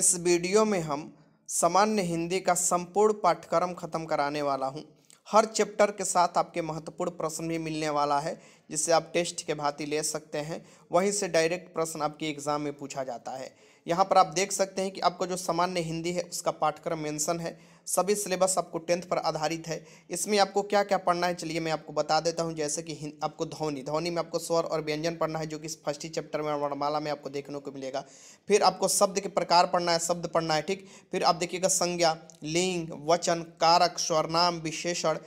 इस वीडियो में हम सामान्य हिंदी का संपूर्ण पाठ्यक्रम खत्म कराने वाला हूँ हर चैप्टर के साथ आपके महत्वपूर्ण प्रश्न भी मिलने वाला है जिससे आप टेस्ट के भांति ले सकते हैं वहीं से डायरेक्ट प्रश्न आपकी एग्ज़ाम में पूछा जाता है यहाँ पर आप देख सकते हैं कि आपका जो सामान्य हिंदी है उसका पाठ्यक्रम मेंशन है सभी सिलेबस आपको टेंथ पर आधारित है इसमें आपको क्या क्या पढ़ना है चलिए मैं आपको बता देता हूँ जैसे कि आपको ध्वनि ध्वनि में आपको स्वर और व्यंजन पढ़ना है जो कि फर्स्ट ही चैप्टर में वर्णमाला में आपको देखने को मिलेगा फिर आपको शब्द के प्रकार पढ़ना है शब्द पढ़ना है ठीक फिर आप देखिएगा संज्ञा लिंग वचन कारक स्वरनाम विशेषण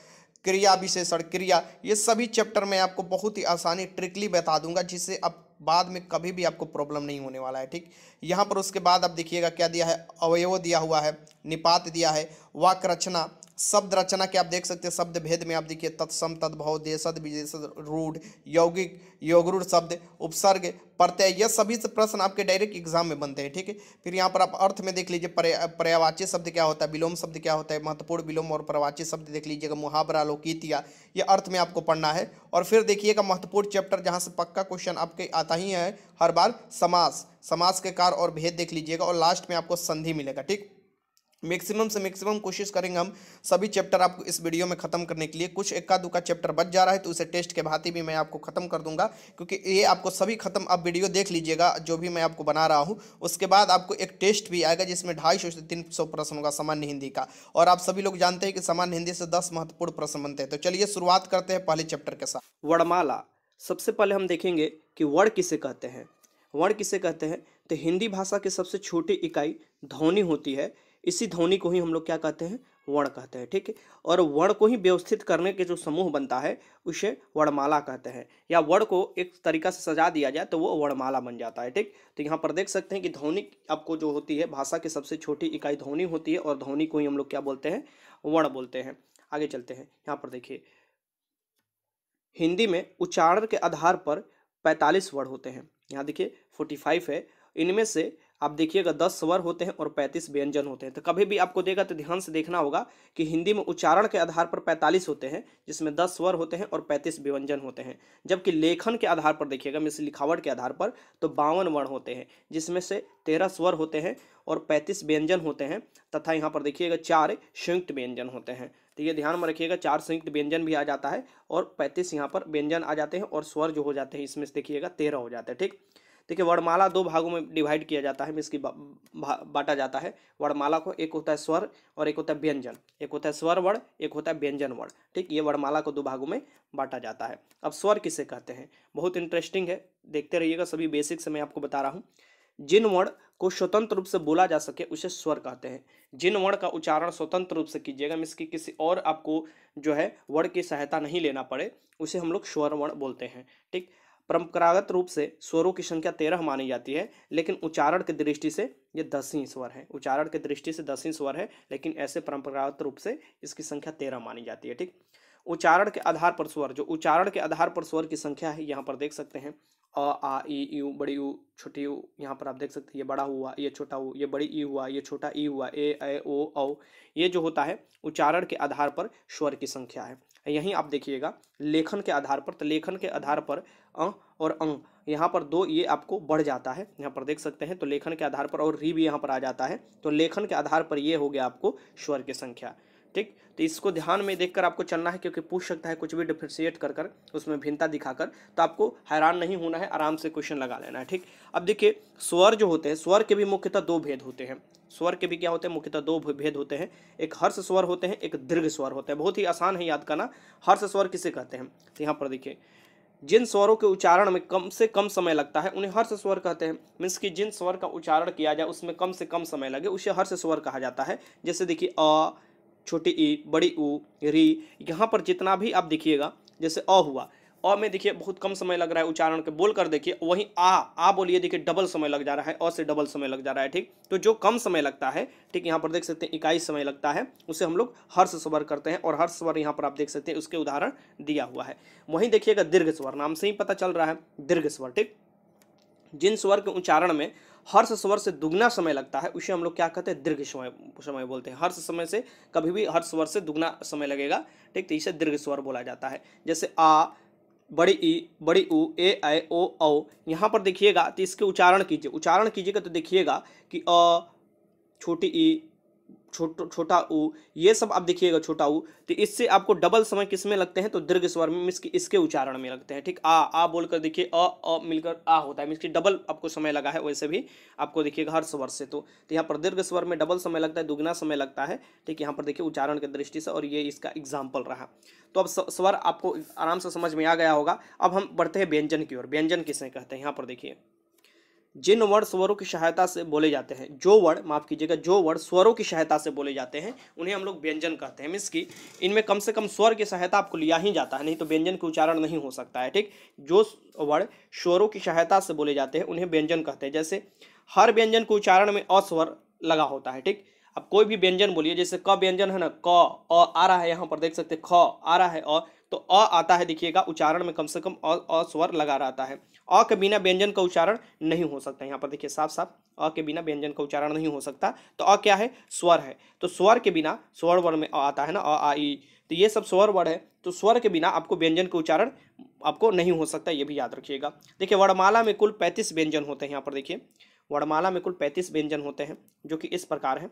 क्रिया विशेषण क्रिया ये सभी चैप्टर में आपको बहुत ही आसानी ट्रिकली बता दूंगा जिससे आप बाद में कभी भी आपको प्रॉब्लम नहीं होने वाला है ठीक यहाँ पर उसके बाद आप देखिएगा क्या दिया है अवयव दिया हुआ है निपात दिया है वाक रचना शब्द रचना के आप देख सकते हैं शब्द भेद में आप देखिए तत्सम तद्भव देशद विदेशद रूढ़ यौगिक योगरूढ़ शब्द उपसर्ग प्रत्यय यह सभी से प्रश्न आपके डायरेक्ट एग्जाम में बनते हैं ठीक है फिर यहाँ पर आप अर्थ में देख लीजिए पर्यावाची शब्द क्या होता है विलोम शब्द क्या होता है महत्वपूर्ण विलोम और प्रवाची शब्द देख लीजिएगा मुहावरा लोकितिया ये अर्थ में आपको पढ़ना है और फिर देखिएगा महत्वपूर्ण चैप्टर जहाँ से पक्का क्वेश्चन आपके आता ही है हर बार समास समास के कार और भेद देख लीजिएगा और लास्ट में आपको संधि मिलेगा ठीक मैक्सिमम से मैक्सिमम कोशिश करेंगे हम सभी चैप्टर आपको इस वीडियो में खत्म करने के लिए कुछ इक्का दुका चैप्टर बच जा रहा है तो उसे टेस्ट के भांति भी मैं आपको खत्म कर दूंगा क्योंकि ये आपको सभी खत्म आप वीडियो देख लीजिएगा जो भी मैं आपको बना रहा हूँ उसके बाद आपको एक टेस्ट भी आएगा जिसमें ढाई से तीन प्रश्न होगा सामान्य हिंदी का और आप सभी लोग जानते हैं कि सामान्य हिंदी से दस महत्वपूर्ण प्रश्न बनते हैं तो चलिए शुरुआत करते हैं पहले चैप्टर के साथ वर्णमाला सबसे पहले हम देखेंगे कि वर्ण किसे कहते हैं वर्ण किसे कहते हैं तो हिंदी भाषा की सबसे छोटी इकाई ध्वनि होती है इसी ध्वनि को ही हम लोग क्या कहते हैं वर्ण कहते हैं ठीक है और वर्ण को ही व्यवस्थित करने के जो समूह बनता है उसे वर्णमाला कहते हैं या वर्ण को एक तरीका से सजा दिया जाए तो वो वर्णमाला बन जाता है ठीक तो यहाँ पर देख सकते हैं कि ध्वनि आपको जो होती है भाषा की सबसे छोटी इकाई ध्वनि होती है और ध्वनि को ही हम लोग क्या बोलते हैं वर्ण बोलते हैं आगे चलते हैं यहाँ पर देखिए हिंदी में उच्चारण के आधार पर पैंतालीस वर्ड होते हैं यहाँ देखिए फोर्टी फाइव है इनमें से आप देखिएगा दस स्वर होते हैं और पैंतीस व्यंजन होते हैं तो कभी भी आपको देगा तो ध्यान से देखना होगा कि हिंदी में उच्चारण के आधार पर पैंतालीस होते हैं जिसमें दस स्वर होते हैं और पैंतीस व्यंजन होते हैं जबकि लेखन के आधार पर देखिएगा मिस लिखावट के आधार पर तो बावन वर्ण होते हैं जिसमें से तेरह स्वर होते हैं और पैंतीस व्यंजन होते हैं तथा यहाँ पर देखिएगा चार संयुक्त व्यंजन होते हैं तो ये ध्यान में रखिएगा चार संयुक्त व्यंजन भी आ जाता है और पैंतीस यहाँ पर व्यंजन आ जाते हैं और स्वर जो हो जाते हैं इसमें से देखिएगा तेरह हो जाते हैं ठीक देखिए वर्णमाला दो भागों में डिवाइड किया जाता है इसकी बांटा जाता है वर्णमाला को एक होता है स्वर और एक होता है व्यंजन एक होता है स्वर वर्ण एक होता है व्यंजन वर्ण ठीक ये वर्णमाला को दो भागों में बांटा जाता है अब स्वर किसे कहते हैं बहुत इंटरेस्टिंग है देखते रहिएगा सभी बेसिक से मैं आपको बता रहा हूँ जिन वर्ण को स्वतंत्र रूप से बोला जा सके उसे स्वर कहते हैं जिन वर्ण का उच्चारण स्वतंत्र रूप से कीजिएगा मीन्स कि किसी और आपको जो है वर्ण की सहायता नहीं लेना पड़े उसे हम लोग स्वर वर्ण बोलते हैं ठीक परंपरागत रूप से स्वरों की संख्या तेरह मानी जाती है लेकिन उच्चारण की दृष्टि से ये ही स्वर है उच्चारण की दृष्टि से ही स्वर है लेकिन ऐसे परंपरागत रूप से इसकी संख्या तेरह मानी जाती है ठीक उच्चारण के आधार पर स्वर जो उच्चारण के आधार पर स्वर की संख्या है यहाँ पर देख सकते हैं अ आ ई यू बड़ी यू छोटी यू यहाँ पर आप देख सकते हैं ये बड़ा हुआ ये छोटा हुआ ये बड़ी ई हुआ ये छोटा ई हुआ ए ए ओ औ ये जो होता है उच्चारण के आधार पर स्वर की संख्या है यहीं आप देखिएगा लेखन के आधार पर तो लेखन के आधार पर अ और अंग यहाँ पर दो ये आपको बढ़ जाता है यहाँ पर देख सकते हैं तो लेखन के आधार पर और री भी यहाँ पर आ जाता है तो लेखन के आधार पर ये हो गया आपको स्वर की संख्या ठीक तो इसको ध्यान में देखकर आपको चलना है क्योंकि पूछ सकता है कुछ भी डिफ्रेंशिएट कर कर उसमें भिन्नता दिखाकर तो आपको हैरान नहीं होना है आराम से क्वेश्चन लगा लेना है ठीक अब देखिए स्वर जो होते हैं स्वर के भी मुख्यतः दो भेद होते हैं स्वर के भी क्या होते हैं मुख्यतः दो भेद होते हैं एक हर्ष स्वर होते हैं एक दीर्घ स्वर होते हैं बहुत ही आसान है याद करना हर्ष स्वर किसे कहते हैं तो यहाँ पर देखिए जिन स्वरों के उच्चारण में कम से कम समय लगता है उन्हें हर्ष स्वर कहते हैं मीन्स कि जिन स्वर का उच्चारण किया जाए उसमें कम से कम समय लगे उसे हर्ष स्वर कहा जाता है जैसे देखिए अ छोटी ई बड़ी ऊ री यहाँ पर जितना भी आप देखिएगा जैसे अ हुआ अ में देखिए बहुत कम समय लग रहा है उच्चारण के बोल कर देखिए वहीं आ आ बोलिए देखिए डबल समय लग जा रहा है अ से डबल समय लग जा रहा है ठीक तो जो कम समय लगता है ठीक यहाँ पर देख सकते हैं इकाई समय लगता है उसे हम लोग हर्ष स्वर करते हैं और हर्ष स्वर यहाँ पर आप देख सकते हैं उसके उदाहरण दिया हुआ है वहीं देखिएगा दीर्घ स्वर नाम से ही पता चल रहा है दीर्घ स्वर ठीक जिन स्वर के उच्चारण में हर्ष स्वर से दुगना समय लगता है उसे हम लोग क्या कहते हैं दीर्घ समय समय बोलते हैं हर्ष समय से कभी भी हर्ष स्वर से दुगना समय लगेगा ठीक तो इसे दीर्घ स्वर बोला जाता है जैसे आ बड़ी ई बड़ी ऊ ए ऐ ओ औ यहाँ पर देखिएगा तो इसके उच्चारण कीजिए उच्चारण कीजिएगा तो देखिएगा कि अ छोटी ई छोटा छोटा ऊ ये सब आप देखिएगा छोटा ऊ तो इससे आपको डबल समय किस में लगते हैं तो दीर्घ स्वर में मिस इसके उच्चारण में लगते हैं ठीक आ आ बोलकर देखिए अ अ मिलकर आ होता है मीन्स की डबल आपको समय लगा है वैसे भी आपको देखिएगा हर स्वर से तो, तो यहाँ पर दीर्घ स्वर में डबल समय लगता है दुगना समय लगता है ठीक यहाँ पर देखिए उच्चारण के दृष्टि से और ये इसका एग्जाम्पल रहा तो अब स्वर आपको आराम से समझ में आ गया होगा अब हम बढ़ते हैं व्यंजन की ओर व्यंजन किसे कहते हैं यहाँ पर देखिए जिन वर्ण स्वरों की सहायता से बोले जाते हैं जो वर्ण माफ कीजिएगा जो वर्ण स्वरों की सहायता से बोले जाते हैं उन्हें हम लोग व्यंजन कहते हैं मीन्स कि इनमें कम से कम स्वर की सहायता आपको लिया ही जाता है नहीं तो व्यंजन का उच्चारण नहीं हो सकता है ठीक जो वर्ण स्वरों की सहायता से बोले जाते हैं उन्हें व्यंजन कहते हैं जैसे हर व्यंजन के उच्चारण में अस्वर लगा होता है ठीक अब कोई भी व्यंजन बोलिए जैसे क व्यंजन है ना क अ आ रहा है यहाँ पर देख सकते ख आ रहा है अ तो अ आता है देखिएगा उच्चारण में कम से कम अ अ स्वर लगा रहता है अ के बिना व्यंजन का उच्चारण नहीं हो सकता यहाँ पर देखिए साफ साफ अ के बिना व्यंजन का उच्चारण नहीं हो सकता तो अ क्या है स्वर है तो स्वर के बिना स्वर वर्ण में अ आता है ना अ आ ई तो ये सब स्वर वर्ण है तो स्वर के बिना आपको व्यंजन का उच्चारण आपको नहीं हो सकता ये भी याद रखिएगा देखिए वर्णमाला में कुल पैंतीस व्यंजन होते हैं यहाँ पर देखिए वर्णमाला में कुल पैंतीस व्यंजन होते हैं जो कि इस प्रकार है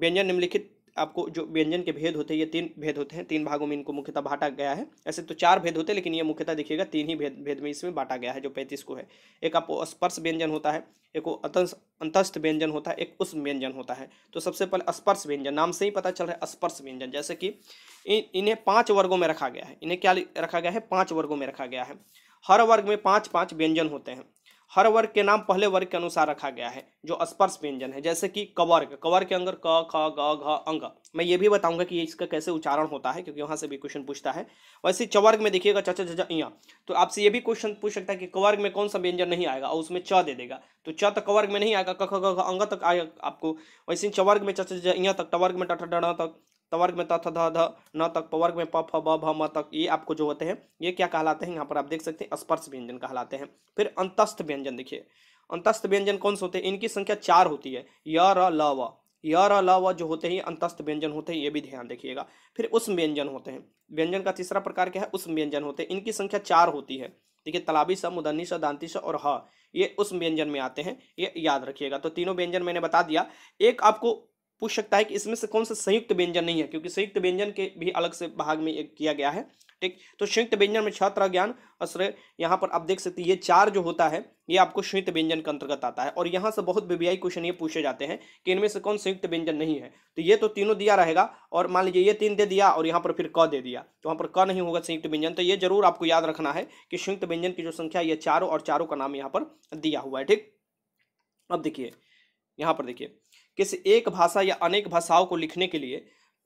व्यंजन निम्नलिखित आपको जो व्यंजन के भेद होते हैं ये तीन भेद होते हैं तीन भागों में इनको मुख्यतः बांटा गया है ऐसे तो चार भेद होते हैं लेकिन ये मुख्यतः देखिएगा तीन ही भेद भेद में इसमें बांटा गया है जो पैंतीस को है एक आपको स्पर्श व्यंजन होता है एक अंतस्थ व्यंजन होता है एक उस व्यंजन होता है तो सबसे पहले स्पर्श व्यंजन नाम से ही पता चल रहा है स्पर्श व्यंजन जैसे कि इन्हें पाँच वर्गों में रखा गया है इन्हें क्या रखा गया है पाँच वर्गों में रखा गया है हर वर्ग में पाँच पाँच व्यंजन होते हैं हर वर्ग के नाम पहले वर्ग के अनुसार रखा गया है जो स्पर्श व्यंजन है जैसे कि कवर्ग कवर के अंदर क ख ग घ अंग मैं ये भी बताऊंगा कि इसका कैसे उच्चारण होता है क्योंकि वहां से भी क्वेश्चन पूछता है वैसे चवर्ग में देखिएगा चचा झजा तो आपसे ये भी क्वेश्चन पूछ सकता है कि कवर्ग में कौन सा व्यंजन नहीं आएगा और उसमें च दे देगा तो च तक कवर्ग में नहीं आएगा क ख ग अंग तक आएगा आपको वैसे चवर्ग में चचा झजा तक टवर्ग में टठा तक तवर्ग तो में त थ ध ध न तक पवर्ग में प फ ब भ म तक ये आपको जो होते हैं ये क्या कहलाते हैं यहाँ पर आप देख सकते हैं स्पर्श व्यंजन कहलाते हैं फिर अंतस्थ व्यंजन देखिए अंतस्थ व्यंजन कौन से होते हैं इनकी संख्या चार होती है य र ल व य र ल व जो होते हैं अंतस्थ व्यंजन होते हैं ये भी ध्यान देखिएगा फिर उष्म व्यंजन होते हैं व्यंजन का तीसरा प्रकार क्या है उष्म व्यंजन होते हैं इनकी संख्या चार होती है देखिए तलाबी स मुदनी स दांती स और ह ये उस व्यंजन में आते हैं ये याद रखिएगा तो तीनों व्यंजन मैंने बता दिया एक आपको पूछ सकता है कि इसमें से कौन सा संयुक्त व्यंजन नहीं है क्योंकि संयुक्त व्यंजन के भी अलग से भाग में किया गया है ठीक तो संयुक्त व्यंजन में छात्र ज्ञान आश्रय यहाँ पर आप देख सकते हैं ये चार जो होता है ये आपको संयुक्त व्यंजन के अंतर्गत आता है और यहाँ से बहुत बीबीआई क्वेश्चन ये पूछे जाते हैं कि इनमें से कौन संयुक्त व्यंजन नहीं है तो ये तो तीनों दिया रहेगा और मान लीजिए ये तीन दे दिया और यहाँ पर फिर क दे दिया तो वहाँ पर क नहीं होगा संयुक्त व्यंजन तो ये जरूर आपको याद रखना है कि संयुक्त व्यंजन की जो संख्या ये चारों और चारों का नाम यहाँ पर दिया हुआ है ठीक अब देखिए यहाँ पर देखिए किसी एक भाषा या अनेक भाषाओं को लिखने के लिए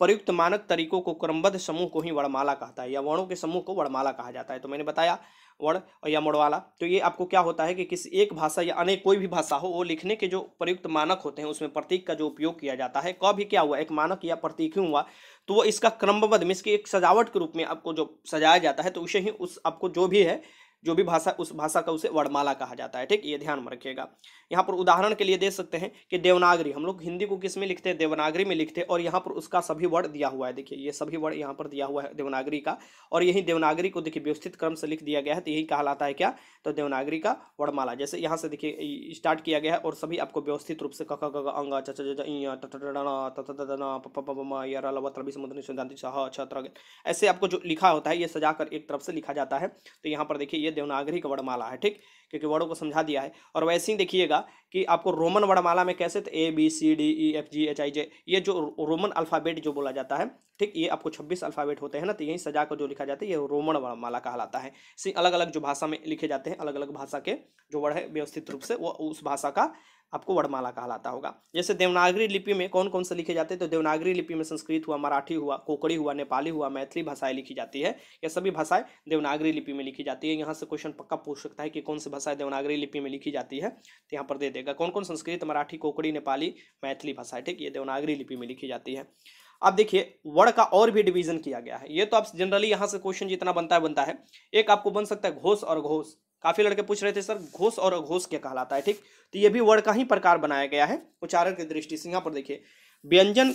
प्रयुक्त मानक तरीकों को क्रमबद्ध समूह को ही वर्णमाला कहता है या वर्णों के समूह को वर्णमाला कहा जाता है तो मैंने बताया वर्ण या मड़वाला तो ये आपको क्या होता है कि किसी एक भाषा या अनेक कोई भी भाषा हो वो लिखने के जो प्रयुक्त मानक होते हैं उसमें प्रतीक का जो उपयोग किया जाता है कब क्या हुआ एक मानक या प्रतीक ही हुआ तो वो इसका क्रमबद्ध मीन्स की एक सजावट के रूप में आपको जो सजाया जाता है तो उसे ही उस आपको जो भी है जो भी भाषा उस भाषा का उसे वर्णमाला कहा जाता है ठीक ये ध्यान में रखिएगा यहाँ पर उदाहरण के लिए दे सकते हैं कि देवनागरी हम लोग हिंदी को किस में लिखते हैं देवनागरी में लिखते हैं और यहाँ पर उसका सभी वर्ड दिया हुआ है देखिए ये सभी वर्ड यहाँ पर दिया हुआ है देवनागरी का और यही देवनागरी को देखिए व्यवस्थित क्रम से लिख दिया गया है तो यही कहलाता है क्या तो देवनागरी का वर्णमाला जैसे यहाँ से देखिए स्टार्ट किया गया है और सभी आपको व्यवस्थित रूप से क अंग ऐसे आपको जो लिखा होता है ये सजा कर एक तरफ से लिखा जाता है तो यहाँ पर देखिए ये देवनागरी का वर्णमाला है ठीक क्योंकि वर्डों को समझा दिया है और वैसे ही देखिएगा कि आपको रोमन वर्णमाला में कैसे तो A B C D E F G H I J ये जो रोमन अल्फ़ाबेट जो बोला जाता है ठीक ये आपको छब्बीस अल्फ़ाबेट होते हैं ना तो यही सजा कर जो लिखा जाता है ये रोमन वर्णमाला कहलाता है इसी अलग अलग जो भाषा में लिखे जाते हैं अलग अलग भाषा के जो वर्ड है व्यवस्थित रूप से वो उस भाषा का आपको वर्णमाला कहलाता होगा जैसे देवनागरी लिपि में कौन कौन से लिखे जाते हैं तो देवनागरी लिपि में संस्कृत हुआ मराठी हुआ कोकड़ी हुआ नेपाली हुआ मैथिली भाषाएं लिखी जाती है ये सभी भाषाएं देवनागरी लिपि में लिखी जाती है यहाँ से क्वेश्चन पक्का पूछ सकता है कि कौन सी भाषाएं देवनागरी लिपि में लिखी जाती है तो यहाँ पर दे देगा कौन कौन संस्कृत मराठी कोकड़ी नेपाली मैथिली भाषाएं ठीक ये देवनागरी लिपि में लिखी जाती है अब देखिए वर्ण का और भी डिवीजन किया गया है ये तो आप जनरली यहाँ से क्वेश्चन जितना बनता है बनता है एक आपको बन सकता है घोष और घोष काफी लड़के पूछ रहे थे सर घोष और अघोष क्या कहलाता है ठीक तो ये भी वर्ड का ही प्रकार बनाया गया है उच्चारण की दृष्टि से यहाँ पर देखिए व्यंजन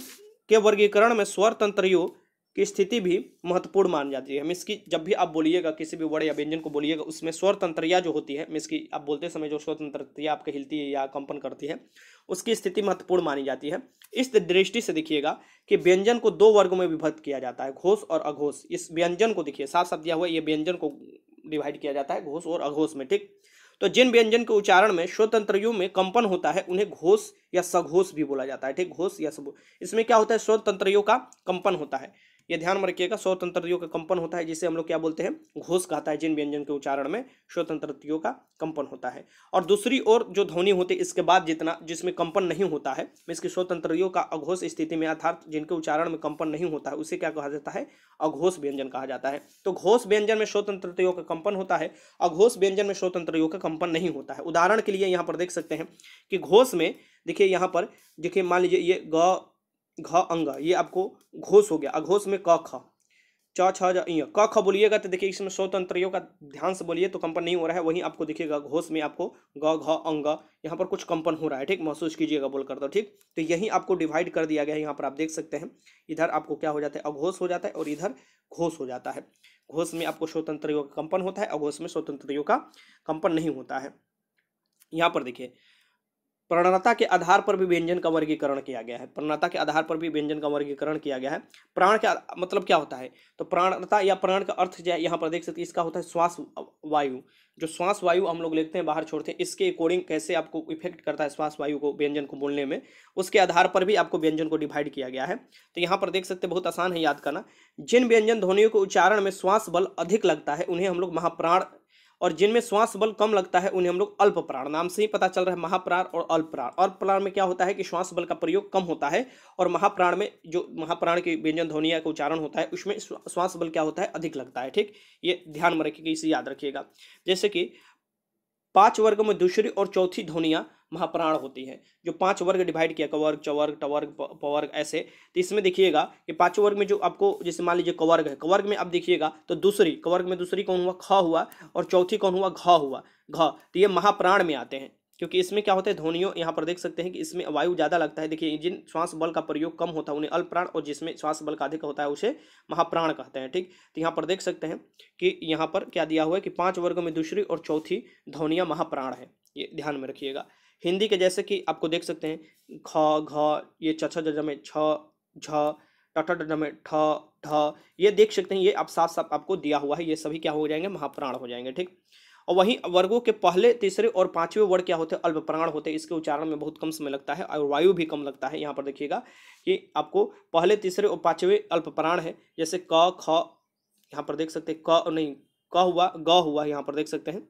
के वर्गीकरण में स्वर तंत्रियों की स्थिति भी महत्वपूर्ण मान जाती है मिस की जब भी आप बोलिएगा किसी भी वर्ड या व्यंजन को बोलिएगा उसमें स्वर तंत्रिया जो होती है मिस की आप बोलते समय जो स्वर तंत्रिया आपके हिलती है या कंपन करती है उसकी स्थिति महत्वपूर्ण मानी जाती है इस दृष्टि से देखिएगा कि व्यंजन को दो वर्गों में विभक्त किया जाता है घोष और अघोष इस व्यंजन को देखिए साफ साफ दिया हुआ ये व्यंजन को डिवाइड किया जाता है घोष और अघोष में ठीक तो जिन व्यंजन के उच्चारण में स्वतंत्रियों में कंपन होता है उन्हें घोष या सघोष भी बोला जाता है ठीक घोष या सब इसमें क्या होता है स्वतंत्रियों का कंपन होता है ये ध्यान में रखिएगा स्वतंत्रतियों का कंपन होता है जिसे हम लोग क्या बोलते हैं घोष कहता है जिन व्यंजन के उच्चारण में स्वतंत्रतियों का कंपन होता है और दूसरी ओर जो ध्वनि होते इसके बाद जितना जिसमें कंपन नहीं होता है मीन्स की स्वतंत्रतियों का अघोष स्थिति में अर्थात जिनके उच्चारण में कंपन नहीं होता है उसे क्या कहा जाता है अघोष व्यंजन कहा जाता है तो घोष व्यंजन में स्वतंत्रतियों का कंपन होता है अघोष व्यंजन में स्वतंत्रतियों का कंपन नहीं होता है उदाहरण के लिए यहाँ पर देख सकते हैं कि घोष में देखिए यहाँ पर देखिए मान लीजिए ये ग घ अंग ये आपको घोष हो गया अघोष में क ख च छ क ख बोलिएगा तो देखिए इसमें स्वतंत्रियों का ध्यान से बोलिए तो कंपन नहीं हो रहा है वहीं आपको देखिएगा घोष में आपको ग घ अंग यहाँ पर कुछ कंपन हो रहा है ठीक महसूस कीजिएगा बोलकर तो ठीक तो यही आपको डिवाइड कर दिया गया है यहाँ पर आप देख सकते हैं इधर आपको क्या हो जाता है अघोष हो जाता है और इधर घोष हो जाता है घोष में आपको स्वतंत्रियों का कंपन होता है अघोष में स्वतंत्रियों का कंपन नहीं होता है यहाँ पर देखिए प्रणता के आधार पर भी व्यंजन का वर्गीकरण किया गया है प्रणता के आधार पर भी व्यंजन का वर्गीकरण किया गया है प्राण का मतलब क्या होता है तो प्राणता या प्राण का अर्थ जो है यहाँ पर देख सकते इसका होता है श्वास वायु जो श्वास वायु हम लोग लेते हैं बाहर छोड़ते हैं इसके अकॉर्डिंग कैसे आपको इफेक्ट करता है श्वास वायु को व्यंजन को बोलने में उसके आधार पर भी आपको व्यंजन को डिवाइड किया गया है तो यहाँ पर देख सकते बहुत आसान है याद करना जिन व्यंजन ध्वनियों के उच्चारण में श्वास बल अधिक लगता है उन्हें हम लोग महाप्राण और जिनमें श्वास बल कम लगता है उन्हें हम लोग अल्प प्राण नाम से ही पता चल रहा है महाप्राण और अल्प प्राण अल्प प्राण में क्या होता है कि श्वास बल का प्रयोग कम होता है और महाप्राण में जो महाप्राण के व्यंजन ध्वनिया का उच्चारण होता है उसमें श्वास बल क्या होता है अधिक लगता है ठीक ये ध्यान में रखिएगा इसे याद रखिएगा जैसे कि पांच वर्ग में दूसरी और चौथी ध्वनियाँ महाप्राण होती है जो पांच वर्ग डिवाइड किया कवर्ग चवर्ग टवर्ग पवर्ग ऐसे तो इसमें देखिएगा कि पांच वर्ग में जो आपको जैसे मान लीजिए कवर्ग है कवर्ग में आप देखिएगा तो दूसरी कवर्ग में दूसरी कौन हुआ ख हुआ और चौथी कौन हुआ घ हुआ घ तो ये महाप्राण में आते हैं क्योंकि इसमें क्या होता है ध्वनियों यहाँ पर देख सकते हैं कि इसमें वायु ज़्यादा लगता है देखिए जिन श्वास बल का प्रयोग कम होता है उन्हें अल्पप्राण और जिसमें श्वास बल का अधिक होता है उसे महाप्राण कहते हैं ठीक तो यहाँ पर देख सकते हैं कि यहाँ पर क्या दिया हुआ है कि पाँच वर्ग में दूसरी और चौथी ध्वनिया महाप्राण है ये ध्यान में रखिएगा हिंदी के जैसे कि आपको देख सकते हैं ख घ ये छ में छ झ टट में ठ ढ ये देख सकते हैं ये आप साफ साफ आपको दिया हुआ है ये सभी क्या हो जाएंगे महाप्राण हो जाएंगे ठीक और वहीं वर्गों के पहले तीसरे और पांचवें वर्ग क्या होते हैं अल्पप्राण होते हैं इसके उच्चारण में बहुत कम समय लगता है और वायु भी कम लगता है यहाँ पर देखिएगा कि आपको पहले तीसरे और पांचवें अल्पप्राण है जैसे क ख यहाँ पर देख सकते हैं क नहीं क हुआ ग हुआ यहाँ पर देख सकते हैं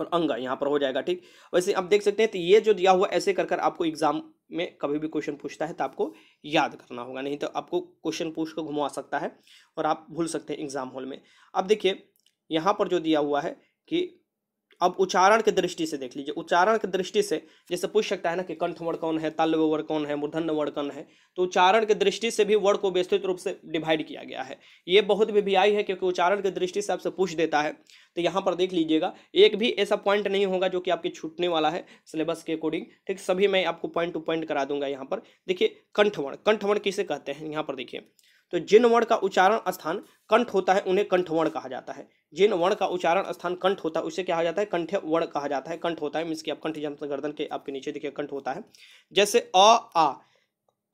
और अंग यहाँ पर हो जाएगा ठीक वैसे आप देख सकते हैं तो ये जो दिया हुआ ऐसे कर कर आपको एग्जाम में कभी भी क्वेश्चन पूछता है तो आपको याद करना होगा नहीं तो आपको क्वेश्चन पूछ कर घुमा सकता है और आप भूल सकते हैं एग्जाम हॉल में अब देखिए यहाँ पर जो दिया हुआ है कि अब उच्चारण के दृष्टि से देख लीजिए उच्चारण के दृष्टि से जैसे पूछ सकता है ना कि कंठ वर्ण कौन है तल्व वर्ण कौन है मूर्धन्य वर्ण कौन है तो उच्चारण के दृष्टि से भी वर्ण को विस्तृत रूप से डिवाइड किया गया है ये बहुत भी, भी आई है क्योंकि उच्चारण के दृष्टि से आपसे पूछ देता है तो यहाँ पर देख लीजिएगा एक भी ऐसा पॉइंट नहीं होगा जो कि आपके छूटने वाला है सिलेबस के अकॉर्डिंग ठीक सभी मैं आपको पॉइंट टू पॉइंट करा दूंगा यहाँ पर देखिए कंठवर्ण कंठवर्ण किसे कहते हैं यहाँ पर देखिए तो जिन वर्ण का उच्चारण स्थान कंठ होता है उन्हें कंठवर्ण कहा जाता है जिन वर्ण का उच्चारण स्थान कंठ होता है उसे क्या कहा जाता है कंठ वर्ण कहा जाता है कंठ होता है मीन्स की आप कंठ जनता गर्दन के आपके नीचे देखिए कंठ होता है जैसे अ आ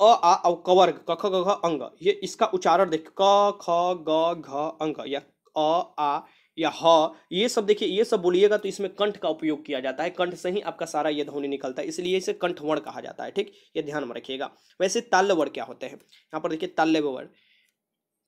अ आ और कवर्ग क ख ग अंग ये इसका उच्चारण देखिए क ख ग घ अंग या अ आ या ह ये सब देखिए ये सब बोलिएगा तो इसमें कंठ का उपयोग किया जाता है कंठ से ही आपका सारा ये ध्वनि निकलता है इसलिए इसे कंठवर्ण कहा जाता है ठीक ये ध्यान में रखिएगा वैसे ताल्लवर क्या होते हैं यहाँ पर देखिए ताल्लवर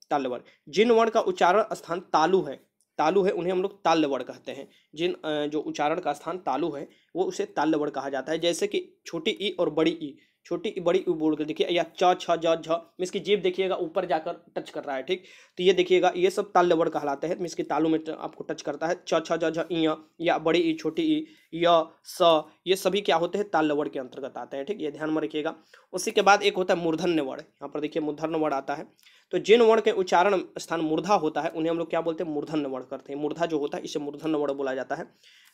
ताल्लवर जिन वर्ण का उच्चारण स्थान तालु है तालु है उन्हें हम लोग ताल्लवर कहते हैं जिन जो उच्चारण का स्थान तालु है वो उसे ताल्लवर कहा जाता है जैसे कि छोटी ई और बड़ी ई छोटी बड़ी बोर्ड बोल कर देखिए या छ छ ज झ मीन्स की जेब देखिएगा ऊपर जाकर टच कर रहा है ठीक तो ये देखिएगा ये सब ताल लवड़ कहलाते हैं मीन्स की तालू में आपको टच करता है छ छ ज झ इ या बड़ी ई छोटी ई य स ये सभी क्या होते हैं ताल लवड़ के अंतर्गत आते हैं ठीक ये ध्यान में रखिएगा उसी के बाद एक होता है मूर्धन्य वर्ण यहाँ पर देखिए मूर्धन्य वर्ण आता है तो जिन वर्ण के उच्चारण स्थान मूर्धा होता है उन्हें हम लोग क्या बोलते हैं मूर्धन्य वर्ण करते हैं मूर्धा जो होता है इसे मूर्धन्य वर्ण बोला जाता है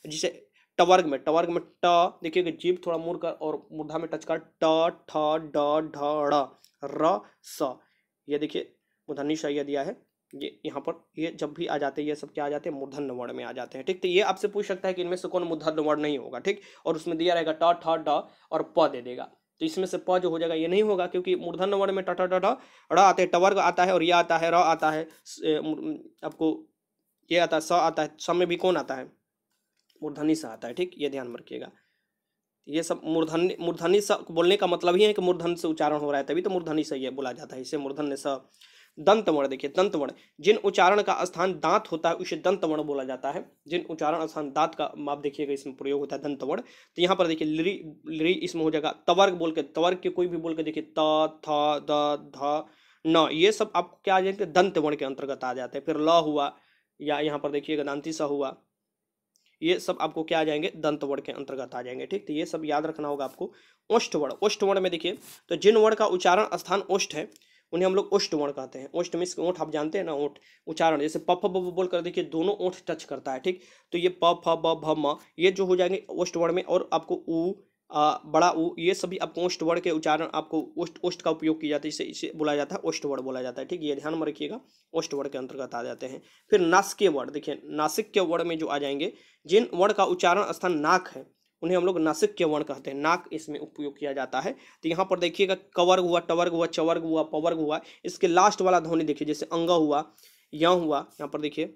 जिसे टवर्ग में टवर्ग में ट देखिएगा जीभ थोड़ा मुड़ कर और मुर्धा में टच कर ट ठ ड ढ र स ये देखिए मुधनी शैया दिया है ये यहाँ पर ये जब भी आ जाते हैं ये सब क्या आ जाते हैं मूर्धन वर्ण में आ जाते हैं ठीक तो ये आपसे पूछ सकता है कि इनमें से कौन मूर्धन वर्ण नहीं होगा ठीक और उसमें दिया रहेगा ट ठ ड और प दे देगा तो इसमें से प जो हो जाएगा ये नहीं होगा क्योंकि मूर्धन वर्ण में ट ठ ड़ आते हैं टवर्ग आता है और ये आता है र आता है आपको ये आता है स आता है स में भी कौन आता है मूर्धनी सा आता है ठीक ये ध्यान में रखिएगा ये सब मूर्धन मूर्धनी सा बोलने का मतलब ही है कि मूर्धन से उच्चारण हो रहा है तभी तो मूर्धनी से ये बोला जाता है इसे मूर्धन्य स दंत वर्ण देखिए दंत वर्ण जिन उच्चारण का स्थान दांत होता है उसे दंत वर्ण बोला जाता है जिन उच्चारण स्थान दांत का आप देखिएगा इसमें प्रयोग होता है दंत वर्ण तो यहाँ पर देखिए लिरी लिरी इसमें हो जाएगा तवर्ग बोल के तवर्ग के कोई भी बोल के देखिए त थ द ध न ये सब आपको क्या आ जाएंगे दंत वर्ण के अंतर्गत आ जाते हैं फिर ल हुआ या यहाँ पर देखिएगा दांति स हुआ ये सब आपको क्या आ जाएंगे दंत वर्ण के अंतर्गत आ जाएंगे ठीक तो ये सब याद रखना होगा आपको ओष्ठ वर्ण वर्ण में देखिए तो जिन वर्ण का उच्चारण स्थान ओष्ठ है उन्हें हम लोग ओष्ठ वर्ण कहते हैं ओष्ठ मिस ओठ आप जानते हैं ना ओठ उच्चारण जैसे पफ फ ब बोल कर देखिए दोनों ओठ टच करता है ठीक तो ये पफ ब भ म ये जो हो जाएंगे ओष्ठ वर्ण में और आपको ऊ आ, बड़ा उ ये सभी ओष्ट वर्ड के उच्चारण आपको ओष्ट ओष्ट का उपयोग किया जाता है इसे इसे बोला जाता है ओष्ट वर्ड बोला जाता है ठीक है ये ध्यान में रखिएगा ओष्ट वर्ड के अंतर्गत आ जाते हैं फिर नासिक वर्ड देखिए नासिक के वर्ड में जो आ जाएंगे जिन वर्ड का उच्चारण स्थान नाक है उन्हें हम लोग नासिक के वर्ण कहते हैं नाक इसमें उपयोग किया जाता है तो यहाँ पर देखिएगा कवर्ग हुआ टवर्ग हुआ चवर्ग हुआ पवर्ग हुआ इसके लास्ट वाला ध्वनि देखिए जैसे अंग हुआ य हुआ यहाँ पर देखिए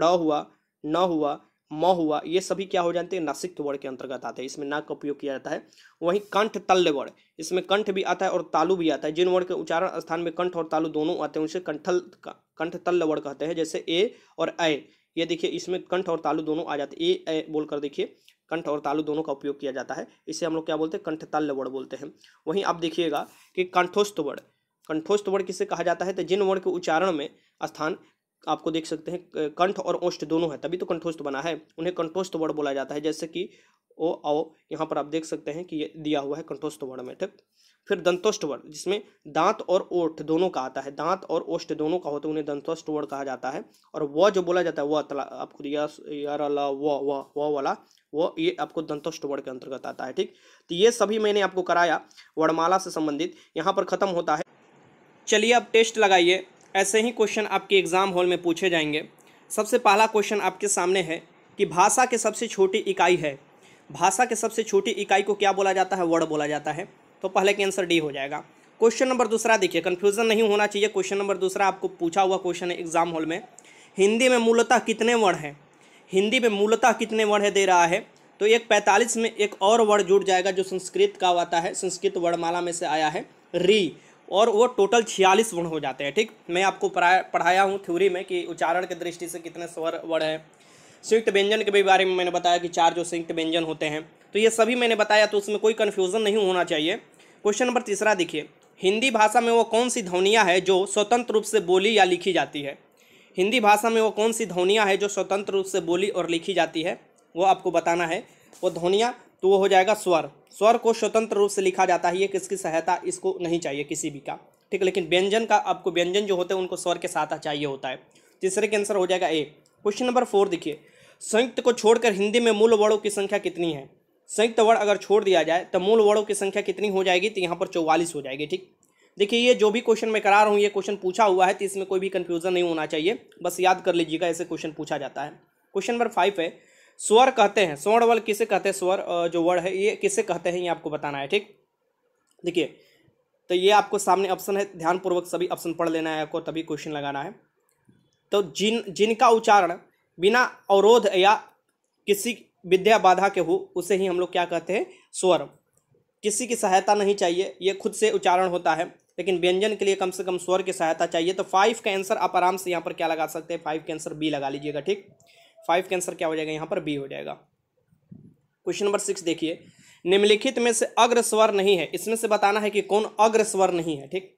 ड़ हुआ न हुआ म हुआ ये सभी क्या हो जाते हैं नासिक्त वर्ण के अंतर्गत आते हैं इसमें नाक का उपयोग किया जाता है वहीं कंठ तल्य वर्ण इसमें कंठ भी आता है और तालु भी आता है जिन वर्ण के उच्चारण स्थान में कंठ और तालु दोनों आते हैं उनसे कंठल कंठ तल्य वर्ण कहते हैं जैसे ए और ए ये देखिए इसमें कंठ और तालु दोनों आ जाते हैं ए बोलकर देखिए कंठ और तालु दोनों का उपयोग किया जाता है इसे हम लोग क्या बोलते हैं कंठ तल्य वर्ण बोलते हैं वहीं आप देखिएगा कि कंठोस्त वर्ण कंठोस्त वर्ण किसे कहा जाता है तो जिन वर्ण के उच्चारण में स्थान आपको देख सकते हैं कंठ और ओष्ठ दोनों है तभी तो कंठोस्थ बना है उन्हें कंठोस्थ वर्ण बोला जाता है जैसे कि ओ आओ यहाँ पर आप देख सकते हैं कि ये दिया हुआ है कंठोस्थ वर्ण में ठीक फिर दंतोष्ठ वर्ण जिसमें दांत और ओठ दोनों का आता है दांत और ओष्ठ दोनों का होता तो है उन्हें दंतोष्ट वर्ण कहा जाता है और व जो बोला जाता है वह तला आपको दिया व व वाला वो ये आपको दंतोष्ट वर्ण के अंतर्गत आता है ठीक तो ये सभी मैंने आपको कराया वर्णमाला से संबंधित यहाँ पर खत्म होता है चलिए अब टेस्ट लगाइए ऐसे ही क्वेश्चन आपके एग्ज़ाम हॉल में पूछे जाएंगे सबसे पहला क्वेश्चन आपके सामने है कि भाषा के सबसे छोटी इकाई है भाषा के सबसे छोटी इकाई को क्या बोला जाता है वर्ड बोला जाता है तो पहले के आंसर डी हो जाएगा क्वेश्चन नंबर दूसरा देखिए कन्फ्यूज़न नहीं होना चाहिए क्वेश्चन नंबर दूसरा आपको पूछा हुआ क्वेश्चन है एग्ज़ाम हॉल में हिंदी में मूलतः कितने वर्ड हैं हिंदी में मूलतः कितने वर्ड है दे रहा है तो एक पैंतालीस में एक और वर्ड जुड़ जाएगा जो संस्कृत का आता है संस्कृत वर्णमाला में से आया है री और वो टोटल छियालीस वर्ण हो जाते हैं ठीक मैं आपको पढ़ाया हूँ थ्योरी में कि उच्चारण के दृष्टि से कितने स्वर वर्ण हैं संयुक्त व्यंजन के भी बारे में मैंने बताया कि चार जो संयुक्त व्यंजन होते हैं तो ये सभी मैंने बताया तो उसमें कोई कन्फ्यूज़न नहीं होना चाहिए क्वेश्चन नंबर तीसरा देखिए हिंदी भाषा में वो कौन सी ध्वनियाँ है जो स्वतंत्र रूप से बोली या लिखी जाती है हिंदी भाषा में वो कौन सी ध्वनियाँ है जो स्वतंत्र रूप से बोली और लिखी जाती है वो आपको बताना है वो ध्वनियाँ तो वो हो जाएगा स्वर स्वर को स्वतंत्र रूप से लिखा जाता है ये किसकी सहायता इसको नहीं चाहिए किसी भी का ठीक है लेकिन व्यंजन का आपको व्यंजन जो होते हैं उनको स्वर के साथ चाहिए होता है तीसरे के आंसर हो जाएगा ए क्वेश्चन नंबर फोर देखिए संयुक्त को छोड़कर हिंदी में मूल वर्णों की संख्या कितनी है संयुक्त वर्ण अगर छोड़ दिया जाए तो मूल वर्णों की संख्या कितनी हो जाएगी तो यहाँ पर चौवालीस हो जाएगी ठीक देखिए ये जो भी क्वेश्चन मैं करा रहा हूँ ये क्वेश्चन पूछा हुआ है तो इसमें कोई भी कन्फ्यूजन नहीं होना चाहिए बस याद कर लीजिएगा ऐसे क्वेश्चन पूछा जाता है क्वेश्चन नंबर फाइव है स्वर कहते हैं स्वर्ण वर्ण किसे कहते हैं स्वर जो वर्ड है ये किसे कहते हैं ये आपको बताना है ठीक देखिए तो ये आपको सामने ऑप्शन है ध्यानपूर्वक सभी ऑप्शन पढ़ लेना है आपको तभी क्वेश्चन लगाना है तो जिन जिनका उच्चारण बिना अवरोध या किसी विद्या बाधा के हो उसे ही हम लोग क्या कहते हैं स्वर किसी की सहायता नहीं चाहिए ये खुद से उच्चारण होता है लेकिन व्यंजन के लिए कम से कम स्वर की सहायता चाहिए तो फाइव का आंसर आप आराम से यहाँ पर क्या लगा सकते हैं फाइव का आंसर बी लगा लीजिएगा ठीक फाइव के आंसर क्या हो जाएगा यहाँ पर बी हो जाएगा क्वेश्चन नंबर सिक्स देखिए निम्नलिखित में से अग्रस्वर नहीं है इसमें से बताना है कि कौन अग्रस्वर नहीं है ठीक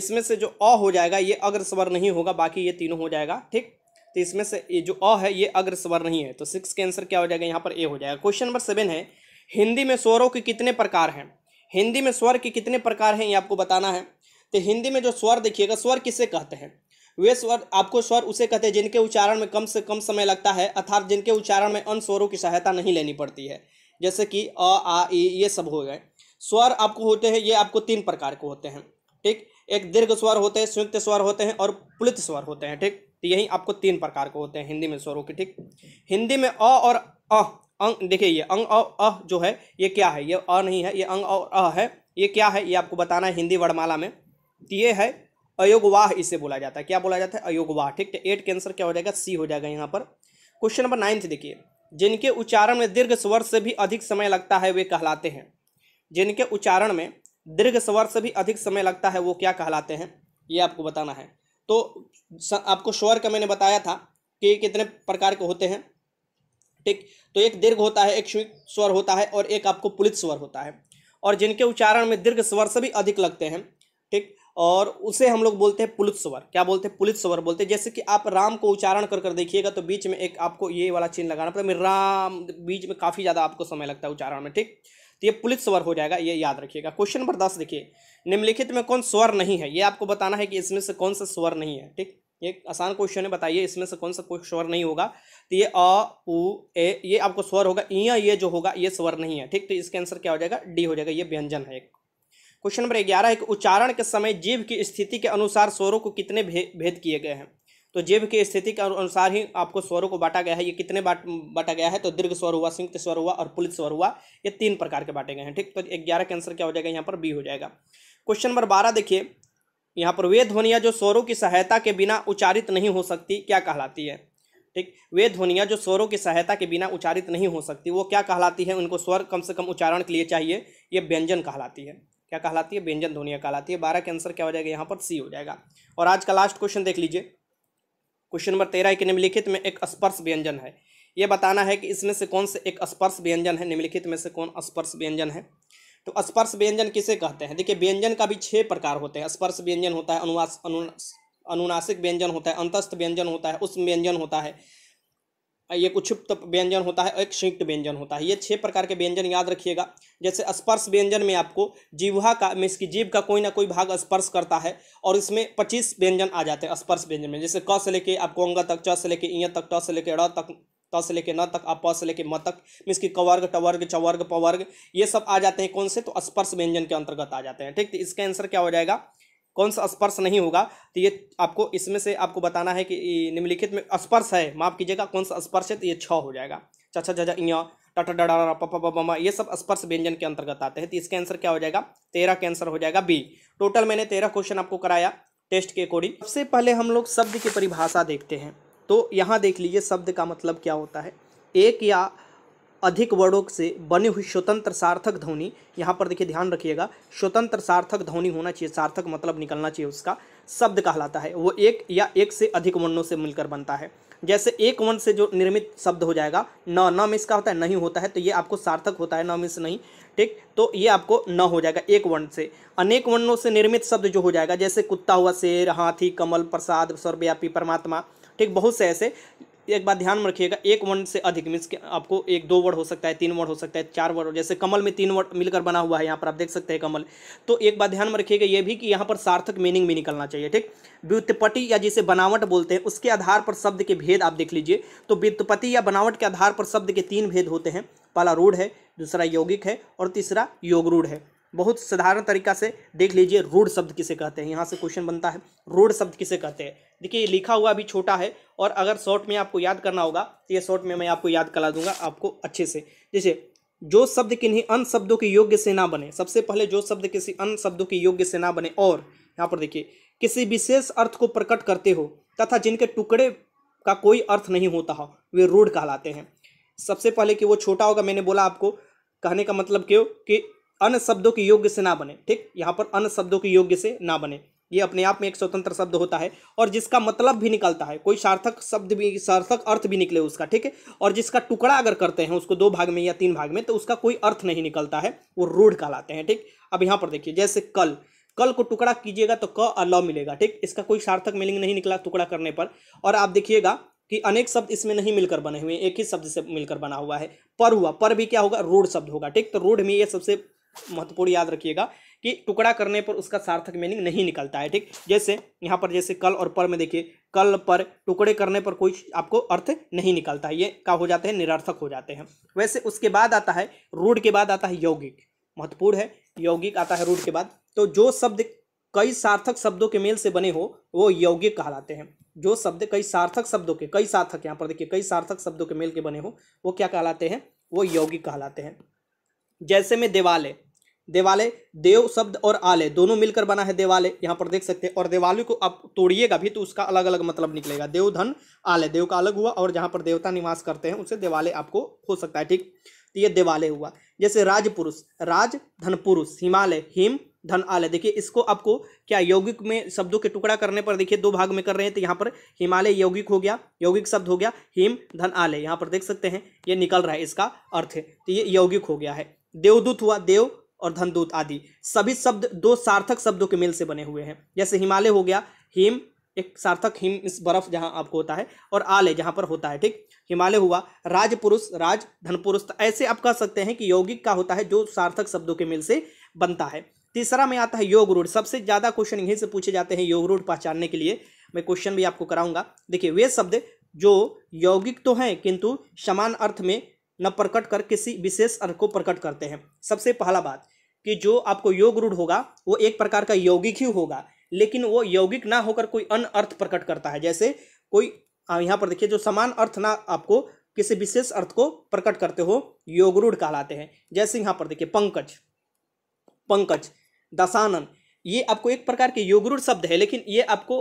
इसमें से जो अ हो जाएगा ये अग्रस्वर नहीं होगा बाकी ये तीनों हो जाएगा ठीक तो इसमें से ये जो अ है ये अग्रस्वर नहीं है तो सिक्स के आंसर क्या हो जाएगा यहाँ पर ए हो जाएगा क्वेश्चन नंबर सेवन है हिंदी में स्वरों के कितने प्रकार हैं हिंदी में स्वर के कितने प्रकार हैं ये आपको बताना है तो हिंदी में जो स्वर देखिएगा स्वर किसे कहते हैं वे स्वर आपको स्वर उसे कहते हैं जिनके उच्चारण में कम से कम समय लगता है अर्थात जिनके उच्चारण में अन्य स्वरों की सहायता नहीं लेनी पड़ती है जैसे कि अ आ ई ये सब हो गए स्वर आपको होते हैं ये आपको तीन प्रकार के होते हैं ठीक एक दीर्घ स्वर होते हैं संयुक्त स्वर होते हैं और पुलित स्वर होते हैं ठीक तो यही आपको तीन प्रकार के होते हैं हिंदी में स्वरों के ठीक हिंदी में अ और अ अंग देखिए ये अंग और अ जो है ये क्या है ये अ नहीं है ये अंग और अ है ये क्या है ये आपको बताना है हिंदी वर्णमाला में तो ये है अयोगवाह इसे बोला जाता है क्या बोला जाता है अयोगवाह ठीक है एट के आंसर क्या हो जाएगा सी हो जाएगा यहाँ पर क्वेश्चन नंबर नाइन्थ देखिए जिनके उच्चारण में दीर्घ स्वर से भी अधिक समय लगता है वे कहलाते हैं जिनके उच्चारण में दीर्घ स्वर से भी अधिक समय लगता है वो क्या कहलाते हैं ये आपको बताना है तो आपको स्वर का मैंने बताया था कि कितने प्रकार के होते हैं ठीक तो एक दीर्घ होता है एक स्वर होता है और एक आपको पुलित स्वर होता है और जिनके उच्चारण में दीर्घ स्वर से भी अधिक लगते हैं ठीक और उसे हम लोग बोलते हैं पुलित स्वर क्या बोलते हैं पुलित स्वर बोलते हैं जैसे कि आप राम को उच्चारण कर कर देखिएगा तो बीच में एक आपको ये वाला चिन्ह लगाना पड़ता है राम बीच में काफ़ी ज़्यादा आपको समय लगता है उच्चारण में ठीक तो ये पुलित स्वर हो जाएगा ये याद रखिएगा क्वेश्चन नंबर दस देखिए निम्नलिखित में कौन स्वर नहीं है ये आपको बताना है कि इसमें से कौन सा स्वर नहीं है ठीक ये आसान क्वेश्चन है बताइए इसमें से कौन सा कोई स्वर नहीं होगा तो ये अ उ ए ये आपको स्वर होगा इया ये जो होगा ये स्वर नहीं है ठीक तो इसका आंसर क्या हो जाएगा डी हो जाएगा ये व्यंजन है एक क्वेश्चन नंबर ग्यारह है कि उच्चारण के समय जीव की स्थिति के अनुसार स्वरों को कितने भे, भेद किए गए हैं तो जीव की स्थिति के अनुसार ही आपको स्वरों को बांटा गया है ये कितने बाट बांटा गया है तो दीर्घ स्वर हुआ संयुक्त स्वर हुआ और पुलित स्वर हुआ ये तीन प्रकार के बांटे गए हैं ठीक तो ग्यारह के आंसर क्या हो जाएगा यहाँ पर बी हो जाएगा क्वेश्चन नंबर बारह देखिए यहाँ पर वे ध्वनियाँ जो स्वरों की सहायता के बिना उच्चारित नहीं हो सकती क्या कहलाती है ठीक वे ध्वनियाँ जो स्वरों की सहायता के बिना उच्चारित नहीं हो सकती वो क्या कहलाती है उनको स्वर कम से कम उच्चारण के लिए चाहिए ये व्यंजन कहलाती है क्या कहलाती है व्यंजन ध्वनिया कहलाती है बारह के आंसर क्या हो जाएगा यहाँ पर सी हो जाएगा और आज का लास्ट क्वेश्चन देख लीजिए क्वेश्चन नंबर तेरह के निम्नलिखित में एक स्पर्श व्यंजन है ये बताना है कि इसमें से कौन से एक स्पर्श व्यंजन है निम्नलिखित में से कौन स्पर्श व्यंजन है तो स्पर्श व्यंजन किसे कहते हैं देखिए व्यंजन का भी छः प्रकार होते हैं स्पर्श व्यंजन होता है अनुवास अनुनासिक व्यंजन होता है अंतस्थ व्यंजन होता है उष्म व्यंजन होता है एक उक्षिप्त व्यंजन होता है एक संयुक्त व्यंजन होता है ये छह प्रकार के व्यंजन याद रखिएगा जैसे स्पर्श व्यंजन में आपको जीवा का मीन्स की जीव का कोई ना कोई भाग स्पर्श करता है और इसमें पच्चीस व्यंजन आ जाते हैं स्पर्श व्यंजन में जैसे क से लेके आपको अंग तक च से लेके इ तक ट से लेके र तक त से लेके न तक आप प से लेके म तक मीन्स की कवर्ग टवर्ग चवर्ग पवर्ग ये सब आ जाते हैं कौन से तो स्पर्श व्यंजन के अंतर्गत आ जाते हैं ठीक तो इसका आंसर क्या हो जाएगा कौन सा स्पर्श नहीं होगा तो ये आपको इसमें से आपको बताना है कि निम्नलिखित में स्पर्श है माफ कीजिएगा कौन सा स्पर्श है तो ये छ हो जाएगा चचा झझा इं टटा डा पपा ये सब स्पर्श व्यंजन के अंतर्गत आते हैं तो इसका आंसर क्या हो जाएगा तेरह के आंसर हो जाएगा बी टोटल मैंने तेरह क्वेश्चन आपको कराया टेस्ट के अकॉर्डिंग सबसे पहले हम लोग शब्द की परिभाषा देखते हैं तो यहाँ देख लीजिए शब्द का मतलब क्या होता है एक या अधिक वर्णों से बनी हुई स्वतंत्र सार्थक ध्वनि यहाँ पर देखिए ध्यान रखिएगा स्वतंत्र सार्थक ध्वनि होना चाहिए सार्थक मतलब निकलना चाहिए उसका शब्द कहलाता है वो एक या एक से अधिक वर्णों से मिलकर बनता है जैसे एक वर्ण से जो निर्मित शब्द हो जाएगा न न मिस का होता है नहीं होता है तो ये आपको सार्थक होता है न मिस नहीं ठीक तो ये आपको न हो जाएगा एक वर्ण से अनेक वर्णों से निर्मित शब्द जो हो जाएगा जैसे कुत्ता हुआ शेर हाथी कमल प्रसाद सर्वव्यापी परमात्मा ठीक बहुत से ऐसे एक बात ध्यान में रखिएगा एक वर्ण से अधिक मीन्स आपको एक दो वर्ड हो सकता है तीन वर्ड हो सकता है चार वर्ड जैसे कमल में तीन वर्ड मिलकर बना हुआ है यहाँ पर आप देख सकते हैं कमल तो एक बात ध्यान में रखिएगा ये भी कि यहाँ पर सार्थक मीनिंग भी निकलना चाहिए ठीक व्युत्पत्ति या जिसे बनावट बोलते हैं उसके आधार पर शब्द के भेद आप देख लीजिए तो व्युत्पत्ति या बनावट के आधार पर शब्द के तीन भेद होते हैं पहला रूढ़ है दूसरा यौगिक है और तीसरा योग रूढ़ है बहुत साधारण तरीका से देख लीजिए रोड शब्द किसे कहते हैं यहाँ से क्वेश्चन बनता है रोड शब्द किसे कहते हैं देखिए लिखा हुआ भी छोटा है और अगर शॉर्ट में आपको याद करना होगा तो ये शॉर्ट में मैं आपको याद करा दूंगा आपको अच्छे से जैसे जो शब्द किन्हीं अन्य शब्दों के योग्य से ना बने सबसे पहले जो शब्द किसी अन्य शब्दों के योग्य से ना बने और यहाँ पर देखिए किसी विशेष अर्थ को प्रकट करते हो तथा जिनके टुकड़े का कोई अर्थ नहीं होता हो वे रूढ़ कहलाते हैं सबसे पहले कि वो छोटा होगा मैंने बोला आपको कहने का मतलब क्यों कि अन्य शब्दों के योग्य से ना बने ठीक यहाँ पर अन्य शब्दों के योग्य से ना बने ये अपने आप में एक स्वतंत्र शब्द होता है और जिसका मतलब भी निकलता है कोई सार्थक शब्द भी सार्थक अर्थ भी निकले उसका ठीक है और जिसका टुकड़ा अगर करते हैं उसको दो भाग में या तीन भाग में तो उसका कोई अर्थ नहीं निकलता है वो रूढ़ कहलाते हैं ठीक अब यहाँ पर देखिए जैसे कल कल को टुकड़ा कीजिएगा तो क अल मिलेगा ठीक इसका कोई सार्थक मीनिंग नहीं निकला टुकड़ा करने पर और आप देखिएगा कि अनेक शब्द इसमें नहीं मिलकर बने हुए एक ही शब्द से मिलकर बना हुआ है पर हुआ पर भी क्या होगा रूढ़ शब्द होगा ठीक तो रूढ़ में ये सबसे महत्वपूर्ण याद रखिएगा कि टुकड़ा करने पर उसका सार्थक मीनिंग नहीं निकलता है ठीक जैसे यहाँ पर जैसे कल और पर में देखिए कल पर टुकड़े करने पर कोई आपको अर्थ नहीं निकलता है ये का हो जाते हैं निरर्थक हो जाते हैं वैसे उसके बाद आता है रूढ़ के बाद आता है यौगिक महत्वपूर्ण है यौगिक आता है रूढ़ के बाद तो जो शब्द कई सार्थक शब्दों के मेल से बने हो वो यौगिक कहलाते हैं जो शब्द कई सार्थक शब्दों के कई सार्थक यहाँ पर देखिए कई सार्थक शब्दों के मेल के बने हो वो क्या कहलाते हैं वो यौगिक कहलाते हैं जैसे में देवालय देवालय देव शब्द और आलय दोनों मिलकर बना है देवालय यहाँ पर देख सकते हैं और देवालय को आप तोड़िएगा भी तो उसका अलग अलग मतलब निकलेगा देव धन आलय देव का अलग हुआ और जहाँ पर देवता निवास करते हैं उसे देवालय आपको हो सकता है ठीक तो ये देवालय हुआ जैसे राजपुरुष राज धन पुरुष हिमालय हिम धन आलय देखिए इसको आपको क्या यौगिक में शब्दों के टुकड़ा करने पर देखिए दो भाग में कर रहे हैं तो यहाँ पर हिमालय यौगिक हो गया यौगिक शब्द हो गया हिम धन आलय यहाँ पर देख सकते हैं ये निकल रहा है इसका अर्थ है तो ये यौगिक हो गया है देवदूत हुआ देव और धनदूत आदि सभी शब्द दो सार्थक शब्दों के मेल से बने हुए हैं जैसे हिमालय हो गया हिम एक सार्थक हिम इस बर्फ जहां आपको होता है और आलय जहां पर होता है ठीक हिमालय हुआ राजपुरुष राज धन पुरुष तो ऐसे आप कह सकते हैं कि यौगिक का होता है जो सार्थक शब्दों के मेल से बनता है तीसरा में आता है योग रूढ़ सबसे ज़्यादा क्वेश्चन यहीं से पूछे जाते हैं योग रूढ़ पहचानने के लिए मैं क्वेश्चन भी आपको कराऊंगा देखिए वे शब्द जो यौगिक तो हैं किंतु समान अर्थ में न प्रकट कर किसी विशेष अर्थ को प्रकट करते हैं सबसे पहला बात कि जो आपको योग रूढ़ होगा वो एक प्रकार का यौगिक ही होगा लेकिन वो यौगिक ना होकर कोई अन्य अर्थ प्रकट करता है जैसे कोई यहाँ पर देखिए जो समान अर्थ ना आपको किसी विशेष अर्थ को प्रकट करते हो योगरूढ़ कहलाते हैं जैसे यहाँ पर देखिए पंकज पंकज दशानन ये आपको एक प्रकार के योगरूढ़ शब्द है लेकिन ये आपको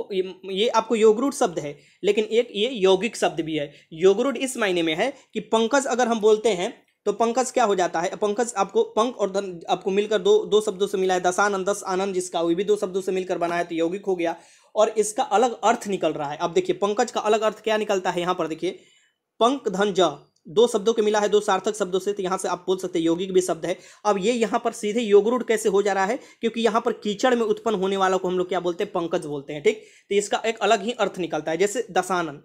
ये आपको योगरूढ़ शब्द है लेकिन एक ये यौगिक शब्द भी है योगरूढ़ इस मायने में है कि पंकज अगर हम बोलते हैं तो पंकज क्या हो जाता है पंकज आपको पंक और धन आपको मिलकर दो दो शब्दों से मिला है दशानंद दस आनंद जिसका हुई भी दो शब्दों से मिलकर बना है तो यौगिक हो गया और इसका अलग अर्थ निकल रहा है अब देखिए पंकज का अलग अर्थ क्या निकलता है यहाँ पर देखिए पंक धन ज दो शब्दों के मिला है दो सार्थक शब्दों से तो यहाँ से आप बोल सकते हैं यौगिक भी शब्द है अब ये यहाँ पर सीधे योगरूढ़ कैसे हो जा रहा है क्योंकि यहाँ पर कीचड़ में उत्पन्न होने वाला को हम लोग क्या बोलते हैं पंकज बोलते हैं ठीक तो इसका एक अलग ही अर्थ निकलता है जैसे दशानन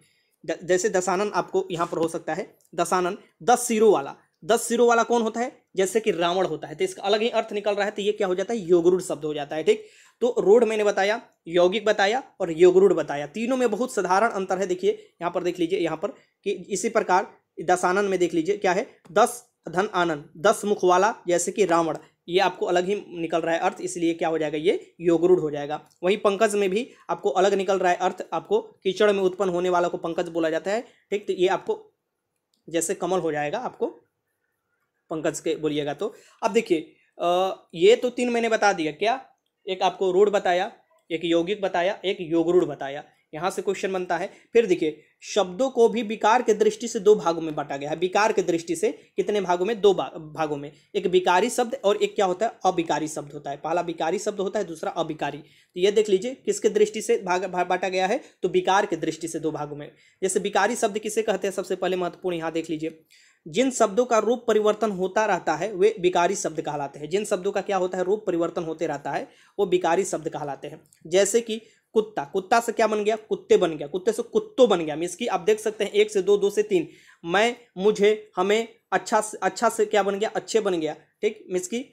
जैसे दशानन आपको यहाँ पर हो सकता है दशानन दस सिरों वाला दस सिरों वाला कौन होता है जैसे कि रावण होता है तो इसका अलग ही अर्थ निकल रहा है तो ये क्या हो जाता है योगरूढ़ शब्द हो जाता है ठीक तो रोड मैंने बताया यौगिक बताया और योगरूढ़ बताया तीनों में बहुत साधारण अंतर है देखिए यहाँ पर देख लीजिए यहाँ पर कि इसी प्रकार दस आनंद में देख लीजिए क्या है दस धन आनंद दस मुख वाला जैसे कि रावण ये आपको अलग ही निकल रहा है अर्थ इसलिए क्या हो जाएगा ये योगरूढ़ हो जाएगा वहीं पंकज में भी आपको अलग निकल रहा है अर्थ आपको कीचड़ में उत्पन्न होने वाला को पंकज बोला जाता है ठीक तो ये आपको जैसे कमल हो जाएगा आपको पंकज के बोलिएगा तो अब देखिए ये तो तीन मैंने बता दिया क्या एक आपको रूढ़ बताया एक यौगिक बताया एक योगरूढ़ बताया यहाँ से क्वेश्चन बनता है फिर देखिए शब्दों को भी विकार के दृष्टि से दो भागों में बांटा गया है विकार के दृष्टि से कितने भागों में दो भागों में एक विकारी शब्द और एक क्या होता है अविकारी शब्द होता है पहला विकारी शब्द होता है दूसरा अविकारी तो यह देख लीजिए किसके दृष्टि से भाग बांटा गया है तो विकार के दृष्टि से दो भागों में जैसे विकारी शब्द किसे कहते हैं सबसे पहले महत्वपूर्ण यहाँ देख लीजिए जिन शब्दों का रूप परिवर्तन होता रहता है वे विकारी शब्द कहलाते हैं जिन शब्दों का क्या होता है रूप परिवर्तन होते रहता है वो विकारी शब्द कहलाते हैं जैसे कि कुत्ता कुत्ता से क्या बन गया कुत्ते बन गया कुत्ते से कुत्तो बन गया मीन्स की आप देख सकते हैं एक से दो दो से तीन मैं मुझे हमें अच्छा से अच्छा से क्या बन गया अच्छे बन गया ठीक मीन्स की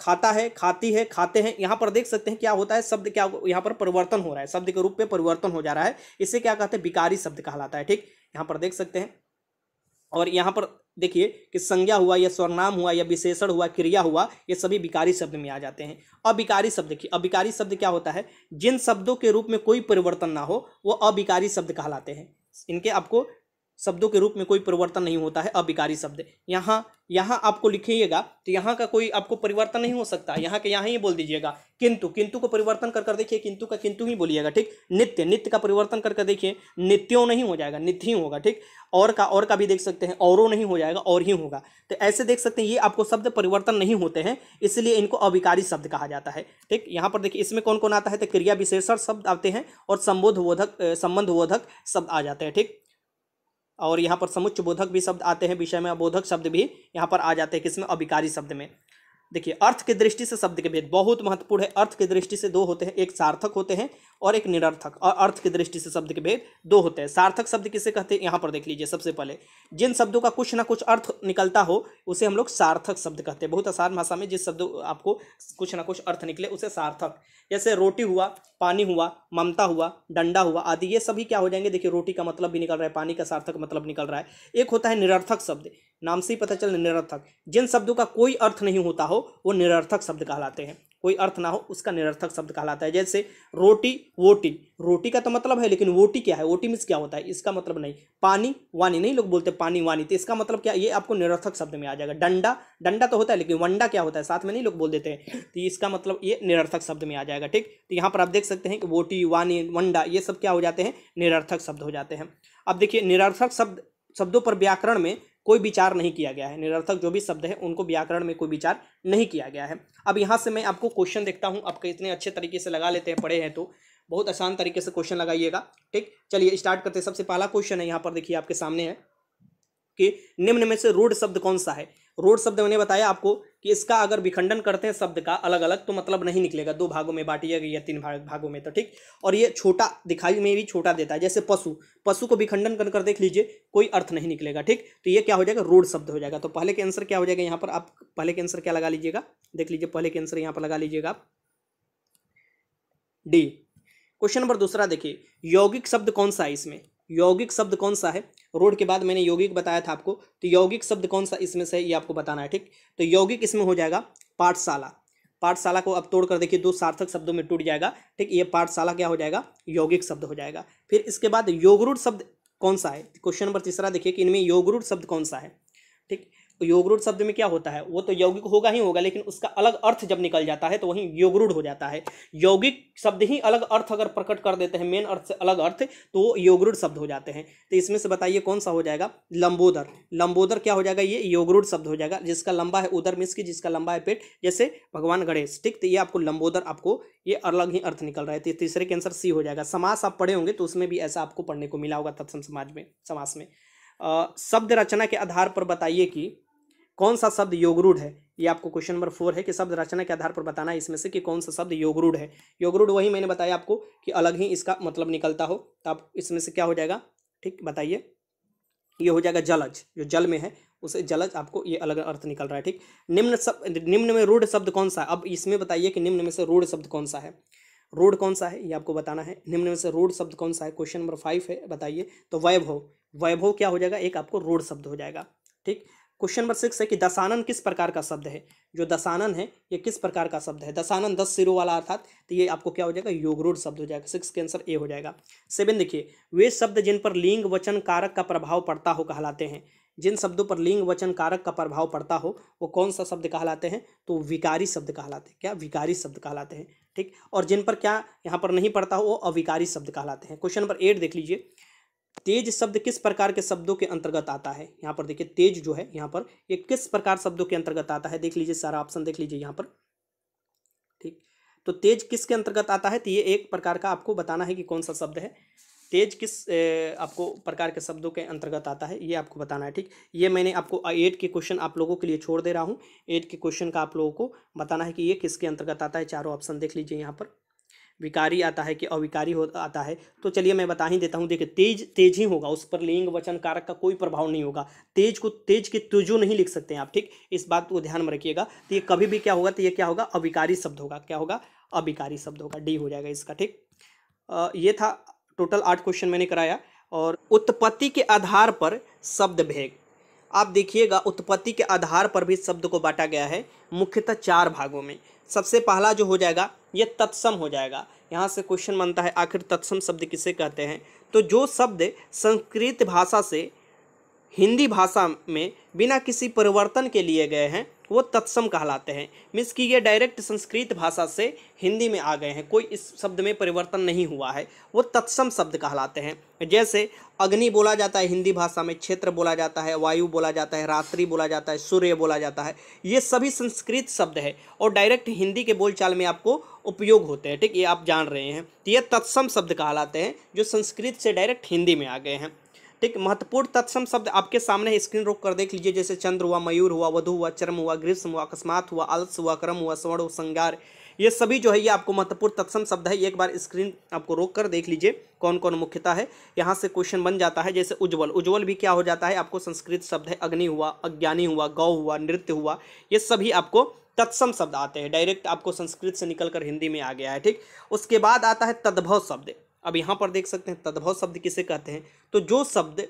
खाता है खाती है खाते हैं यहाँ पर देख सकते हैं क्या होता है शब्द क्या यहाँ पर परिवर्तन हो रहा है शब्द के रूप में परिवर्तन हो जा रहा है इसे क्या कहते हैं विकारी शब्द कहलाता है ठीक यहाँ पर देख सकते हैं और यहाँ पर देखिए कि संज्ञा हुआ या स्वर्णाम हुआ या विशेषण हुआ क्रिया हुआ ये सभी विकारी शब्द में आ जाते हैं अविकारी शब्द की अविकारी शब्द क्या होता है जिन शब्दों के रूप में कोई परिवर्तन ना हो वो अविकारी शब्द कहलाते हैं इनके आपको शब्दों के रूप में कोई परिवर्तन नहीं होता है अविकारी शब्द यहाँ यहाँ आपको लिखिएगा तो यहाँ का कोई आपको परिवर्तन नहीं हो सकता यहाँ के यहाँ ही बोल दीजिएगा किंतु किंतु को परिवर्तन कर कर देखिए किंतु का किंतु ही बोलिएगा ठीक नित्य नित्य का परिवर्तन कर कर देखिए नित्यों नहीं हो जाएगा नित्य ही होगा ठीक और का और का भी देख सकते हैं औरों नहीं हो जाएगा और ही होगा तो ऐसे देख सकते हैं ये आपको शब्द परिवर्तन नहीं होते हैं इसलिए इनको अविकारी शब्द कहा जाता है ठीक यहाँ पर देखिए इसमें कौन कौन आता है तो क्रिया विशेषण शब्द आते हैं और संबोधबोधक संबंधबोधक शब्द आ जाते हैं ठीक और यहाँ पर समुच्च बोधक भी शब्द आते हैं विषय में अबोधक शब्द भी यहाँ पर आ जाते हैं किसमें अभिकारी शब्द में देखिए अर्थ की दृष्टि से शब्द के भेद बहुत महत्वपूर्ण है अर्थ की दृष्टि से दो होते हैं एक सार्थक होते हैं और एक निरर्थक और अर्थ की दृष्टि से शब्द के भेद दो होते हैं सार्थक शब्द किसे कहते हैं यहाँ पर देख लीजिए सबसे पहले जिन शब्दों का कुछ ना कुछ अर्थ निकलता हो उसे हम लोग सार्थक शब्द कहते हैं बहुत आसान भाषा में जिस शब्द आपको कुछ ना कुछ अर्थ निकले उसे सार्थक जैसे रोटी हुआ पानी हुआ ममता हुआ डंडा हुआ आदि ये सभी क्या हो जाएंगे देखिए रोटी का मतलब भी निकल रहा है पानी का सार्थक मतलब निकल रहा है एक होता है निरर्थक शब्द नाम से ही पता चल निरर्थक जिन शब्दों का कोई अर्थ नहीं होता हो वो निरर्थक शब्द कहलाते हैं कोई अर्थ ना हो उसका निरर्थक शब्द कहलाता है जैसे रोटी वोटी रोटी का तो मतलब है लेकिन वोटी क्या है वोटी मीन्स क्या होता है इसका मतलब नहीं पानी वानी नहीं लोग बोलते पानी वानी तो इसका मतलब क्या ये आपको निरर्थक शब्द में आ जाएगा डंडा डंडा तो होता है लेकिन वंडा क्या होता है साथ में नहीं लोग बोल देते हैं तो इसका मतलब ये निरर्थक शब्द में आ जाएगा ठीक तो यहाँ पर आप देख सकते हैं कि वोटी वानी वंडा ये सब क्या हो जाते हैं निरर्थक शब्द हो जाते हैं अब देखिए निरर्थक शब्द शब्दों पर व्याकरण में कोई विचार नहीं किया गया है निरर्थक जो भी शब्द है उनको व्याकरण में कोई विचार नहीं किया गया है अब यहाँ से मैं आपको क्वेश्चन देखता हूँ आप इतने अच्छे तरीके से लगा लेते हैं पढ़े हैं तो बहुत आसान तरीके से क्वेश्चन लगाइएगा ठीक चलिए स्टार्ट करते हैं सबसे पहला क्वेश्चन है यहाँ पर देखिए आपके सामने है कि निम्न में से रोड शब्द कौन सा है रोड शब्द मैंने बताया आपको कि इसका अगर विखंडन करते हैं शब्द का अलग अलग तो मतलब नहीं निकलेगा दो भागों में बांटी गई या तीन भाग भागों में तो ठीक और ये छोटा दिखाई में भी छोटा देता है जैसे पशु पशु को विखंडन कर कर देख लीजिए कोई अर्थ नहीं निकलेगा ठीक तो ये क्या हो जाएगा रोड शब्द हो जाएगा तो पहले के आंसर क्या हो जाएगा यहाँ पर आप पहले के आंसर क्या लगा लीजिएगा देख लीजिए पहले के आंसर यहाँ पर लगा लीजिएगा आप डी क्वेश्चन नंबर दूसरा देखिए यौगिक शब्द कौन सा है इसमें यौगिक शब्द कौन सा है रोड के बाद मैंने यौगिक बताया था आपको तो यौगिक शब्द कौन सा इसमें से ये आपको बताना है ठीक तो यौगिक इसमें हो जाएगा पाठशाला पाठशाला को अब तोड़ कर देखिए दो सार्थक शब्दों में टूट जाएगा ठीक ये पाठशाला क्या हो जाएगा यौगिक शब्द हो जाएगा फिर इसके बाद योगरूढ़ शब्द कौन सा है क्वेश्चन नंबर तीसरा देखिए कि इनमें योगरूढ़ शब्द कौन सा है ठीक योगरूढ़ शब्द में क्या होता है वो तो यौगिक होगा ही होगा लेकिन उसका अलग अर्थ जब निकल जाता है तो वहीं योगरूढ़ हो जाता है यौगिक शब्द ही अलग अर्थ अगर प्रकट कर देते हैं मेन अर्थ से अलग अर्थ तो वो योगरूढ़ शब्द हो जाते हैं तो इसमें से बताइए कौन सा हो जाएगा लंबोदर लंबोदर क्या हो जाएगा ये योगरूढ़ शब्द हो जाएगा जिसका लंबा है उदर मिस की जिसका लंबा है पेट जैसे भगवान गणेश ठीक तो ये आपको लंबोदर आपको ये अलग ही अर्थ निकल रहा है तो तीसरे के आंसर सी हो जाएगा समास आप पढ़े होंगे तो उसमें भी ऐसा आपको पढ़ने को मिला होगा तत्सम समाज में समास में शब्द रचना के आधार पर बताइए कि कौन सा शब्द योगरूढ़ है ये आपको क्वेश्चन नंबर फोर है कि शब्द रचना के आधार पर बताना है इसमें से कि कौन सा शब्द योगरूढ़ है योगरूढ़ वही मैंने बताया आपको कि अलग ही इसका मतलब निकलता हो तो आप इसमें से क्या हो जाएगा ठीक बताइए ये हो जाएगा जलज जो जल में है उसे जलज आपको ये अलग अर्थ निकल रहा है ठीक निम्न शब्द निम्न में रूढ़ शब्द कौन सा अब इसमें बताइए कि निम्न में से रूढ़ शब्द कौन सा है रूढ़ कौन सा है ये आपको बताना है निम्न में से रूढ़ शब्द कौन सा है क्वेश्चन नंबर फाइव है बताइए तो वैभव वैभव क्या हो जाएगा एक आपको रूढ़ शब्द हो जाएगा ठीक क्वेश्चन नंबर सिक्स है कि दसानन किस प्रकार का शब्द है जो दसानन है ये किस प्रकार का शब्द है दसानन दस सिरों वाला अर्थात तो ये आपको क्या हो जाएगा योगरूढ़ शब्द हो जाएगा सिक्स के आंसर ए हो जाएगा सेवन देखिए वे शब्द जिन पर लिंग वचन कारक का प्रभाव पड़ता हो कहलाते हैं जिन शब्दों पर लिंग वचन कारक का प्रभाव पड़ता हो वो कौन सा शब्द कहलाते हैं तो विकारी शब्द कहलाते हैं क्या विकारी शब्द कहलाते हैं ठीक और जिन पर क्या यहाँ पर नहीं पड़ता हो वो अविकारी शब्द कहलाते हैं क्वेश्चन नंबर एट देख लीजिए तेज शब्द किस प्रकार के शब्दों के अंतर्गत आता है यहाँ पर देखिए तेज जो है यहाँ पर ये किस प्रकार शब्दों के अंतर्गत आता है देख लीजिए सारा ऑप्शन देख लीजिए यहाँ पर ठीक तो तेज किसके अंतर्गत आता है तो ये एक प्रकार का आपको बताना है कि कौन सा शब्द है तेज किस आपको प्रकार के शब्दों के अंतर्गत आता है ये आपको बताना है ठीक ये मैंने आपको एट के क्वेश्चन आप लोगों के लिए छोड़ दे रहा हूँ एट के क्वेश्चन का आप लोगों को बताना है कि ये किसके अंतर्गत आता है चारों ऑप्शन देख लीजिए यहाँ पर विकारी आता है कि अविकारी हो आता है तो चलिए मैं बता ही देता हूँ देखिए तेज तेज ही होगा उस पर लिंग वचन कारक का कोई प्रभाव नहीं होगा तेज को तेज के तुजो नहीं लिख सकते हैं आप ठीक इस बात को ध्यान में रखिएगा तो ये कभी भी क्या होगा तो ये क्या होगा अविकारी शब्द होगा क्या होगा अविकारी शब्द होगा डी हो जाएगा इसका ठीक ये था टोटल आठ क्वेश्चन मैंने कराया और उत्पत्ति के आधार पर शब्द भेद आप देखिएगा उत्पत्ति के आधार पर भी शब्द को बांटा गया है मुख्यतः चार भागों में सबसे पहला जो हो जाएगा ये तत्सम हो जाएगा यहाँ से क्वेश्चन बनता है आखिर तत्सम शब्द किसे कहते हैं तो जो शब्द संस्कृत भाषा से हिंदी भाषा में बिना किसी परिवर्तन के लिए गए हैं वो तत्सम कहलाते हैं मीन्स कि ये डायरेक्ट संस्कृत भाषा से हिंदी में आ गए हैं कोई इस शब्द में परिवर्तन नहीं हुआ है वो तत्सम शब्द कहलाते हैं जैसे अग्नि बोला जाता है हिंदी भाषा में क्षेत्र बोला जाता है वायु बोला जाता है रात्रि बोला जाता है सूर्य बोला जाता है ये सभी संस्कृत शब्द है और डायरेक्ट हिंदी के बोलचाल में आपको उपयोग होते हैं ठीक ये आप जान रहे हैं तो ये तत्सम शब्द कहलाते हैं जो संस्कृत से डायरेक्ट हिंदी में आ गए हैं ठीक महत्वपूर्ण तत्सम शब्द आपके सामने स्क्रीन रोक कर देख लीजिए जैसे चंद्र हुआ मयूर हुआ वधु हुआ चरम हुआ ग्रीष्म हुआ अकस्मात हुआ आलस हुआ क्रम हुआ स्वर्ण संगार ये सभी जो है ये आपको महत्वपूर्ण तत्सम शब्द है एक बार स्क्रीन आपको रोक कर देख लीजिए कौन कौन मुख्यता है यहाँ से क्वेश्चन बन जाता है जैसे उज्ज्वल उज्ज्वल भी क्या हो जाता है आपको संस्कृत शब्द है अग्नि हुआ अज्ञानी हुआ गौ हुआ नृत्य हुआ ये सभी आपको तत्सम शब्द आते हैं डायरेक्ट आपको संस्कृत से निकलकर हिंदी में आ गया है ठीक उसके बाद आता है तद्भव शब्द अब यहाँ पर देख सकते हैं तद्भव शब्द किसे कहते हैं तो जो शब्द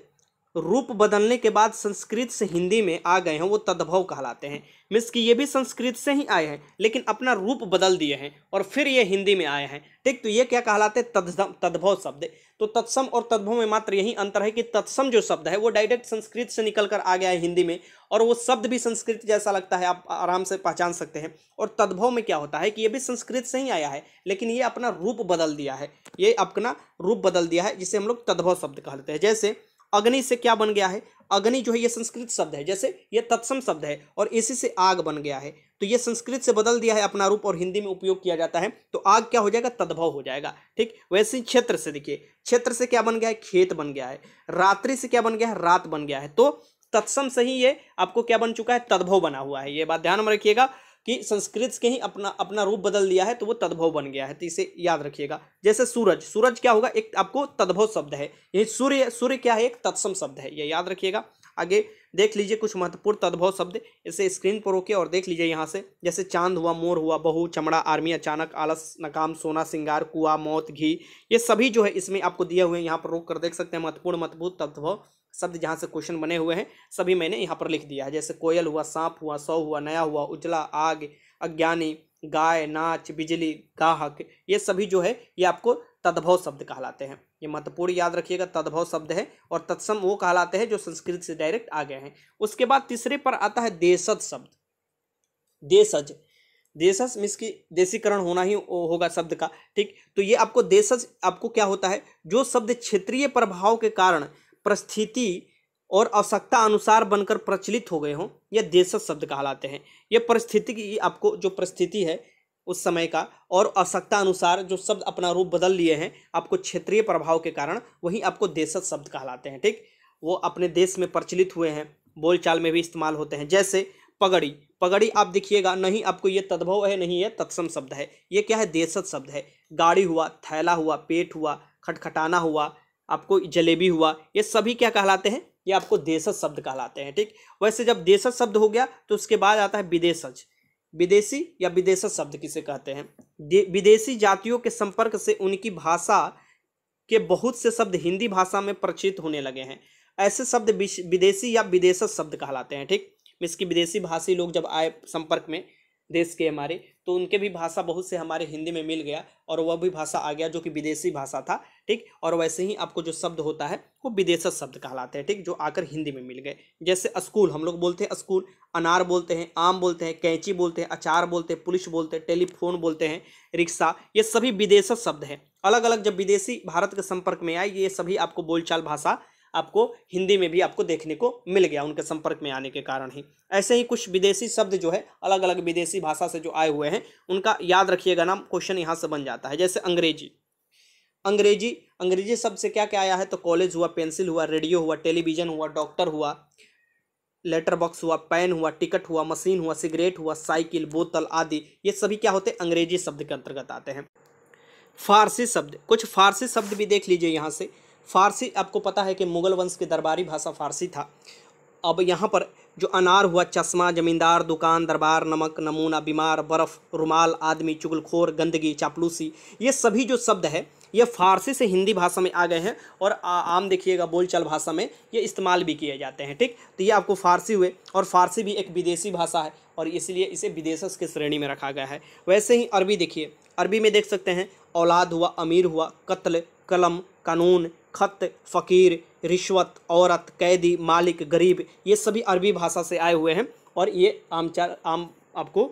रूप बदलने के बाद संस्कृत से हिंदी में आ गए हैं वो तद्भव कहलाते हैं मीन्स कि ये भी संस्कृत से ही आए हैं लेकिन अपना रूप बदल दिए हैं और फिर ये हिंदी में आए हैं ठीक तो ये क्या कहलाते हैं तद तद्भव शब्द तो तत्सम और तद्भव में मात्र यही अंतर है कि तत्सम जो शब्द है वो डायरेक्ट संस्कृत से निकल कर आ गया है हिंदी में और वो शब्द भी संस्कृत जैसा लगता है आप आराम से पहचान सकते हैं और तद्भव में क्या होता है कि ये भी संस्कृत से ही आया है लेकिन ये अपना रूप बदल दिया है ये अपना रूप बदल दिया है जिसे हम लोग तद्भव शब्द कहते हैं जैसे अग्नि से क्या बन गया है अग्नि जो है ये संस्कृत शब्द है जैसे ये तत्सम शब्द है और इसी से आग बन गया है तो ये संस्कृत से बदल दिया है अपना रूप और हिंदी में उपयोग किया जाता है तो आग क्या हो जाएगा तद्भव हो जाएगा ठीक वैसे ही क्षेत्र से देखिए क्षेत्र से क्या बन गया है खेत बन गया है रात्रि से क्या बन गया है रात बन गया है तो तत्सम से ही ये आपको क्या बन चुका है तद्भव बना हुआ है ये बात ध्यान में रखिएगा कि संस्कृत के ही अपना अपना रूप बदल दिया है तो वो तद्भव बन गया है तो इसे याद रखिएगा जैसे सूरज सूरज क्या होगा एक आपको तद्भव शब्द है यही सूर्य सूर्य क्या है एक तत्सम शब्द है ये याद रखिएगा आगे देख लीजिए कुछ महत्वपूर्ण तद्भव शब्द इसे स्क्रीन पर रोके और देख लीजिए यहाँ से जैसे चांद हुआ मोर हुआ बहु चमड़ा आर्मी अचानक आलस नकाम सोना सिंगार कुआ मौत घी ये सभी जो है इसमें आपको दिए हुए यहाँ पर रोक कर देख सकते हैं महत्वपूर्ण महत्वपूर्ण तद्भव शब्द जहाँ से क्वेश्चन बने हुए हैं सभी मैंने यहाँ पर लिख दिया है जैसे कोयल हुआ सांप हुआ सौ हुआ नया हुआ उजला आग अज्ञानी गाय नाच बिजली गाहक ये सभी जो है ये आपको तद्भव शब्द कहलाते हैं ये महत्वपूर्ण याद रखिएगा तद्भव शब्द है और तत्सम वो कहलाते हैं जो संस्कृत से डायरेक्ट आ गए हैं उसके बाद तीसरे पर आता है देशज शब्द देशज देशज मीन्स की देशीकरण होना ही होगा शब्द का ठीक तो ये आपको देशज आपको क्या होता है जो शब्द क्षेत्रीय प्रभाव के कारण परिस्थिति और आवश्यकता अनुसार बनकर प्रचलित हो गए हों यह देश शब्द कहलाते हैं यह परिस्थिति की आपको जो परिस्थिति है उस समय का और आवश्यकता अनुसार जो शब्द अपना रूप बदल लिए हैं आपको क्षेत्रीय प्रभाव के कारण वही आपको देशज शब्द कहलाते हैं ठीक वो अपने देश में प्रचलित हुए हैं बोलचाल में भी इस्तेमाल होते हैं जैसे पगड़ी पगड़ी आप देखिएगा नहीं आपको ये तद्भव है नहीं है तत्सम शब्द है ये क्या है देशज शब्द है गाड़ी हुआ थैला हुआ पेट हुआ खटखटाना हुआ आपको जलेबी हुआ ये सभी क्या कहलाते हैं ये आपको देशज शब्द कहलाते हैं ठीक वैसे जब देशज शब्द हो गया तो उसके बाद आता है विदेशज विदेशी या विदेशज शब्द किसे कहते हैं विदेशी जातियों के संपर्क से उनकी भाषा के बहुत से शब्द हिंदी भाषा में परिचित होने लगे हैं ऐसे शब्द विदेशी या विदेशज शब्द कहलाते हैं ठीक इसकी विदेशी भाषी लोग जब आए संपर्क में देश के हमारे तो उनके भी भाषा बहुत से हमारे हिंदी में मिल गया और वह भी भाषा आ गया जो कि विदेशी भाषा था ठीक और वैसे ही आपको जो शब्द होता है वो विदेशा शब्द कहलाते हैं ठीक जो आकर हिंदी में मिल गए जैसे स्कूल हम लोग बोलते हैं स्कूल अनार बोलते हैं आम बोलते हैं कैंची बोलते हैं अचार बोलते हैं पुलिस बोलते हैं टेलीफोन बोलते हैं रिक्शा ये सभी विदेशा शब्द हैं अलग अलग जब विदेशी भारत के संपर्क में आए ये सभी आपको बोलचाल भाषा आपको हिंदी में भी आपको देखने को मिल गया उनके संपर्क में आने के कारण ही ऐसे ही कुछ विदेशी शब्द जो है अलग अलग विदेशी भाषा से जो आए हुए हैं उनका याद रखिएगा नाम क्वेश्चन यहाँ से बन जाता है जैसे अंग्रेजी अंग्रेजी अंग्रेजी शब्द से क्या क्या आया है तो कॉलेज हुआ पेंसिल हुआ रेडियो हुआ टेलीविज़न हुआ डॉक्टर हुआ लेटर बॉक्स हुआ पेन हुआ टिकट हुआ मशीन हुआ सिगरेट हुआ साइकिल बोतल आदि ये सभी क्या होते हैं अंग्रेजी शब्द के अंतर्गत आते हैं फारसी शब्द कुछ फारसी शब्द भी देख लीजिए यहाँ से फारसी आपको पता है कि मुग़ल वंश की दरबारी भाषा फारसी था अब यहाँ पर जो अनार हुआ चश्मा जमींदार दुकान दरबार नमक नमूना बीमार बर्फ़ रुमाल आदमी चुगलखोर गंदगी चापलूसी ये सभी जो शब्द है ये फारसी से हिंदी भाषा में आ गए हैं और आ, आम देखिएगा बोलचाल भाषा में ये इस्तेमाल भी किए जाते हैं ठीक तो ये आपको फारसी हुए और फारसी भी एक विदेशी भाषा है और इसलिए इसे विदेशस के श्रेणी में रखा गया है वैसे ही अरबी देखिए अरबी में देख सकते हैं औलाद हुआ अमीर हुआ कत्ल कलम कानून खत फ़कीर रिश्वत औरत कैदी मालिक गरीब ये सभी अरबी भाषा से आए हुए हैं और ये आम चार आम आपको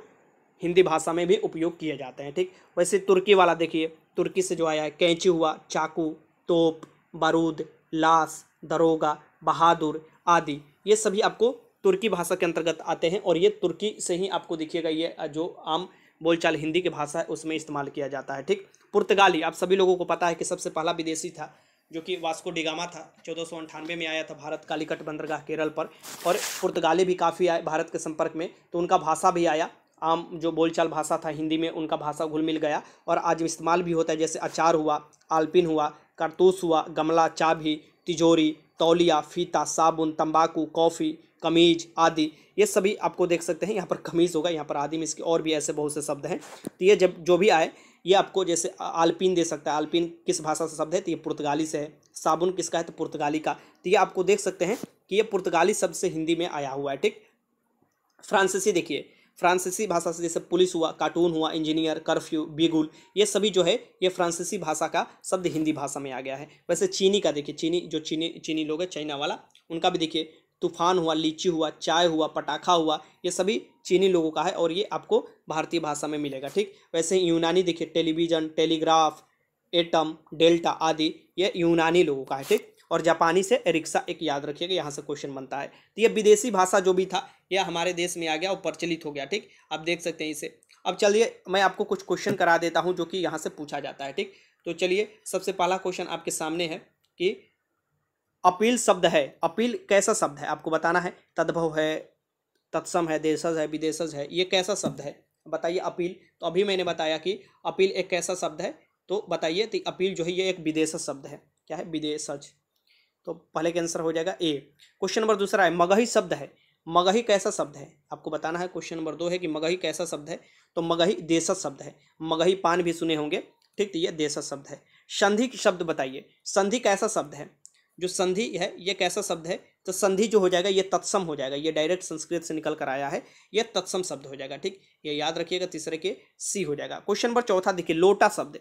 हिंदी भाषा में भी उपयोग किए जाते हैं ठीक वैसे तुर्की वाला देखिए तुर्की से जो आया है कैंची हुआ चाकू तोप बारूद लाश दरोगा बहादुर आदि ये सभी आपको तुर्की भाषा के अंतर्गत आते हैं और ये तुर्की से ही आपको देखिएगा ये जो आम बोलचाल हिंदी की भाषा है उसमें इस्तेमाल किया जाता है ठीक पुर्तगाली आप सभी लोगों को पता है कि सबसे पहला विदेशी था जो कि वास्को डिगामा था चौदह में आया था भारत कालीकट बंदरगाह केरल पर और पुर्तगाली भी काफ़ी आए भारत के संपर्क में तो उनका भाषा भी आया आम जो बोलचाल भाषा था हिंदी में उनका भाषा घुल मिल गया और आज इस्तेमाल भी होता है जैसे अचार हुआ आलपिन हुआ कारतूस हुआ गमला चाबी तिजोरी तौलिया फीता साबुन तंबाकू कॉफ़ी कमीज आदि ये सभी आपको देख सकते हैं यहाँ पर कमीज़ होगा यहाँ पर आदि में इसके और भी ऐसे बहुत से शब्द हैं तो ये जब जो भी आए ये आपको जैसे आलपिन दे सकता है आलपिन किस भाषा से शब्द है तो ये पुर्तगाली से है साबुन किसका है तो पुर्तगाली का तो ये आपको देख सकते हैं कि ये पुर्तगाली शब्द से हिंदी में आया हुआ है ठीक फ्रांसीसी देखिए फ्रांसीसी भाषा से जैसे पुलिस हुआ कार्टून हुआ इंजीनियर कर्फ्यू बिगुल ये सभी जो है ये फ्रांसीसी भाषा का शब्द हिंदी भाषा में आ गया है वैसे चीनी का देखिए चीनी जो चीनी चीनी लोग हैं चाइना वाला उनका भी देखिए तूफान हुआ लीची हुआ चाय हुआ पटाखा हुआ ये सभी चीनी लोगों का है और ये आपको भारतीय भाषा में मिलेगा ठीक वैसे यूनानी देखिए टेलीविज़न टेलीग्राफ एटम डेल्टा आदि ये यूनानी लोगों का है ठीक और जापानी से रिक्शा एक याद रखिएगा यहाँ से क्वेश्चन बनता है तो ये विदेशी भाषा जो भी था यह हमारे देश में आ गया और प्रचलित हो गया ठीक आप देख सकते हैं इसे अब चलिए मैं आपको कुछ क्वेश्चन करा देता हूँ जो कि यहाँ से पूछा जाता है ठीक तो चलिए सबसे पहला क्वेश्चन आपके सामने है कि अपील शब्द है अपील कैसा शब्द है आपको बताना है तद्भव है तत्सम है देशज है विदेशज है ये कैसा शब्द है बताइए अपील तो अभी मैंने बताया कि अपील एक कैसा शब्द है तो बताइए तो अपील जो है ये एक विदेशज शब्द है क्या है विदेशज तो पहले के आंसर हो जाएगा ए क्वेश्चन नंबर दूसरा है मगही शब्द है मगही कैसा शब्द है आपको बताना है क्वेश्चन नंबर दो है कि मगही कैसा शब्द है तो मगही देशज शब्द है मगही पान भी सुने होंगे ठीक तो ये देशज शब्द है संधि शब्द बताइए संधि कैसा शब्द है जो संधि है ये कैसा शब्द है तो संधि जो हो जाएगा ये तत्सम हो जाएगा ये डायरेक्ट संस्कृत से निकल कर आया है ये तत्सम शब्द हो जाएगा ठीक ये याद रखिएगा तीसरे के सी हो जाएगा क्वेश्चन नंबर चौथा देखिए लोटा शब्द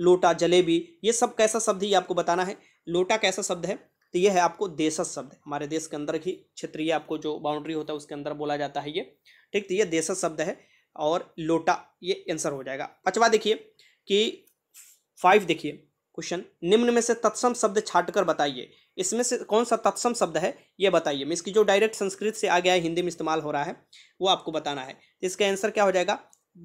लोटा जलेबी ये सब कैसा शब्द है ये आपको बताना है लोटा कैसा शब्द है तो ये है आपको देशस शब्द हमारे देश के अंदर ही क्षेत्रीय आपको जो बाउंड्री होता है उसके अंदर बोला जाता है ये ठीक तो ये देशस शब्द है और लोटा ये आंसर हो जाएगा पचवा देखिए कि फाइव देखिए क्वेश्चन निम्न में से तत्सम शब्द छाट बताइए इसमें से कौन सा तत्सम शब्द है ये बताइए मैं इसकी जो डायरेक्ट संस्कृत से आ गया है हिंदी में इस्तेमाल हो रहा है वो आपको बताना है इसका आंसर क्या हो जाएगा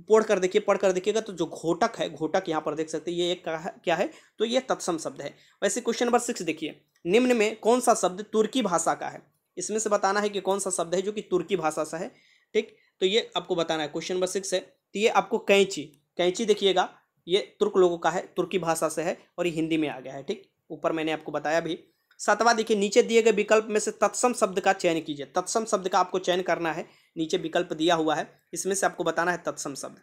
पढ़ कर देखिए पढ़ कर देखिएगा तो जो घोटक है घोटक यहाँ पर देख सकते हैं ये एक क्या है तो ये तत्सम शब्द है वैसे क्वेश्चन नंबर सिक्स देखिए निम्न में कौन सा शब्द तुर्की भाषा का है इसमें से बताना है कि कौन सा शब्द है जो कि तुर्की भाषा सा है ठीक तो ये आपको बताना है क्वेश्चन नंबर सिक्स है तो ये आपको कैंची कैंची देखिएगा ये तुर्क लोगों का है तुर्की भाषा से है और ये हिंदी में आ गया है ठीक ऊपर मैंने आपको बताया भी सातवां देखिए नीचे दिए गए विकल्प में से तत्सम शब्द का चयन कीजिए तत्सम शब्द का आपको चयन करना है नीचे विकल्प दिया हुआ है इसमें से आपको बताना है तत्सम शब्द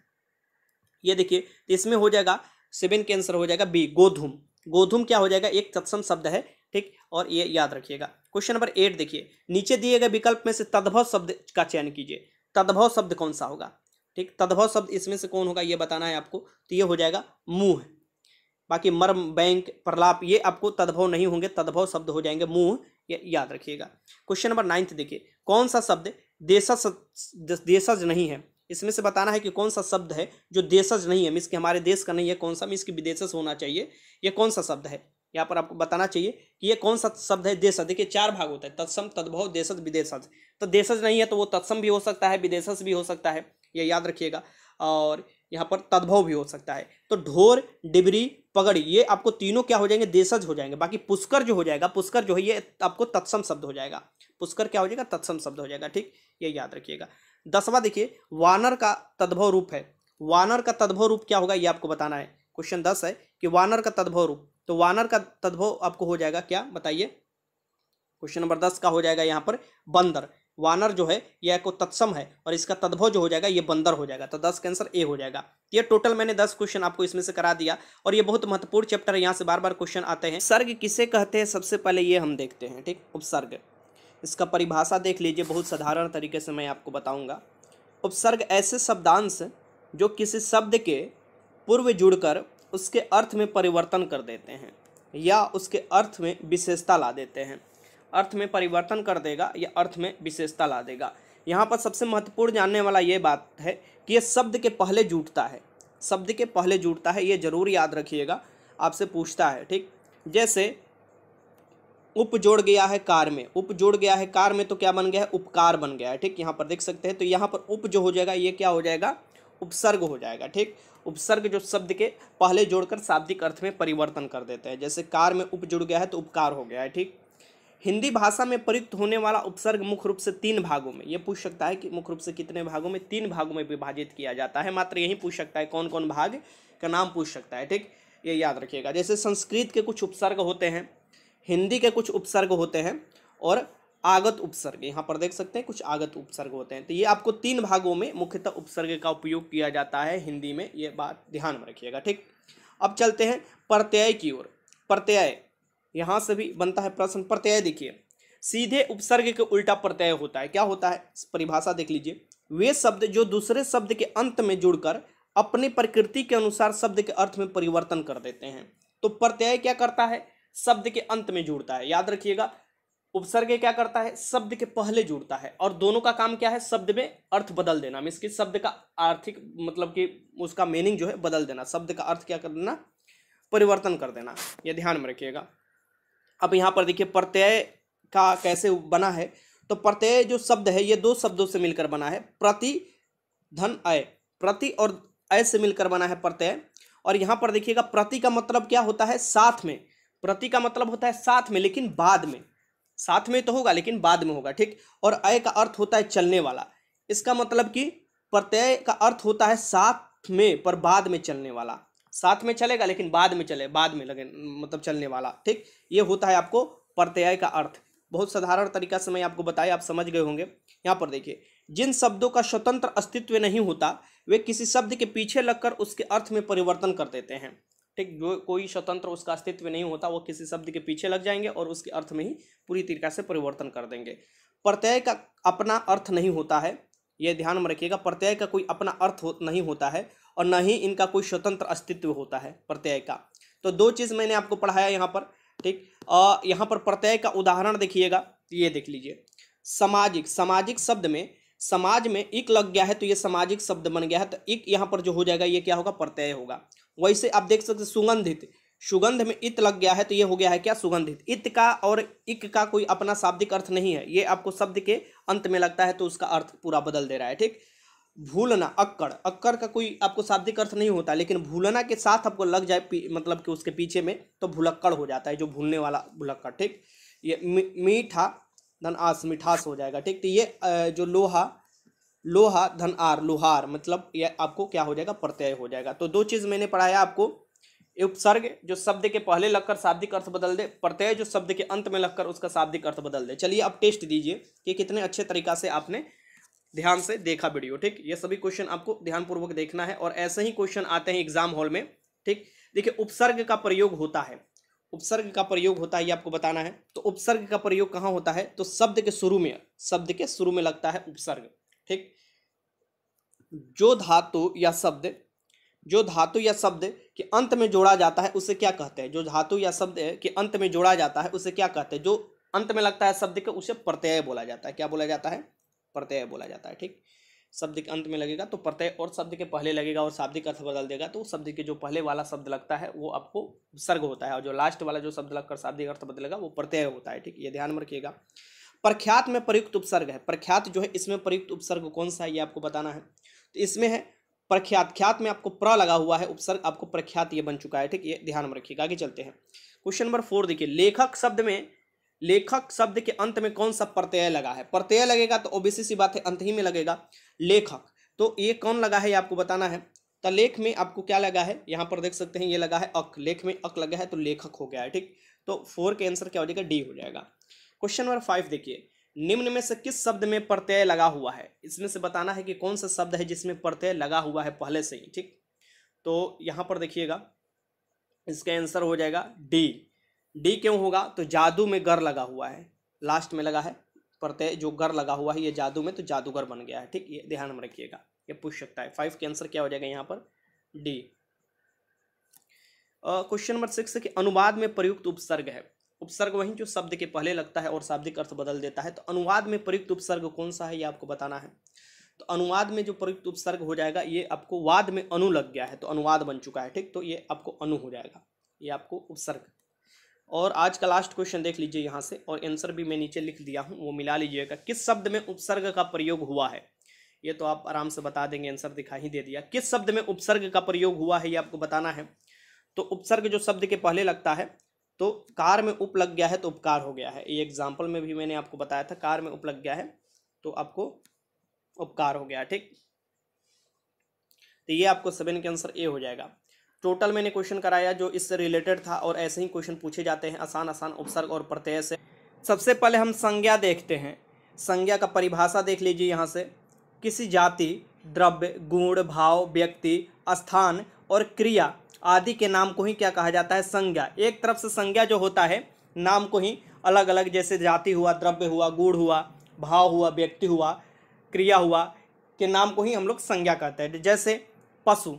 ये देखिए तो इसमें हो जाएगा सेवन के आंसर हो जाएगा बी गोधूम गोधूम क्या हो जाएगा एक तत्सम शब्द है ठीक और ये याद रखिएगा क्वेश्चन नंबर एट देखिए नीचे दिए गए विकल्प में से तद्भव शब्द का चयन कीजिए तद्भव शब्द कौन सा होगा ठीक तद्भव शब्द इसमें से कौन होगा ये बताना है आपको तो ये हो जाएगा मुँह बाकी मर्म बैंक प्रलाप ये आपको तद्भव नहीं होंगे तद्भव शब्द हो जाएंगे मुँह ये याद रखिएगा क्वेश्चन नंबर नाइन्थ देखिए कौन सा शब्द देशज देशज नहीं है इसमें से बताना है कि कौन सा शब्द है जो देशज नहीं है मीन्स कि हमारे देश का नहीं है कौन सा मीन्स कि विदेशज होना चाहिए यह कौन सा शब्द है यहाँ पर आपको बताना चाहिए कि ये कौन सा शब्द है देशज देखिए चार भाग होता है तत्सम तद्भव देशज विदेशज तो देशज नहीं है तो वो तत्सम भी हो सकता है विदेशज भी हो सकता है ये याद रखिएगा और यहाँ पर तद्भव भी हो सकता है तो ढोर डिबरी पगड़ी ये आपको तीनों क्या हो जाएंगे देशज हो जाएंगे बाकी पुष्कर जो हो जाएगा पुष्कर जो है ये आपको तत्सम शब्द हो जाएगा पुष्कर क्या हो जाएगा तत्सम शब्द हो जाएगा ठीक ये याद रखिएगा दसवा देखिए वानर का तद्भव रूप है वानर का तद्भव रूप क्या होगा ये आपको बताना है क्वेश्चन दस है कि वानर का तद्भव रूप तो वानर का तद्भव आपको हो जाएगा क्या बताइए क्वेश्चन नंबर दस का हो जाएगा यहाँ पर बंदर वानर जो है यह को तत्सम है और इसका तद्भव जो हो जाएगा ये बंदर हो जाएगा तो दस का आंसर ए हो जाएगा ये टोटल मैंने दस क्वेश्चन आपको इसमें से करा दिया और ये बहुत महत्वपूर्ण चैप्टर है यहाँ से बार बार क्वेश्चन आते हैं सर्ग किसे कहते हैं सबसे पहले ये हम देखते हैं ठीक उपसर्ग इसका परिभाषा देख लीजिए बहुत साधारण तरीके से मैं आपको बताऊँगा उपसर्ग ऐसे शब्दांश जो किसी शब्द के पूर्व जुड़कर उसके अर्थ में परिवर्तन कर देते हैं या उसके अर्थ में विशेषता ला देते हैं अर्थ में परिवर्तन कर देगा या अर्थ में विशेषता ला देगा यहाँ पर सबसे महत्वपूर्ण जानने वाला ये बात है कि ये शब्द के पहले जुटता है शब्द के पहले जुटता है ये जरूर याद रखिएगा आपसे पूछता है ठीक जैसे उप जोड़ गया है कार में उप जोड़ गया है कार में तो क्या बन गया है उपकार बन गया है ठीक यहाँ पर देख सकते हैं तो यहाँ पर उप जो हो जाएगा ये क्या हो जाएगा उपसर्ग हो जाएगा ठीक उपसर्ग जो शब्द के पहले जोड़कर शाब्दिक अर्थ में परिवर्तन कर देते हैं जैसे कार में उप जुड़ गया है तो उपकार हो गया है ठीक हिंदी भाषा में प्रयुक्त होने वाला उपसर्ग मुख्य रूप से तीन भागों में ये पूछ सकता है कि मुख्य रूप से कितने भागों में तीन भागों में विभाजित किया जाता है मात्र यही पूछ सकता है कौन कौन भाग का नाम पूछ सकता है ठीक ये याद रखिएगा जैसे संस्कृत के कुछ उपसर्ग होते हैं हिंदी के कुछ उपसर्ग होते हैं और आगत उपसर्ग यहाँ पर देख सकते हैं कुछ आगत उपसर्ग होते हैं तो ये आपको तीन भागों में मुख्यतः उपसर्ग का उपयोग किया जाता है हिंदी में ये बात ध्यान में रखिएगा ठीक अब चलते हैं प्रत्यय की ओर प्रत्यय यहाँ से भी बनता है प्रश्न प्रत्यय देखिए सीधे उपसर्ग के उल्टा प्रत्यय होता है क्या होता है परिभाषा देख लीजिए वे शब्द जो दूसरे शब्द के अंत में जुड़कर अपनी प्रकृति के अनुसार शब्द के अर्थ में परिवर्तन कर देते हैं तो प्रत्यय क्या करता है शब्द के अंत में जुड़ता है याद रखिएगा उपसर्ग क्या करता है शब्द के पहले जुड़ता है और दोनों का काम क्या है शब्द में अर्थ बदल देना मीन्स की शब्द का आर्थिक मतलब कि उसका मीनिंग जो है बदल देना शब्द का अर्थ क्या कर देना परिवर्तन कर देना यह ध्यान में रखिएगा अब यहाँ पर देखिए प्रत्यय का कैसे बना है तो प्रत्यय जो शब्द है ये दो शब्दों से मिलकर बना है प्रति धन अय प्रति और अय से मिलकर बना है प्रत्यय और यहाँ पर देखिएगा प्रति का मतलब क्या होता है साथ में प्रति का मतलब होता है साथ में लेकिन बाद में साथ में तो होगा लेकिन बाद में होगा ठीक और अय का अर्थ होता है चलने वाला इसका मतलब कि प्रत्यय का अर्थ होता है साथ में पर बाद में चलने वाला साथ में चलेगा लेकिन बाद में चले बाद में लगे मतलब चलने वाला ठीक ये होता है आपको प्रत्यय का अर्थ बहुत साधारण तरीका से मैं आपको बताया आप समझ गए होंगे यहाँ पर देखिए जिन शब्दों का स्वतंत्र अस्तित्व नहीं होता वे किसी शब्द के पीछे लगकर उसके अर्थ में परिवर्तन कर देते हैं ठीक जो कोई स्वतंत्र उसका अस्तित्व नहीं होता वो किसी शब्द के पीछे लग जाएंगे और उसके अर्थ में ही पूरी तरीका से परिवर्तन कर देंगे प्रत्यय का अपना अर्थ नहीं होता है ये ध्यान में रखिएगा प्रत्यय का कोई अपना अर्थ हो, नहीं होता है और ना ही इनका कोई स्वतंत्र अस्तित्व होता है प्रत्यय का तो दो चीज़ मैंने आपको पढ़ाया यहाँ पर ठीक यहाँ पर प्रत्यय का उदाहरण देखिएगा ये देख लीजिए सामाजिक सामाजिक शब्द में समाज में इक लग गया है तो ये सामाजिक शब्द बन गया है तो इक यहाँ पर जो हो जाएगा ये क्या होगा प्रत्यय होगा वैसे आप देख सकते सुगंधित सुगंध में इत लग गया है तो ये हो गया है क्या सुगंधित इत का और इक का कोई अपना शाब्दिक अर्थ नहीं है ये आपको शब्द के अंत में लगता है तो उसका अर्थ पूरा बदल दे रहा है ठीक भूलना अक्कड़ अक्कड़ का कोई आपको शाब्दिक अर्थ नहीं होता लेकिन भूलना के साथ आपको लग जाए मतलब कि उसके पीछे में तो भुलक्कड़ हो जाता है जो भूलने वाला भुलक्कड़ ठीक ये मीठा धन आस मिठास हो जाएगा ठीक तो ये जो लोहा लोहा धन आर लोहार मतलब ये आपको क्या हो जाएगा प्रत्यय हो जाएगा तो दो चीज़ मैंने पढ़ाया आपको उपसर्ग जो शब्द के पहले लगकर शाब्दिक अर्थ बदल दे प्रत्यय जो शब्द के अंत में लगकर उसका शाब्दिक अर्थ बदल दे चलिए आप टेस्ट दीजिए कि कितने अच्छे तरीका से आपने ध्यान से देखा वीडियो ठीक ये सभी क्वेश्चन आपको ध्यानपूर्वक देखना है और ऐसे ही क्वेश्चन आते हैं एग्जाम हॉल में ठीक देखिए उपसर्ग का प्रयोग होता है उपसर्ग का प्रयोग होता है ये आपको बताना है तो उपसर्ग का प्रयोग कहाँ होता है तो शब्द के शुरू में शब्द के शुरू में लगता है उपसर्ग ठीक जो धातु या शब्द जो धातु या शब्द के अंत में जोड़ा जाता है उसे क्या कहते हैं जो धातु या शब्द के अंत में जोड़ा जाता है उसे क्या कहते हैं जो अंत में लगता है शब्द के उसे प्रत्यय बोला जाता है क्या बोला जाता है प्रत्यय बोला जाता है ठीक शब्द के अंत में लगेगा तो प्रत्यय और शब्द के पहले लगेगा और शाब्दिक अर्थ बदल देगा तो शब्द के जो पहले वाला शब्द लगता है वो आपको सर्ग होता है और जो लास्ट वाला जो शब्द लगकर शाब्दिक अर्थ बदलेगा वो प्रत्यय होता है ठीक ये ध्यान में रखिएगा प्रख्यात में प्रयुक्त उपसर्ग है प्रख्यात जो है इसमें प्रयुक्त उपसर्ग कौन सा है ये आपको बताना है तो इसमें है प्रख्यात ख्यात में आपको प्र लगा हुआ है उपसर्ग आपको प्रख्यात ये बन चुका है ठीक ये ध्यान में रखिएगा आगे चलते हैं क्वेश्चन नंबर फोर देखिए लेखक शब्द में लेखक शब्द के अंत में कौन सा प्रत्यय लगा है प्रत्यय लगेगा तो ओबीसी सी बात है अंत ही में लगेगा लेखक तो ये कौन लगा है ये आपको बताना है तो लेख में आपको क्या लगा है यहाँ पर देख सकते हैं ये लगा है अक लेख में अक लगा है तो लेखक हो गया है ठीक तो फोर के आंसर क्या हो जाएगा डी हो जाएगा क्वेश्चन नंबर फाइव देखिए निम्न में से किस शब्द में प्रत्यय लगा हुआ है इसमें से बताना है कि कौन सा शब्द है जिसमें प्रत्यय लगा हुआ है पहले से ही ठीक तो यहाँ पर देखिएगा इसका आंसर हो जाएगा डी डी क्यों होगा तो जादू में गर लगा हुआ है लास्ट में लगा है प्रत्यय जो गर लगा हुआ है ये जादू में तो जादूगर बन गया है ठीक ये ध्यान में रखिएगा ये पूछ सकता है फाइव के आंसर क्या हो जाएगा यहाँ पर डी क्वेश्चन नंबर सिक्स कि अनुवाद में प्रयुक्त उपसर्ग है उपसर्ग वही जो शब्द के पहले लगता है और शाब्दिक अर्थ बदल देता है तो अनुवाद में प्रयुक्त उपसर्ग कौन सा है ये आपको बताना है तो अनुवाद में जो प्रयुक्त उपसर्ग हो जाएगा ये आपको वाद में अनु लग गया है तो अनुवाद बन चुका है ठीक तो ये आपको अनु हो जाएगा ये आपको उपसर्ग और आज का लास्ट क्वेश्चन देख लीजिए यहाँ से और आंसर भी मैं नीचे लिख दिया हूँ वो मिला लीजिएगा किस शब्द में उपसर्ग का प्रयोग हुआ है ये तो आप आराम से बता देंगे आंसर दिखा ही दे दिया किस शब्द में उपसर्ग का प्रयोग हुआ है ये आपको बताना है तो उपसर्ग जो शब्द के पहले लगता है तो कार में उप लग गया है तो उपकार हो गया है ये एग्जाम्पल में भी मैंने आपको बताया था कार में उप लग गया है तो आपको उपकार हो गया ठीक तो ये आपको सेवन के आंसर ए हो जाएगा टोटल मैंने क्वेश्चन कराया जो इससे रिलेटेड था और ऐसे ही क्वेश्चन पूछे जाते हैं आसान आसान उपसर्ग और प्रत्यय से सबसे पहले हम संज्ञा देखते हैं संज्ञा का परिभाषा देख लीजिए यहाँ से किसी जाति द्रव्य गुण भाव व्यक्ति स्थान और क्रिया आदि के नाम को ही क्या कहा जाता है संज्ञा एक तरफ से संज्ञा जो होता है नाम को ही अलग अलग जैसे जाति हुआ द्रव्य हुआ गुण हुआ भाव हुआ व्यक्ति हुआ क्रिया हुआ के नाम को ही हम लोग संज्ञा कहते हैं जैसे पशु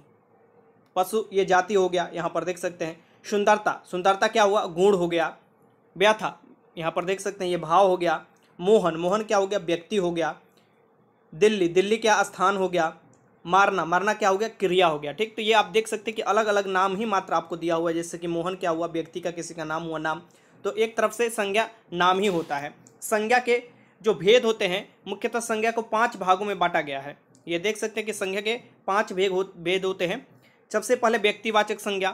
पशु ये जाति हो गया यहाँ पर देख सकते हैं सुंदरता सुंदरता क्या हुआ गुण हो गया व्यथा यहाँ पर देख सकते हैं ये भाव हो गया मोहन मोहन क्या हो गया व्यक्ति हो गया दिल्ली दिल्ली क्या स्थान हो गया मारना मारना क्या हो गया क्रिया हो गया ठीक तो ये आप देख सकते हैं कि अलग अलग नाम ही मात्र आपको दिया हुआ है जैसे कि मोहन क्या हुआ व्यक्ति का किसी का नाम हुआ नाम तो एक तरफ से संज्ञा नाम ही होता है संज्ञा के जो भेद होते हैं मुख्यतः संज्ञा को पांच भागों में बांटा गया है ये देख सकते हैं कि संज्ञा के पांच भेद हो भेद होते हैं सबसे पहले व्यक्तिवाचक संज्ञा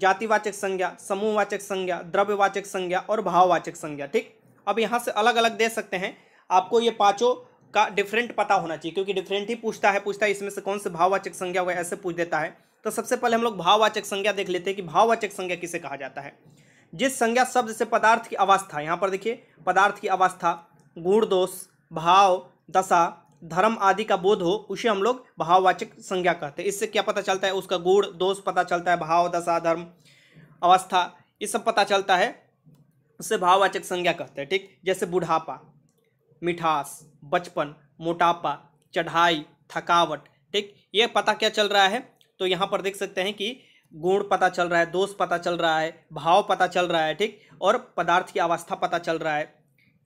जातिवाचक संज्ञा समूहवाचक संज्ञा द्रव्यवाचक संज्ञा और भाववाचक संज्ञा ठीक अब यहाँ से अलग अलग दे सकते हैं आपको ये पाँचों का डिफरेंट पता होना चाहिए क्योंकि डिफरेंट ही पूछता है पूछता है इसमें से कौन से भाववाचक संज्ञा हुआ ऐसे पूछ देता है तो सबसे पहले हम लोग भाववाचक संज्ञा देख लेते हैं कि भाववाचक संज्ञा किसे कहा जाता है जिस संज्ञा शब्द से पदार्थ की अवस्था यहाँ पर देखिए पदार्थ की अवस्था गुण दोष भाव दशा धर्म आदि का बोध हो उसे हम लोग भाववाचक संज्ञा कहते हैं इससे क्या पता चलता है उसका गुण दोष पता चलता है भाव दशा धर्म अवस्था ये सब पता चलता है उससे भाववाचक संज्ञा कहते हैं ठीक जैसे बुढ़ापा मिठास बचपन मोटापा चढ़ाई थकावट ठीक ये पता क्या चल रहा है तो यहाँ पर देख सकते हैं कि गुण पता चल रहा है दोष पता चल रहा है भाव पता चल रहा है ठीक और पदार्थ की अवस्था पता चल रहा है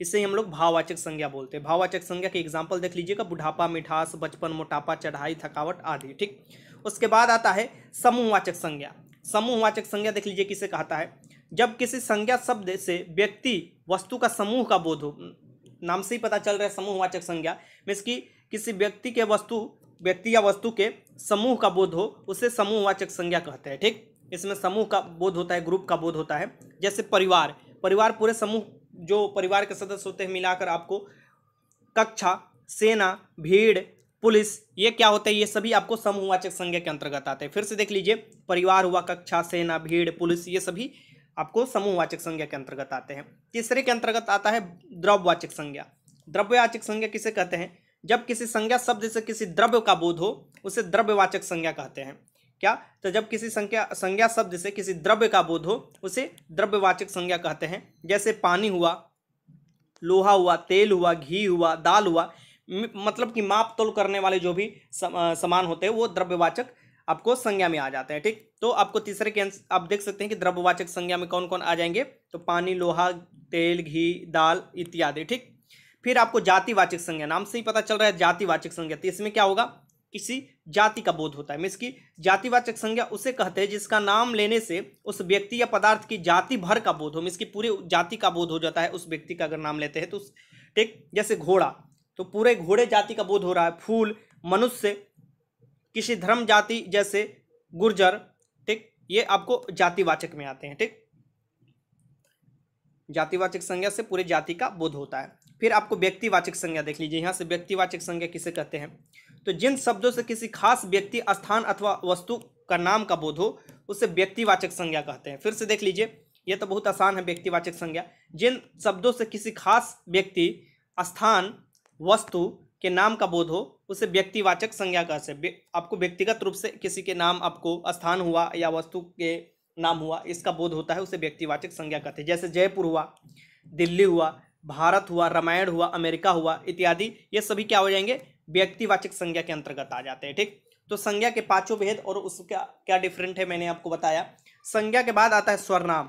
इसे हम लोग भाववाचक संज्ञा बोलते हैं भाववाचक संज्ञा के एग्जाम्पल देख लीजिएगा बुढ़ापा मिठास बचपन मोटापा चढ़ाई थकावट आदि ठीक उसके बाद आता है समूहवाचक संज्ञा समूहवाचक संज्ञा देख लीजिए किसे कहता है जब किसी संज्ञा शब्द से व्यक्ति वस्तु का समूह का बोध हो नाम से ही पता चल रहा है समूहवाचक संज्ञा मीन्स कि किसी व्यक्ति के वस्तु व्यक्ति या वस्तु के समूह का बोध हो उसे समूहवाचक संज्ञा कहते हैं ठीक इसमें समूह का बोध होता है ग्रुप का बोध होता है जैसे परिवार परिवार पूरे समूह जो परिवार के सदस्य होते हैं मिलाकर आपको कक्षा सेना भीड़ पुलिस ये क्या होते हैं ये सभी आपको समूहवाचक संज्ञा के अंतर्गत आते हैं फिर से देख लीजिए परिवार हुआ कक्षा सेना भीड़ पुलिस ये सभी आपको समूहवाचक संज्ञा के अंतर्गत आते हैं तीसरे के अंतर्गत आता है द्रव्यवाचक संज्ञा द्रव्यवाचक संज्ञा किसे कहते हैं जब किसी संज्ञा शब्द से किसी द्रव्य का बोध हो उसे द्रव्यवाचक संज्ञा कहते हैं क्या तो जब किसी संख्या संज्ञा शब्द से किसी द्रव्य का बोध हो उसे द्रव्यवाचक संज्ञा कहते हैं जैसे पानी हुआ लोहा हुआ तेल हुआ घी हुआ दाल हुआ मतलब कि माप तोल करने वाले जो भी सामान होते हैं वो द्रव्यवाचक आपको संज्ञा में आ जाते हैं ठीक तो आपको तीसरे के आप देख सकते हैं कि द्रव्यवाचक संज्ञा में कौन कौन आ जाएंगे तो पानी लोहा तेल घी दाल इत्यादि ठीक फिर आपको जातिवाचक संज्ञा नाम से ही पता चल रहा है जातिवाचक संज्ञा तो इसमें क्या होगा किसी जाति का बोध होता है मीन्स की जातिवाचक संज्ञा उसे कहते हैं जिसका नाम लेने से उस व्यक्ति या पदार्थ की जाति भर का बोध हो मीन्स की पूरी जाति का बोध हो जाता है उस व्यक्ति का अगर नाम लेते हैं तो उस ठीक जैसे घोड़ा तो पूरे घोड़े जाति का बोध हो रहा है फूल मनुष्य किसी धर्म जाति जैसे गुर्जर ठीक ये आपको जातिवाचक में आते हैं ठीक जातिवाचक संज्ञा से पूरे जाति का बोध होता है फिर आपको व्यक्तिवाचक संज्ञा देख लीजिए यहाँ से व्यक्तिवाचक संज्ञा किसे कहते हैं तो जिन शब्दों से किसी खास व्यक्ति स्थान अथवा वस्तु का नाम का बोध हो उसे व्यक्तिवाचक संज्ञा कहते हैं फिर से देख लीजिए यह तो बहुत आसान है व्यक्तिवाचक संज्ञा जिन शब्दों से किसी खास व्यक्ति स्थान वस्तु के नाम का बोध हो उसे व्यक्तिवाचक संज्ञा कह हैं आपको व्यक्तिगत रूप से किसी के नाम आपको स्थान हुआ या वस्तु के नाम हुआ इसका बोध होता है उसे व्यक्तिवाचक संज्ञा कहते हैं जैसे जयपुर हुआ दिल्ली हुआ भारत हुआ रामायण हुआ अमेरिका हुआ इत्यादि ये सभी क्या हो जाएंगे व्यक्तिवाचक संज्ञा के अंतर्गत आ जाते हैं ठीक तो संज्ञा के पांचों भेद और उसका क्या डिफरेंट है मैंने आपको बताया संज्ञा के बाद आता है स्वरनाम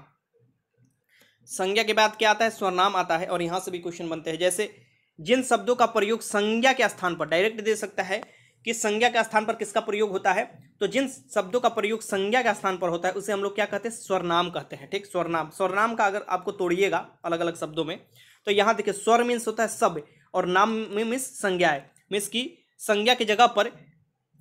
संज्ञा के बाद क्या आता है स्वरनाम आता है और यहाँ से भी क्वेश्चन बनते हैं जैसे जिन शब्दों का प्रयोग संज्ञा के स्थान पर डायरेक्ट दे सकता है कि संज्ञा के स्थान पर किसका प्रयोग होता है तो जिन शब्दों का प्रयोग संज्ञा के स्थान पर होता है उसे हम लोग क्या कहते हैं स्वरनाम कहते हैं ठीक स्वरनाम स्वरनाम का अगर आपको तोड़िएगा अलग अलग शब्दों में तो यहाँ देखिए स्वर मीन्स होता है सब और नाम मीन्स संज्ञा है मीन्स की संज्ञा की जगह पर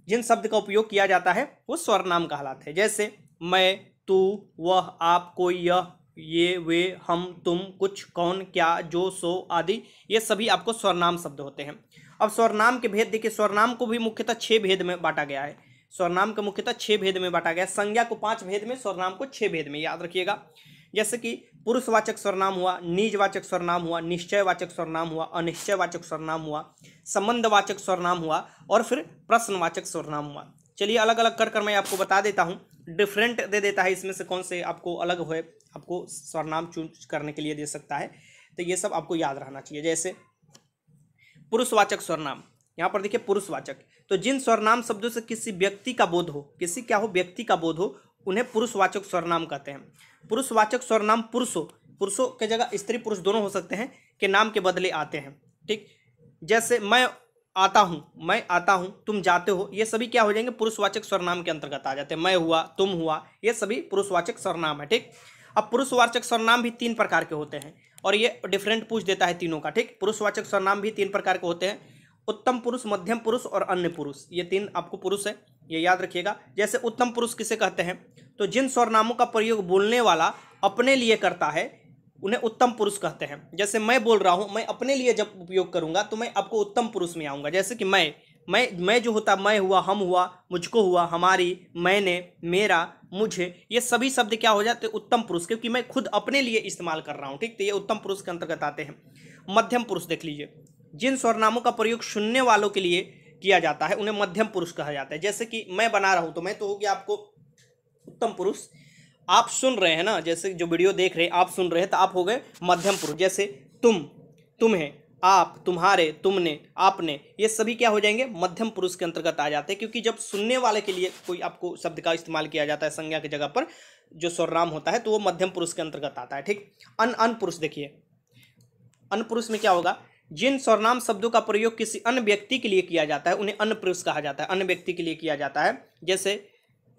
जिन शब्द का उपयोग किया जाता है वो स्वर्णाम कहलाते हैं जैसे मैं तू वह आप कोई यह ये वे हम तुम कुछ कौन क्या जो सो आदि ये सभी आपको स्वर्णाम शब्द होते हैं अब स्वर्णाम के भेद देखिए स्वर्णाम को भी मुख्यतः छः भेद में बांटा गया है स्वर्णाम का मुख्यतः छः भेद में बांटा गया है संज्ञा को पांच भेद में स्वर्णाम को छः भेद में याद रखिएगा जैसे कि पुरुषवाचक स्वरनाम हुआ निजवाचक स्वरनाम हुआ निश्चयवाचक स्वरनाम हुआ अनिश्चयवाचक स्वरनाम हुआ संबंधवाचक स्वरनाम हुआ और फिर प्रश्नवाचक स्वरनाम हुआ चलिए अलग अलग कर कर मैं आपको बता देता हूँ डिफरेंट दे देता है इसमें से कौन से आपको अलग हुए आपको स्वरनाम चूज करने के लिए दे सकता है तो ये सब आपको याद रहना चाहिए जैसे पुरुषवाचक स्वरनाम यहाँ पर देखिए पुरुषवाचक तो जिन स्वरनाम शब्दों से किसी व्यक्ति का बोध हो किसी क्या हो व्यक्ति का बोध हो उन्हें पुरुषवाचक स्वरनाम कहते हैं पुरुषवाचक स्वरनाम पुरुषों पुरुषों के जगह स्त्री पुरुष दोनों हो सकते हैं के नाम के बदले आते हैं ठीक जैसे मैं आता हूँ मैं आता हूँ तुम जाते हो ये सभी क्या हो जाएंगे पुरुषवाचक स्वरनाम के अंतर्गत आ जाते हैं मैं हुआ तुम हुआ ये सभी पुरुषवाचक स्वरनाम है ठीक अब पुरुषवाचक स्वरनाम भी तीन प्रकार के होते हैं और ये डिफरेंट पूछ देता है तीनों का ठीक पुरुषवाचक स्वरनाम भी तीन प्रकार के होते हैं उत्तम पुरुष मध्यम पुरुष और अन्य पुरुष ये तीन आपको पुरुष है ये याद रखिएगा जैसे उत्तम पुरुष किसे कहते हैं तो जिन स्वरनामों का प्रयोग बोलने वाला अपने लिए करता है उन्हें उत्तम पुरुष कहते हैं जैसे मैं बोल रहा हूँ मैं अपने लिए जब उपयोग करूँगा तो मैं आपको उत्तम पुरुष में आऊँगा जैसे कि मैं मैं मैं जो होता मैं हुआ हम हुआ मुझको हुआ हमारी मैंने मेरा मुझे ये सभी शब्द क्या हो जाते उत्तम पुरुष क्योंकि मैं खुद अपने लिए इस्तेमाल कर रहा हूँ ठीक तो ये उत्तम पुरुष के अंतर्गत आते हैं मध्यम पुरुष देख लीजिए जिन स्वरनामों का प्रयोग सुनने वालों के लिए किया जाता है उन्हें मध्यम पुरुष कहा जाता है जैसे कि मैं बना रहा हूँ तो मैं तो हो गया आपको उत्तम पुरुष आप सुन रहे हैं ना जैसे जो वीडियो देख रहे हैं आप सुन रहे हैं तो आप हो गए मध्यम पुरुष जैसे तुम तुम्हें आप तुम्हारे तुमने आपने ये सभी क्या हो जाएंगे मध्यम पुरुष के अंतर्गत आ जाते हैं क्योंकि जब सुनने वाले के लिए कोई आपको शब्द का इस्तेमाल किया जाता है संज्ञा की जगह पर जो स्वरनाम होता है तो वो मध्यम पुरुष के अंतर्गत आता है ठीक अन अन पुरुष देखिए अन पुरुष में क्या होगा जिन स्वर्णाम शब्दों का प्रयोग किसी अन्य व्यक्ति के लिए किया जाता है उन्हें अन्य पुरुष कहा जाता है अन्य व्यक्ति के लिए किया जाता है जैसे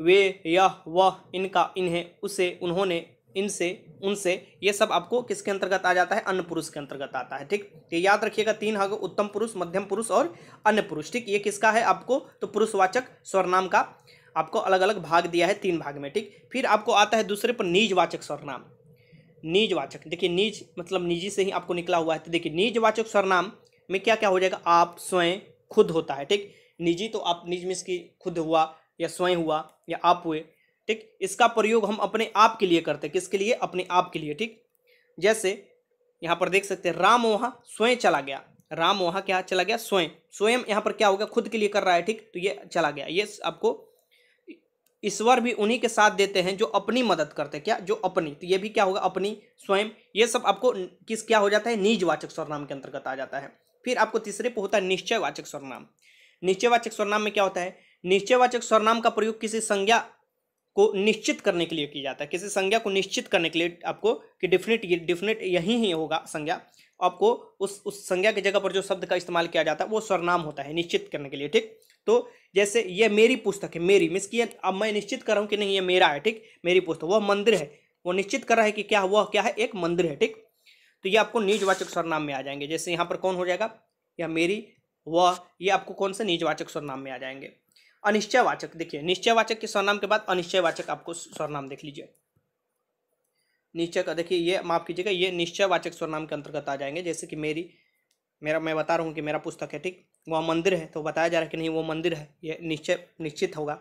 वे यह वह इनका इन्हें उसे उन्होंने इनसे उनसे ये सब आपको किसके अंतर्गत आ जाता है अन्य पुरुष के अंतर्गत आता है ठीक तो ये याद रखिएगा तीन हग उत्तम पुरुष मध्यम पुरुष और अन्य पुरुष ठीक ये किसका है आपको तो पुरुषवाचक स्वर्णाम का आपको अलग अलग भाग दिया है तीन भाग में ठीक फिर आपको आता है दूसरे पर निजवाचक स्वर्णाम निजवाचक देखिए निज मतलब निजी से ही आपको निकला हुआ है तो देखिए निजवाचक सरनाम में क्या क्या हो जाएगा आप स्वयं खुद होता है ठीक निजी तो आप निज मिस की खुद हुआ या स्वयं हुआ या आप हुए ठीक इसका प्रयोग हम अपने आप के लिए करते हैं किसके लिए अपने आप के लिए ठीक जैसे यहाँ पर देख सकते हैं राम वहाँ स्वयं चला गया राम वहाँ क्या चला गया स्वयं स्वयं यहाँ पर क्या हो गया खुद के लिए कर रहा है ठीक तो ये चला गया ये आपको ईश्वर भी उन्हीं के साथ देते हैं जो अपनी मदद करते हैं क्या जो अपनी तो ये भी क्या होगा अपनी स्वयं ये सब आपको किस क्या हो जाता है निजवाचक स्वरनाम के अंतर्गत आ जाता है फिर आपको तीसरे पे होता है निश्चयवाचक स्वरनाम निश्चयवाचक स्वरनाम में क्या होता है निश्चयवाचक स्वरनाम का प्रयोग किसी संज्ञा को निश्चित करने के लिए किया जाता है किसी संज्ञा को निश्चित करने के लिए आपको कि डिफिनेट ये डिफिनेट यही ही होगा संज्ञा आपको उस उस संज्ञा की जगह पर जो शब्द का इस्तेमाल किया जाता है वो स्वरनाम होता है निश्चित करने के लिए ठीक तो जैसे ये मेरी पुस्तक है मेरी मीन्स की अब मैं निश्चित कर रहा हूँ कि नहीं ये मेरा है ठीक मेरी पुस्तक वह मंदिर है वो निश्चित कर रहा है कि क्या वह क्या है एक मंदिर है ठीक तो ये आपको निजवाचक स्वरनाम में आ जाएंगे जैसे यहाँ पर कौन हो जाएगा या मेरी वह ये आपको कौन से निजवाचक स्वरनाम में आ जाएंगे अनिश्चयवाचक देखिए निश्चयवाचक के स्वरनाम के बाद अनिश्चयवाचक आपको स्वरनाम देख लीजिए निश्चय का देखिए ये माफ़ कीजिएगा ये निश्चयवाचक स्वरनाम के अंतर्गत आ जाएंगे जैसे कि मेरी मेरा मैं बता रहा हूँ कि मेरा पुस्तक है ठीक वहाँ मंदिर है तो बताया जा रहा है कि नहीं वो मंदिर है ये निश्चय निश्चित होगा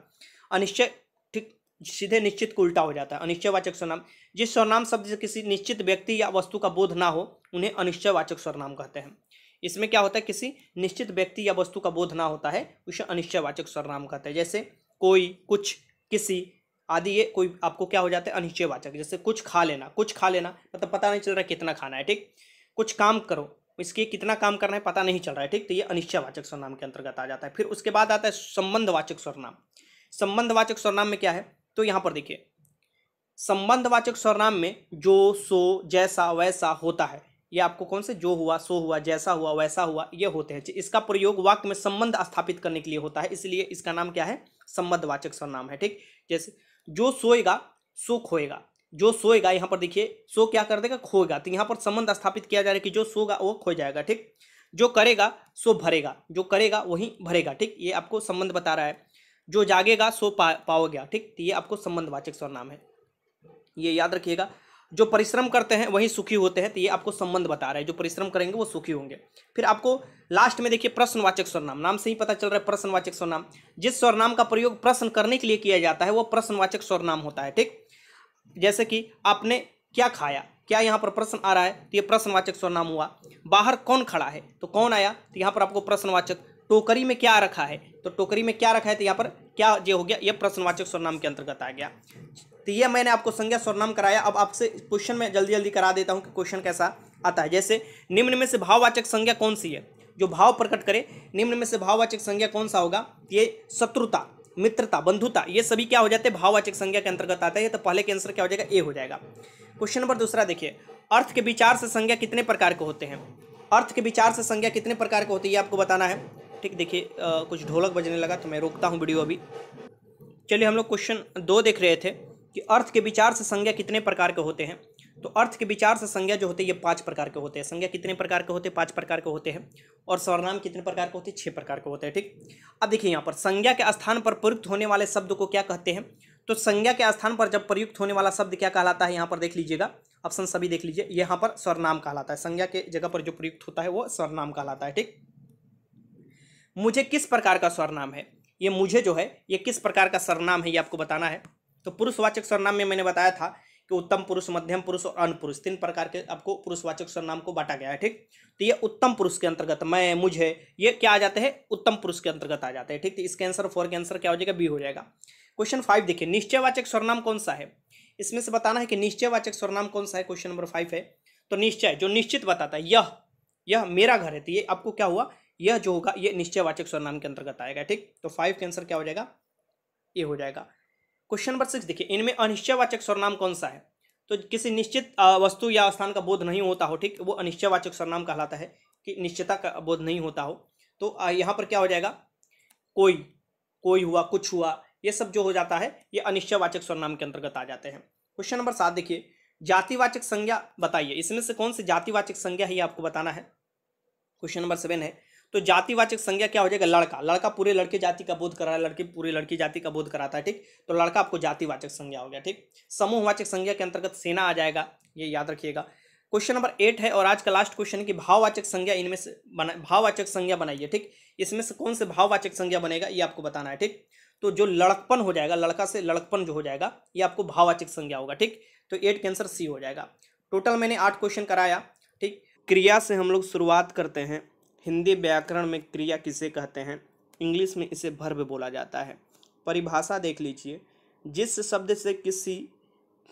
अनिश्चय ठीक सीधे निश्चित को उल्टा हो जाता है अनिश्चयवाचक स्वनाम जिस स्वरनाम शब्द से किसी निश्चित व्यक्ति या वस्तु का बोध ना हो उन्हें अनिश्चयवाचक स्वरनाम कहते हैं इसमें क्या होता है किसी निश्चित व्यक्ति या वस्तु का बोध ना होता है उसे अनिश्चयवाचक स्वरनाम कहते हैं जैसे कोई कुछ किसी आदि ये कोई आपको क्या हो जाता है अनिश्चयवाचक जैसे कुछ खा लेना कुछ खा लेना मतलब पता नहीं चल रहा कितना खाना है ठीक कुछ काम करो इसके कितना काम करना है पता नहीं चल रहा है ठीक तो ये अनिश्चयवाचक स्वरनाम के अंतर्गत आ जाता है फिर उसके बाद आता है संबंधवाचक स्वरनाम संबंधवाचक स्वरनाम में क्या है तो यहाँ पर देखिए संबंधवाचक स्वरनाम में जो सो जैसा वैसा होता है ये आपको कौन से जो हुआ सो हुआ जैसा हुआ वैसा हुआ ये होते हैं इसका प्रयोग वाक्य में संबंध स्थापित करने के लिए होता है इसलिए इसका नाम क्या है संबंधवाचक स्वरनाम है ठीक जैसे जो सोएगा सो खोएगा जो सोएगा यहाँ पर देखिए सो क्या कर देगा खोएगा तो यहाँ पर संबंध स्थापित किया जा रहा है कि जो सोगा वो खो जाएगा ठीक जो करेगा सो भरेगा जो करेगा वही भरेगा ठीक ये आपको संबंध बता रहा है जो जागेगा सो पा पाओगे ठीक तो ये आपको संबंधवाचक नाम है ये याद रखिएगा जो परिश्रम करते हैं वही सुखी होते हैं तो ये आपको संबंध बता रहा है जो परिश्रम करेंगे वो सुखी होंगे फिर आपको लास्ट में देखिए प्रश्नवाचक स्वरनाम नाम से ही पता चल रहा है प्रश्नवाचक स्वरनाम जिस स्वरनाम का प्रयोग प्रश्न करने के लिए किया जाता है वो प्रश्नवाचक स्वरनाम होता है ठीक जैसे कि आपने क्या खाया क्या यहाँ पर प्रश्न आ रहा है तो ये प्रश्नवाचक स्वरनाम हुआ बाहर कौन खड़ा है तो कौन आया तो यहाँ पर आपको प्रश्नवाचक टोकरी में क्या रखा है तो टोकरी में क्या रखा है तो यहाँ पर क्या ये हो गया ये प्रश्नवाचक स्वरनाम के अंतर्गत आ गया तो ये मैंने आपको संज्ञा स्वरनाम कराया अब आपसे क्वेश्चन में जल्दी जल्दी करा देता हूँ कि क्वेश्चन कैसा आता है जैसे निम्न में से भाववाचक संज्ञा कौन सी है जो भाव प्रकट करे निम्न में से भाववाचक संज्ञा कौन सा होगा तो ये शत्रुता मित्रता बंधुता ये सभी क्या हो जाते हैं भाववाचक संज्ञा के अंतर्गत आते हैं तो पहले के आंसर क्या हो जाएगा ए हो जाएगा क्वेश्चन नंबर दूसरा देखिए अर्थ के विचार से संज्ञा कितने प्रकार के होते हैं अर्थ के विचार से संज्ञा कितने प्रकार के होती है ये आपको बताना है ठीक देखिए कुछ ढोलक बजने लगा तो मैं रोकता हूँ वीडियो अभी चलिए हम लोग क्वेश्चन दो देख रहे थे कि अर्थ के विचार से संज्ञा कितने प्रकार के होते हैं तो अर्थ के विचार से संज्ञा जो होते हैं ये पांच प्रकार के होते हैं संज्ञा कितने प्रकार के होते हैं पांच प्रकार के होते हैं और सर्वनाम कितने प्रकार के होते हैं छह प्रकार के होते हैं ठीक अब देखिए यहाँ पर संज्ञा के स्थान पर प्रयुक्त होने वाले शब्द को क्या कहते हैं तो संज्ञा के स्थान पर जब प्रयुक्त होने वाला शब्द क्या कहलाता है यहाँ पर देख लीजिएगा ऑप्शन सभी देख लीजिए यहाँ पर स्वरनाम कहलाता है संज्ञा के जगह पर जो प्रयुक्त होता है वो स्वरनाम कहलाता है ठीक मुझे किस प्रकार का स्वरनाम है ये मुझे जो है ये किस प्रकार का सर्वनाम है ये आपको बताना है तो पुरुषवाचक सर्वनाम में मैंने बताया था कि उत्तम पुरुष मध्यम पुरुष और अन पुरुष तीन प्रकार के आपको पुरुषवाचक सर्वनाम को बांटा गया है ठीक तो ये उत्तम पुरुष के अंतर्गत मैं मुझे ये क्या आ जाते हैं उत्तम पुरुष के अंतर्गत आ जाते हैं ठीक तो इसके आंसर फोर के आंसर क्या हो जाएगा बी हो जाएगा क्वेश्चन फाइव देखिए निश्चयवाचक सर्वनाम कौन सा है इसमें से बताना है कि निश्चयवाचक सर्वनाम कौन सा है क्वेश्चन नंबर फाइव है तो निश्चय जो निश्चित बताता है यह यह मेरा घर है तो ये आपको क्या हुआ यह जो होगा ये निश्चयवाचक सर्वनाम के अंतर्गत आएगा ठीक तो फाइव के आंसर क्या हो जाएगा ये हो जाएगा क्वेश्चन नंबर सिक्स देखिए इनमें अनिश्चयवाचक स्वरनाम कौन सा है तो किसी निश्चित वस्तु या स्थान का बोध नहीं होता हो ठीक वो अनिश्चयवाचक स्वरनाम कहलाता है कि निश्चितता का बोध नहीं होता हो तो यहाँ पर क्या हो जाएगा कोई कोई हुआ कुछ हुआ ये सब जो हो जाता है ये अनिश्चयवाचक स्वरनाम के अंतर्गत आ जाते हैं क्वेश्चन नंबर सात देखिए जातिवाचक संज्ञा बताइए इसमें से कौन सी जातिवाचक संज्ञा है ये आपको बताना है क्वेश्चन नंबर सेवन है तो जातिवाचक संज्ञा क्या हो जाएगा लड़का लड़का पूरे लड़के जाति का बोध करा है लड़की पूरी लड़की जाति का बोध कराता है ठीक तो लड़का आपको जातिवाचक संज्ञा हो गया ठीक समूहवाचक संज्ञा के अंतर्गत सेना आ जाएगा ये याद रखिएगा क्वेश्चन नंबर एट है और आज का लास्ट क्वेश्चन की भाववाचक संज्ञा इनमें से बना भाववाचक संज्ञा बनाइए ठीक इसमें से कौन से भाववाचक संज्ञा बनेगा ये आपको बताना है ठीक तो जो लड़कपन हो जाएगा लड़का से लड़कपन जो हो जाएगा ये आपको भाववाचक संज्ञा होगा ठीक तो एट के आंसर सी हो जाएगा टोटल मैंने आठ क्वेश्चन कराया ठीक क्रिया से हम लोग शुरुआत करते हैं हिंदी व्याकरण में क्रिया किसे कहते हैं इंग्लिश में इसे भर्व बोला जाता है परिभाषा देख लीजिए जिस शब्द से किसी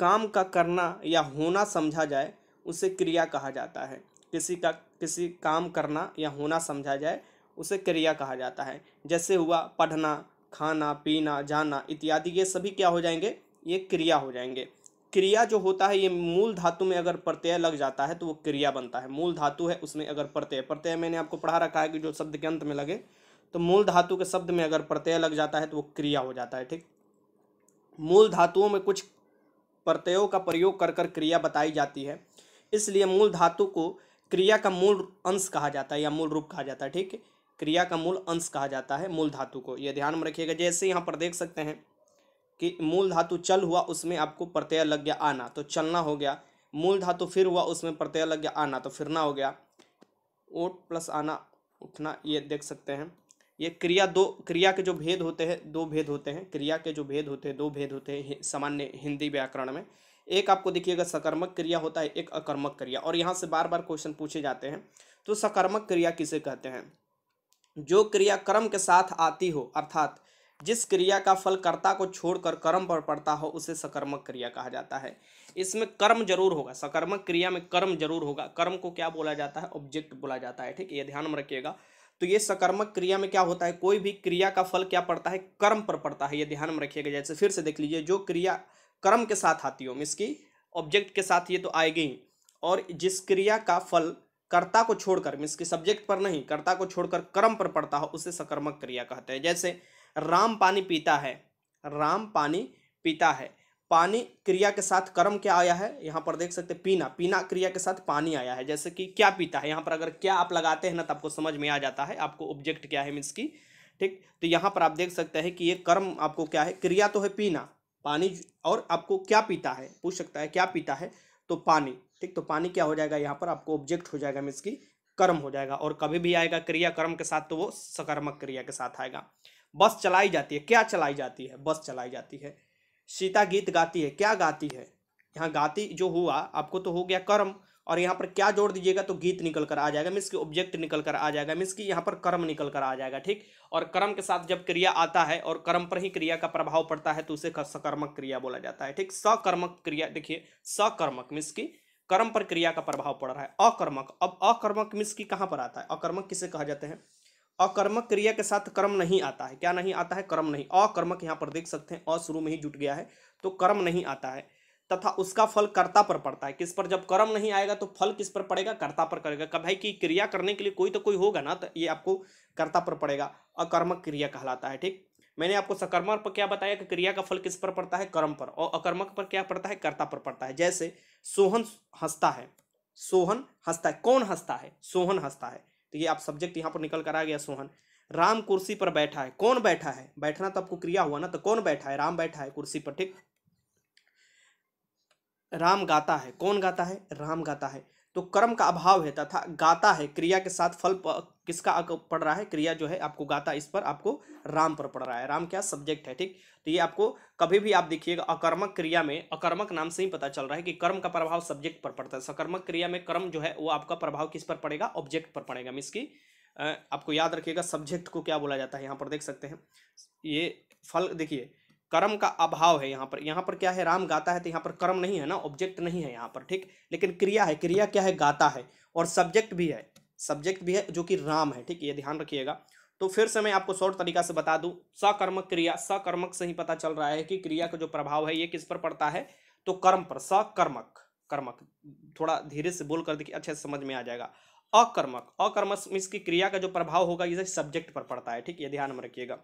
काम का करना या होना समझा जाए उसे क्रिया कहा जाता है किसी का किसी काम करना या होना समझा जाए उसे क्रिया कहा जाता है जैसे हुआ पढ़ना खाना पीना जाना इत्यादि ये सभी क्या हो जाएंगे ये क्रिया हो जाएंगे क्रिया जो होता है ये मूल धातु में अगर प्रत्यय लग जाता है तो वो क्रिया बनता है मूल धातु है उसमें अगर प्रत्यय प्रत्यय मैंने आपको पढ़ा रखा है कि जो शब्द के अंत में लगे तो मूल धातु के शब्द में अगर प्रत्यय लग जाता है तो वो क्रिया हो जाता है ठीक मूल धातुओं में कुछ प्रत्ययों का प्रयोग कर कर क्रिया बताई जाती है इसलिए मूल धातु को क्रिया का मूल अंश कहा जाता है या मूल रूप कहा जाता है ठीक क्रिया का मूल अंश कहा जाता है मूल धातु को ये ध्यान में रखिएगा जैसे यहाँ पर देख सकते हैं कि मूल धातु चल हुआ उसमें आपको प्रत्यय लग गया आना तो चलना हो गया मूल धातु फिर हुआ उसमें प्रत्यय लग गया आना तो फिरना हो गया ओट प्लस आना उठना ये देख सकते हैं ये क्रिया दो क्रिया के जो भेद होते हैं दो भेद होते हैं क्रिया के जो भेद होते हैं दो भेद होते हैं सामान्य हिंदी व्याकरण में एक आपको देखिएगा सकर्मक क्रिया होता है एक अकर्मक क्रिया और यहाँ से बार बार क्वेश्चन पूछे जाते हैं तो सकर्मक क्रिया किसे कहते हैं जो क्रिया कर्म के साथ आती हो अर्थात जिस क्रिया का फल कर्ता को छोड़कर कर्म पर पड़ता हो उसे सकर्मक क्रिया कहा जाता है इसमें कर्म जरूर होगा सकर्मक क्रिया में कर्म जरूर होगा कर्म को क्या बोला जाता है ऑब्जेक्ट बोला जाता है ठीक है ये ध्यान में रखिएगा तो ये सकर्मक क्रिया में क्या होता है कोई भी क्रिया का फल क्या पड़ता है कर्म पर पड़ता है ये ध्यान में रखिएगा जैसे फिर से देख लीजिए जो क्रिया कर्म के साथ आती हो मीन्स की ऑब्जेक्ट के साथ ये तो आएगी ही और जिस क्रिया का फल कर्ता को छोड़कर मिस की सब्जेक्ट पर नहीं कर्ता को छोड़कर कर्म पर पड़ता हो उसे सकर्मक क्रिया कहते हैं जैसे राम पानी पीता है राम पानी पीता है पानी क्रिया के साथ कर्म क्या आया है यहाँ पर देख सकते पीना पीना क्रिया के साथ पानी आया है जैसे कि क्या पीता है यहाँ पर अगर क्या आप लगाते हैं ना तो आपको समझ में आ जाता है आपको ऑब्जेक्ट क्या है मीन्स की ठीक तो यहाँ पर आप देख सकते हैं कि ये कर्म आपको क्या है क्रिया तो है पीना पानी और आपको क्या पीता है पूछ सकता है क्या पीता है तो पानी ठीक तो पानी क्या हो जाएगा यहाँ पर आपको ऑब्जेक्ट हो जाएगा मीन्स की कर्म हो जाएगा और कभी भी आएगा क्रिया कर्म के साथ तो वो सकर्मक क्रिया के साथ आएगा बस चलाई जाती है क्या चलाई जाती है बस चलाई जाती है सीता गीत गाती है क्या गाती है यहाँ गाती जो हुआ आपको तो हो गया कर्म और यहाँ पर क्या जोड़ दीजिएगा तो गीत निकल कर आ जाएगा मीन्स की ऑब्जेक्ट निकल कर आ जाएगा मीन्स की यहाँ पर कर्म निकल कर आ जाएगा ठीक और कर्म के साथ जब क्रिया आता है और कर्म पर ही क्रिया का प्रभाव पड़ता है तो उसे सकर्मक क्रिया बोला जाता है ठीक सकर्मक क्रिया देखिए सकर्मक मीन्स की कर्म पर क्रिया का प्रभाव पड़ रहा है अकर्मक अब अकर्मक मीन्स की कहाँ पर आता है अकर्मक किसे कहा जाते हैं अकर्मक क्रिया के साथ कर्म नहीं आता है क्या नहीं आता है कर्म नहीं अकर्मक यहाँ पर देख सकते हैं अ शुरू में ही जुट गया है तो कर्म नहीं आता है तथा उसका फल कर्ता पर पड़ता है किस पर जब कर्म नहीं आएगा तो फल किस पर पड़ेगा कर्ता पर करेगा कब भाई कि क्रिया करने के लिए कोई तो कोई होगा ना तो ये आपको कर्ता पर पड़ेगा अकर्मक क्रिया कहलाता है ठीक मैंने आपको सकर्मक पर क्या बताया कि क्रिया का फल किस पर पड़ता है कर्म पर और अकर्मक पर क्या पड़ता है कर्ता पर पड़ता है जैसे सोहन हंसता है सोहन हंसता है कौन हंसता है सोहन हंसता है तो ये आप सब्जेक्ट यहाँ पर निकल कर आ गया सोहन राम कुर्सी पर बैठा है कौन बैठा है बैठना तो आपको क्रिया हुआ ना तो कौन बैठा है राम बैठा है कुर्सी पर ठीक राम गाता है कौन गाता है राम गाता है तो कर्म का अभाव है तथा गाता है क्रिया के साथ फल किसका पड़ रहा है क्रिया जो है आपको गाता इस पर आपको राम पर पड़ रहा है राम क्या सब्जेक्ट है ठीक तो ये आपको कभी भी आप देखिएगा अकर्मक क्रिया में अकर्मक नाम से ही पता चल रहा है कि कर्म का प्रभाव सब्जेक्ट पर पड़ता है सकर्मक क्रिया में कर्म जो है वो आपका प्रभाव किस पर पड़ेगा ऑब्जेक्ट पर पड़ेगा मीन्स की आपको याद रखिएगा सब्जेक्ट को क्या बोला जाता है यहाँ पर देख सकते हैं ये फल देखिए कर्म का अभाव है यहाँ पर यहाँ पर क्या है राम गाता है तो यहाँ पर कर्म नहीं है ना ऑब्जेक्ट नहीं है यहाँ पर ठीक लेकिन क्रिया है क्रिया क्या है गाता है और सब्जेक्ट भी है सब्जेक्ट भी है जो कि राम है ठीक ये ध्यान रखिएगा तो फिर से मैं आपको शॉर्ट तरीका से बता दूं सकर्मक क्रिया सकर्मक से ही पता चल रहा है कि क्रिया का जो प्रभाव है ये किस पर पड़ता है तो कर्म पर सकर्मक कर्मक थोड़ा धीरे से बोल कर देखिए अच्छे से समझ में आ जाएगा अकर्मक अकर्मक मीन्स की क्रिया का जो प्रभाव होगा ये सब्जेक्ट पर पड़ता है ठीक ये ध्यान में रखिएगा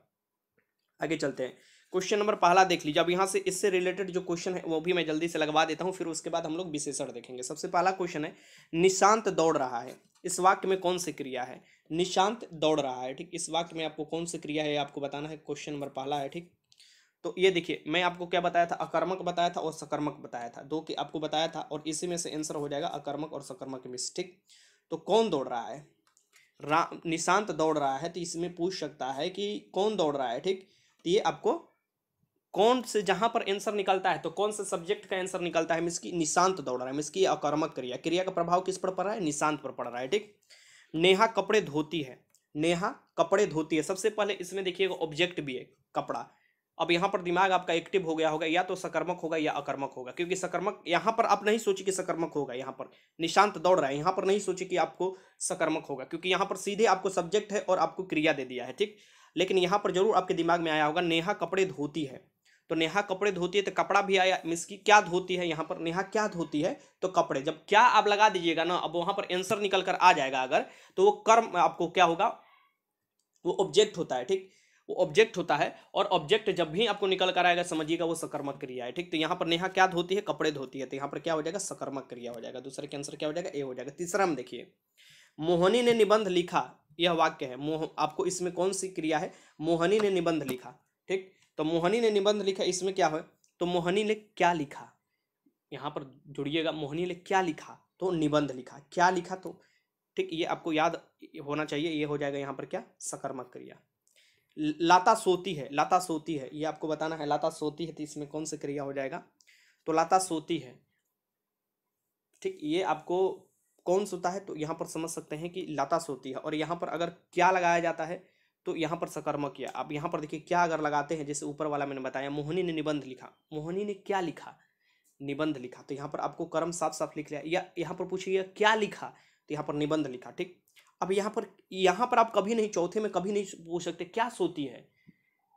आगे चलते हैं क्वेश्चन नंबर पहला देख लीजिए अब यहाँ से इससे रिलेटेड जो क्वेश्चन है वो भी मैं जल्दी से लगवा देता हूँ फिर उसके बाद हम लोग विशेषण देखेंगे सबसे पहला क्वेश्चन है निशांत दौड़ रहा है इस वाक्य में कौन सी क्रिया है निशांत दौड़ रहा है ठीक इस वाक्य में आपको कौन सी क्रिया है आपको बताना है क्वेश्चन नंबर पहला है ठीक तो ये देखिए मैं आपको क्या बताया था अकर्मक बताया था और सकर्मक बताया था दो के आपको बताया था और इसी में से आंसर हो जाएगा अकर्मक और सकर्मक मिस ठीक तो कौन दौड़ रहा है निशांत दौड़ रहा है तो इसमें पूछ सकता है कि कौन दौड़ रहा है ठीक तो ये आपको कौन से जहाँ पर आंसर निकलता है तो कौन से सब्जेक्ट का आंसर निकलता है मीन्स की निशांत दौड़ रहा है मिसकी की अकर्मक क्रिया क्रिया का प्रभाव किस पर पड़ रहा है निशांत पर पड़ रहा है ठीक नेहा कपड़े धोती है नेहा कपड़े धोती है सबसे पहले इसमें देखिएगा ऑब्जेक्ट भी है कपड़ा अब यहाँ पर दिमाग आपका एक्टिव हो गया होगा या तो सकर्मक होगा या अकर्मक होगा क्योंकि सकर्मक यहाँ पर आप नहीं सोचे कि सकर्मक होगा यहाँ पर निशांत दौड़ रहा है यहाँ पर नहीं सोचे कि आपको सकर्मक होगा क्योंकि यहाँ पर सीधे आपको सब्जेक्ट है और आपको क्रिया दे दिया है ठीक लेकिन यहाँ पर जरूर आपके दिमाग में आया होगा नेहा कपड़े धोती है तो नेहा कपड़े धोती है तो कपड़ा भी आया मिस की क्या धोती है यहाँ पर नेहा क्या धोती है तो कपड़े जब क्या आप लगा दीजिएगा ना अब वहाँ पर आंसर निकल कर आ जाएगा अगर तो वो कर्म आपको क्या होगा वो ऑब्जेक्ट होता है ठीक वो ऑब्जेक्ट होता है और ऑब्जेक्ट जब भी आपको निकल कर आएगा समझिएगा वो सकर्मक क्रिया है ठीक तो यहाँ पर नेहा क्या धोती है कपड़े धोती है तो यहाँ पर क्या हो जाएगा सकर्मक क्रिया हो जाएगा दूसरे के आंसर क्या हो जाएगा ए हो जाएगा तीसरा हम देखिए मोहनी ने निबंध लिखा यह वाक्य है मोह आपको इसमें कौन सी क्रिया है मोहनी ने निबंध लिखा ठीक तो मोहनी ने निबंध लिखा इसमें क्या है तो मोहनी ने क्या लिखा यहाँ पर जुड़िएगा मोहनी ने क्या लिखा तो निबंध लिखा क्या लिखा तो ठीक ये आपको याद होना चाहिए ये हो जाएगा यहाँ पर क्या सकर्मक क्रिया लाता सोती है लाता सोती है ये आपको बताना है लाता सोती है तो इसमें कौन सी क्रिया हो जाएगा तो लाता सोती है ठीक ये आपको कौन सोता है तो यहाँ पर समझ सकते हैं कि लाता सोती है और यहाँ पर अगर क्या लगाया जाता है तो यहाँ पर सकर्मक किया अब यहाँ पर देखिए क्या अगर लगाते हैं जैसे ऊपर वाला मैंने बताया मोहनी ने निबंध लिखा मोहनी ने क्या लिखा निबंध लिखा तो यहाँ पर आपको कर्म साफ साफ लिख लिया या यहाँ पर पूछिए क्या लिखा तो यहाँ पर निबंध लिखा ठीक अब यहाँ पर यहाँ पर आप कभी नहीं चौथे में कभी नहीं पूछ सकते क्या सोती है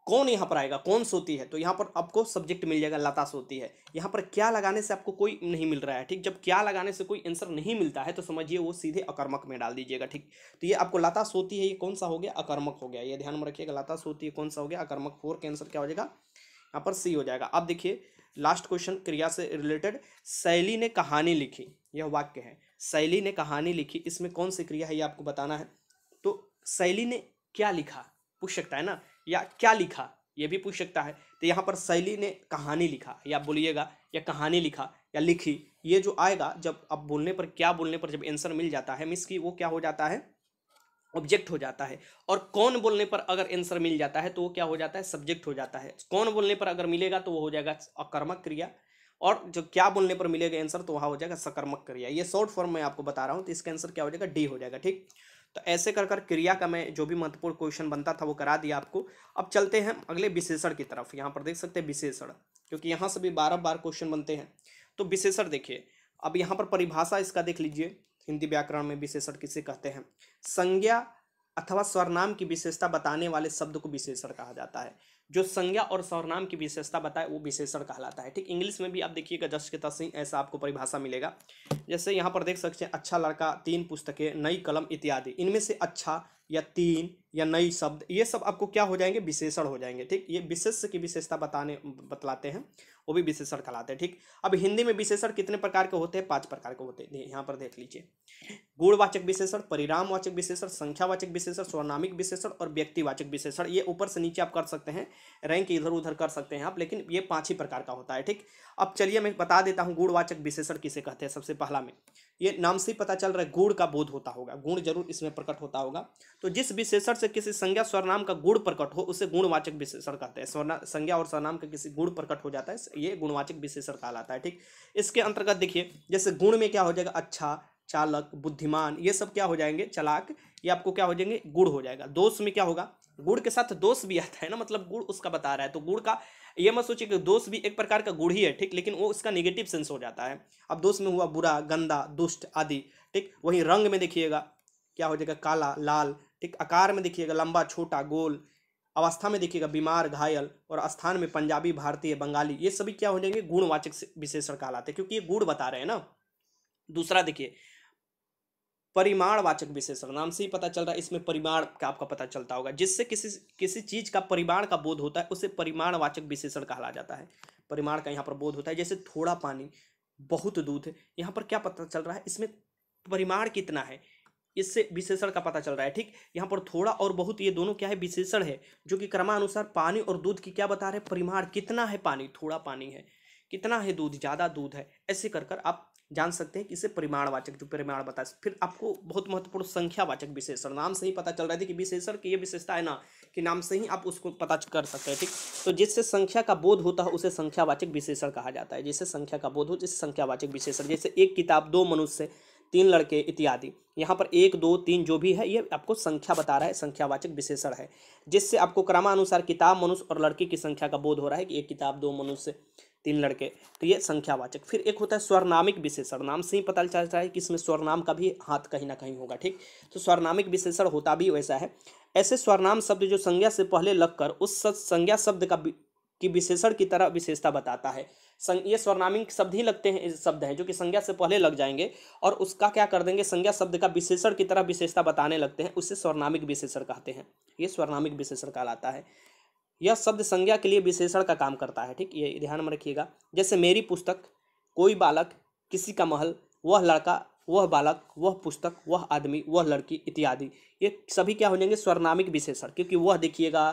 कौन यहाँ पर आएगा कौन सोती है तो यहाँ पर आपको सब्जेक्ट मिल जाएगा लता सोती है यहाँ पर क्या लगाने से आपको कोई नहीं मिल रहा है ठीक जब क्या लगाने से कोई आंसर नहीं मिलता है तो समझिए वो सीधे अकर्मक में डाल दीजिएगा ठीक तो ये आपको लता सोती है ये कौन सा हो गया अकर्मक हो गया ये ध्यान में रखिएगा लता सोती है कौन सा हो गया अकर्मक फोर के आंसर क्या हो जाएगा यहाँ पर सी हो जाएगा अब देखिए लास्ट क्वेश्चन क्रिया से रिलेटेड शैली ने कहानी लिखी यह वाक्य है शैली ने कहानी लिखी इसमें कौन सी क्रिया है ये आपको बताना है तो शैली ने क्या लिखा पूछ सकता है ना या क्या लिखा ये भी पूछ सकता है तो यहाँ पर शैली ने कहानी लिखा या बोलिएगा या कहानी लिखा या लिखी ये जो आएगा जब अब बोलने पर क्या बोलने पर जब आंसर मिल जाता है मिस की वो क्या हो जाता है ऑब्जेक्ट हो जाता है और कौन बोलने पर अगर आंसर मिल जाता है तो वो क्या हो जाता है सब्जेक्ट हो जाता है कौन बोलने पर अगर मिलेगा तो वो हो जाएगा अकर्मक क्रिया और जो क्या बोलने पर मिलेगा आंसर तो वहाँ हो जाएगा सकर्मक क्रिया ये शॉर्ट फॉर्म में आपको बता रहा हूँ तो इसका आंसर क्या हो जाएगा डी हो जाएगा ठीक तो ऐसे कर कर क्रिया का मैं जो भी महत्वपूर्ण क्वेश्चन बनता था वो करा दिया आपको अब चलते हैं अगले विशेषण की तरफ यहाँ पर देख सकते हैं विशेषण क्योंकि यहाँ से भी बारह बार क्वेश्चन बनते हैं तो विशेषण देखिए अब यहाँ पर परिभाषा इसका देख लीजिए हिंदी व्याकरण में विशेषण किसे कहते हैं संज्ञा अथवा स्वरनाम की विशेषता बताने वाले शब्द को विशेषण कहा जाता है जो संज्ञा और सर्वनाम की विशेषता बताए वो विशेषण कहलाता है ठीक इंग्लिश में भी आप देखिएगा जस के तस्वीर ऐसा आपको परिभाषा मिलेगा जैसे यहाँ पर देख सकते हैं अच्छा लड़का तीन पुस्तकें नई कलम इत्यादि इनमें से अच्छा या तीन या नई शब्द ये सब आपको क्या हो जाएंगे विशेषण हो जाएंगे ठीक ये विशेष की विशेषता बताने बतलाते हैं वो भी विशेषण कहलाते हैं ठीक अब हिंदी में विशेषण कितने प्रकार के होते हैं पांच प्रकार के होते हैं यहाँ पर देख लीजिए गुणवाचक विशेषण परिणामवाचक विशेषण संख्यावाचक विशेषण स्वर्णामिक विशेषण और व्यक्तिवाचक विशेषण ये ऊपर से नीचे आप कर सकते हैं रैंक इधर उधर कर सकते हैं आप लेकिन ये पाँच ही प्रकार का होता है ठीक अब चलिए मैं बता देता हूँ गुणवाचक विशेषण किसे कहते हैं सबसे पहला में ये नाम से ही पता चल रहा है गुण का बोध होता होगा गुण जरूर इसमें प्रकट होता होगा तो जिस विशेषण से किसी संज्ञा स्वरनाम का गुण प्रकट हो उसे गुणवाचक विशेषण कहते हैं स्वर्ण संज्ञा और स्वरनाम का किसी गुण प्रकट हो जाता है ये गुणवाचक विशेषण कहलाता है ठीक इसके अंतर्गत देखिए जैसे गुण में क्या हो जाएगा अच्छा चालक बुद्धिमान ये सब क्या हो जाएंगे चलाक ये आपको क्या हो जाएंगे गुड़ हो जाएगा दोष में क्या होगा गुड़ के साथ दोष भी आता है ना मतलब गुड़ उसका बता रहा है तो गुड़ का ये मत सोचिए कि दोष भी एक प्रकार का गुड़ ही है ठीक लेकिन वो उसका नेगेटिव सेंस हो जाता है अब दोष में हुआ बुरा गंदा दुष्ट आदि ठीक वहीं रंग में देखिएगा क्या हो जाएगा काला लाल ठीक आकार में देखिएगा लंबा छोटा गोल अवस्था में देखिएगा बीमार घायल और स्थान में पंजाबी भारतीय बंगाली ये सभी क्या हो जाएंगे गुणवाचक विशेषण कहलाते हैं क्योंकि ये गुण बता रहे हैं ना दूसरा देखिए परिमाणवाचक विशेषण नाम से ही पता चल रहा है इसमें परिमाण का आपका पता चलता होगा जिससे किसी किसी चीज़ का परिमाण का बोध होता है उसे परिमाणवाचक विशेषण कहला जाता है परिमाण का यहाँ पर बोध होता है जैसे थोड़ा पानी बहुत दूध यहाँ पर क्या पता चल रहा है इसमें परिमाण कितना है इससे विशेषण का पता चल रहा है ठीक यहाँ पर थोड़ा और बहुत ये दोनों क्या है विशेषण है जो कि क्रमानुसार पानी और दूध की क्या बता रहे हैं परिमाण कितना है पानी थोड़ा पानी है कितना है दूध ज़्यादा दूध है ऐसे कर कर आप जान सकते हैं कि इसे परिमाणवाचक जो परिमाण बता फिर आपको बहुत महत्वपूर्ण संख्यावाचक विशेषण नाम से ही पता चल रहा है कि विशेषण की ये विशेषता है ना कि नाम से ही आप उसको पता कर सकते हैं ठीक तो जिससे संख्या का बोध होता है उसे संख्यावाचक विशेषण कहा जाता है जिससे संख्या का बोध हो जिससे संख्यावाचक विशेषण जैसे एक किताब दो मनुष्य तीन लड़के इत्यादि यहाँ पर एक दो तीन जो भी है ये आपको संख्या बता रहा है संख्यावाचक विशेषण है जिससे आपको क्रमानुसार किताब मनुष्य और लड़के की संख्या का बोध हो रहा है कि एक किताब दो मनुष्य तीन लड़के तो ये संख्यावाचक फिर एक होता है स्वर्नामिक विशेषण नाम से ही पता चलता है कि इसमें स्वर्णाम का भी हाथ कहीं ना कहीं होगा ठीक तो स्वर्नामिक विशेषण होता भी वैसा है ऐसे स्वर्णाम शब्द जो संज्ञा से पहले लगकर उस संज्ञा शब्द का की विशेषण की तरह विशेषता बताता है ये स्वर्नामिक शब्द ही लगते हैं शब्द हैं जो कि संज्ञा से पहले लग जाएंगे और उसका क्या कर देंगे संज्ञा शब्द का विशेषण की तरह विशेषता बताने लगते हैं उससे स्वर्णामिक विशेषण कहते हैं ये स्वर्नामिक विशेषण कहलाता है यह शब्द संज्ञा के लिए विशेषण का काम करता है ठीक ये ध्यान में रखिएगा जैसे मेरी पुस्तक कोई बालक किसी का महल वह लड़का वह बालक वह पुस्तक वह आदमी वह लड़की इत्यादि ये सभी क्या हो जाएंगे स्वर्णामिक विशेषण क्योंकि वह देखिएगा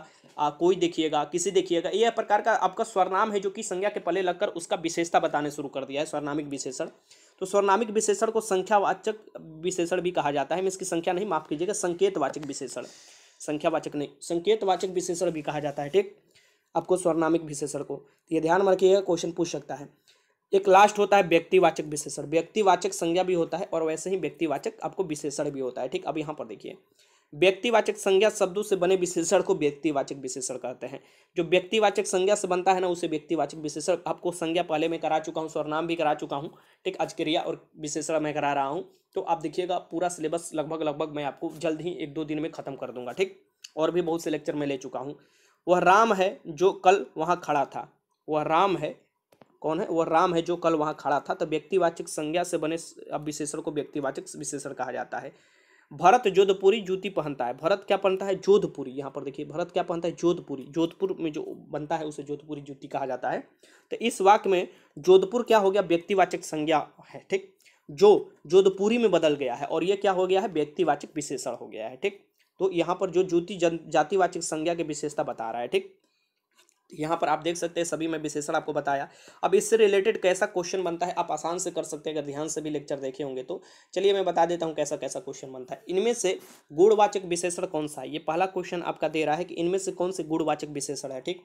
कोई देखिएगा किसी देखिएगा यह प्रकार का आपका स्वर्नाम है जो कि संज्ञा के पले लगकर उसका विशेषता बताने शुरू कर दिया है स्वर्णामिक विशेषण तो स्वर्नामिक विशेषण को संख्यावाचक विशेषण भी कहा जाता है मैं इसकी संख्या नहीं माफ कीजिएगा संकेतवाचक विशेषण संख्यावाचक नहीं संकेतवाचक विशेषण भी कहा जाता है ठीक आपको स्वर्णामिक विशेषण को यह तो ये ध्यान रखिएगा क्वेश्चन पूछ सकता है एक लास्ट होता है व्यक्तिवाचक विशेषण व्यक्तिवाचक संज्ञा भी होता है और वैसे ही व्यक्तिवाचक आपको विशेषण भी होता है ठीक अब यहाँ पर देखिए व्यक्तिवाचक संज्ञा शब्दों से बने विशेषण को व्यक्तिवाचक विशेषण कहते हैं जो व्यक्तिवाचक संज्ञा से बनता है ना उसे व्यक्तिवाचक विशेषण आपको संज्ञा पहले मैं करा चुका हूँ स्वर्णाम भी करा चुका हूँ ठीक अजक्रिया और विशेषण मैं करा रहा हूँ तो आप देखिएगा पूरा सिलेबस लगभग लगभग मैं आपको जल्द ही एक दो दिन में ख़त्म कर दूंगा ठीक और भी बहुत से लेक्चर मैं ले चुका हूँ वह राम है जो कल वहाँ खड़ा था वह राम है कौन है वह राम है जो कल वहाँ खड़ा था तो व्यक्तिवाचक संज्ञा से बने अब विशेषण को व्यक्तिवाचक विशेषण कहा जाता है भरत जोधपुरी जूती पहनता है भरत क्या पहनता है जोधपुरी यहाँ पर देखिए भरत क्या पहनता है जोधपुरी जोधपुर में जो बनता है उसे जोधपुरी जूती कहा जाता है तो इस वाक्य में जोधपुर क्या हो गया व्यक्तिवाचक संज्ञा है ठीक जो जोधपुरी तो में बदल गया है और यह क्या हो गया है व्यक्तिवाचक विशेषण हो गया है ठीक तो यहाँ पर जो ज्योति जातिवाचक संज्ञा की विशेषता बता रहा है ठीक यहाँ पर आप देख सकते हैं सभी में विशेषण आपको बताया अब इससे रिलेटेड कैसा क्वेश्चन बनता है आप आसान से कर सकते हैं अगर ध्यान से भी लेक्चर देखे होंगे तो चलिए मैं बता देता हूँ कैसा कैसा क्वेश्चन बनता है इनमें से गुणवाचक विशेषण कौन सा है ये पहला क्वेश्चन आपका दे रहा है कि इनमें से कौन से गुणवाचक विशेषण है ठीक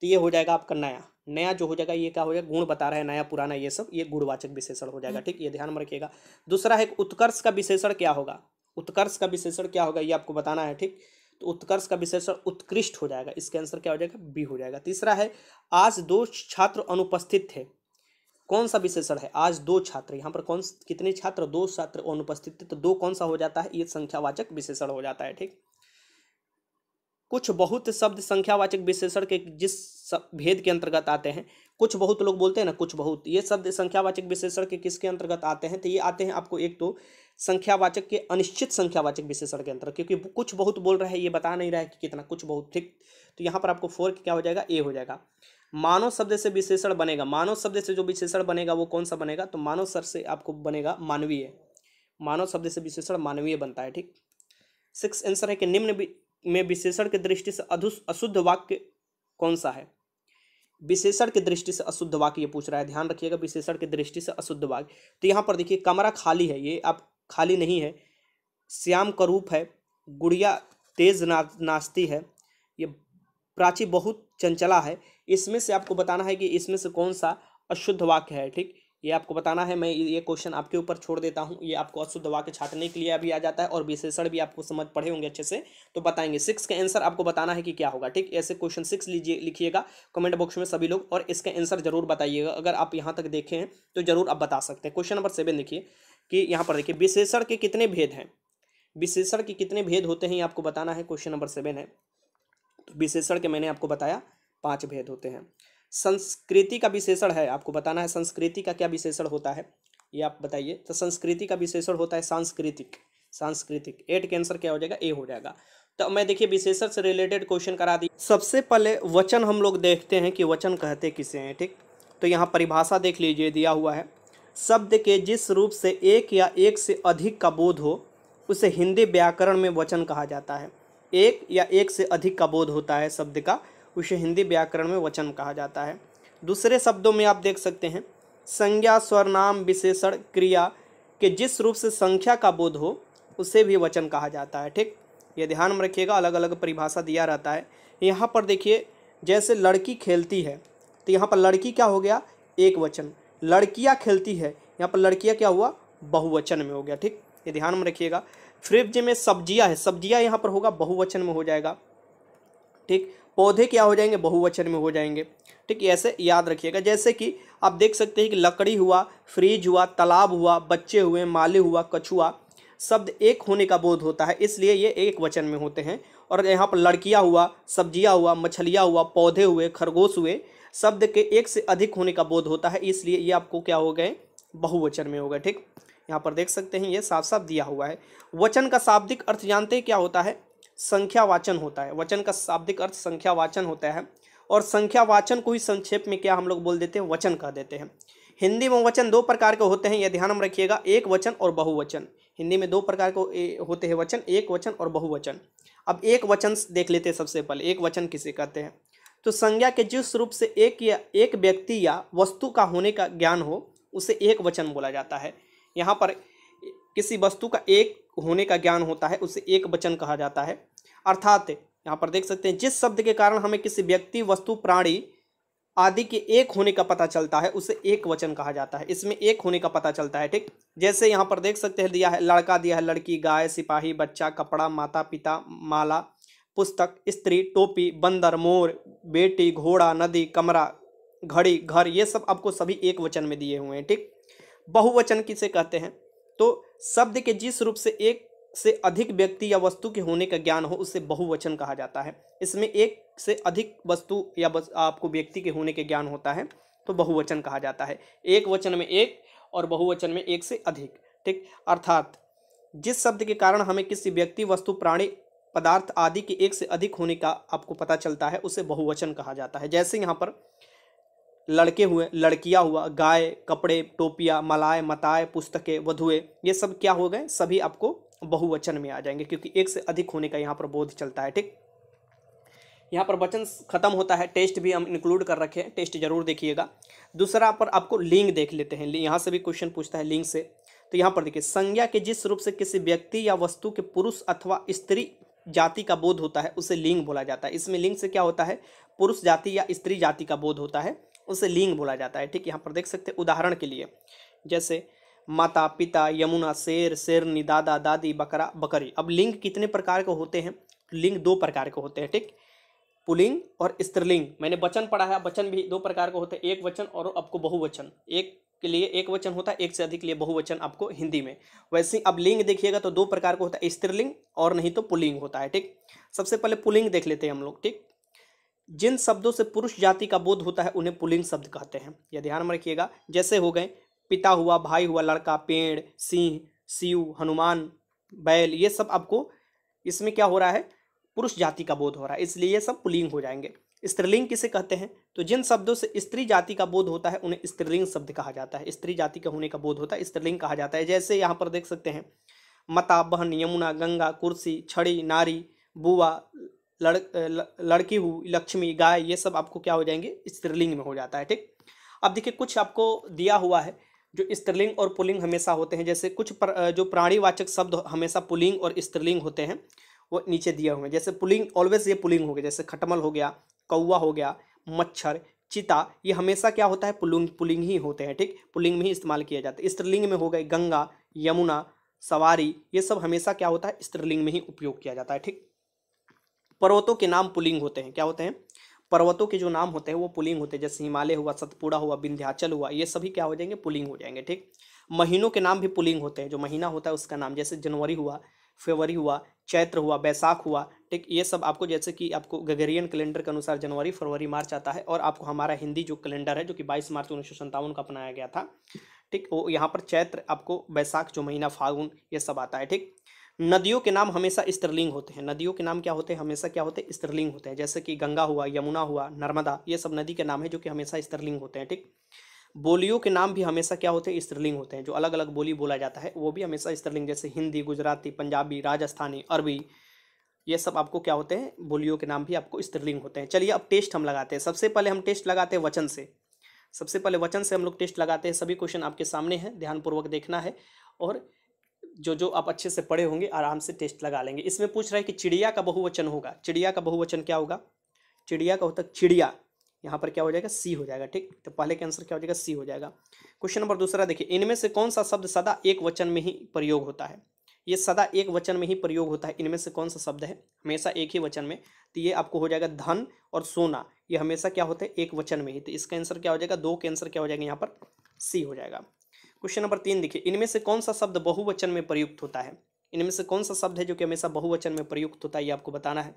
तो ये हो जाएगा आपका नया नया जो हो जाएगा ये क्या हो जाएगा गुण बता रहा है नया पुराना ये सब ये गुणवाचक विशेषण हो जाएगा हम्म। ठीक ये ध्यान में रखिएगा दूसरा है उत्कर्ष का विशेषण क्या होगा उत्कर्ष का विशेषण क्या होगा ये आपको बताना है ठीक तो उत्कर्ष का विशेषण उत्कृष्ट हो जाएगा इसके आंसर क्या हो जाएगा बी हो जाएगा तीसरा है आज दो छात्र अनुपस्थित थे कौन सा विशेषण है आज दो छात्र यहाँ पर कौन कितने छात्र दो छात्र अनुपस्थित थे तो दो कौन सा हो जाता है ये संख्यावाचक विशेषण हो जाता है ठीक कुछ बहुत शब्द संख्यावाचक विशेषण के जिस भेद के अंतर्गत आते हैं कुछ बहुत लोग बोलते हैं ना कुछ बहुत ये शब्द संख्यावाचक विशेषण के किसके अंतर्गत आते हैं तो ये आते हैं आपको एक तो संख्यावाचक के अनिश्चित संख्यावाचक विशेषण के अंतर्गत क्योंकि कुछ बहुत बोल रहे हैं ये बता नहीं रहा है कि कितना कुछ बहुत ठीक तो यहाँ पर आपको फोर क्या हो जाएगा ए हो जाएगा मानव शब्द से विशेषण बनेगा मानव शब्द से जो विशेषण बनेगा वो कौन सा बनेगा तो मानव सर से आपको बनेगा मानवीय मानव शब्द से विशेषण मानवीय बनता है ठीक सिक्स आंसर है कि निम्न में विशेषण के दृष्टि से अशुद्ध वाक्य कौन सा है विशेषण के दृष्टि से अशुद्ध वाक्य ये पूछ रहा है ध्यान रखिएगा विशेषण की दृष्टि से अशुद्ध वाक्य तो यहाँ पर देखिए कमरा खाली है ये आप खाली नहीं है श्याम का रूप है गुड़िया तेज ना, नाचती है ये प्राची बहुत चंचला है इसमें से आपको बताना है कि इसमें से कौन सा अशुद्ध वाक्य है ठीक ये आपको बताना है मैं ये क्वेश्चन आपके ऊपर छोड़ देता हूँ ये आपको अशुद्ध वाक्य छाटने के लिए अभी आ जाता है और विशेषण भी आपको समझ पढ़े होंगे अच्छे से तो बताएंगे सिक्स का आंसर आपको बताना है कि क्या होगा ठीक ऐसे क्वेश्चन सिक्स लीजिए लिखिएगा कमेंट बॉक्स में सभी लोग और इसका आंसर जरूर बताइएगा अगर आप यहाँ तक देखे हैं तो जरूर आप बता सकते हैं क्वेश्चन नंबर सेवन देखिए कि यहाँ पर देखिए विशेषण के कितने भेद हैं विशेषण के कितने भेद होते हैं ये आपको बताना है क्वेश्चन नंबर सेवन है तो विशेषण के मैंने आपको बताया पाँच भेद होते हैं संस्कृति का विशेषण है आपको बताना है संस्कृति का क्या विशेषण होता है ये आप बताइए तो संस्कृति का विशेषण होता है सांस्कृतिक सांस्कृतिक एट के आंसर क्या हो जाएगा ए हो जाएगा तो मैं देखिए विशेषण से रिलेटेड क्वेश्चन करा दी सबसे पहले वचन हम लोग देखते हैं कि वचन कहते किसे हैं ठीक तो यहाँ परिभाषा देख लीजिए दिया हुआ है शब्द के जिस रूप से एक या एक से अधिक का बोध हो उसे हिंदी व्याकरण में वचन कहा जाता है एक या एक से अधिक का बोध होता है शब्द का उसे हिंदी व्याकरण में वचन कहा जाता है दूसरे शब्दों में आप देख सकते हैं संज्ञा स्वरनाम विशेषण क्रिया के जिस रूप से संख्या का बोध हो उसे भी वचन कहा जाता है ठीक ये ध्यान में रखिएगा अलग अलग परिभाषा दिया रहता है यहाँ पर देखिए जैसे लड़की खेलती है तो यहाँ पर लड़की क्या हो गया एक वचन लड़कियाँ खेलती है यहाँ पर लड़कियाँ क्या हुआ बहुवचन में हो गया ठीक ये ध्यान में रखिएगा फ्रिज में सब्जियाँ है सब्जियाँ यहाँ पर होगा बहुवचन में हो जाएगा ठीक पौधे क्या हो जाएंगे बहुवचन में हो जाएंगे ठीक है ऐसे याद रखिएगा जैसे कि आप देख सकते हैं कि लकड़ी हुआ फ्रिज हुआ तालाब हुआ बच्चे हुए माले हुआ कछुआ शब्द एक होने का बोध होता है इसलिए ये एक वचन में होते हैं और यहाँ पर लड़कियाँ हुआ सब्जियाँ हुआ मछलियाँ हुआ पौधे हुए खरगोश हुए शब्द के एक से अधिक होने का बोध होता है इसलिए ये आपको क्या हो गए बहुवचन में हो गए ठीक यहाँ पर देख सकते हैं ये साफ साफ दिया हुआ है वचन का शाब्दिक अर्थ जानते हैं क्या होता है संख्यावाचन होता है वचन का शाब्दिक अर्थ संख्यावाचन होता है और संख्यावाचन को ही संक्षेप में क्या हम लोग बोल देते हैं वचन कह देते हैं हिंदी में वचन दो प्रकार के होते हैं यह ध्यान में रखिएगा एक वचन और बहुवचन हिंदी में दो प्रकार के होते हैं वचन एक वचन और बहुवचन अब एक वचन देख लेते हैं सबसे पहले एक वचन किसे कहते हैं तो संज्ञा के जिस रूप से एक या एक व्यक्ति या वस्तु का होने का ज्ञान हो उसे एक वचन बोला जाता है यहाँ पर किसी वस्तु का एक होने का ज्ञान होता है उसे एक वचन कहा जाता है अर्थात यहाँ पर देख सकते हैं जिस शब्द के कारण हमें किसी व्यक्ति वस्तु प्राणी आदि के एक होने का पता चलता है उसे एक वचन कहा जाता है इसमें एक होने का पता चलता है ठीक जैसे यहाँ पर देख सकते हैं दिया है लड़का दिया है लड़की गाय सिपाही बच्चा कपड़ा माता पिता माला पुस्तक स्त्री टोपी बंदर मोर बेटी घोड़ा नदी कमरा घड़ी घर ये सब आपको सभी एक वचन में दिए हुए हैं ठीक बहुवचन किसे कहते हैं तो शब्द के जिस रूप से एक से अधिक व्यक्ति या वस्तु के होने का ज्ञान हो उसे बहुवचन कहा जाता है इसमें एक से अधिक वस्तु या बस आपको व्यक्ति के होने के ज्ञान होता है तो बहुवचन कहा जाता है एक वचन में एक और बहुवचन में एक से अधिक ठीक अर्थात जिस शब्द के कारण हमें किसी व्यक्ति वस्तु प्राणी पदार्थ आदि के एक से अधिक होने का आपको पता चलता है उसे बहुवचन कहा जाता है जैसे यहाँ पर लड़के हुए लड़कियां हुआ गाय कपड़े टोपिया मलाय मताय पुस्तकें वधुए ये सब क्या हो गए सभी आपको बहुवचन में आ जाएंगे क्योंकि एक से अधिक होने का यहाँ पर बोध चलता है ठीक यहाँ पर वचन खत्म होता है टेस्ट भी हम इंक्लूड कर रखे हैं टेस्ट जरूर देखिएगा दूसरा पर आपको लिंग देख लेते हैं यहाँ से भी क्वेश्चन पूछता है लिंग से तो यहाँ पर देखिए संज्ञा के जिस रूप से किसी व्यक्ति या वस्तु के पुरुष अथवा स्त्री जाति का बोध होता है उसे लिंग बोला जाता है इसमें लिंग से क्या होता है पुरुष जाति या स्त्री जाति का बोध होता है उसे लिंग बोला जाता है ठीक यहाँ पर देख सकते हैं उदाहरण के लिए जैसे माता पिता यमुना शेर शेरनी दादा दादी बकरा बकरी अब लिंग कितने प्रकार के होते हैं लिंग दो प्रकार के होते हैं ठीक पुलिंग और स्त्रीलिंग मैंने वचन पढ़ा है वचन भी दो प्रकार के होते हैं एक वचन और आपको बहुवचन एक के लिए एक वचन होता है एक से अधिक लिए बहुवचन आपको हिंदी में वैसे अब लिंग देखिएगा तो दो प्रकार का होता है स्त्रीलिंग और नहीं तो पुलिंग होता है ठीक सबसे पहले पुलिंग देख लेते हैं हम लोग ठीक जिन शब्दों से पुरुष जाति का बोध होता है उन्हें पुलिंग शब्द कहते हैं यह ध्यान में रखिएगा जैसे हो गए पिता हुआ भाई हुआ लड़का पेड़ सिंह शिव हनुमान बैल ये सब आपको इसमें क्या हो रहा है पुरुष जाति का बोध हो रहा है इसलिए ये सब पुलिंग हो जाएंगे स्त्रीलिंग किसे कहते हैं तो जिन शब्दों से स्त्री जाति का बोध होता है उन्हें स्त्रीलिंग शब्द कहा जाता है स्त्री जाति का होने का बोध होता है स्त्रीलिंग कहा जाता है जैसे यहाँ पर देख सकते हैं मता बहन यमुना गंगा कुर्सी छड़ी नारी बुआ लड़ लड़की हुई लक्ष्मी गाय ये सब आपको क्या हो जाएंगे स्त्रीलिंग में हो जाता है ठीक अब देखिए कुछ आपको दिया हुआ है जो स्त्रीलिंग और पुलिंग हमेशा होते हैं जैसे कुछ प्र, जो प्राणीवाचक शब्द हमेशा पुलिंग और स्त्रीलिंग होते हैं वो नीचे दिए हुए हैं जैसे पुलिंग ऑलवेज ये पुलिंग हो गया जैसे खटमल हो गया कौवा हो गया मच्छर चिता ये हमेशा क्या होता है पुलिंग पुलिंग ही होते हैं ठीक पुलिंग में ही इस्तेमाल किया जाता है स्त्रीलिंग में हो गए गंगा यमुना सवारी ये सब हमेशा क्या होता है स्त्रीलिंग में ही उपयोग किया जाता है ठीक पर्वतों के नाम पुलिंग होते हैं क्या होते हैं पर्वतों के जो नाम होते हैं वो पुलिंग होते हैं जैसे हिमालय हुआ सतपुड़ा हुआ विंध्याचल हुआ ये सभी क्या हो जाएंगे पुलिंग हो जाएंगे ठीक महीनों के नाम भी पुलिंग होते हैं जो महीना होता है उसका नाम जैसे जनवरी हुआ फरवरी हुआ चैत्र हुआ बैसाख हुआ ठीक ये सब आपको जैसे कि आपको गगरियन कैलेंडर के अनुसार जनवरी फरवरी मार्च आता है और आपको हमारा हिंदी जो कैलेंडर है जो कि बाईस मार्च उन्नीस का अपनाया गया था ठीक वो यहाँ पर चैत्र आपको बैसाख जो महीना फागुन ये सब आता है ठीक नदियों के नाम हमेशा स्त्रीलिंग होते हैं नदियों के नाम क्या होते हैं हमेशा क्या होते हैं स्त्रीलिंग होते हैं जैसे कि गंगा हुआ यमुना हुआ नर्मदा ये सब नदी के नाम है जो कि हमेशा स्त्रीलिंग होते हैं ठीक बोलियों के नाम भी हमेशा क्या होते हैं स्त्रीलिंग होते हैं जो अलग अलग बोली बोला जाता है वो भी हमेशा स्त्रीलिंग जैसे हिंदी गुजराती पंजाबी राजस्थानी अरबी ये सब आपको क्या होते हैं बोलियों के नाम भी आपको स्त्रीलिंग होते हैं चलिए अब टेस्ट हम लगाते हैं सबसे पहले हम टेस्ट लगाते हैं वचन से सबसे पहले वचन से हम लोग टेस्ट लगाते हैं सभी क्वेश्चन आपके सामने हैं ध्यानपूर्वक देखना है और जो जो आप अच्छे से पढ़े होंगे आराम से टेस्ट लगा लेंगे इसमें पूछ रहा है कि चिड़िया का बहुवचन होगा चिड़िया का बहुवचन क्या होगा चिड़िया का होता है चिड़िया यहाँ पर क्या हो जाएगा सी हो जाएगा ठीक तो पहले का आंसर क्या हो जाएगा सी हो जाएगा क्वेश्चन नंबर दूसरा देखिए इनमें से कौन सा शब्द सदा एक वचन में ही प्रयोग होता है ये सदा एक वचन में ही प्रयोग होता है इनमें से कौन सा शब्द है हमेशा एक ही वचन में तो ये आपको हो जाएगा धन और सोना ये हमेशा क्या होता है एक वचन में ही तो इसका आंसर क्या हो जाएगा दो के आंसर क्या हो जाएगा यहाँ पर सी हो जाएगा क्वेश्चन नंबर तीन देखिए इनमें से कौन सा शब्द बहुवचन में प्रयुक्त होता है इनमें से कौन सा शब्द है जो कि हमेशा बहुवचन में प्रयुक्त होता है ये आपको बताना है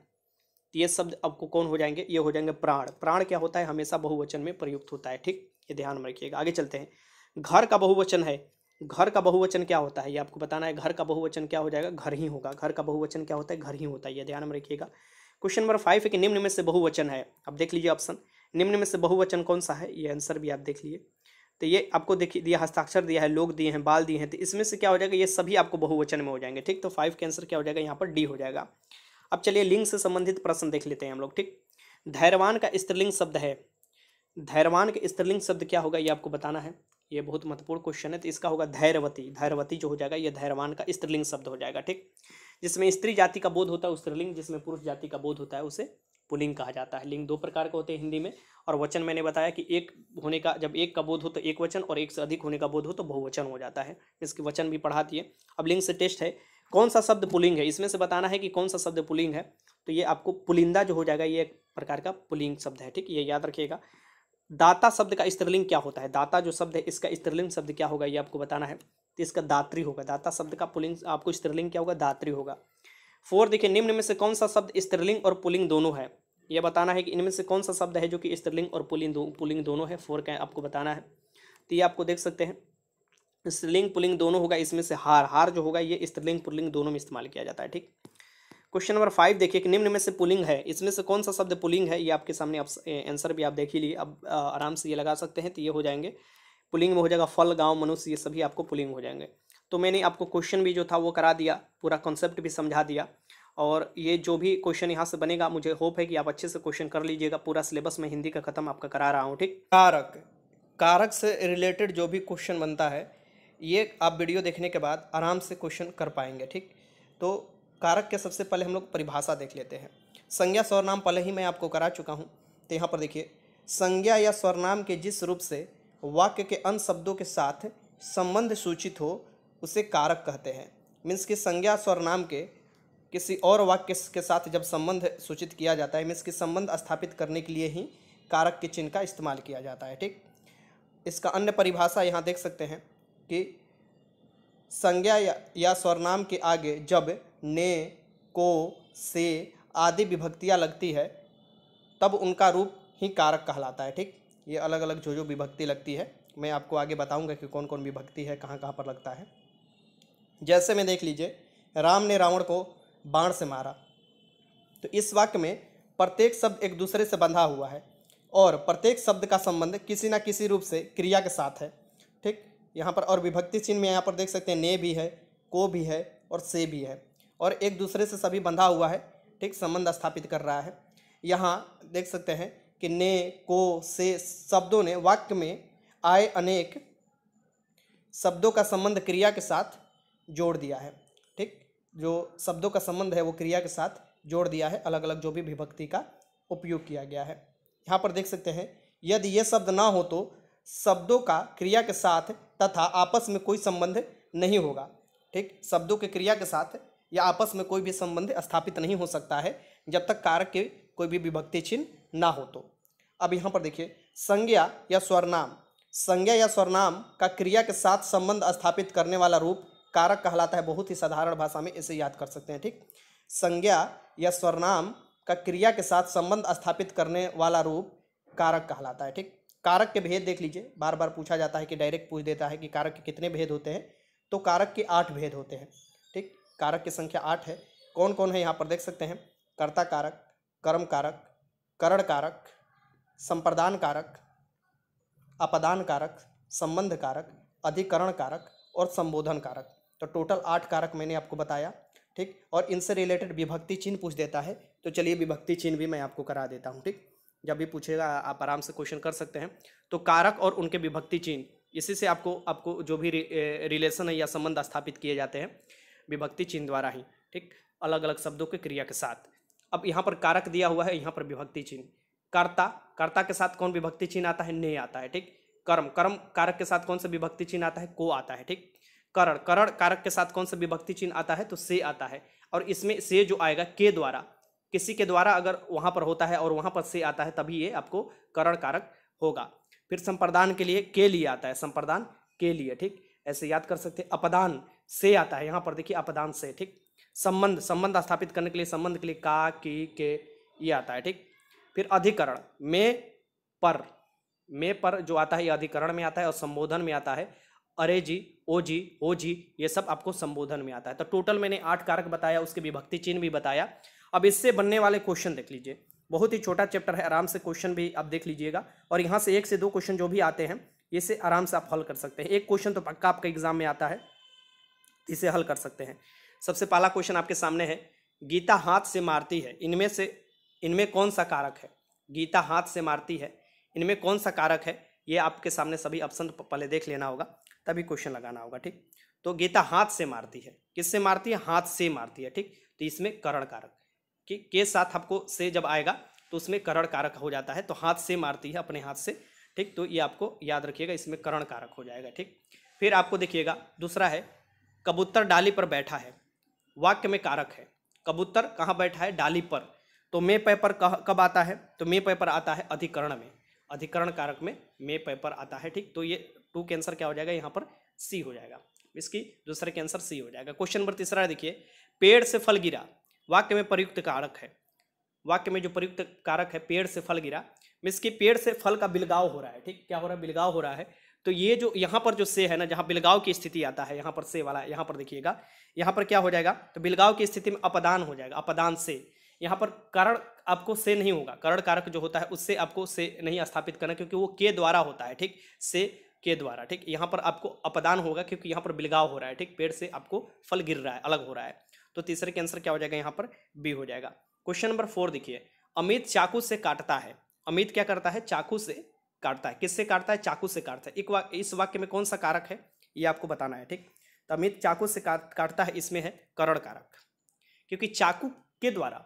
तो ये शब्द आपको कौन हो जाएंगे ये हो जाएंगे प्राण प्राण क्या होता है हमेशा बहुवचन में प्रयुक्त होता है ठीक ये ध्यान में रखिएगा आगे चलते हैं घर का बहुवचन है घर का बहुवचन क्या होता है ये आपको बताना है घर का बहुवचन क्या हो जाएगा घर ही होगा घर का बहुवचन क्या होता है घर ही होता है ये ध्यान में रखिएगा क्वेश्चन नंबर फाइव है कि निम्न में से बहुवचन है आप देख लीजिए ऑप्शन निम्न में से बहुवचन कौन सा है ये आंसर भी आप देख लीजिए तो ये आपको देखिए दिया हस्ताक्षर दिया है लोग दिए हैं बाल दिए हैं तो इसमें से क्या हो जाएगा ये सभी आपको बहुवचन में हो जाएंगे ठीक तो फाइव के आंसर क्या हो जाएगा यहाँ पर डी हो जाएगा अब चलिए लिंग से संबंधित प्रश्न देख लेते हैं हम लोग ठीक धैर्वान का स्त्रीलिंग शब्द है धैर्वान का स्त्रीलिंग शब्द क्या होगा ये आपको बताना है ये बहुत महत्वपूर्ण क्वेश्चन है तो इसका होगा धैर्यवती धैर्यवती जो हो जाएगा ये धैर्वान का स्त्रीलिंग शब्द हो जाएगा ठीक जिसमें स्त्री जाति का बोध होता है स्त्रीलिंग जिसमें पुरुष जाति का बोध होता है उसे पुलिंग कहा जाता है लिंग दो प्रकार के होते हैं हिंदी में और वचन मैंने बताया कि एक होने का जब एक का बोध हो तो एक वचन और एक से अधिक होने का बोध हो तो बहुवचन हो जाता है इसके वचन भी पढ़ाती है अब लिंग से टेस्ट है कौन सा शब्द पुलिंग है इसमें से बताना है कि कौन सा शब्द पुलिंग है तो ये आपको पुलिंदा जो हो जाएगा ये एक प्रकार का पुलिंग शब्द है ठीक ये याद रखिएगा दाता शब्द का स्त्रीलिंग क्या होता है दाता जो शब्द है इसका स्त्रीलिंग शब्द क्या होगा ये आपको बताना है तो इसका दात्री होगा दाता शब्द का पुलिंग आपको स्त्रीलिंग क्या होगा दात्री होगा फोर देखिए निम्न में से कौन सा शब्द स्त्रीलिंग और पुलिंग दोनों है यह बताना है कि इनमें से कौन सा शब्द है जो कि स्त्रीलिंग और पुलिंग दो, पुलिंग दोनों है फोर का आपको बताना है तो ये आपको देख सकते हैं स्त्रीलिंग पुलिंग दोनों होगा इसमें से हार हार जो होगा ये स्त्रीलिंग पुलिंग दोनों में इस्तेमाल किया जाता है ठीक क्वेश्चन नंबर फाइव देखिए कि निम्न में से पुलिंग है इसमें से कौन सा शब्द पुलिंग है ये आपके सामने आप आंसर भी आप देख ही लिए अब आराम से ये लगा सकते हैं तो ये हो जाएंगे पुलिंग में हो जाएगा फल गांव मनुष्य ये सभी आपको पुलिंग हो जाएंगे तो मैंने आपको क्वेश्चन भी जो था वो करा दिया पूरा कॉन्सेप्ट भी समझा दिया और ये जो भी क्वेश्चन यहाँ से बनेगा मुझे होप है कि आप अच्छे से क्वेश्चन कर लीजिएगा पूरा सिलेबस में हिंदी का खत्म आपका करा रहा हूँ ठीक कारक कारक से रिलेटेड जो भी क्वेश्चन बनता है ये आप वीडियो देखने के बाद आराम से क्वेश्चन कर पाएंगे ठीक तो कारक के सबसे पहले हम लोग परिभाषा देख लेते हैं संज्ञा स्वरनाम पहले ही मैं आपको करा चुका हूँ तो यहाँ पर देखिए संज्ञा या स्वरनाम के जिस रूप से वाक्य के अन्य शब्दों के साथ संबंध सूचित हो उसे कारक कहते हैं मीन्स कि संज्ञा स्वरनाम के किसी और वाक्य के साथ जब संबंध सूचित किया जाता है मीन्स कि संबंध स्थापित करने के लिए ही कारक के चिन्ह का इस्तेमाल किया जाता है ठीक इसका अन्य परिभाषा यहाँ देख सकते हैं कि संज्ञा या, या स्वरनाम के आगे जब ने को से आदि विभक्तियाँ लगती है तब उनका रूप ही कारक कहलाता है ठीक ये अलग अलग जो जो विभक्ति लगती है मैं आपको आगे बताऊंगा कि कौन कौन विभक्ति है कहाँ कहाँ पर लगता है जैसे में देख लीजिए राम ने रावण को बाण से मारा तो इस वाक्य में प्रत्येक शब्द एक दूसरे से बंधा हुआ है और प्रत्येक शब्द का संबंध किसी ना किसी रूप से क्रिया के साथ है ठीक यहाँ पर और विभक्ति चिन्ह में यहाँ पर देख सकते हैं ने भी है को भी है और से भी है और एक दूसरे से सभी बंधा हुआ है ठीक संबंध स्थापित कर रहा है यहाँ देख सकते हैं कि ने को से शब्दों ने वाक्य में आए अनेक शब्दों का संबंध क्रिया के साथ जोड़ दिया है जो शब्दों का संबंध है वो क्रिया के साथ जोड़ दिया है अलग अलग जो भी विभक्ति का उपयोग किया गया है यहाँ पर देख सकते हैं यदि ये शब्द ना हो तो शब्दों का क्रिया के साथ तथा आपस में कोई संबंध नहीं होगा ठीक शब्दों के क्रिया के साथ या आपस में कोई भी संबंध स्थापित नहीं हो सकता है जब तक कारक के कोई भी विभक्ति चिन्ह ना हो तो अब यहाँ पर देखिए संज्ञा या स्वरनाम संज्ञा या स्वरनाम का क्रिया के साथ संबंध स्थापित करने वाला रूप कारक कहलाता है बहुत ही साधारण भाषा में इसे याद कर सकते हैं ठीक संज्ञा या स्वरनाम का क्रिया के साथ संबंध स्थापित करने वाला रूप कारक कहलाता है ठीक कारक के भेद देख लीजिए बार बार पूछा जाता है कि डायरेक्ट पूछ देता है कि कारक के कितने भेद होते हैं तो कारक के आठ भेद होते हैं ठीक कारक की संख्या आठ है कौन कौन है यहाँ पर देख सकते हैं कर्ता कारक कर्म कारक करण कारक संप्रदान कारक अपदान कारक संबंध कारक अधिकरण कारक और संबोधन कारक तो टोटल आठ कारक मैंने आपको बताया ठीक और इनसे रिलेटेड विभक्ति चिन्ह पूछ देता है तो चलिए विभक्ति चिन्ह भी मैं आपको करा देता हूँ ठीक जब भी पूछेगा आप आराम से क्वेश्चन कर सकते हैं तो कारक और उनके विभक्ति चिन्ह इसी से आपको आपको जो भी रिलेशन है या संबंध स्थापित किए जाते हैं विभक्ति चिन्ह द्वारा ही ठीक अलग अलग शब्दों के क्रिया के साथ अब यहाँ पर कारक दिया हुआ है यहाँ पर विभक्ति चिन्ह कर्ता कर्ता के साथ कौन विभक्ति चिन्ह आता है नहीं आता है ठीक कर्म कर्म कारक के साथ कौन सा विभक्ति चिन्ह आता है को आता है ठीक करण करण कारक के साथ कौन सा विभक्ति चिन्ह आता है तो से आता है और इसमें से जो आएगा के द्वारा किसी के द्वारा अगर वहां पर होता है और वहां पर से आता है तभी ये आपको करण कारक होगा फिर संप्रदान के लिए के लिए आता है संप्रदान के लिए ठीक ऐसे याद कर सकते हैं अपदान से आता है यहाँ पर देखिए अपदान से ठीक संबंध संबंध स्थापित करने के लिए संबंध के लिए का की के ये आता है ठीक फिर अधिकरण में पर में पर जो आता है ये अधिकरण में आता है और संबोधन में आता है अरे जी ओ जी ओ जी ये सब आपको संबोधन में आता है तो टोटल मैंने आठ कारक बताया उसके विभक्ति चिन्ह भी बताया अब इससे बनने वाले क्वेश्चन देख लीजिए बहुत ही छोटा चैप्टर है आराम से क्वेश्चन भी आप देख लीजिएगा और यहाँ से एक से दो क्वेश्चन जो भी आते हैं इसे आराम से आप हल कर सकते हैं एक क्वेश्चन तो पक्का आपका एग्जाम में आता है इसे हल कर सकते हैं सबसे पहला क्वेश्चन आपके सामने है गीता हाथ से मारती है इनमें से इनमें कौन सा कारक है गीता हाथ से मारती है इनमें कौन सा कारक है ये आपके सामने सभी ऑप्शन पहले देख लेना होगा तभी क्वेश्चन लगाना होगा ठीक तो गीता हाथ से मारती है किससे मारती है हाथ से मारती है ठीक तो इसमें करण कारक के, के साथ आपको से जब आएगा तो उसमें करण कारक हो जाता है तो हाथ से मारती है अपने हाथ से ठीक तो ये आपको याद रखिएगा इसमें करण कारक हो जाएगा ठीक फिर आपको देखिएगा दूसरा है कबूतर डाली पर बैठा है वाक्य में कारक है कबूतर कहाँ बैठा है डाली पर तो मे पेपर कब आता है तो मे पेपर आता है अधिकरण में अधिकरण कारक में मे पेपर आता है ठीक तो ये टू के आंसर क्या हो जाएगा यहाँ पर सी हो जाएगा इसकी दूसरे के आंसर सी हो जाएगा क्वेश्चन नंबर तीसरा देखिए पेड़ से फल गिरा वाक्य में प्रयुक्त कारक है वाक्य में जो प्रयुक्त कारक है पेड़ से फल गिरा मीन्स की पेड़ से फल का बिलगाव हो रहा है ठीक क्या हो रहा है बिलगाव हो रहा है तो ये जो यहाँ पर जो से है ना जहाँ बिलगाव की स्थिति आता है यहाँ पर से वाला यहाँ पर देखिएगा यहाँ पर क्या हो जाएगा तो बिलगाव की स्थिति में अपदान हो जाएगा अपदान से यहाँ पर कारण आपको से नहीं होगा करण कारक जो होता है उससे आपको से नहीं स्थापित करना क्योंकि वो के द्वारा होता है ठीक से के द्वारा ठीक यहाँ पर आपको अपदान होगा क्योंकि यहाँ पर बिलगाव हो रहा है ठीक पेड़ से आपको फल गिर रहा है अलग हो रहा है तो तीसरे के आंसर क्या हो जाएगा यहाँ पर बी हो जाएगा क्वेश्चन नंबर फोर देखिए अमित चाकू से काटता है अमित क्या करता है चाकू से काटता है किससे काटता है चाकू से काटता है एक वाक, इस वाक्य में कौन सा कारक है ये आपको बताना है ठीक तो अमित चाकू से काट काटता है इसमें है करण कारक क्योंकि चाकू के द्वारा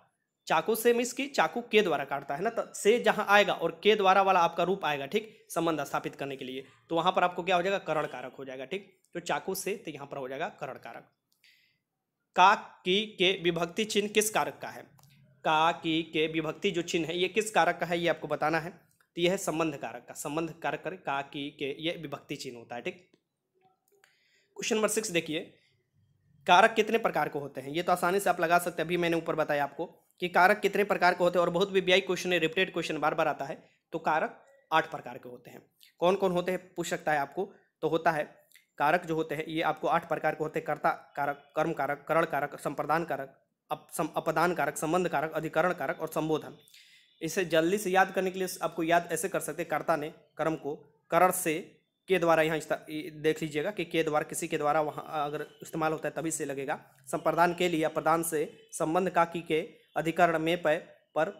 चाकू से मीन्स की चाकू के द्वारा काटता है ना तो से जहाँ आएगा और के द्वारा वाला आपका रूप आएगा ठीक संबंध स्थापित करने के लिए तो वहाँ पर आपको क्या हो जाएगा करण कारक हो जाएगा ठीक तो चाकू से तो यहाँ पर हो जाएगा करण कारक का की के विभक्ति चिन्ह किस कारक का है का की के विभक्ति जो चिन्ह है ये किस कारक का है ये आपको बताना है तो यह है संबंध कारक का संबंध कारक कर का की के ये विभक्ति चिन्ह होता है ठीक क्वेश्चन नंबर सिक्स देखिए कारक कितने प्रकार के होते हैं ये तो आसानी से आप लगा सकते हैं अभी मैंने ऊपर बताया आपको कि कारक कितने प्रकार के होते हैं और बहुत भी वी क्वेश्चन है रिपीटेड क्वेश्चन बार बार आता है तो कारक आठ प्रकार के होते हैं कौन कौन होते हैं पूछ सकता है आपको तो होता है कारक जो होते हैं ये आपको आठ प्रकार के होते हैं कर्ता कारक कर्म कारक करण कारक संप्रदान कारक अप अपदान कारक संबंध कारक अधिकरण कारक और संबोधन इसे जल्दी से याद करने के लिए आपको याद ऐसे कर सकते कर्ता ने कर्म को करण से के द्वारा यहाँ देख लीजिएगा कि के द्वारा किसी के द्वारा वहाँ अगर इस्तेमाल होता है तभी से लगेगा संप्रदान के लिए प्रदान से संबंध का की के अधिकरण में पे पर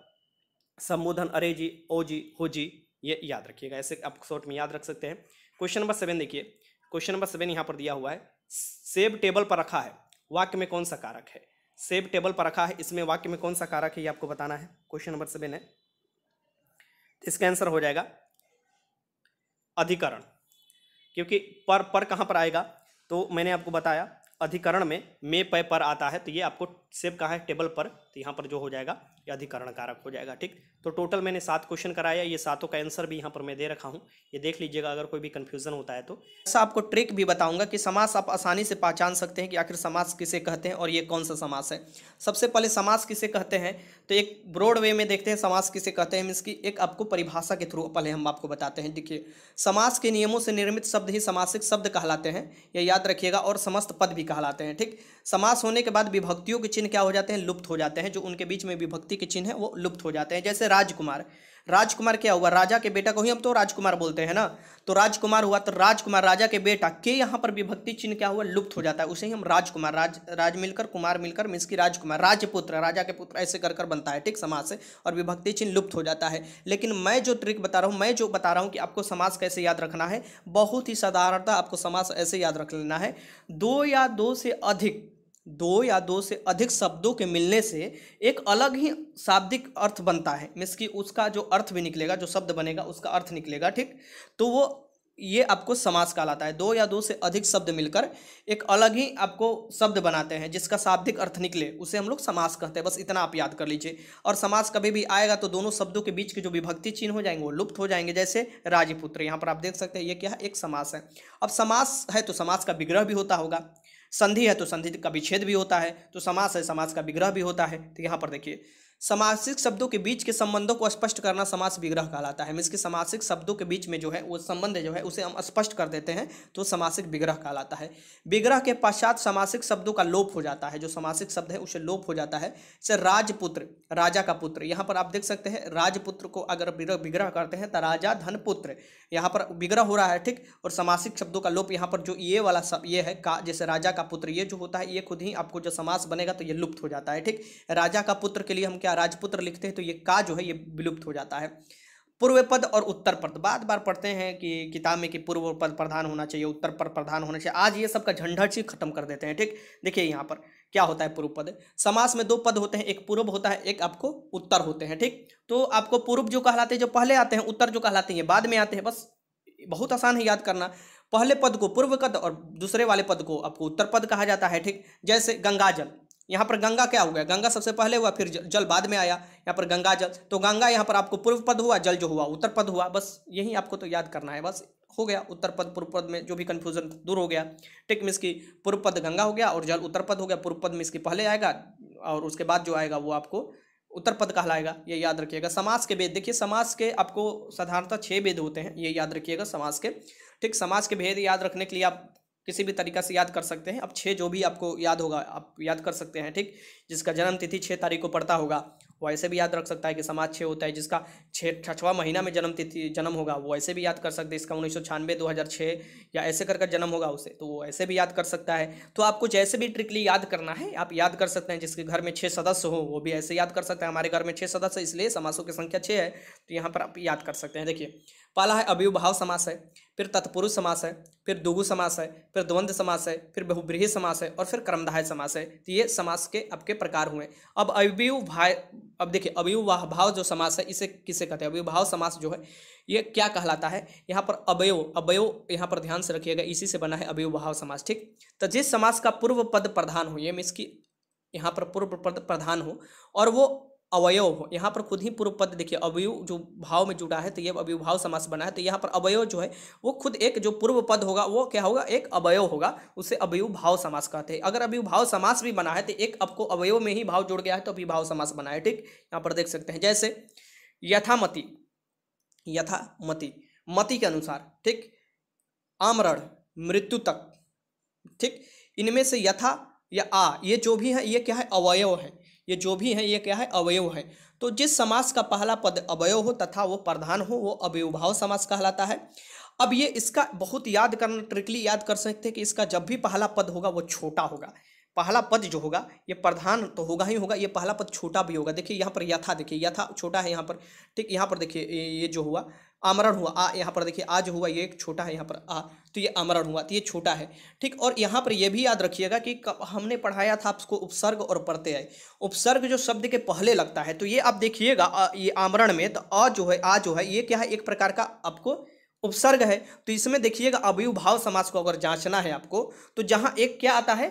संबोधन अरे जी ओ जी हो जी ये याद रखिएगा ऐसे आप शॉर्ट में याद रख सकते हैं क्वेश्चन नंबर सेवन देखिए क्वेश्चन नंबर सेवन यहाँ पर दिया हुआ है सेब टेबल पर रखा है वाक्य में कौन सा कारक है सेब टेबल पर रखा है इसमें वाक्य में कौन सा कारक है ये आपको बताना है क्वेश्चन नंबर सेवन है इसका आंसर हो जाएगा अधिकरण क्योंकि पर पर कहाँ पर आएगा तो मैंने आपको बताया अधिकरण में मे पे पर आता है तो ये आपको सेव कहाँ है टेबल पर तो यहाँ पर जो हो जाएगा ये अधिकरण कारक हो जाएगा ठीक तो टोटल मैंने सात क्वेश्चन कराया ये सातों का आंसर भी यहाँ पर मैं दे रखा हूँ ये देख लीजिएगा अगर कोई भी कन्फ्यूजन होता है तो ऐसा आपको ट्रिक भी बताऊंगा कि समास आप आसानी से पहचान सकते हैं कि आखिर समास किसे कहते हैं और ये कौन सा समास है सबसे पहले समास किसे कहते हैं तो एक ब्रॉड वे में देखते हैं समास किसे कहते हैं इसकी एक आपको परिभाषा के थ्रू पहले हम आपको बताते हैं देखिए समास के नियमों से निर्मित शब्द ही समासिक शब्द कहलाते हैं ये याद रखिएगा और समस्त पद भी कहलाते हैं ठीक समास होने के बाद विभक्तियों के चिन्ह क्या हो जाते हैं लुप्त हो जाते हैं जो उनके बीच में विभक्ति के चिन्ह है वो लुप्त हो जाते हैं जैसे राजकुमार राजकुमार क्या हुआ राजा के बेटा को ही हम तो राजकुमार बोलते हैं ना तो राजकुमार हुआ तो राजकुमार राजा के बेटा के यहाँ पर विभक्ति चिन्ह क्या हुआ लुप्त हो जाता है उसे ही हम राजकुमार राज राज मिलकर कुमार मिलकर मीन्स की राजकुमार राजपुत्र राजा के पुत्र ऐसे कर कर बनता है ठीक समाज से और विभक्ति चिन्ह लुप्त हो जाता है लेकिन मैं जो ट्रिक बता रहा हूँ मैं जो बता रहा हूँ कि आपको समाज कैसे याद रखना है बहुत ही साधारणता आपको समाज ऐसे याद रख लेना है दो या दो से अधिक दो या दो से अधिक शब्दों के मिलने से एक अलग ही शाब्दिक अर्थ बनता है मीन्स कि उसका जो अर्थ भी निकलेगा जो शब्द बनेगा उसका अर्थ निकलेगा ठीक तो वो ये आपको समास कहलाता है दो या दो से अधिक शब्द मिलकर एक अलग ही आपको शब्द बनाते हैं जिसका शाब्दिक अर्थ निकले उसे हम लोग समास कहते हैं बस इतना आप याद कर लीजिए और समास कभी भी आएगा तो दोनों शब्दों के बीच के जो विभक्ति चिन्ह हो जाएंगे वो लुप्त हो जाएंगे जैसे राजपुत्र यहाँ पर आप देख सकते हैं ये क्या है एक समास है अब समास है तो समास का विग्रह भी होता होगा संधि है तो संधि का विच्छेद भी होता है तो समास है समाज का विग्रह भी होता है तो यहाँ पर देखिए समासिक शब्दों के बीच के संबंधों को स्पष्ट करना समास विग्रह कहलाता है मीन्स कि समासिक शब्दों के बीच में जो है वो संबंध जो है उसे हम स्पष्ट कर देते हैं तो समासिक विग्रह कहलाता है विग्रह के पश्चात समासिक शब्दों का लोप हो जाता है जो समासिक शब्द है उसे लोप हो जाता है जैसे राजपुत्र राजा का पुत्र यहाँ पर आप देख सकते हैं राजपुत्र को अगर विग्रह करते हैं तो राजा धनपुत्र यहाँ पर विग्रह हो रहा है ठीक और समासिक शब्दों का लोप यहाँ पर जो ये वाला सब ये है का जैसे राजा का पुत्र ये जो होता है ये खुद ही आपको जो समास बनेगा तो ये लुप्त हो जाता है ठीक राजा का पुत्र के लिए हम क्या राजपुत्र लिखते हैं तो ये का जो है ये विलुप्त हो जाता है पूर्व पद और उत्तर पद बार बार पढ़ते हैं कि किताब में कि पूर्व पद प्रधान होना चाहिए उत्तर पद प्रधान होना चाहिए आज ये सब का झंझट खत्म कर देते हैं ठीक देखिए यहाँ पर क्या होता है पूर्व पद समास में दो पद होते हैं एक पूर्व होता है एक आपको उत्तर होते हैं ठीक तो आपको पूर्व जो कहलाते हैं जो पहले आते हैं उत्तर जो कहलाते हैं बाद में आते हैं बस बहुत आसान है याद करना पहले पद को पूर्व पद और दूसरे वाले पद को आपको उत्तर पद कहा जाता है ठीक जैसे गंगा जल यहाँ पर गंगा क्या हो गया गंगा सबसे पहले हुआ फिर जल बाद में आया यहाँ पर गंगा जल तो गंगा यहाँ पर आपको पूर्व पद हुआ जल जो हुआ उत्तर पद हुआ बस यही आपको तो याद करना है बस हो गया उत्तर पद पूर्व पद में जो भी कन्फ्यूजन दूर हो गया टिक मिस की पूर्व पद गंगा हो गया और जल उत्तर पद हो गया पूर्व पद में इसके पहले आएगा और उसके बाद जो आएगा वो आपको उत्तर पद कहलाएगा ये याद रखिएगा समास के भेद देखिए समास के आपको साधारणतः छः भेद होते हैं ये याद रखिएगा समास के ठीक समास के भेद याद रखने के लिए आप किसी भी तरीका से याद कर सकते हैं अब छः जो भी आपको याद होगा आप याद कर सकते हैं ठीक जिसका जन्म तिथि छः तारीख को पड़ता होगा वो ऐसे भी याद रख सकता है कि समाज छः होता है जिसका छः छठवा महीना में जन्म तिथि जन्म होगा वो ऐसे भी याद कर सकते हैं इसका उन्नीस सौ छियानवे दो हज़ार छः या ऐसे करके जन्म होगा उसे तो वो ऐसे भी याद कर सकता है तो आपको जैसे भी ट्रिकली याद करना है आप याद कर सकते हैं जिसके घर में छः सदस्य हो वो भी ऐसे याद कर सकते हैं हमारे घर में छः सदस्य इसलिए समासों की संख्या छः है तो यहाँ पर आप याद कर सकते हैं देखिए पहला है अव्यभाव समास है फिर तत्पुरुष समास है फिर दुगु समास है फिर द्वंद्व समास है फिर बहुब्रीह समास है और फिर कर्मधाय समास है तो ये समास के आपके प्रकार हुए अब अव्यु भाई अब देखिए अवयुवाह भाव जो समास है इसे किसे कहते हैं अवयुभाव समास जो है ये क्या कहलाता है यहाँ पर अवयव अवयव यहाँ पर ध्यान से रखिएगा इसी से बना है अवयुभाव समास ठीक तो जिस समास का पूर्व पद प्रधान हो ये मीन्स की यहाँ पर पूर्व पद प्रधान हो और वो अवयव यहाँ पर खुद ही पूर्व पद देखिए अवयव जो भाव में जुड़ा है तो ये अवयु भाव समास बना है तो यहाँ पर अवयव जो है वो खुद एक जो पूर्व पद होगा वो क्या होगा एक अवयव होगा उसे अवयु भाव समास कहते हैं अगर अवयव भाव समास भी बना है तो एक आपको अवयव में ही भाव जुड़ गया है तो अभी भाव समास बना है ठीक यहाँ पर देख सकते हैं जैसे यथामति यथामति मति के अनुसार ठीक आमरण मृत्यु तक ठीक इनमें से यथा या आ ये जो भी है ये क्या है अवयव है ये जो भी है ये क्या है अवयव है तो जिस समास का पहला पद अवयव हो तथा वो प्रधान हो वो अवयभाव समास कहलाता है अब ये इसका बहुत याद करना ट्रिकली याद कर सकते हैं कि इसका जब भी पहला पद होगा वो छोटा होगा पहला पद जो होगा ये प्रधान तो होगा ही होगा ये पहला पद छोटा भी होगा देखिए यहाँ पर यथा देखिए यथा छोटा है यहाँ पर ठीक यहाँ पर देखिए ये जो हुआ आमरण हुआ आ यहाँ पर देखिए आज हुआ ये एक छोटा है यहाँ पर आ तो ये आमरण हुआ तो ये छोटा है ठीक और यहाँ पर यह भी याद रखिएगा कि हमने पढ़ाया था आपको उपसर्ग और प्रत्यय उपसर्ग जो शब्द के पहले लगता है तो ये आप देखिएगा ये आमरण में तो अ जो है आ जो है ये क्या है एक प्रकार का आपको उपसर्ग है तो इसमें देखिएगा अवयुभाव समाज को अगर जांचना है आपको तो जहाँ एक क्या आता है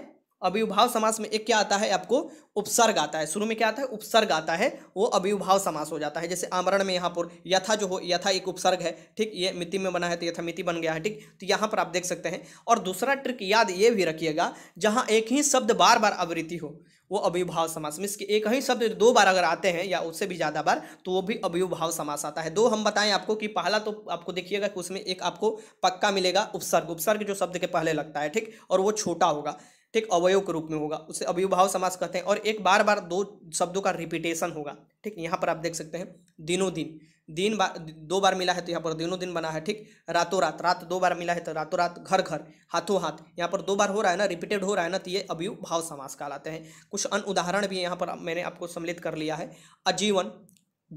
अभिभाव समास में एक क्या आता है आपको उपसर्ग आता है शुरू में क्या आता है उपसर्ग आता है वो अभिभाव समास हो जाता है जैसे आमरण में यहाँ पर यथा जो हो यथा एक उपसर्ग है ठीक ये मिति में बना है तो यथा मिति बन गया है ठीक तो यहाँ पर आप देख सकते हैं और दूसरा ट्रिक याद ये भी रखिएगा जहाँ एक ही शब्द बार बार आवृत्ति हो वो अभिभाव समास मीन्स कि एक ही शब्द दो बार अगर आते हैं या उससे भी ज़्यादा बार तो वो भी अभिभाव समास आता है दो हम बताएं आपको कि पहला तो आपको देखिएगा कि उसमें एक आपको पक्का मिलेगा उपसर्ग उपसर्ग जो शब्द के पहले लगता है ठीक और वो छोटा होगा ठीक अवयव के रूप में होगा उसे अवयभाव समास कहते हैं और एक बार बार दो शब्दों का रिपीटेशन होगा ठीक यहाँ पर आप देख सकते हैं दिनों दिन दिन बार दो बार मिला है तो यहाँ पर दिनों दिन बना है ठीक रातों रात रात दो बार मिला है तो रातों रात घर घर हाथों हाथ यहाँ पर दो बार हो रहा है ना रिपीटेड हो रहा है ना तो ये अवयु भाव समास कहलाते हैं कुछ अन्य उदाहरण भी यहाँ पर मैंने आपको सम्मिलित कर लिया है अजीवन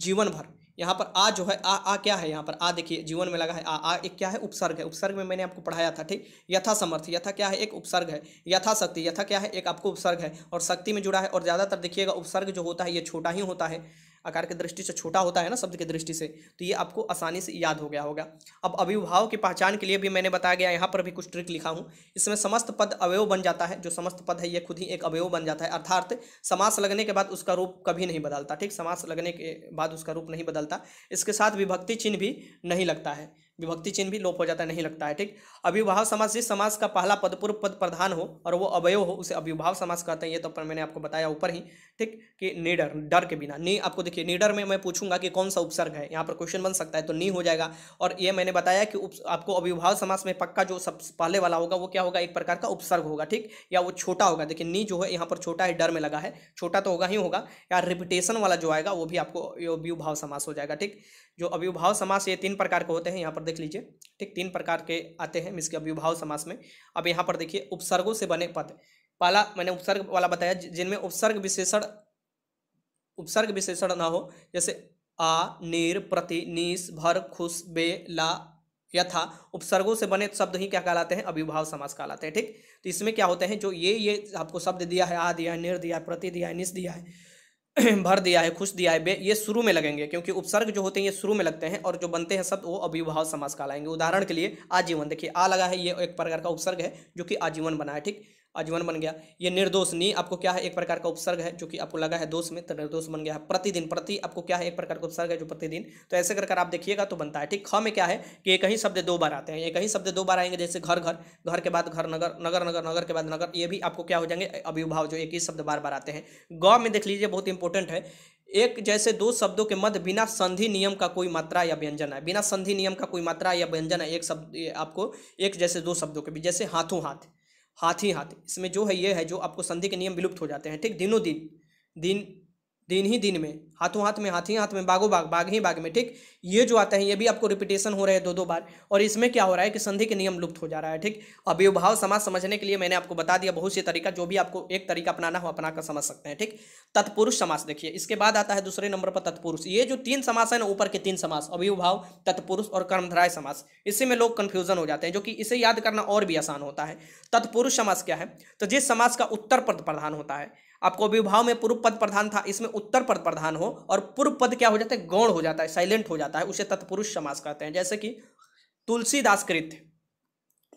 जीवन भर यहाँ पर आ जो है आ आ क्या है यहाँ पर आ देखिए जीवन में लगा है आ आ एक क्या है उपसर्ग है उपसर्ग में मैंने आपको पढ़ाया था ठीक यथा समर्थ यथा क्या है एक उपसर्ग है यथा शक्ति यथा क्या है एक आपको उपसर्ग है और शक्ति में जुड़ा है और ज़्यादातर देखिएगा उपसर्ग जो होता है ये छोटा ही होता है आकार की दृष्टि से छोटा होता है ना शब्द की दृष्टि से तो ये आपको आसानी से याद हो गया होगा अब अविभाव की पहचान के लिए भी मैंने बताया गया यहाँ पर भी कुछ ट्रिक लिखा हूँ इसमें समस्त पद अवयव बन जाता है जो समस्त पद है ये खुद ही एक अवयव बन जाता है अर्थात समास लगने के बाद उसका रूप कभी नहीं बदलता ठीक समास लगने के बाद उसका रूप नहीं बदलता इसके साथ विभक्ति चिन्ह भी नहीं लगता है विभक्ति चिन्ह भी लोप हो जाता है नहीं लगता है ठीक अभिभाव समाज जिस समाज का पहला पद पूर्व पद प्रधान हो और वो अवयव हो उसे अभिभाव समाज कहते हैं ये तो मैंने आपको बताया ऊपर ही ठीक कि निडर डर के बिना नी आपको देखिए निडर में मैं पूछूंगा कि कौन सा उपसर्ग है यहाँ पर क्वेश्चन बन सकता है तो नी हो जाएगा और ये मैंने बताया कि आपको अभिभाव समाज में पक्का जो सब पहले वाला होगा वो क्या होगा एक प्रकार का उपसर्ग होगा ठीक या वो छोटा होगा देखिए नी जो है यहाँ पर छोटा है डर में लगा है छोटा तो होगा ही होगा या रिपिटेशन वाला जो आएगा वो भी आपको अभिभाव समास हो जाएगा ठीक जो अव्युभाव समास ये तीन प्रकार के होते हैं यहाँ पर देख लीजिए ठीक तीन प्रकार के आते हैं के अव्युभाव समास में अब यहाँ पर देखिए उपसर्गों से बने पद पहला मैंने उपसर्ग वाला बताया जिनमें उपसर्ग विशेषण उपसर्ग विशेषण ना हो जैसे आ नीर प्रति नीस भर खुश बे ला यथा उपसर्गों से बने शब्द ही क्या कहलाते हैं अभिभाव समास कहलाते हैं ठीक तो इसमें क्या होते हैं जो ये ये आपको शब्द दिया है आ दिया है निर दिया है प्रति दिया है निस दिया है भर दिया है खुश दिया है बे ये शुरू में लगेंगे क्योंकि उपसर्ग जो होते हैं ये शुरू में लगते हैं और जो बनते हैं शब्द वो अभिभाव समाज का लाएंगे उदाहरण के लिए आजीवन देखिए आ लगा है ये एक प्रकार का उपसर्ग है जो कि आजीवन बना है ठीक आजीवन बन गया ये निर्दोष नी आपको क्या है एक प्रकार का उपसर्ग है जो कि आपको लगा है दोष में तो निर्दोष बन गया है प्रतिदिन प्रति आपको क्या है एक प्रकार का उपसर्ग है जो प्रतिदिन तो ऐसे कर आप देखिएगा तो बनता है ठीक ख में क्या है कि एक ही शब्द दो बार आते हैं एक ही शब्द दो बार आएंगे जैसे घर घर घर के बाद घर नगर नगर नगर नगर के बाद नगर ये भी आपको क्या हो जाएंगे अभिभाव जो एक ही शब्द बार बार आते हैं गौ में देख लीजिए बहुत इंपॉर्टेंट है एक जैसे दो शब्दों के मध्य बिना संधि नियम का कोई मात्रा या व्यंजन है बिना संधि नियम का कोई मात्रा या व्यंजन है एक शब्द आपको एक जैसे दो शब्दों के बीच जैसे हाथों हाथ हाथ ही हाथ इसमें जो है ये है जो आपको संधि के नियम विलुप्त हो जाते हैं ठीक दिनों दिन दिन दिन ही दिन में हाथों हाथ में हाथ ही हाथ में बागो बाग बाग ही बाग में ठीक ये जो आता है ये भी आपको रिपीटेशन हो रहे हैं दो दो बार और इसमें क्या हो रहा है कि संधि के नियम लुप्त हो जा रहा है ठीक अव्यभाव समाज समझने के लिए मैंने आपको बता दिया बहुत से तरीका जो भी आपको एक तरीका अपनाना हो अपना कर समझ सकते हैं ठीक तत्पुरुष समास देखिए इसके बाद आता है दूसरे नंबर पर तत्पुरुष ये जो तीन समास है ना ऊपर के तीन समास अव्यभाव तत्पुरुष और कर्मधराय समास इसी में लोग कन्फ्यूजन हो जाते हैं जो कि इसे याद करना और भी आसान होता है तत्पुरुष समास क्या है तो जिस समास का उत्तर पद प्रधान होता है आपको विभाव में पूर्व पद प्रधान था इसमें उत्तर पद प्रधान हो और पूर्व पद क्या हो जाता है गौण हो जाता है साइलेंट हो जाता है उसे तत्पुरुष समास कहते हैं जैसे कि तुलसीदास कृत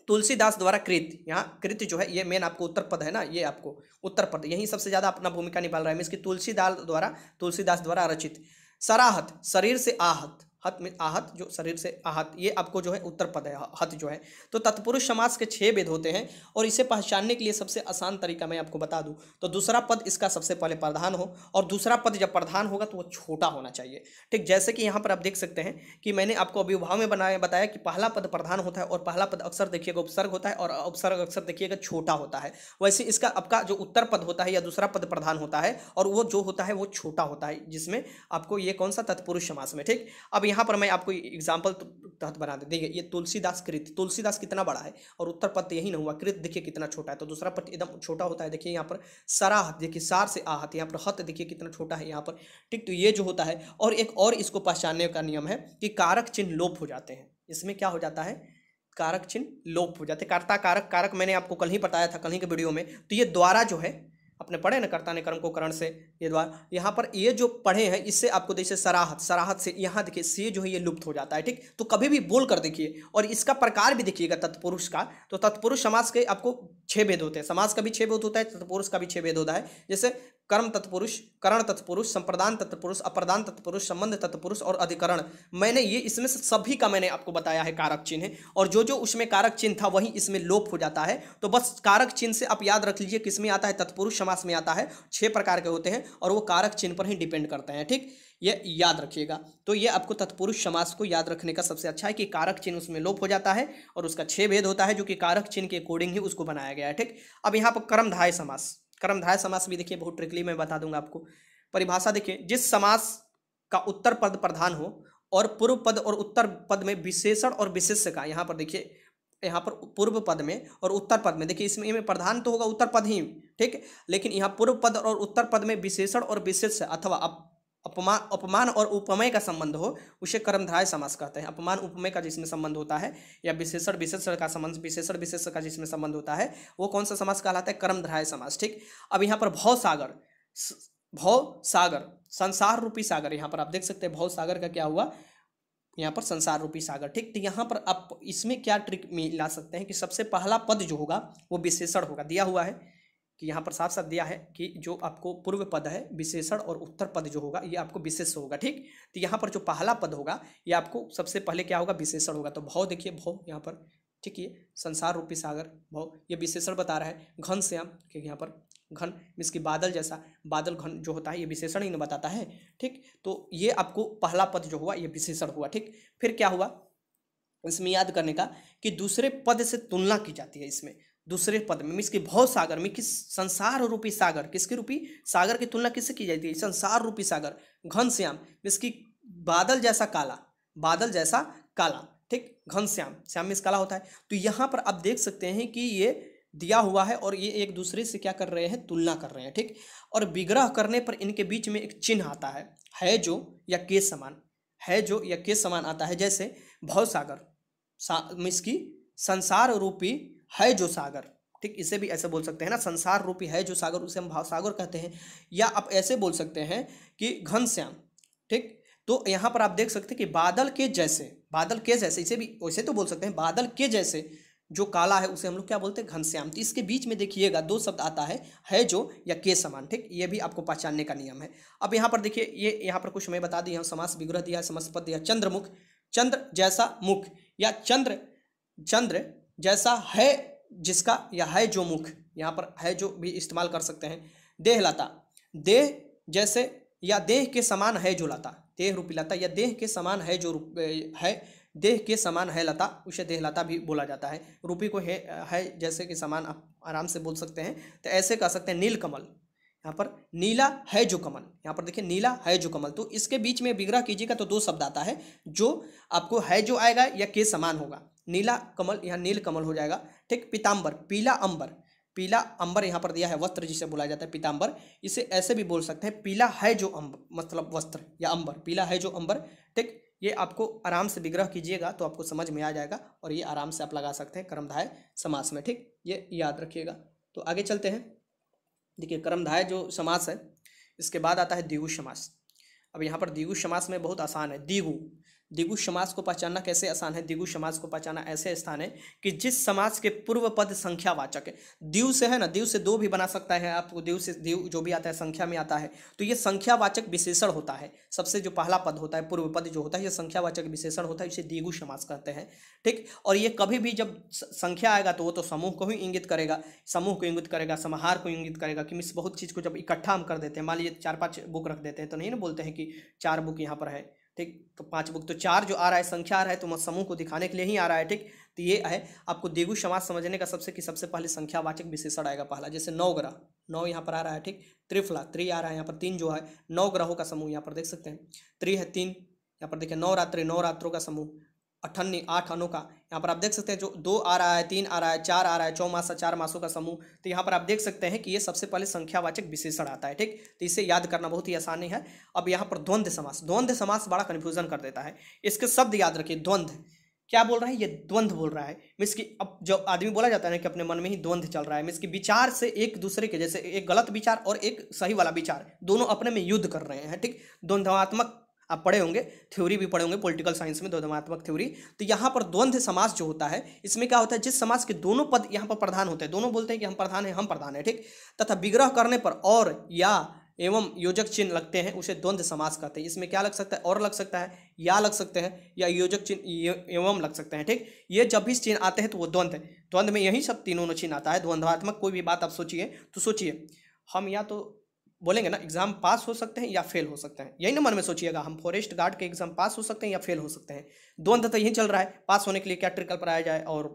तुलसीदास द्वारा कृत यहाँ कृत जो है ये मेन आपको उत्तर पद है ना ये आपको उत्तर पद यही सबसे ज़्यादा अपना भूमिका निभा रहा है मीन्स की तुलसीदास द्वारा तुलसीदास द्वारा रचित सराहत शरीर से आहत हत में आहत जो शरीर से आहत ये आपको जो है उत्तर पद है हत जो है तो तत्पुरुष समास के छह वेद होते हैं और इसे पहचानने के लिए सबसे आसान तरीका मैं आपको बता दूं तो दूसरा पद इसका सबसे पहले प्रधान हो और दूसरा पद जब प्रधान होगा तो वो छोटा होना चाहिए ठीक जैसे कि यहाँ पर आप देख सकते हैं कि मैंने आपको अभिभाव में बनाया बताया कि पहला पद प्रधान होता है और पहला पद अक्सर देखिएगा उपसर्ग होता है और उपसर्ग अक्सर देखिएगा छोटा होता है वैसे इसका आपका जो उत्तर पद होता है या दूसरा पद प्रधान होता है और वो जो होता है वो छोटा होता है जिसमें आपको ये कौन सा तत्पुरुष समास में ठीक अब यहाँ पर मैं आपको एग्जाम्पल तो तहत बना दें देखिए ये तुलसीदास कृत तुलसीदास कितना बड़ा है और उत्तर पद यही ना हुआ कृत देखिए कितना छोटा है तो दूसरा पद एकदम छोटा होता है देखिए यहाँ पर सराह देखिए सार से आहत यहाँ पर हत देखिए कितना छोटा है यहाँ पर ठीक तो ये जो होता है और एक और इसको पहचानने का नियम है कि कारक चिन्ह लोप हो जाते हैं इसमें क्या हो जाता है कारक चिन्ह लोप हो जाते हैं कर्ता कारक कारक मैंने आपको कल ही बताया था कल ही के वीडियो में तो ये द्वारा जो है अपने पढ़े ना करता ने कर्म को करण से ये द्वारा यहाँ पर ये जो पढ़े हैं इससे आपको देखिए सराहत सराहत से यहाँ देखिए से जो है ये लुप्त हो जाता है ठीक तो कभी भी बोल कर देखिए और इसका प्रकार भी देखिएगा तत्पुरुष का तो तत्पुरुष समाज के आपको छः भेद होते हैं समाज का भी छः भेद होता है तत्पुरुष का भी छः भेद होता है जैसे कर्म तत्पुरुष करण तत्पुरुष संप्रदान तत्पुरुष अप्रदान तत्पुरुष संबंध तत्पुरुष और अधिकरण मैंने ये इसमें से सभी का मैंने आपको बताया है कारक चिन्ह और जो जो उसमें कारक चिन्ह था वही इसमें लोप हो जाता है तो बस कारक चिन्ह से आप याद रख लीजिए किसमें आता है तत्पुरुष समास में आता है छः प्रकार के होते हैं और वो कारक चिन्ह पर ही डिपेंड करते हैं ठीक ये याद रखिएगा तो ये आपको तत्पुरुष समास को याद रखने का सबसे अच्छा है कि कारक चिन्ह उसमें लोप हो जाता है और उसका छः भेद होता है जो कि कारक चिन्ह के अकॉर्डिंग ही उसको बनाया गया है ठीक अब यहाँ पर कर्मधाय समास कर्मधाय समास भी देखिए बहुत ट्रिकली मैं बता दूंगा आपको परिभाषा देखिए जिस समास का उत्तर पद प्रधान हो और पूर्व पद और उत्तर पद में विशेषण और विशेष का यहाँ पर देखिए यहाँ पर पूर्व पद में और उत्तर पद में देखिए इसमें प्रधान तो होगा उत्तर पद ही ठीक लेकिन यहाँ पूर्व पद और उत्तर पद में विशेषण और विशेष अथवा अपमान अपमान और उपमय का संबंध हो उसे कर्मधाय समास कहते हैं अपमान उपमय का जिसमें संबंध होता है या विशेषण विशेषण का संबंध विशेषण विशेष का जिसमें संबंध होता है वो कौन सा समास कहलाता है कर्मधाय समास ठीक अब यहाँ पर भव सागर भव सागर संसार रूपी सागर यहाँ पर आप देख सकते हैं भव सागर का क्या हुआ यहाँ पर संसार रूपी सागर ठीक तो यहाँ पर आप इसमें क्या ट्रिक मिला सकते हैं कि सबसे पहला पद जो होगा वो विशेषण होगा दिया हुआ है कि यहाँ पर साफ साफ दिया है कि जो आपको पूर्व पद है विशेषण और उत्तर पद जो होगा ये आपको विशेष होगा ठीक तो यहाँ पर जो पहला पद होगा ये आपको सबसे पहले क्या होगा विशेषण होगा तो भाव देखिए भाव यहाँ पर ठीक है संसार रूपी सागर भाव ये विशेषण बता रहा है घनश्याम ठीक यहाँ पर घन मीन्स की बादल जैसा बादल घन जो होता है ये विशेषण इन्हें बताता है ठीक तो ये आपको पहला पद जो हुआ ये विशेषण हुआ ठीक फिर क्या हुआ इसमें याद करने का कि दूसरे पद से तुलना की जाती है इसमें दूसरे पद में मीन्स की भव सागर में किस संसार रूपी सागर किसके रूपी सागर की तुलना किससे की जाती है संसार रूपी सागर घनश्याम मीन्स की बादल जैसा काला बादल जैसा काला ठीक घनश्याम श्याम मीन्स काला होता है तो यहाँ पर आप देख सकते हैं कि ये दिया हुआ है और ये एक दूसरे से क्या कर रहे हैं तुलना कर रहे हैं ठीक और विग्रह करने पर इनके बीच में एक चिन्ह आता है है जो या के समान है जो या के समान आता है जैसे भव सागर सा मीन्स की संसार रूपी है जो सागर ठीक इसे भी ऐसे बोल सकते हैं ना संसार रूपी है जो सागर उसे हम भाव सागर कहते हैं या आप ऐसे बोल सकते हैं कि घनश्याम ठीक तो यहाँ पर आप देख सकते हैं कि बादल के जैसे बादल के जैसे इसे भी वैसे तो बोल सकते हैं बादल के जैसे जो काला है उसे हम लोग क्या बोलते हैं घनश्याम तो इसके बीच में देखिएगा दो शब्द आता है है जो या के समान ठीक ये भी आपको पहचानने का नियम है अब यहाँ पर देखिए ये यहाँ पर कुछ मैं बता दिया हूँ समास विग्रह दिया है समास पद दिया चंद्रमुख चंद्र जैसा मुख या चंद्र चंद्र जैसा है जिसका या है जो मुख यहाँ पर है जो भी इस्तेमाल कर सकते हैं देह लाता देह जैसे या देह के समान है जो लाता देह रूपी लाता या देह के समान है जो रूप है देह के समान है लता उसे देहलता भी बोला जाता है रूपी को है है जैसे कि समान आप आराम से बोल सकते हैं तो ऐसे कह सकते हैं नील कमल यहाँ पर नीला है जो कमल यहाँ पर देखिए नीला है जो कमल तो इसके बीच में विग्रह कीजिएगा तो दो शब्द आता है जो आपको है जो आएगा या के समान होगा नीला कमल यहाँ नील कमल हो जाएगा ठीक पीताम्बर पीला अंबर पीला अंबर यहाँ पर दिया है वस्त्र जिसे बोला जाता है पीताम्बर इसे ऐसे भी बोल सकते हैं पीला है जो अंबर मतलब वस्त्र या अंबर पीला है जो अंबर ठीक ये आपको आराम से विग्रह कीजिएगा तो आपको समझ में आ जाएगा और ये आराम से आप लगा सकते हैं कर्मधाय समास में ठीक ये याद रखिएगा तो आगे चलते हैं देखिए कर्मधाय जो समास है इसके बाद आता है दिगु समास अब यहाँ पर दिगु समास में बहुत आसान है दिगु दिगु समाज को पहचानना कैसे आसान है दिगु समाज को पहचाना ऐसे स्थान है कि जिस समाज के पूर्व पद संख्यावाचक है दीव से है ना दीव से दो भी बना सकता है आपको दीव से दीव जो भी आता है संख्या में आता है तो ये संख्यावाचक विशेषण होता है सबसे जो पहला पद होता है पूर्व पद जो होता है ये संख्यावाचक विशेषण होता है इसे दिगु समाज कहते हैं ठीक और ये कभी भी जब संख्या आएगा तो वो तो समूह को ही इंगित करेगा समूह को इंगित करेगा समाहार को इंगित करेगा कि मिस बहुत चीज़ को जब इकट्ठा हम कर देते हैं मान लीजिए चार पाँच बुक रख देते हैं तो नहीं ना बोलते हैं कि चार बुक यहाँ पर है ठीक तो पाँच बुक तो चार जो आ रहा है संख्या आ रहा है तो समूह को दिखाने के लिए ही आ रहा है ठीक तो ये है आपको देगु समाज समझने का सबसे कि सबसे पहले संख्यावाचक विशेषण आएगा पहला जैसे नौ ग्रह नौ यहाँ पर आ रहा है ठीक त्रिफला त्रि आ रहा है यहाँ पर तीन जो है नौ ग्रहों का समूह यहाँ पर देख सकते हैं त्रि है तीन यहाँ पर देखिए नौ रात्रि नौ रात्रों का समूह अठन्नी आठ अनु का यहाँ पर आप देख सकते हैं जो दो आ रहा है तीन आ रहा है चार आ रहा है चौमासा चार मासों का समूह तो यहाँ पर आप देख सकते हैं कि ये सबसे पहले संख्यावाचक विशेषण आता है ठीक तो इसे याद करना बहुत ही आसानी है अब यहाँ पर द्वंद्व समास द्वंद्व समास बड़ा कन्फ्यूजन कर देता है इसके शब्द याद रखिए द्वंद्व क्या बोल रहा है ये द्वंद्व बोल रहा है मीन्स कि अब जो आदमी बोला जाता है ना कि अपने मन में ही द्वंद्व चल रहा है मीन्स कि विचार से एक दूसरे के जैसे एक गलत विचार और एक सही वाला विचार दोनों अपने में युद्ध कर रहे हैं ठीक द्वंद्वात्मक आप पढ़े होंगे थ्योरी भी पढ़े होंगे पॉलिटिकल साइंस में द्वंद्वात्मक थ्योरी तो यहाँ पर द्वंद्व समाज जो होता है इसमें क्या होता है जिस समाज के दोनों पद यहाँ पर प्रधान होते हैं दोनों बोलते हैं कि हम प्रधान हैं हम प्रधान हैं ठीक तथा विग्रह करने पर और या एवं योजक चिन्ह लगते हैं उसे द्वंद्व समास कहते हैं इसमें क्या लग सकता है और लग सकता है या लग सकते हैं या योजक चिन्ह एवं लग सकते हैं ठीक ये जब भी चिन्ह आते हैं तो वो द्वंद्व है द्वंद्व में यही सब तीनों चिन्ह आता है द्वंद्वात्मक कोई भी बात आप सोचिए तो सोचिए हम या तो बोलेंगे ना एग्ज़ाम पास हो सकते हैं या फेल हो सकते हैं यही नंबर में सोचिएगा हम फॉरेस्ट गार्ड के एग्ज़ाम पास हो सकते हैं या फेल हो सकते हैं दो अंत तो यही चल रहा है पास होने के लिए क्या ट्रिक अपनाया जाए और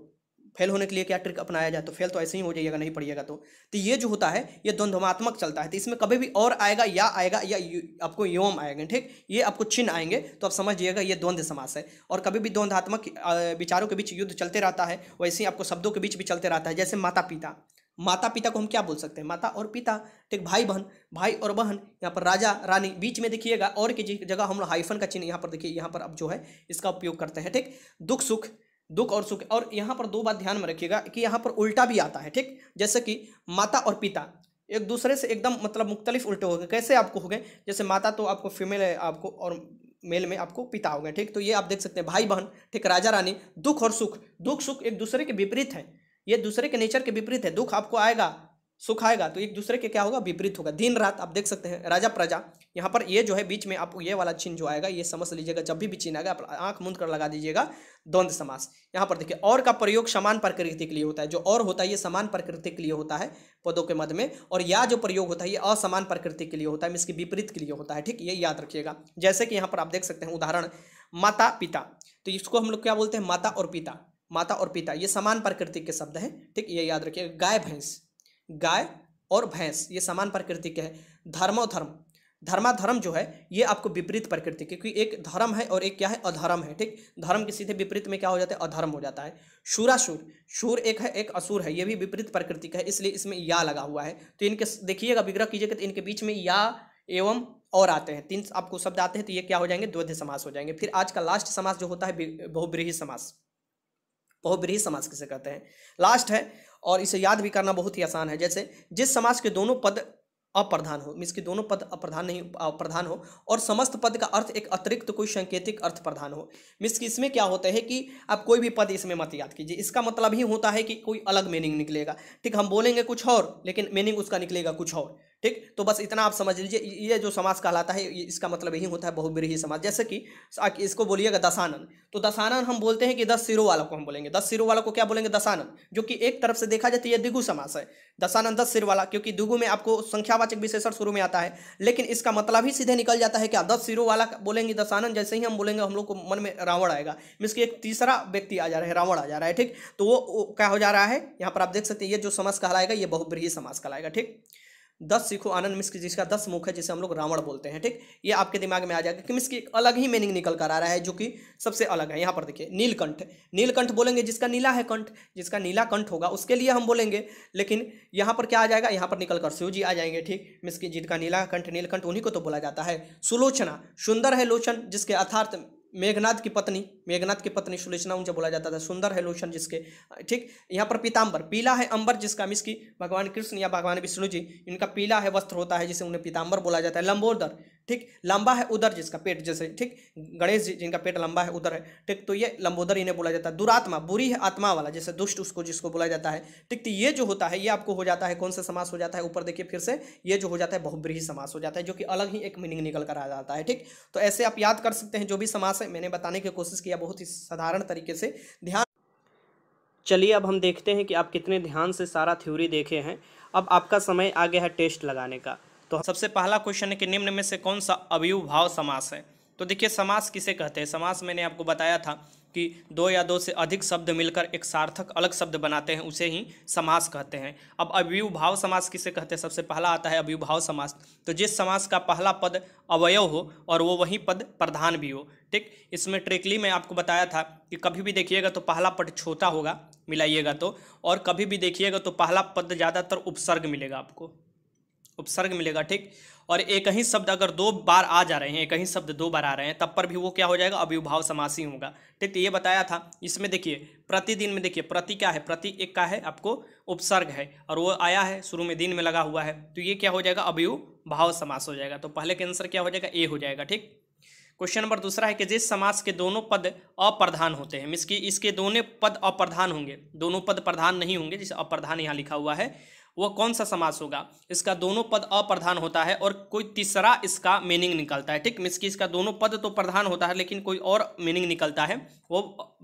फेल होने के लिए क्या ट्रिक अपनाया जाए तो फेल तो ऐसे ही हो जाइएगा नहीं पढ़िएगा तो तो ये जो होता है ये द्वंद्वात्मक चलता है तो इसमें कभी भी और आएगा या आएगा या आपको योम आएंगे ठीक ये आपको चिन्ह आएंगे तो आप समझिएगा ये द्वंद्व समास है और कभी भी द्वंद्वात्मक विचारों के बीच युद्ध चलते रहता है वैसे ही आपको शब्दों के बीच भी चलते रहता है जैसे माता पिता माता पिता को हम क्या बोल सकते हैं माता और पिता ठीक तो भाई बहन भाई और बहन यहाँ पर राजा रानी बीच में देखिएगा और की जगह हम लोग हाइफन का चिन्ह यहाँ पर देखिए यहाँ पर अब जो है इसका उपयोग करते हैं ठीक दुख सुख दुख और सुख और यहाँ पर दो बात ध्यान में रखिएगा कि यहाँ पर उल्टा भी आता है ठीक जैसे कि माता और पिता एक दूसरे से एकदम मतलब मुख्तलिफ उल्टे हो गए कैसे आपको हो गए जैसे माता तो आपको फीमेल है आपको और मेल में आपको पिता हो गए ठीक तो ये आप देख सकते हैं भाई बहन ठीक राजा रानी दुख और सुख दुख सुख एक दूसरे के विपरीत हैं ये दूसरे के नेचर के विपरीत है दुख आपको आएगा सुख आएगा तो एक दूसरे के क्या होगा विपरीत होगा दिन रात आप देख सकते हैं राजा प्रजा यहाँ पर ये जो है बीच में आपको ये वाला चिन्ह जो आएगा ये समझ लीजिएगा जब भी भी चिन्ह आएगा आप आंख मूंद कर लगा दीजिएगा द्वंद्व समास यहाँ पर देखिए और का प्रयोग समान प्रकृति के लिए होता है जो और होता है ये समान प्रकृति के लिए होता है पदों के मध्य में और या जो प्रयोग होता है ये असमान प्रकृति के लिए होता है इसके विपरीत के लिए होता है ठीक ये याद रखिएगा जैसे कि यहाँ पर आप देख सकते हैं उदाहरण माता पिता तो इसको हम लोग क्या बोलते हैं माता और पिता माता और पिता ये समान प्रकृति के शब्द हैं ठीक ये याद रखिए गाय भैंस गाय और भैंस ये समान प्रकृति के हैं धर्मोधर्म धर्माधर्म जो है ये आपको विपरीत प्रकृति के क्योंकि एक धर्म है और एक क्या है अधर्म है ठीक धर्म के सीधे विपरीत में क्या हो जाता है अधर्म हो जाता है शूराशूर शूर एक है एक असुर है ये भी विपरीत प्रकृति का है इसलिए इसमें या लगा हुआ है तो इनके देखिएगा विग्रह कीजिएगा तो इनके बीच में या एवं और आते हैं तीन आपको शब्द आते हैं तो ये क्या हो जाएंगे द्वैध समास हो जाएंगे फिर आज का लास्ट समास जो होता है बहुब्रीही समास बहुब्रीही समास किसे कहते हैं लास्ट है और इसे याद भी करना बहुत ही आसान है जैसे जिस समास के दोनों पद अप्रधान हो मीन्स कि दोनों पद अप्रधान नहीं प्रधान हो और समस्त पद का अर्थ एक अतिरिक्त कोई सांकेतिक अर्थ प्रधान हो मीन्स कि इसमें क्या होता है कि आप कोई भी पद इसमें मत याद कीजिए इसका मतलब ही होता है कि कोई अलग मीनिंग निकलेगा ठीक हम बोलेंगे कुछ और लेकिन मीनिंग उसका निकलेगा कुछ और ठीक तो बस इतना आप समझ लीजिए ये जो समाज कहलाता है इसका मतलब यही होता है बहुब्रीही समाज जैसे कि इसको बोलिएगा दशानन तो दशानन हम बोलते हैं कि दस सिरों वाला को हम बोलेंगे दस सिरों वाला को क्या बोलेंगे दशानंद जो कि एक तरफ से देखा जाए तो यह दिगु समास है दशानंद दस सिर वाला क्योंकि दिगु में आपको संख्यावाचक विशेषण शुरू में आता है लेकिन इसका मतलब ही सीधे निकल जाता है कि आप दस सिरों वाला बोलेंगे दशानंद जैसे ही हम बोलेंगे हम लोग को मन में रावण आएगा मीन्स कि एक तीसरा व्यक्ति आ जा रहा है रावण आ जा रहा है ठीक तो वो क्या हो जा रहा है यहाँ पर आप देख सकते हैं ये जो समास कहलाएगा ये बहुब्रीही समास कहलाएगा ठीक दस सीखो आनंद मिश्र जिसका दस मुख है जिसे हम लोग रावण बोलते हैं ठीक ये आपके दिमाग में आ जाएगा कि मिश्र की एक अलग ही मीनिंग निकल कर आ रहा है जो कि सबसे अलग है यहाँ पर देखिए नीलकंठ नीलकंठ बोलेंगे जिसका नीला है कंठ जिसका नीला कंठ होगा उसके लिए हम बोलेंगे लेकिन यहाँ पर क्या आ जाएगा यहाँ पर निकल कर शिव जी आ जाएंगे ठीक मिश्र की जिनका नीला कंठ नीलकंठ उन्हीं को तो बोला जाता है सुलोचना सुंदर है लोचन जिसके अर्थार्थ मेघनाथ की पत्नी मेघनाथ की पत्नी सुलेचना उनसे बोला जाता था सुंदर है लोचन जिसके ठीक यहाँ पर पीताम्बर पीला है अंबर जिसका मिस की भगवान कृष्ण या भगवान विष्णु जी इनका पीला है वस्त्र होता है जिसे उन्हें पीताम्बर बोला जाता है लंबोदर ठीक लंबा है उधर जिसका पेट जैसे ठीक गणेश जी जिनका पेट लंबा है उधर है ठीक तो ये लंबोदर इन्हें बोला जाता है दुरात्मा बुरी है आत्मा वाला जैसे दुष्ट उसको जिसको बोला जाता है ठीक तो ये जो होता है ये आपको हो जाता है कौन सा समास हो जाता है ऊपर देखिए फिर से ये जो हो जाता है बहुब्रीही समास हो जाता है जो कि अलग ही एक मीनिंग निकल कर आ जाता है ठीक तो ऐसे आप याद कर सकते हैं जो भी समास है मैंने बताने की कोशिश की किया बहुत ही साधारण तरीके से ध्यान चलिए अब हम देखते हैं कि आप कितने ध्यान से सारा थ्योरी देखे हैं अब आपका समय आ गया है टेस्ट लगाने का तो सबसे पहला क्वेश्चन है कि निम्न में से कौन सा अवयु भाव समास है तो देखिए समास किसे कहते हैं समास मैंने आपको बताया था कि दो या दो से अधिक शब्द मिलकर एक सार्थक अलग शब्द बनाते हैं उसे ही समास कहते हैं अब अव्यूभाव समास किसे कहते हैं सबसे पहला आता है अव्यूभाव समास तो जिस समास का पहला पद अवयव हो और वो वही पद प्रधान भी हो ठीक इसमें ट्रिकली में आपको बताया था कि कभी भी देखिएगा तो पहला पद छोटा होगा मिलाइएगा तो और कभी भी देखिएगा तो पहला पद ज़्यादातर उपसर्ग मिलेगा आपको उपसर्ग मिलेगा ठीक और एक ही शब्द अगर दो बार आ जा रहे हैं एक ही शब्द दो बार आ रहे हैं तब पर भी वो क्या हो जाएगा अव्युभाव समासी होगा ठीक तो ये बताया था इसमें देखिए प्रतिदिन में देखिए प्रति क्या है प्रति एक का है आपको उपसर्ग है और वो आया है शुरू में दिन में लगा हुआ है तो ये क्या हो जाएगा अवयु भाव समास हो जाएगा तो पहले के आंसर क्या हो जाएगा ए हो जाएगा ठीक क्वेश्चन नंबर दूसरा है कि जिस समास के दोनों पद अप्रधान होते हैं मीन्स इसके दोनों पद अप्रधान होंगे दोनों पद प्रधान नहीं होंगे जिसे अप्रधान यहाँ लिखा हुआ है वह कौन सा समास होगा इसका दोनों पद अप्रधान होता है और कोई तीसरा इसका मीनिंग निकलता है ठीक मीन्स की इसका दोनों पद तो प्रधान होता है लेकिन कोई और मीनिंग निकलता है वो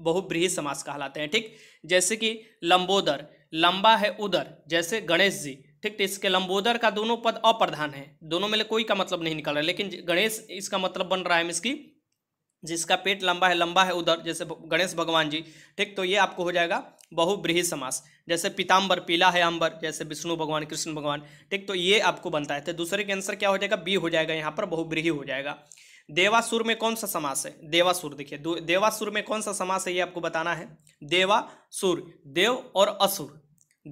बहुब्रीही समास कहलाते हैं ठीक जैसे कि लंबोदर लंबा है उदर जैसे गणेश जी ठीक तो इसके लंबोदर का दोनों पद अप्रधान है दोनों में कोई का मतलब नहीं निकल रहा है लेकिन गणेश इसका मतलब बन रहा है मिसकी की जिसका पेट लंबा है लंबा है उधर जैसे गणेश भगवान जी ठीक तो ये आपको हो जाएगा बहुब्रीही समास जैसे पीताम्बर पीला है अंबर जैसे विष्णु भगवान कृष्ण भगवान ठीक तो ये आपको बनता है तो दूसरे के आंसर क्या हो जाएगा बी हो जाएगा यहाँ पर बहुब्रीही हो जाएगा देवासुर में कौन सा समास है देवासुर देखिए देवासुर में कौन सा समास है ये आपको बताना है देवासुर देव और असुर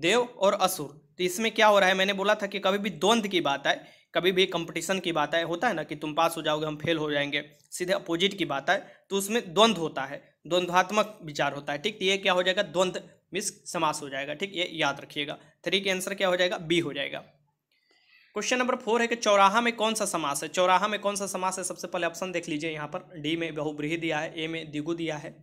देव और असुर तो इसमें क्या हो रहा है मैंने बोला था कि कभी भी द्वंद्व की बात आए कभी भी कंपटीशन की बात आए होता है ना कि तुम पास हो जाओगे हम फेल हो जाएंगे सीधे अपोजिट की बात आए तो उसमें द्वंद्व होता है द्वंद्वात्मक विचार होता है ठीक तो ये क्या हो जाएगा द्वंद्व मिस समास हो जाएगा ठीक ये याद रखिएगा थ्री के आंसर क्या हो जाएगा बी हो जाएगा क्वेश्चन नंबर फोर है कि चौराहा में कौन सा समास है चौराहा में कौन सा समास है सबसे पहले ऑप्शन देख लीजिए यहाँ पर डी में बहुब्रीही दिया है ए में दिगु दिया है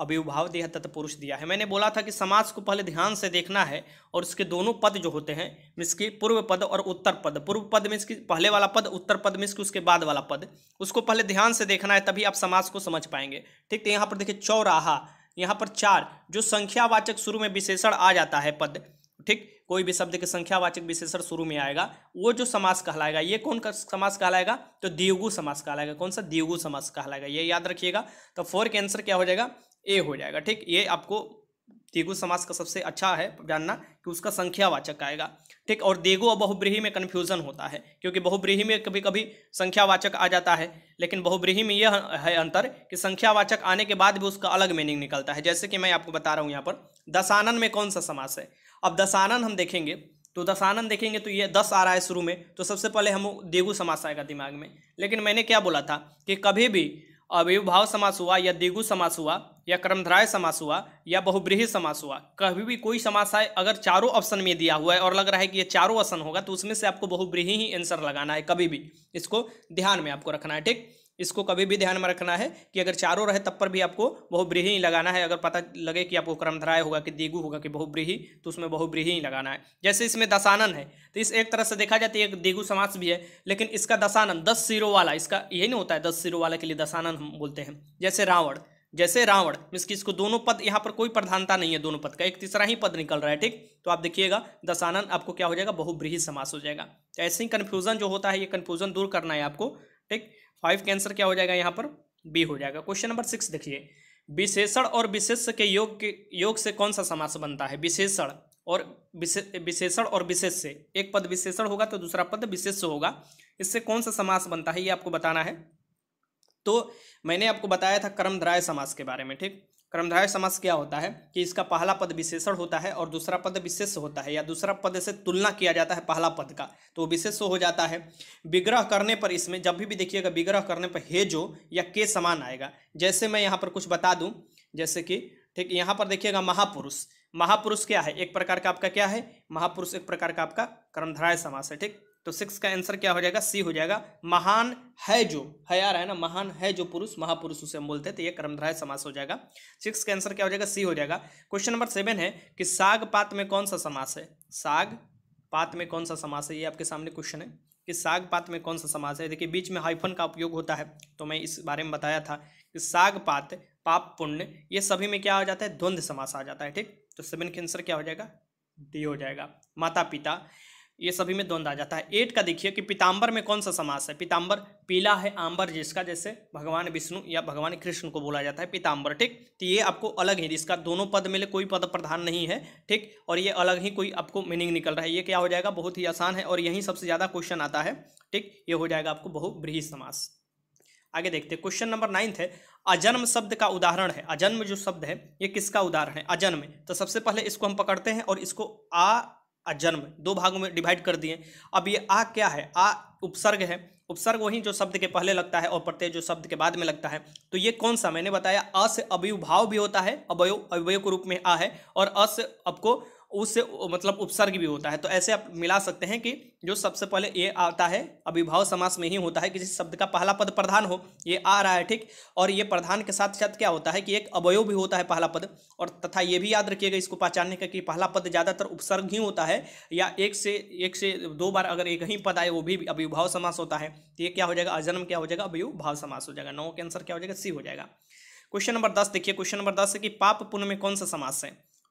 अभिभाव दिया तत्पुरुष दिया है मैंने बोला था कि समाज को पहले ध्यान से देखना है और उसके दोनों पद जो होते हैं मीन्स की पूर्व पद और उत्तर पद पूर्व पद मीन्स की पहले वाला पद उत्तर पद मीन्स की उसके बाद वाला पद उसको पहले ध्यान से देखना है तभी आप समाज को समझ पाएंगे ठीक तो यहाँ पर देखिए चौराहा यहाँ पर चार जो संख्यावाचक शुरू में विशेषण आ जाता है पद ठीक कोई भी शब्द के संख्यावाचक विशेषण शुरू में आएगा वो जो समास कहलाएगा ये कौन का समास कहलाएगा तो दियोगु समास कहलाएगा कौन सा दिवगु समास कहलाएगा ये याद रखिएगा तो फोर के आंसर क्या हो जाएगा ए हो जाएगा ठीक ये आपको देगु समाज का सबसे अच्छा है जानना कि उसका संख्यावाचक आएगा ठीक और देगु और बहुब्रीही में कन्फ्यूजन होता है क्योंकि बहुब्रीही में कभी कभी संख्यावाचक आ जाता है लेकिन बहुब्रीही में यह है अंतर कि संख्यावाचक आने के बाद भी उसका अलग मीनिंग निकलता है जैसे कि मैं आपको बता रहा हूँ यहाँ पर दशानन में कौन सा समास है अब दशानन हम देखेंगे तो दशानन देखेंगे तो ये दस आ रहा है शुरू में तो सबसे पहले हम देगु समास आएगा दिमाग में लेकिन मैंने क्या बोला था कि कभी भी अविभाव समास हुआ या दिगु समास हुआ या कर्मधराय समास हुआ या बहुब्रीही समास हुआ कभी भी कोई समास आए अगर चारों ऑप्शन में दिया हुआ है और लग रहा है कि ये चारों ऑप्शन होगा तो उसमें से आपको बहुब्रीही ही आंसर लगाना है कभी भी इसको ध्यान में आपको रखना है ठीक इसको कभी भी ध्यान में रखना है कि अगर चारों रहे तब पर भी आपको बहुब्रीही ही लगाना है अगर पता लगे कि आपको क्रमधराय होगा कि दिगु होगा कि बहुब्रीही तो उसमें बहुब्रीही ही लगाना है जैसे इसमें दशानन है तो इस एक तरह से देखा जाता तो है एक दिगु समास भी है लेकिन इसका दशानन दस सिरों वाला इसका यही नहीं होता है दस सिरों वाला के लिए दशानन हम बोलते हैं जैसे रावण जैसे रावण मीन्स कि इसको दोनों पद यहाँ पर कोई प्रधानता नहीं है दोनों पद का एक तीसरा ही पद निकल रहा है ठीक तो आप देखिएगा दशानन आपको क्या हो जाएगा बहुब्रीही समास हो जाएगा तो ऐसे ही कन्फ्यूजन जो होता है ये कन्फ्यूजन दूर करना है आपको ठीक फाइव के आंसर क्या हो जाएगा यहाँ पर बी हो जाएगा क्वेश्चन नंबर सिक्स देखिए विशेषण और विशेष के योग के योग से कौन सा समास बनता है विशेषण और विशेषण और विशेष से एक पद विशेषण होगा तो दूसरा पद विशेष होगा इससे कौन सा समास बनता है ये आपको बताना है तो मैंने आपको बताया था कर्मधराय समास के बारे में ठीक क्रमधारय समास क्या होता है कि इसका पहला पद विशेषण होता है और दूसरा पद विशेष होता है या दूसरा पद से तुलना किया जाता है पहला पद का तो वो विशेष हो जाता है विग्रह करने पर इसमें जब भी भी देखिएगा विग्रह करने पर हे जो या के समान आएगा जैसे मैं यहाँ पर कुछ बता दूँ जैसे कि ठीक यहाँ पर देखिएगा महापुरुष महापुरुष क्या है एक प्रकार का आपका क्या है महापुरुष एक प्रकार का आपका कर्मधराय समास है ठीक तो सिक्स का आंसर क्या हो जाएगा सी हो जाएगा महान है जो है यार है ना महान है जो पुरुष महापुरुष उसे हम बोलते हैं तो ये कर्मधारय समास हो जाएगा सिक्स का आंसर क्या हो जाएगा सी हो जाएगा क्वेश्चन नंबर सेवन है कि साग पात में कौन सा समास है साग पात में कौन सा समास है ये आपके सामने क्वेश्चन है कि साग पात में कौन सा समास है देखिए बीच में हाइफन का उपयोग होता है तो मैं इस बारे में बताया था कि साग पात पाप पुण्य ये सभी में क्या आ जाता है द्वंद्व समास आ जाता है ठीक तो सेवन का आंसर क्या हो जाएगा डी हो जाएगा माता पिता ये सभी में द्वंद आ जाता है एट का देखिए कि पीताम्बर में कौन सा समास है पीताम्बर पीला है आम्बर जिसका जैसे भगवान विष्णु या भगवान कृष्ण को बोला जाता है पीताम्बर ठीक तो ये आपको अलग ही इसका दोनों पद मिले कोई पद प्रधान नहीं है ठीक और ये अलग ही कोई आपको मीनिंग निकल रहा है ये क्या हो जाएगा बहुत ही आसान है और यही सबसे ज़्यादा क्वेश्चन आता है ठीक ये हो जाएगा आपको बहुब्रीही समास आगे देखते क्वेश्चन नंबर नाइन्थ है अजन्म शब्द का उदाहरण है अजन्म जो शब्द है ये किसका उदाहरण है अजन्म तो सबसे पहले इसको हम पकड़ते हैं और इसको आ अजन्म दो भागों में डिवाइड कर दिए अब ये आ क्या है आ उपसर्ग है उपसर्ग वही जो शब्द के पहले लगता है और प्रत्यय जो शब्द के बाद में लगता है तो ये कौन सा मैंने बताया अ से अवयुभाव भी होता है अवयव अवयव के रूप में आ है और अ से आपको उससे मतलब उपसर्ग भी होता है तो ऐसे आप मिला सकते हैं कि जो सबसे पहले ये आता है अभिभाव समास में ही होता है किसी शब्द का पहला पद प्रधान हो ये आ रहा है ठीक और ये प्रधान के साथ साथ क्या होता है कि एक अवयव भी होता है पहला पद और तथा ये भी याद रखिएगा इसको पहचानने का कि पहला पद ज़्यादातर उपसर्ग ही होता है या एक से एक से दो बार अगर एक ही पद आए वो भी अभिभाव समास होता है तो ये क्या हो जाएगा अजन्म क्या हो जाएगा भाव समास हो जाएगा नौ के आंसर क्या हो जाएगा सी हो जाएगा क्वेश्चन नंबर दस देखिए क्वेश्चन नंबर दस है कि पाप पुण्य में कौन सा समास है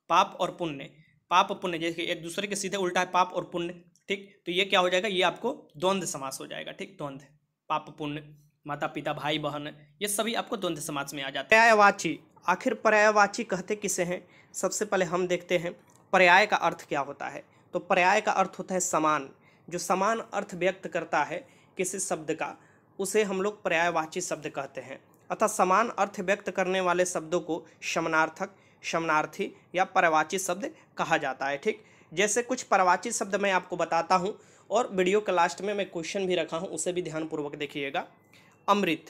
पाप और पुण्य पाप और पुण्य जैसे एक दूसरे के सीधे उल्टा है पाप और पुण्य ठीक तो ये क्या हो जाएगा ये आपको द्वंद्व समास हो जाएगा ठीक द्वंद्व पाप पुण्य माता पिता भाई बहन ये सभी आपको द्वंद्व समाज में आ जाते हैं पर्यायवाची आखिर पर्यायवाची कहते किसे हैं सबसे पहले हम देखते हैं पर्याय का अर्थ क्या होता है तो पर्याय का अर्थ होता है समान जो समान अर्थ व्यक्त करता है किसी शब्द का उसे हम लोग पर्यायवाची शब्द कहते हैं अतः समान अर्थ व्यक्त करने वाले शब्दों को समानार्थक शमनार्थी या परवाची शब्द कहा जाता है ठीक जैसे कुछ परवाची शब्द मैं आपको बताता हूँ और वीडियो के लास्ट में मैं क्वेश्चन भी रखा हूँ उसे भी ध्यानपूर्वक देखिएगा अमृत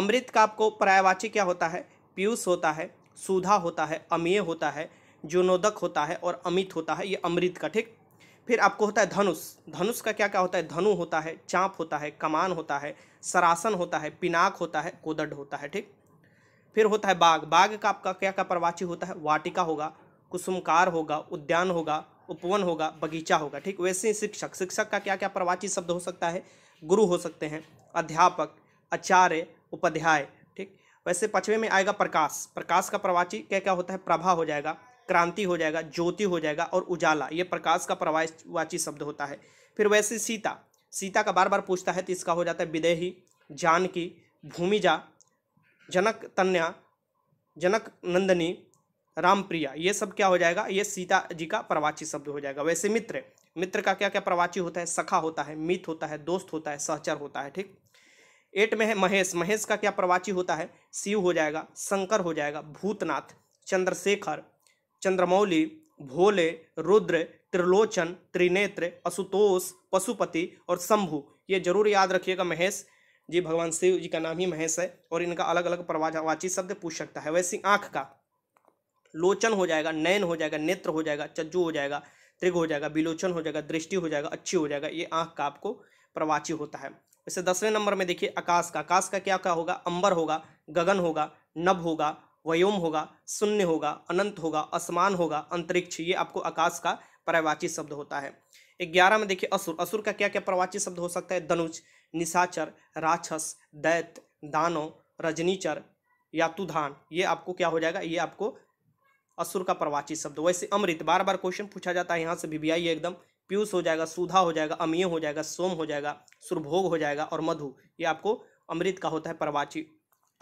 अमृत का आपको पर्यायवाची क्या होता है पीयूष होता है सुधा होता है अमीय होता है जुनोदक होता है और अमित होता है ये अमृत का ठीक फिर आपको होता है धनुष धनुष का क्या क्या होता है धनु होता है चाँप होता है कमान होता है सरासन होता है पिनाक होता है कोदड होता है ठीक फिर होता है बाघ बाघ का आपका क्या क्या प्रवाची होता है वाटिका होगा कुसुमकार होगा उद्यान होगा उपवन होगा बगीचा होगा ठीक वैसे ही शिक्षक शिक्षक का क्या क्या प्रवाची शब्द हो सकता है गुरु हो सकते हैं अध्यापक आचार्य उपाध्याय ठीक वैसे पचवे में आएगा प्रकाश प्रकाश का प्रवाची क्या क्या होता है प्रभा हो जाएगा क्रांति हो जाएगा ज्योति हो जाएगा और उजाला ये प्रकाश का प्रवाची शब्द होता है फिर वैसे सीता सीता का बार बार पूछता है तो इसका हो जाता है विदेही जानकी भूमिजा जनक तन्या जनक नंदनी रामप्रिया ये सब क्या हो जाएगा ये सीता जी का प्रवाची शब्द हो जाएगा वैसे मित्र मित्र का क्या क्या प्रवाची होता है सखा होता है मित होता है दोस्त होता है सहचर होता है ठीक एट में है महेश महेश का क्या प्रवाची होता है शिव हो जाएगा शंकर हो जाएगा भूतनाथ चंद्रशेखर चंद्रमौली भोले रुद्र त्रिलोचन त्रिनेत्र आशुतोष पशुपति और शंभु ये जरूर याद रखिएगा महेश जी भगवान शिव जी का नाम ही महेश है और इनका अलग अलग प्रवाचवाची शब्द पूछ सकता है वैसे आँख का लोचन हो जाएगा नयन हो जाएगा नेत्र हो जाएगा चज्जू हो जाएगा त्रिग हो जाएगा विलोचन हो जाएगा दृष्टि हो जाएगा अच्छी हो जाएगा ये आँख का आपको प्रवाची होता है वैसे दसवें नंबर में देखिए आकाश का आकाश का क्या क्या होगा अंबर होगा गगन होगा नभ होगा वयोम होगा शून्य होगा अनंत होगा असमान होगा अंतरिक्ष ये आपको आकाश का प्रवाची शब्द होता है ग्यारह में देखिए असुर असुर का क्या क्या प्रवाची शब्द हो सकता है धनुष निशाचर राक्षस दैत दानो रजनीचर यातुधान ये आपको क्या हो जाएगा ये आपको असुर का प्रवाची शब्द वैसे अमृत बार बार क्वेश्चन पूछा जाता है यहाँ से भी एकदम पीयूष हो जाएगा सुधा हो जाएगा अमीय हो जाएगा सोम हो जाएगा सुरभोग हो जाएगा और मधु ये आपको अमृत का होता है प्रवाची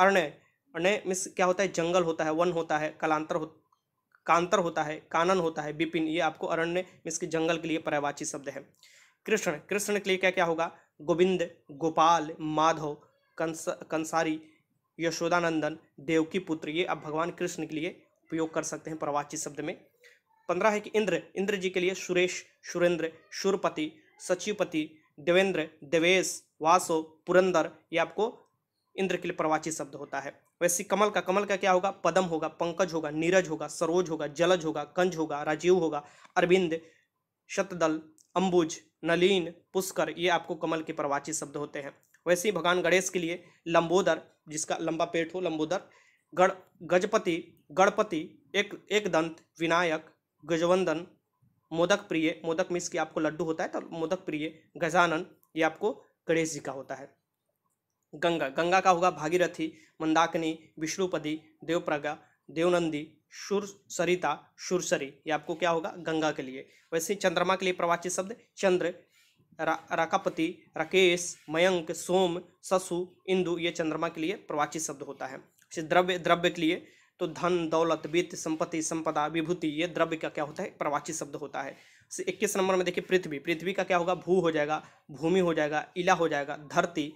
अरण्य अर्णय मिस क्या होता है जंगल होता है वन होता है कलांतर हो कांतर होता है कानन होता है बिपिन ये आपको अरण्य मिस के जंगल के लिए प्रवाची शब्द है कृष्ण कृष्ण के लिए क्या क्या होगा गोविंद गोपाल माधव कंस कंसारी यशोदानंदन देवकी पुत्र ये आप भगवान कृष्ण के लिए उपयोग कर सकते हैं प्रवाची शब्द में पंद्रह है कि इंद्र इंद्र जी के लिए सुरेश सुरेंद्र शुरपति सचिवपति देवेंद्र देवेश वासो पुरंदर ये आपको इंद्र के लिए प्रवाची शब्द होता है वैसे कमल का कमल का क्या होगा पदम होगा पंकज होगा नीरज होगा सरोज होगा जलज होगा कंज होगा राजीव होगा अरविंद शतदल अंबुज नलीन पुष्कर ये आपको कमल के प्रवाची शब्द होते हैं वैसे ही भगवान गणेश के लिए लंबोदर जिसका लंबा पेट हो लंबोदर गण गजपति गणपति एक एक दंत विनायक गजवंदन मोदक प्रिय मोदक मीस की आपको लड्डू होता है तो मोदक प्रिय गजानन ये आपको गणेश जी का होता है गंगा गंगा का होगा भागीरथी मंदाकिनी विष्णुपदी देवप्रगा देवनंदी शुर सरिता शुरसरी ये आपको क्या होगा गंगा के लिए वैसे चंद्रमा के लिए प्रवाचित शब्द चंद्र राकापति राकेश मयंक सोम ससु इंदु ये चंद्रमा के लिए प्रवाचित शब्द होता है द्रव्य द्रव्य के लिए तो धन दौलत वित्त संपत्ति संपदा विभूति ये द्रव्य का क्या होता है प्रवाचित शब्द होता है इक्कीस नंबर में देखिए पृथ्वी पृथ्वी का क्या होगा भू हो जाएगा भूमि हो जाएगा इला हो जाएगा धरती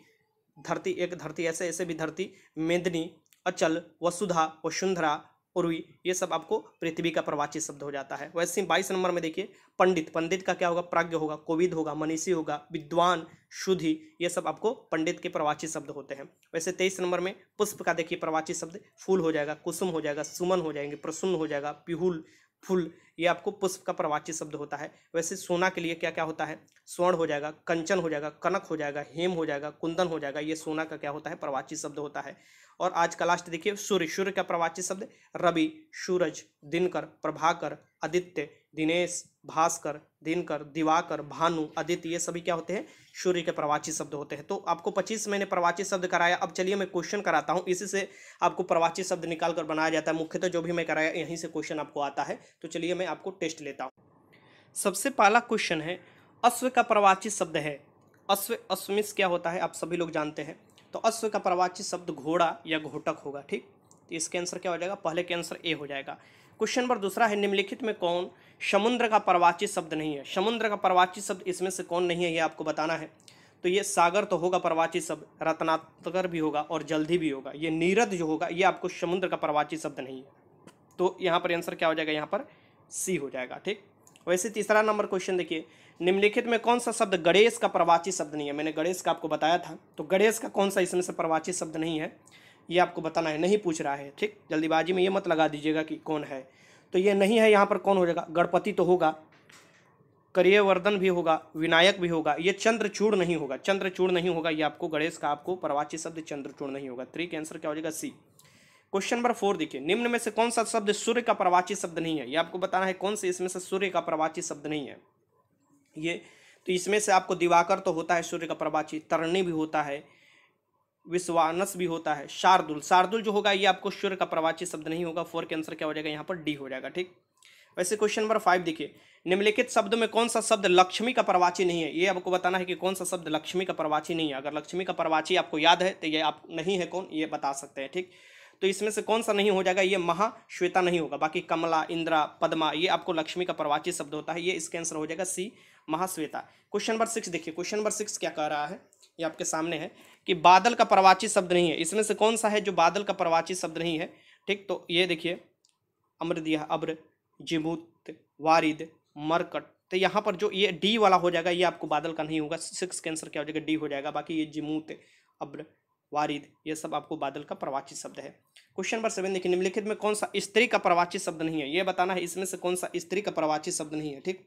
धरती एक धरती ऐसे ऐसे भी धरती मेदनी अचल वसुधा वसुंधरा उर्वी ये सब आपको पृथ्वी का प्रवाची शब्द हो जाता है वैसे बाईस नंबर में देखिए पंडित पंडित का क्या होगा प्राज्ञ होगा कोविद होगा मनीषी होगा विद्वान शुद्धि ये सब आपको पंडित के प्रवाची शब्द होते हैं वैसे तेईस नंबर में पुष्प का देखिए प्रवाची शब्द फूल हो जाएगा कुसुम हो जाएगा सुमन हो जाएंगे प्रसुन्न हो जाएगा पिहुल फूल ये आपको पुष्प का प्रवाची शब्द होता है वैसे सोना के लिए क्या क्या होता है स्वर्ण हो जाएगा कंचन हो जाएगा कनक हो जाएगा हेम हो जाएगा कुंदन हो जाएगा ये सोना का क्या होता है प्रवाची शब्द होता है और आज का लास्ट देखिए सूर्य सूर्य का प्रवाची शब्द रवि सूरज दिनकर प्रभाकर आदित्य दिनेश भास्कर दिनकर दिवाकर भानु आदित्य ये सभी क्या होते हैं सूर्य के प्रवाची शब्द होते हैं तो आपको 25 मैंने प्रवाची शब्द कराया अब चलिए मैं क्वेश्चन कराता हूँ इसी से आपको प्रवाची शब्द निकाल कर बनाया जाता है मुख्यतः तो जो भी मैं कराया यहीं से क्वेश्चन आपको आता है तो चलिए मैं आपको टेस्ट लेता हूँ सबसे पहला क्वेश्चन है अश्व का प्रवाची शब्द है अश्व अश्वमिश क्या होता है आप सभी लोग जानते हैं तो अश्व का प्रवाची शब्द घोड़ा या घोटक होगा ठीक तो इसके आंसर क्या हो जाएगा पहले के आंसर ए हो जाएगा क्वेश्चन नंबर दूसरा है निम्नलिखित में कौन समुद्र का प्रवाची शब्द नहीं है समुद्र का प्रवाची शब्द इसमें से कौन नहीं है ये आपको बताना है तो ये सागर तो होगा प्रवाची शब्द रत्नाकर भी होगा और जल्दी भी होगा ये नीरद जो होगा ये आपको समुद्र का प्रवाची शब्द नहीं है तो यहाँ पर आंसर क्या हो जाएगा यहाँ पर सी हो जाएगा ठीक वैसे तीसरा नंबर क्वेश्चन देखिए निम्नलिखित में कौन सा शब्द गणेश का प्रवाची शब्द नहीं है मैंने गणेश का आपको बताया था तो गणेश का कौन सा इसमें से प्रवाची शब्द नहीं है ये आपको बताना है नहीं पूछ रहा है ठीक जल्दीबाजी में ये मत लगा दीजिएगा कि कौन है तो ये नहीं है यहाँ पर कौन हो जाएगा गणपति तो होगा करियवर्धन भी होगा विनायक भी होगा ये चंद्रचूड़ नहीं होगा चंद्रचूड़ नहीं होगा ये आपको गणेश का आपको प्रवाची शब्द चंद्रचूड़ नहीं होगा थ्री के आंसर क्या हो जाएगा सी क्वेश्चन नंबर फोर देखिए निम्न में से कौन सा शब्द सूर्य का प्रवाची शब्द नहीं है ये आपको बताना है कौन से इसमें से सूर्य का प्रवाची शब्द नहीं है ये तो इसमें से आपको दिवाकर तो होता है सूर्य का प्रवाची तरणी भी होता है विश्वानस भी होता है शार्दुल शार्दुल जो होगा ये आपको सूर्य का प्रवाची शब्द नहीं होगा फोर के आंसर क्या हो जाएगा यहाँ पर डी हो जाएगा ठीक वैसे क्वेश्चन नंबर फाइव देखिए निम्नलिखित शब्द में कौन सा शब्द लक्ष्मी का प्रवाची नहीं है ये आपको बताना है कि कौन सा शब्द लक्ष्मी का प्रवाची नहीं है अगर लक्ष्मी का प्रवाची आपको याद है तो ये आप नहीं है कौन ये बता सकते हैं ठीक तो इसमें से कौन सा नहीं हो जाएगा ये महाश्वेता नहीं होगा बाकी कमला इंद्रा पदमा ये आपको लक्ष्मी का प्रवाची शब्द होता है ये इसके आंसर हो जाएगा C Mahasweta question number six देखिए क्वेश्चन नंबर सिक्स क्या कह रहा है ये आपके सामने है कि बादल का प्रवाची शब्द नहीं है इसमें से कौन सा है जो बादल का प्रवाची शब्द नहीं है ठीक तो ये देखिए अमृदिया अब्र जिमूत वारिद मरकट तो यहाँ पर जो ये डी वाला हो जाएगा ये आपको बादल का नहीं होगा सिक्स कैंसर क्या हो जाएगा डी हो जाएगा बाकी ये जिमूत अब्र वारिद ये सब आपको बादल का प्रवाचित शब्द है क्वेश्चन नंबर सेवन देखिए निम्नलिखित में कौन सा स्त्री का प्रवाचित शब्द नहीं है ये बताना है इसमें से कौन सा स्त्री का प्रवाचित शब्द नहीं है ठीक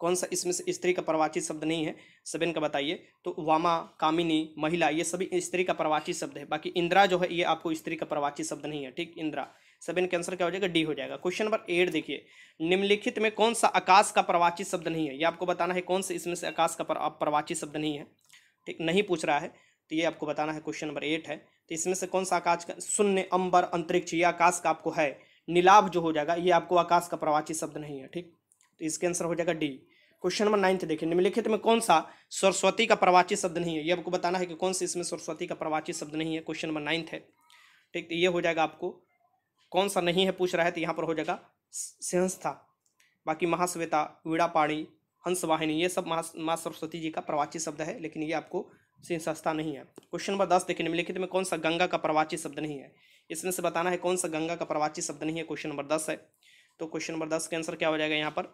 कौन सा इसमें से स्त्री का प्रवाचित शब्द नहीं है सेवन का बताइए तो वामा कामिनी महिला ये सभी स्त्री का प्रवाचित शब्द है बाकी इंदिरा जो है ये आपको स्त्री का प्रवाचित शब्द नहीं है ठीक इंदिरा सेवन का आंसर क्या हो जाएगा डी हो जाएगा क्वेश्चन नंबर एट देखिए निम्नलिखित में कौन सा आकाश का प्रवाचित शब्द नहीं है ये आपको बताना है कौन से इसमें से आकाश का प्रवाचित शब्द नहीं है ठीक नहीं पूछ रहा है तो ये आपको बताना है क्वेश्चन नंबर एट है तो इसमें से कौन सा आकाश का शून्य अंबर अंतरिक्ष ये आकाश का आपको है नीलाभ जो हो जाएगा ये आपको आकाश का प्रवाची शब्द नहीं है ठीक तो इसके आंसर हो जाएगा डी क्वेश्चन नंबर नाइन्थ देखिए निम्नलिखित में कौन सा सरस्वती का प्रवाची शब्द नहीं है ये आपको बताना है कि कौन सा इसमें सरस्वती का प्रवाची शब्द नहीं है क्वेश्चन नंबर नाइन्थ है ठीक तो ये हो जाएगा आपको कौन सा नहीं है पूछ रहा है तो यहाँ पर हो जाएगा सिंहस्था बाकी महाश्वेता वीड़ा पाड़ी हंसवाहिनी ये सब महा माँ सरस्वती जी का प्रवाची शब्द है लेकिन ये आपको से सस्ता नहीं है क्वेश्चन नंबर दस देखिए निम्नलिखित में कौन सा गंगा का प्रवाची शब्द नहीं है इसमें से बताना है कौन सा गंगा का प्रवाची शब्द नहीं है क्वेश्चन नंबर दस है तो क्वेश्चन नंबर दस का आंसर क्या हो जाएगा यहाँ पर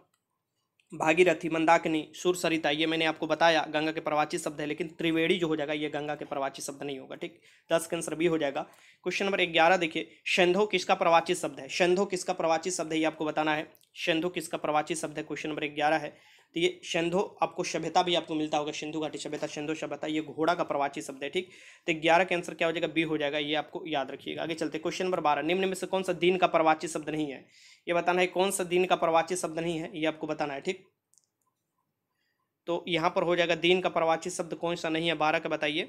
भागीरथी मंदाकिनी सुर सरिता ये मैंने आपको बताया गंगा के प्रवाची शब्द है लेकिन त्रिवेणी जो हो जाएगा ये गंगा के प्रवाची शब्द नहीं होगा ठीक दस का आंसर भी हो जाएगा क्वेश्चन नंबर ग्यारह देखिए शंधो किसका प्रवाची शब्द है शंधो किसका प्रवाची शब्द है ये आपको बताना है शंधो किसका प्रवाची शब्द है क्वेश्चन नंबर ग्यारह है तो ये सिंधु आपको सभ्यता भी आपको मिलता होगा सिंधु घाटी सभ्यता सिंधु सभ्यता ये घोड़ा का प्रवाची शब्द है ठीक तो ग्यारह का आंसर क्या हो जाएगा बी हो जाएगा ये आपको याद रखिएगा आगे चलते क्वेश्चन नंबर बारह निम्न में से कौन सा दिन का प्रवाची शब्द नहीं है ये बताना है कौन सा दिन का प्रवाची शब्द नहीं है ये आपको बताना है ठीक तो यहाँ पर हो जाएगा दिन का प्रवाची शब्द कौन सा नहीं है बारह का बताइए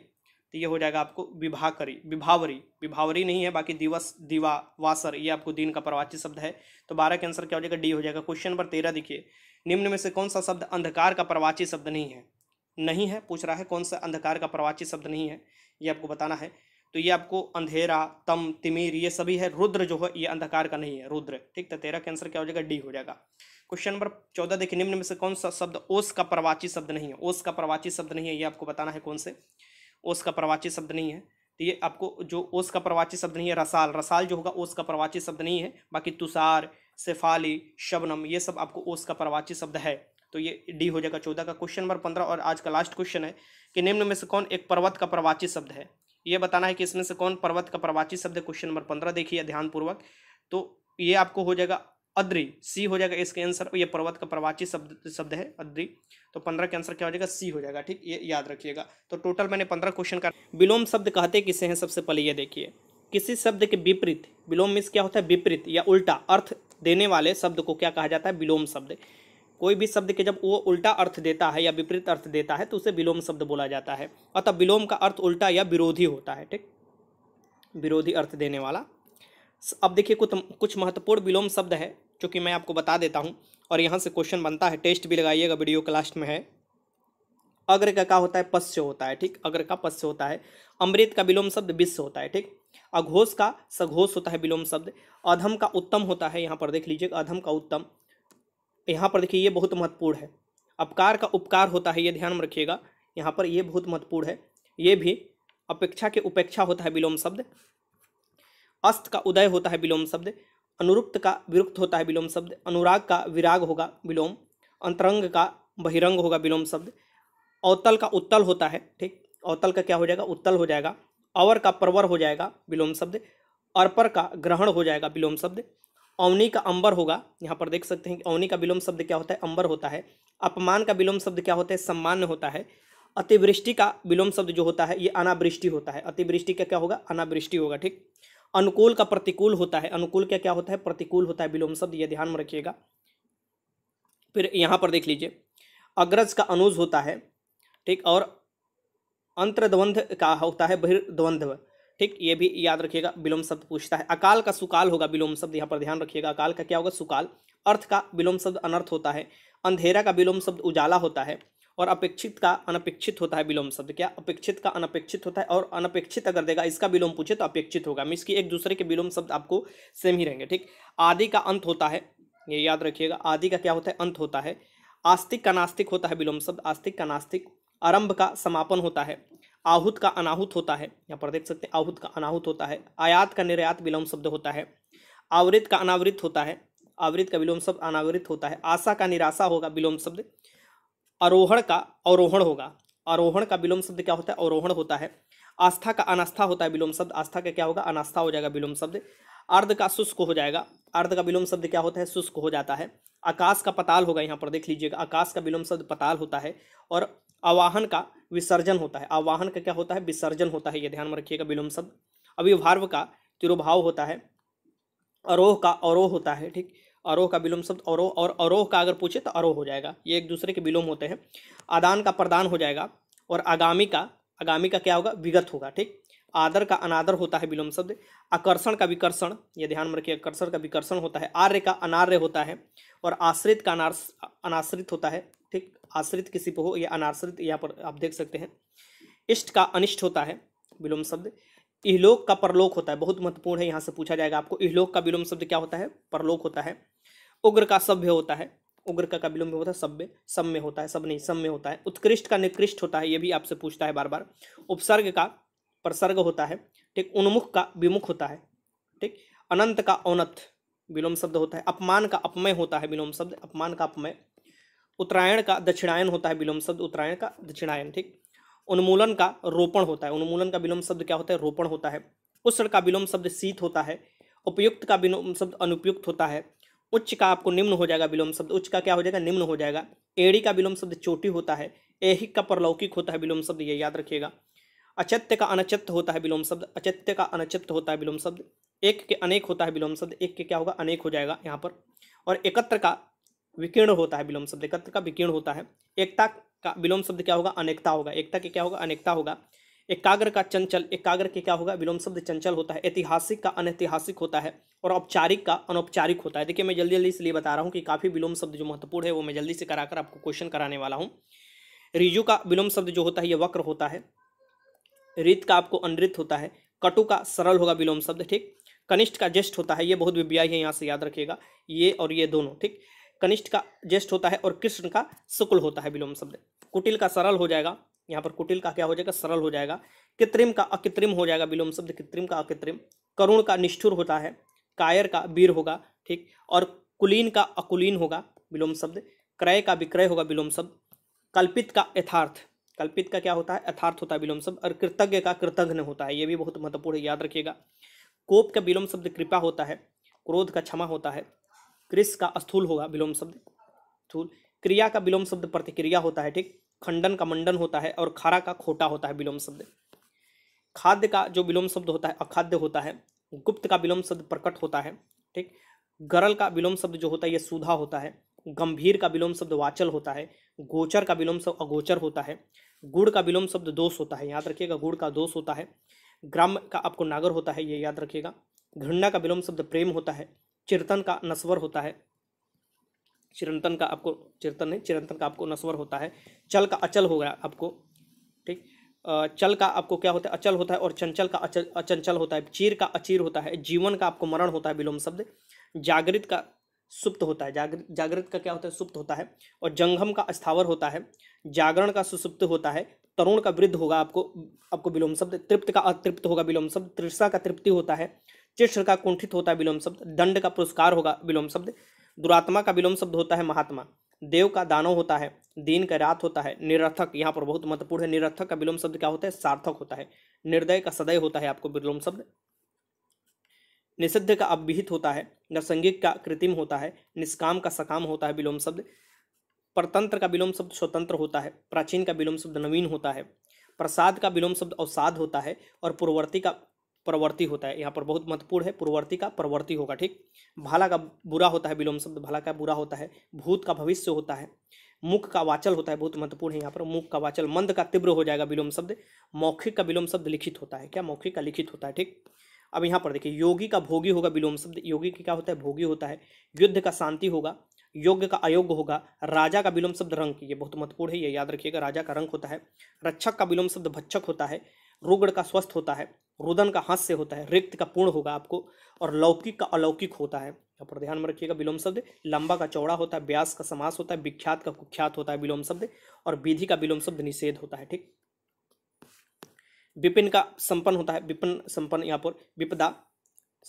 तो ये हो जाएगा आपको विभाकरी विभावरी विभावरी नहीं है बाकी दिवस दिवा वासर ये आपको दीन का प्रवाची शब्द है तो बारह का आंसर क्या हो जाएगा डी हो जाएगा क्वेश्चन नंबर तेरह देखिए निम्न में से कौन सा शब्द अंधकार का प्रवाची शब्द नहीं है नहीं है पूछ रहा है कौन सा अंधकार का प्रवाची शब्द नहीं है ये आपको बताना है तो ये आपको अंधेरा तम तिमिर ये सभी है रुद्र जो है ये अंधकार का नहीं है रुद्र ठीक तो तेरा के आंसर क्या हो जाएगा डी हो जाएगा क्वेश्चन नंबर चौदह देखिए निम्न में से कौन सा शब्द ओस का प्रवाची शब्द नहीं है ओस का प्रवाची शब्द नहीं है ये आपको बताना है कौन से ओस का प्रवाची शब्द नहीं है तो ये आपको जो ओस का प्रवाची शब्द नहीं है रसाल रसाल जो होगा ओस का प्रवाची शब्द नहीं है बाकी तुषार सेफाली शबनम ये सब आपको ओस का प्रवाची शब्द है तो ये डी हो जाएगा चौदह का क्वेश्चन नंबर पंद्रह और आज का लास्ट क्वेश्चन है कि निम्न में से कौन एक पर्वत का प्रवाची शब्द है ये बताना है कि इसमें से कौन पर्वत का प्रवाची शब्द है क्वेश्चन नंबर पंद्रह देखिए ध्यानपूर्वक तो ये आपको हो जाएगा अद्री सी हो जाएगा इसके आंसर ये पर्वत का प्रवाची शब्द शब्द है अद्री तो पंद्रह का आंसर क्या हो जाएगा सी हो जाएगा ठीक ये याद रखिएगा तो टोटल मैंने पंद्रह क्वेश्चन का विलोम शब्द कहते किसे हैं सबसे पहले ये देखिए किसी शब्द के विपरीत विलोम मीन्स क्या होता है विपरीत या उल्टा अर्थ देने वाले शब्द को क्या कहा जाता है विलोम शब्द कोई भी शब्द के जब वो उल्टा अर्थ देता है या विपरीत अर्थ देता है तो उसे विलोम शब्द बोला जाता है अतः विलोम का अर्थ उल्टा या विरोधी होता है ठीक विरोधी अर्थ देने वाला अब देखिए कुछ कुछ महत्वपूर्ण विलोम शब्द है जो कि मैं आपको बता देता हूँ और यहाँ से क्वेश्चन बनता है टेस्ट भी लगाइएगा वीडियो के लास्ट में है अग्र का क्या होता है पश्य होता है ठीक अग्र का पश्य होता है अमृत का विलोम शब्द विश्व होता है ठीक अघोष का सघोष होता है विलोम शब्द अधम का उत्तम होता है यहाँ पर देख लीजिए अधम का उत्तम यहाँ पर देखिए ये बहुत महत्वपूर्ण है अपकार का उपकार होता है ये ध्यान में रखिएगा यहाँ पर ये बहुत महत्वपूर्ण है ये भी अपेक्षा के उपेक्षा होता है विलोम शब्द अस्त का उदय होता है विलोम शब्द अनुरुक्त का विरुक्त होता है विलोम शब्द अनुराग का विराग होगा विलोम अंतरंग का बहिरंग होगा विलोम शब्द अवतल का उत्तल होता है ठीक अवतल का क्या हो जाएगा उत्तल हो जाएगा अवर का परवर हो जाएगा विलोम शब्द अर्पर का ग्रहण हो जाएगा विलोम शब्द अवनी का अंबर होगा यहाँ पर देख सकते हैं कि अवनी का विलोम शब्द क्या होता है अंबर होता है अपमान का विलोम शब्द क्या होता है सम्मान होता है अतिवृष्टि का विलोम शब्द जो होता है ये अनावृष्टि होता है अतिवृष्टि का क्या होगा अनावृष्टि होगा ठीक अनुकूल का प्रतिकूल होता है अनुकूल क्या क्या होता है प्रतिकूल होता है विलोम शब्द ये ध्यान में रखिएगा फिर यहाँ पर देख लीजिए अग्रज का अनुज होता है ठीक और अंतर्द्वंद का होता है बहिर्द्वंद्व ठीक ये भी याद रखिएगा विलोम शब्द पूछता है अकाल का सुकाल होगा विलोम शब्द यहाँ पर ध्यान रखिएगा अकाल का क्या होगा सुकाल अर्थ का विलोम शब्द अनर्थ होता है अंधेरा का विलोम शब्द उजाला होता है और अपेक्षित का अनपेक्षित होता है विलोम शब्द क्या अपेक्षित का अनपेक्षित होता है और अनपेक्षित अगर देगा इसका विलोम पूछे तो अपेक्षित होगा मीन्स कि एक दूसरे के विलोम शब्द आपको सेम ही रहेंगे ठीक आदि का अंत होता है ये याद रखिएगा आदि का क्या होता है अंत होता है आस्तिक का नास्तिक होता है विलोम शब्द आस्तिक का नास्तिक आरंभ का समापन होता है आहुत का अनाहुत होता है यहाँ पर देख सकते हैं आहुत का अनाहुत होता है आयात का निर्यात विलोम शब्द होता है आवृत का अनावृत होता है आवृत का विलोम शब्द अनावृत होता है आशा का निराशा होगा विलोम शब्द आरोहण का अवरोहण होगा आरोहण का विलोम शब्द क्या होता है अवरोहण होता है आस्था का अनास्था होता है विलोम शब्द आस्था का क्या होगा अनास्था हो जाएगा विलोम शब्द अर्ध का शुष्क हो जाएगा अर्ध का विलोम शब्द क्या होता है शुष्क हो जाता है आकाश का पताल होगा यहाँ पर देख लीजिएगा आकाश का विलोम शब्द पताल होता है और आवाहन का विसर्जन होता है आवाहन का क्या होता है विसर्जन होता है ये ध्यान में रखिएगा विलोम शब्द अविभार्व का तिरुभाव होता है अरोह का अरोह होता है ठीक अरोह का विलोम शब्द अरोह और अरोह का अगर पूछे तो अरोह हो जाएगा ये एक दूसरे के विलोम होते हैं आदान का प्रदान हो जाएगा और आगामी का आगामी का क्या होगा विगत होगा ठीक आदर का अनादर होता है विलोम शब्द आकर्षण का विकर्षण ये ध्यान में रखिए आकर्षण का विकर्षण होता है आर्य का अनार्य होता है और आश्रित का अनाश्रित होता है ठीक आश्रित किसी पर हो या अनाश्रित यहाँ पर आप देख सकते हैं इष्ट का अनिष्ट होता है विलोम शब्द इहलोक का परलोक होता है बहुत महत्वपूर्ण है यहाँ से पूछा जाएगा आपको इहलोक का विलोम शब्द क्या होता है परलोक होता है उग्र का सभ्य होता है उग्र का विलोम होता है सभ्य सम्य होता है सब नहीं सम्य होता है उत्कृष्ट का निकृष्ट होता है ये भी आपसे पूछता है बार बार उपसर्ग का प्रसर्ग होता है ठीक उन्मुख का विमुख होता है ठीक अनंत का औनत विलोम शब्द होता है अपमान का अपमय होता है विलोम शब्द अपमान का अपमय उत्तरायण का दक्षिणायन होता है विलोम शब्द उत्तरायण का दक्षिणायन ठीक उन्मूलन का रोपण होता है उन्मूलन का विलोम शब्द क्या होता है रोपण होता है उष्ण का विलोम शब्द शीत होता है उपयुक्त का विलोम शब्द अनुपयुक्त होता है उच्च का आपको निम्न हो जाएगा विलोम शब्द उच्च का क्या हो जाएगा निम्न हो जाएगा एड़ी का विलोम शब्द चोटी होता है एहिक का परलौकिक होता है विलोम शब्द ये याद रखिएगा अचत्य का अनचत्य होता है विलोम शब्द अचत्य का अनचत्य होता है विलोम शब्द एक के अनेक होता है विलोम शब्द एक के क्या होगा अनेक हो जाएगा यहाँ पर और एकत्र का विकीर्ण होता है विलोम शब्द एकत्र का विकीर्ण होता है एकता का विलोम शब्द क्या होगा अनेकता होगा एकता के क्या होगा अनेकता होगा एकाग्र का चंचल एकाग्र के क्या होगा विलोम शब्द चंचल होता है ऐतिहासिक का अनैतिहासिक होता है और औपचारिक का अनौपचारिक होता है देखिए मैं जल्दी जल्दी इसलिए बता रहा हूँ कि काफ़ी विलोम शब्द जो महत्वपूर्ण है वो मैं जल्दी से कराकर आपको क्वेश्चन कराने वाला हूँ रिजु का विलोम शब्द जो होता है ये वक्र होता है रित का आपको अनृत होता है कटु का सरल होगा विलोम शब्द ठीक कनिष्ठ का ज्येष्ठ होता है ये बहुत विव्याय है यहाँ से याद रखिएगा ये और ये दोनों ठीक कनिष्ठ का ज्येष्ठ होता है और कृष्ण का शुक्ल होता है विलोम शब्द कुटिल का सरल हो जाएगा यहाँ पर कुटिल का क्या हो जाएगा सरल हो जाएगा कृत्रिम का अकृत्रिम हो जाएगा विलोम शब्द कृत्रिम का अकृत्रिम करुण का निष्ठुर होता है कायर का वीर होगा ठीक और कुलीन का अकुलीन होगा विलोम शब्द क्रय का विक्रय होगा विलोम शब्द कल्पित का यथार्थ कल्पित का क्या होता है यथार्थ होता है विलोम शब्द और कृतज्ञ का कृतज्ञ होता है ये भी बहुत महत्वपूर्ण है याद रखिएगा कोप का विलोम शब्द कृपा होता है क्रोध का क्षमा होता है कृष का स्थूल होगा विलोम शब्द स्थूल क्रिया का विलोम शब्द प्रतिक्रिया होता है ठीक खंडन का मंडन होता है और खारा का खोटा होता है विलोम शब्द खाद्य का जो विलोम शब्द होता है अखाद्य होता है गुप्त का विलोम शब्द प्रकट होता है ठीक गरल का विलोम शब्द जो होता है ये सुधा होता है गंभीर का विलोम शब्द वाचल होता है गोचर का विलोम शब्द अगोचर होता है गुड़ का विलोम शब्द दोष होता है याद रखिएगा गुड़ का दोष होता है ग्राम का आपको नागर होता है ये याद रखिएगा घृणा का विलोम शब्द प्रेम होता है चिरतन का नस्वर होता है चिरंतन का आपको चिरतन नहीं चिरंतन का आपको नस्वर होता है चल का अचल हो गया आपको ठीक चल का आपको क्या होता है अचल होता है और चंचल का अचल अचंचल होता है चीर का अचीर होता है जीवन का आपको मरण होता है विलोम शब्द जागृत का सुप्त होता है जागृत जागृत का क्या होता है सुप्त होता है और जंगम का स्थावर होता है जागरण का सुसुप्त होता है तरुण का वृद्ध होगा आपको आपको विलोम शब्द तृप्त का अतृप्त होगा विलोम शब्द तृषा का तृप्ति होता है चिष्ठ का कुंठित होता है विलोम शब्द दंड का पुरस्कार होगा विलोम शब्द दुरात्मा का विलोम शब्द होता है महात्मा देव का दानव होता है दीन का रात होता है निरर्थक यहाँ पर बहुत महत्वपूर्ण है निरर्थक का विलोम शब्द क्या होता है सार्थक होता है निर्दय का सदय होता है आपको विलोम शब्द निषिद्ध का अभिहित होता है नरसंगिक का कृत्रिम होता है निष्काम का सकाम होता है विलोम शब्द परतंत्र का विलोम शब्द स्वतंत्र होता है प्राचीन का विलोम शब्द नवीन होता है प्रसाद का विलोम शब्द अवसाद होता है और पूर्ववर्ती का प्रवर्ती होता है यहाँ पर बहुत महत्वपूर्ण है पूर्ववर्ती का प्रवर्ती होगा ठीक भाला का बुरा होता है विलोम शब्द भाला का बुरा होता है भूत का भविष्य होता है मुख का वाचल होता है बहुत महत्वपूर्ण है यहाँ पर मुख का वाचल मंद का तीव्र हो जाएगा विलोम शब्द मौखिक का विलोम शब्द लिखित होता है क्या मौखिक का लिखित होता है ठीक अब यहाँ पर देखिए योगी का भोगी होगा विलोम शब्द योगी का क्या होता है भोगी होता है युद्ध का शांति होगा योग्य का अयोग्य होगा राजा का विलोम शब्द रंग ये बहुत महत्वपूर्ण है ये याद रखिएगा राजा का रंग होता है रक्षक का विलोम शब्द भक्षक होता है रुग्ण का स्वस्थ होता है रुदन का हास्य होता है रिक्त का पूर्ण होगा आपको और लौकिक का अलौकिक होता है यहाँ पर ध्यान में रखिएगा विलोम शब्द लंबा का चौड़ा होता है व्यास का समास होता है विख्यात का कुख्यात होता है विलोम शब्द और विधि का विलोम शब्द निषेध होता है ठीक विपिन का संपन्न होता है विपन संपन्न यहाँ पर विपदा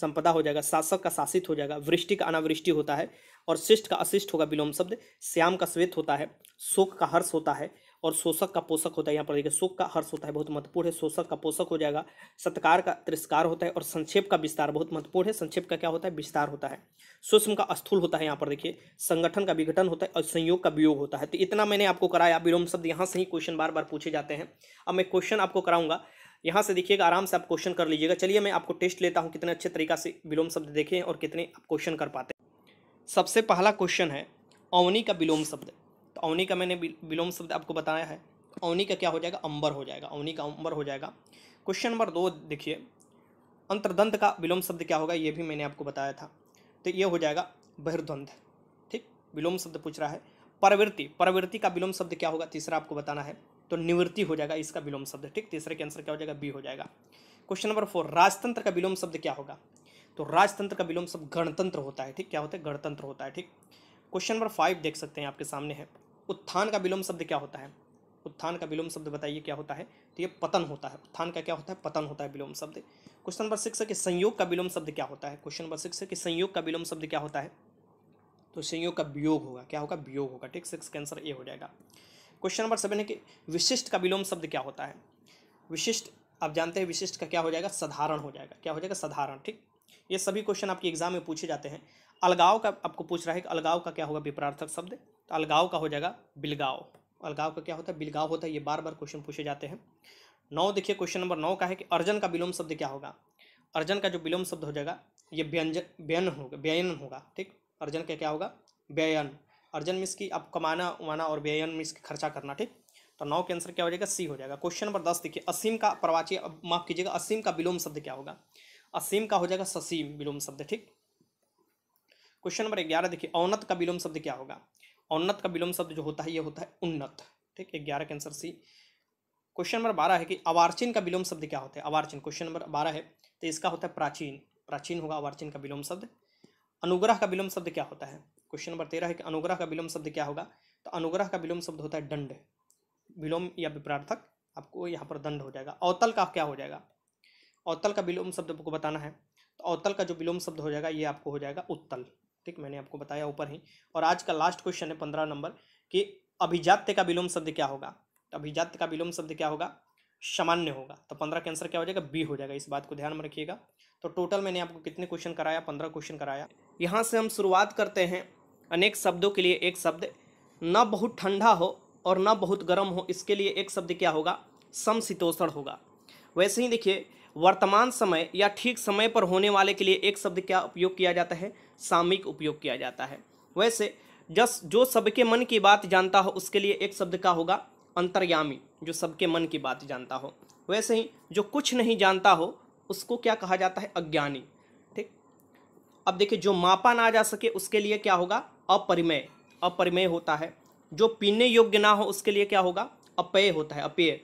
संपदा हो जाएगा शासक का शासित हो जाएगा वृष्टि का अनावृष्टि होता है और शिष्ट का अशिष्ट होगा विलोम शब्द श्याम का श्वेत होता है शोक का हर्ष होता है और शोषक का पोषक होता है यहाँ पर देखिए शोक का हर्ष होता है बहुत महत्वपूर्ण है शोषक का पोषक हो जाएगा सत्कार का तिरस्कार होता है और संक्षेप का विस्तार बहुत महत्वपूर्ण है संक्षेप का क्या होता है विस्तार होता है सूक्ष्म का स्थूल होता है यहाँ पर देखिए संगठन का विघटन होता है और संयोग का वियोग होता है तो इतना मैंने आपको कराया विलोम शब्द यहाँ से ही क्वेश्चन बार बार पूछे जाते हैं अब मैं क्वेश्चन आपको कराऊंगा यहाँ से देखिएगा आराम से आप क्वेश्चन कर लीजिएगा चलिए मैं आपको टेस्ट लेता हूँ कितने अच्छे तरीका से विलोम शब्द देखें और कितने आप क्वेश्चन कर पाते हैं सबसे पहला क्वेश्चन है अवनी का विलोम शब्द अवनी का मैंने विलोम शब्द आपको बताया है तो अवनी का क्या हो जाएगा अंबर हो जाएगा अवनी का अंबर हो जाएगा क्वेश्चन नंबर दो देखिए अंतर्दंत का विलोम शब्द क्या होगा ये भी मैंने आपको बताया था तो ये हो जाएगा बहिर्द्वंद ठीक विलोम शब्द पूछ रहा है प्रवृत्ति प्रवृत्ति का विलोम शब्द क्या होगा तीसरा आपको बताना है तो निवृत्ति हो जाएगा इसका विलोम शब्द ठीक तीसरे के आंसर क्या हो जाएगा बी हो जाएगा क्वेश्चन नंबर फोर राजतंत्र का विलोम शब्द क्या होगा तो राजतंत्र का विलोम शब्द गणतंत्र होता है ठीक क्या होता है गणतंत्र होता है ठीक क्वेश्चन नंबर फाइव देख सकते हैं आपके सामने है उत्थान का विलोम शब्द क्या होता है उत्थान का विलोम शब्द बताइए क्या होता है तो ये पतन होता है उत्थान का क्या होता है पतन होता है विलोम शब्द क्वेश्चन नंबर सिक्स है कि संयोग का विलोम शब्द क्या होता है क्वेश्चन नंबर सिक्स है कि संयोग का विलोम शब्द क्या होता है तो संयोग का वियोग होगा क्या होगा वियोग होगा ठीक सिक्स का आंसर ए हो जाएगा क्वेश्चन नंबर सेवन है कि विशिष्ट का विलोम शब्द क्या होता है विशिष्ट आप जानते हैं विशिष्ट का क्या हो जाएगा साधारण हो जाएगा क्या हो जाएगा साधारण ठीक ये सभी क्वेश्चन आपके एग्जाम में पूछे जाते हैं अलगाव का आपको पूछ रहा है कि अलगाव का क्या होगा विपरार्थक शब्द तो अलगाव का हो जाएगा बिलगाव अलगाव का क्या होता है बिलगाव होता है ये बार बार क्वेश्चन पूछे जाते हैं नौ देखिए क्वेश्चन नंबर नौ का है कि अर्जन का विलोम शब्द क्या होगा अर्जन का जो विलोम शब्द हो जाएगा ये व्यंजन व्यन होगा व्ययन होगा ठीक अर्जन का क्या होगा व्ययन अर्जन मिस की आप कमाना उमाना और व्ययन मिस की खर्चा करना ठीक तो नौ के आंसर क्या हो जाएगा सी हो जाएगा क्वेश्चन नंबर दस देखिए असीम का प्रवाची माफ कीजिएगा असीम का विलोम शब्द क्या होगा असीम का हो जाएगा ससीम विलोम शब्द ठीक क्वेश्चन नंबर ग्यारह देखिए औनत का विलोम शब्द क्या होगा औनत का विलोम शब्द जो होता है ये होता है उन्नत ठीक है ग्यारह के आंसर सी क्वेश्चन नंबर बारह है कि अवार्चिन का विलोम शब्द क्या होता है अवार्चिन क्वेश्चन नंबर बारह है तो इसका होता है प्राचीन प्राचीन होगा अवार्चिन का विलोम शब्द अनुग्रह का विलोम शब्द क्या होता है क्वेश्चन नंबर तेरह है कि अनुग्रह का विलोम शब्द क्या होगा तो अनुग्रह का विलोम शब्द होता है दंड विलोम या विप्रार्थक आपको यहाँ पर दंड हो जाएगा अवतल का क्या हो जाएगा अवतल का विलोम शब्द आपको बताना है तो अवतल का जो विलोम शब्द हो जाएगा ये आपको हो जाएगा उत्तल ठीक मैंने आपको बताया ऊपर ही और आज का लास्ट क्वेश्चन है पंद्रह नंबर कि अभिजात्य का विलोम शब्द क्या होगा तो अभिजात्य का विलोम शब्द क्या होगा सामान्य होगा तो पंद्रह के आंसर क्या हो जाएगा बी हो जाएगा इस बात को ध्यान में रखिएगा तो टोटल मैंने आपको कितने क्वेश्चन कराया पंद्रह क्वेश्चन कराया यहाँ से हम शुरुआत करते हैं अनेक शब्दों के लिए एक शब्द न बहुत ठंडा हो और न बहुत गर्म हो इसके लिए एक शब्द क्या होगा समशीतोषण होगा वैसे ही देखिए वर्तमान समय या ठीक समय पर होने वाले के लिए एक शब्द क्या उपयोग किया जाता है सामयिक उपयोग किया जाता है वैसे जस जो सबके मन की बात जानता हो उसके लिए एक शब्द का होगा अंतर्यामी जो सबके मन की बात जानता हो वैसे ही जो कुछ नहीं जानता हो उसको क्या कहा जाता है अज्ञानी ठीक अब देखिए जो मापा ना जा सके उसके लिए क्या होगा अपरिमेय अपरिमेय होता है जो पीने योग्य ना हो उसके लिए क्या होगा अपेय होता है अपेय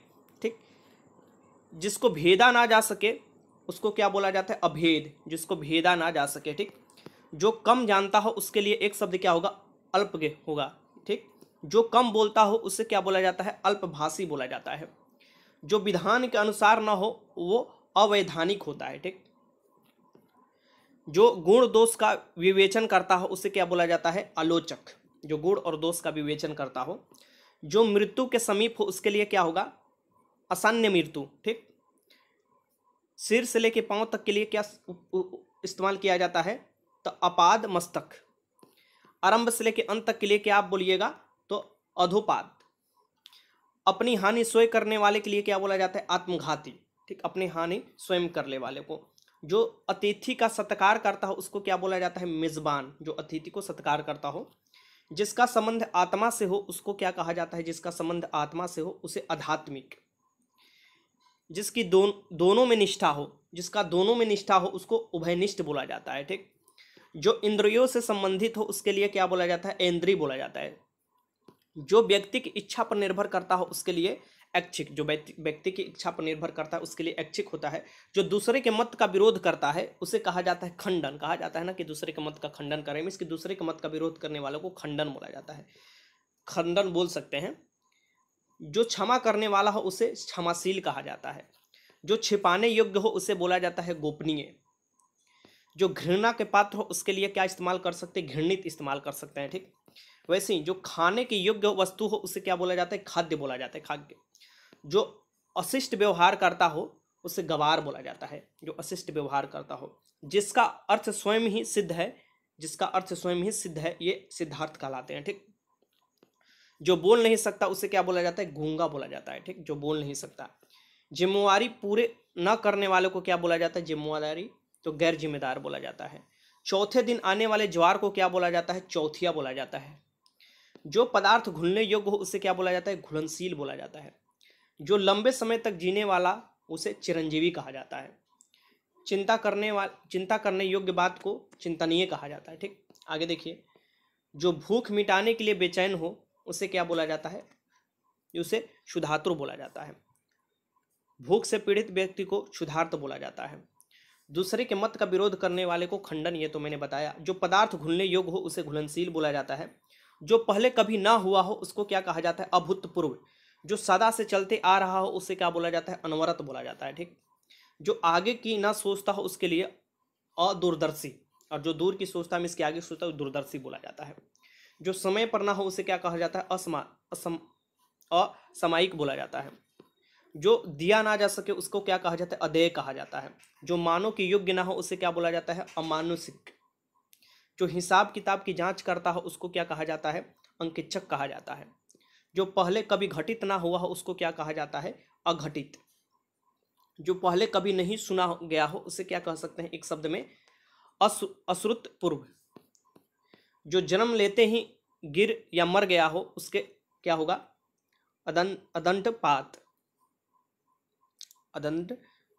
जिसको भेदा ना जा सके उसको क्या बोला जाता है अभेद जिसको भेदा ना जा सके ठीक जो कम जानता हो उसके लिए एक शब्द क्या होगा अल्पज्ञ होगा ठीक जो कम बोलता हो उससे क्या बोला जाता है अल्पभाषी बोला जाता है जो विधान के अनुसार ना हो वो अवैधानिक होता है ठीक जो गुण दोष का विवेचन करता हो उसे क्या बोला जाता है आलोचक जो गुण और दोष का विवेचन करता हो जो मृत्यु के समीप हो उसके लिए क्या होगा असान्य मृत्यु ठीक सिर से लेके पाँव तक के लिए क्या इस्तेमाल किया जाता है तो अपाद मस्तक आरंभ से लेके अंत तक के लिए क्या आप बोलिएगा तो अधोपाद अपनी हानि स्वयं करने वाले के लिए क्या बोला जाता है आत्मघाती ठीक अपनी हानि स्वयं करने वाले को जो अतिथि का सत्कार करता हो उसको क्या बोला जाता है मेज़बान जो अतिथि को सत्कार करता हो जिसका संबंध आत्मा से हो उसको क्या कहा जाता है जिसका संबंध आत्मा से हो उसे आध्यात्मिक जिसकी दो, दोनों में निष्ठा हो जिसका दोनों में निष्ठा हो उसको उभयनिष्ठ बोला जाता है ठीक जो इंद्रियों से संबंधित हो उसके लिए क्या बोला जाता है इंद्री बोला जाता है जो व्यक्ति की इच्छा पर निर्भर करता हो उसके लिए ऐच्छिक जो व्यक्ति की इच्छा पर निर्भर करता है उसके लिए ऐच्छिक होता है जो दूसरे के मत का विरोध करता है उसे कहा जाता है खंडन कहा जाता है ना कि दूसरे के मत का खंडन करें इसके दूसरे के मत का विरोध करने वालों को खंडन बोला जाता है खंडन बोल सकते हैं जो क्षमा करने वाला हो उसे क्षमाशील कहा जाता है जो छिपाने योग्य हो उसे बोला जाता है गोपनीय जो घृणा के पात्र हो उसके लिए क्या इस्तेमाल कर सकते हैं घृणित इस्तेमाल कर सकते हैं ठीक वैसे ही जो खाने के योग्य वस्तु हो उसे क्या बोला जाता है खाद्य बोला जाता है खाद्य जो अशिष्ट व्यवहार करता हो उसे गवार बोला जाता है जो अशिष्ट व्यवहार करता हो जिसका अर्थ स्वयं ही सिद्ध है जिसका अर्थ स्वयं ही सिद्ध है ये सिद्धार्थ कहलाते हैं ठीक जो बोल नहीं सकता उसे क्या बोला जाता है घूंगा बोला जाता है ठीक जो बोल नहीं सकता जिम्मेवारी पूरे न करने वाले को क्या बोला जाता है जिम्मेवारी तो गैर जिम्मेदार बोला जाता है चौथे दिन आने वाले ज्वार को क्या बोला जाता है चौथिया बोला जाता है जो पदार्थ घुलने योग्य हो उसे क्या बोला जाता है घुलनशील बोला जाता है जो लंबे समय तक जीने वाला उसे चिरंजीवी कहा जाता है चिंता करने वाला चिंता करने योग्य बात को चिंतनीय कहा जाता है ठीक आगे देखिए जो भूख मिटाने के लिए बेचैन हो उसे क्या बोला जाता है उसे क्षुधातुर बोला जाता है भूख से पीड़ित व्यक्ति को क्षुधार्थ बोला जाता है दूसरे के मत का विरोध करने वाले को खंडन ये तो मैंने बताया जो पदार्थ घुलने योग्य हो उसे घुलनशील बोला जाता है जो पहले कभी ना हुआ हो उसको क्या कहा जाता है अभूतपूर्व जो सदा से चलते आ रहा हो उसे क्या बोला जाता है अनवरत बोला जाता है ठीक जो आगे की ना सोचता हो उसके लिए अदूरदर्शी और जो दूर की सोचता है इसके आगे सोचता है दूरदर्शी बोला जाता है जो समय पर ना हो उसे क्या कहा जाता है असमा असम असामयिक बोला जाता है जो दिया ना जा सके उसको क्या कहा जाता है अदेय कहा जाता है जो मानो के योग्य ना हो उसे क्या बोला जाता है अमानुषिक जो हिसाब किताब की जांच करता हो उसको क्या कहा जाता है अंकिचक कहा जाता है जो पहले कभी घटित ना हुआ हो उसको क्या कहा जाता है अघटित जो पहले कभी नहीं सुना गया हो उसे क्या कह सकते हैं एक शब्द में असु पूर्व जो जन्म लेते ही गिर या मर गया हो उसके क्या होगा अदन अदंत पात अदंत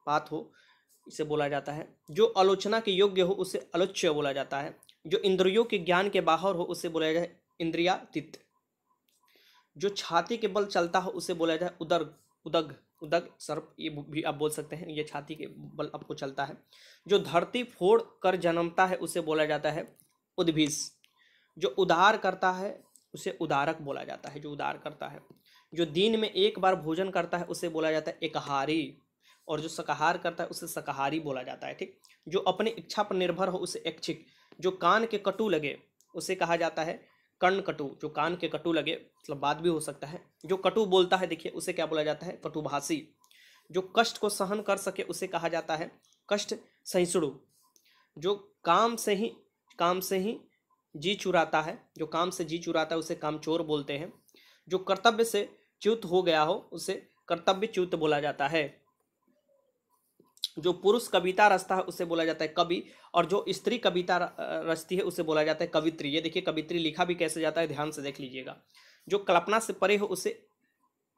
पात हो इसे बोला जाता है जो आलोचना के योग्य हो उसे आलोच्य बोला जाता है जो इंद्रियों के ज्ञान के बाहर हो उसे बोला जाए इंद्रियातीत जो छाती के बल चलता हो उसे बोला जाए उदर उदग उदग सर्प ये भी आप बोल सकते हैं ये छाती के बल आपको चलता है जो धरती फोड़ कर जन्मता है उसे बोला जाता है उद्भिस जो उदार करता है उसे उदारक बोला जाता है जो उदार करता है जो दिन में एक बार भोजन करता है उसे बोला जाता है एकहारी और जो शाकाहार करता है उसे शकाहारी बोला जाता है ठीक जो अपनी इच्छा पर निर्भर हो उसे ऐच्छिक जो कान के कटु लगे उसे कहा जाता है कर्ण कटु जो कान के कटु लगे मतलब बात भी हो सकता है जो कटु बोलता है देखिए उसे क्या बोला जाता है कटुभाषी जो कष्ट को सहन कर सके उसे कहा जाता है कष्ट सहिष्णु जो काम से ही काम से ही जी चुराता है जो काम से जी चुराता है उसे कामचोर बोलते हैं जो कर्तव्य से च्युत हो गया हो उसे कर्तव्य च्युत बोला जाता है जो पुरुष कविता रचता है उसे बोला जाता है कवि और जो स्त्री कविता रचती है उसे बोला जाता है कवित्री ये देखिए कवित्री लिखा भी कैसे जाता है ध्यान से देख लीजिएगा जो कल्पना से परे हो उसे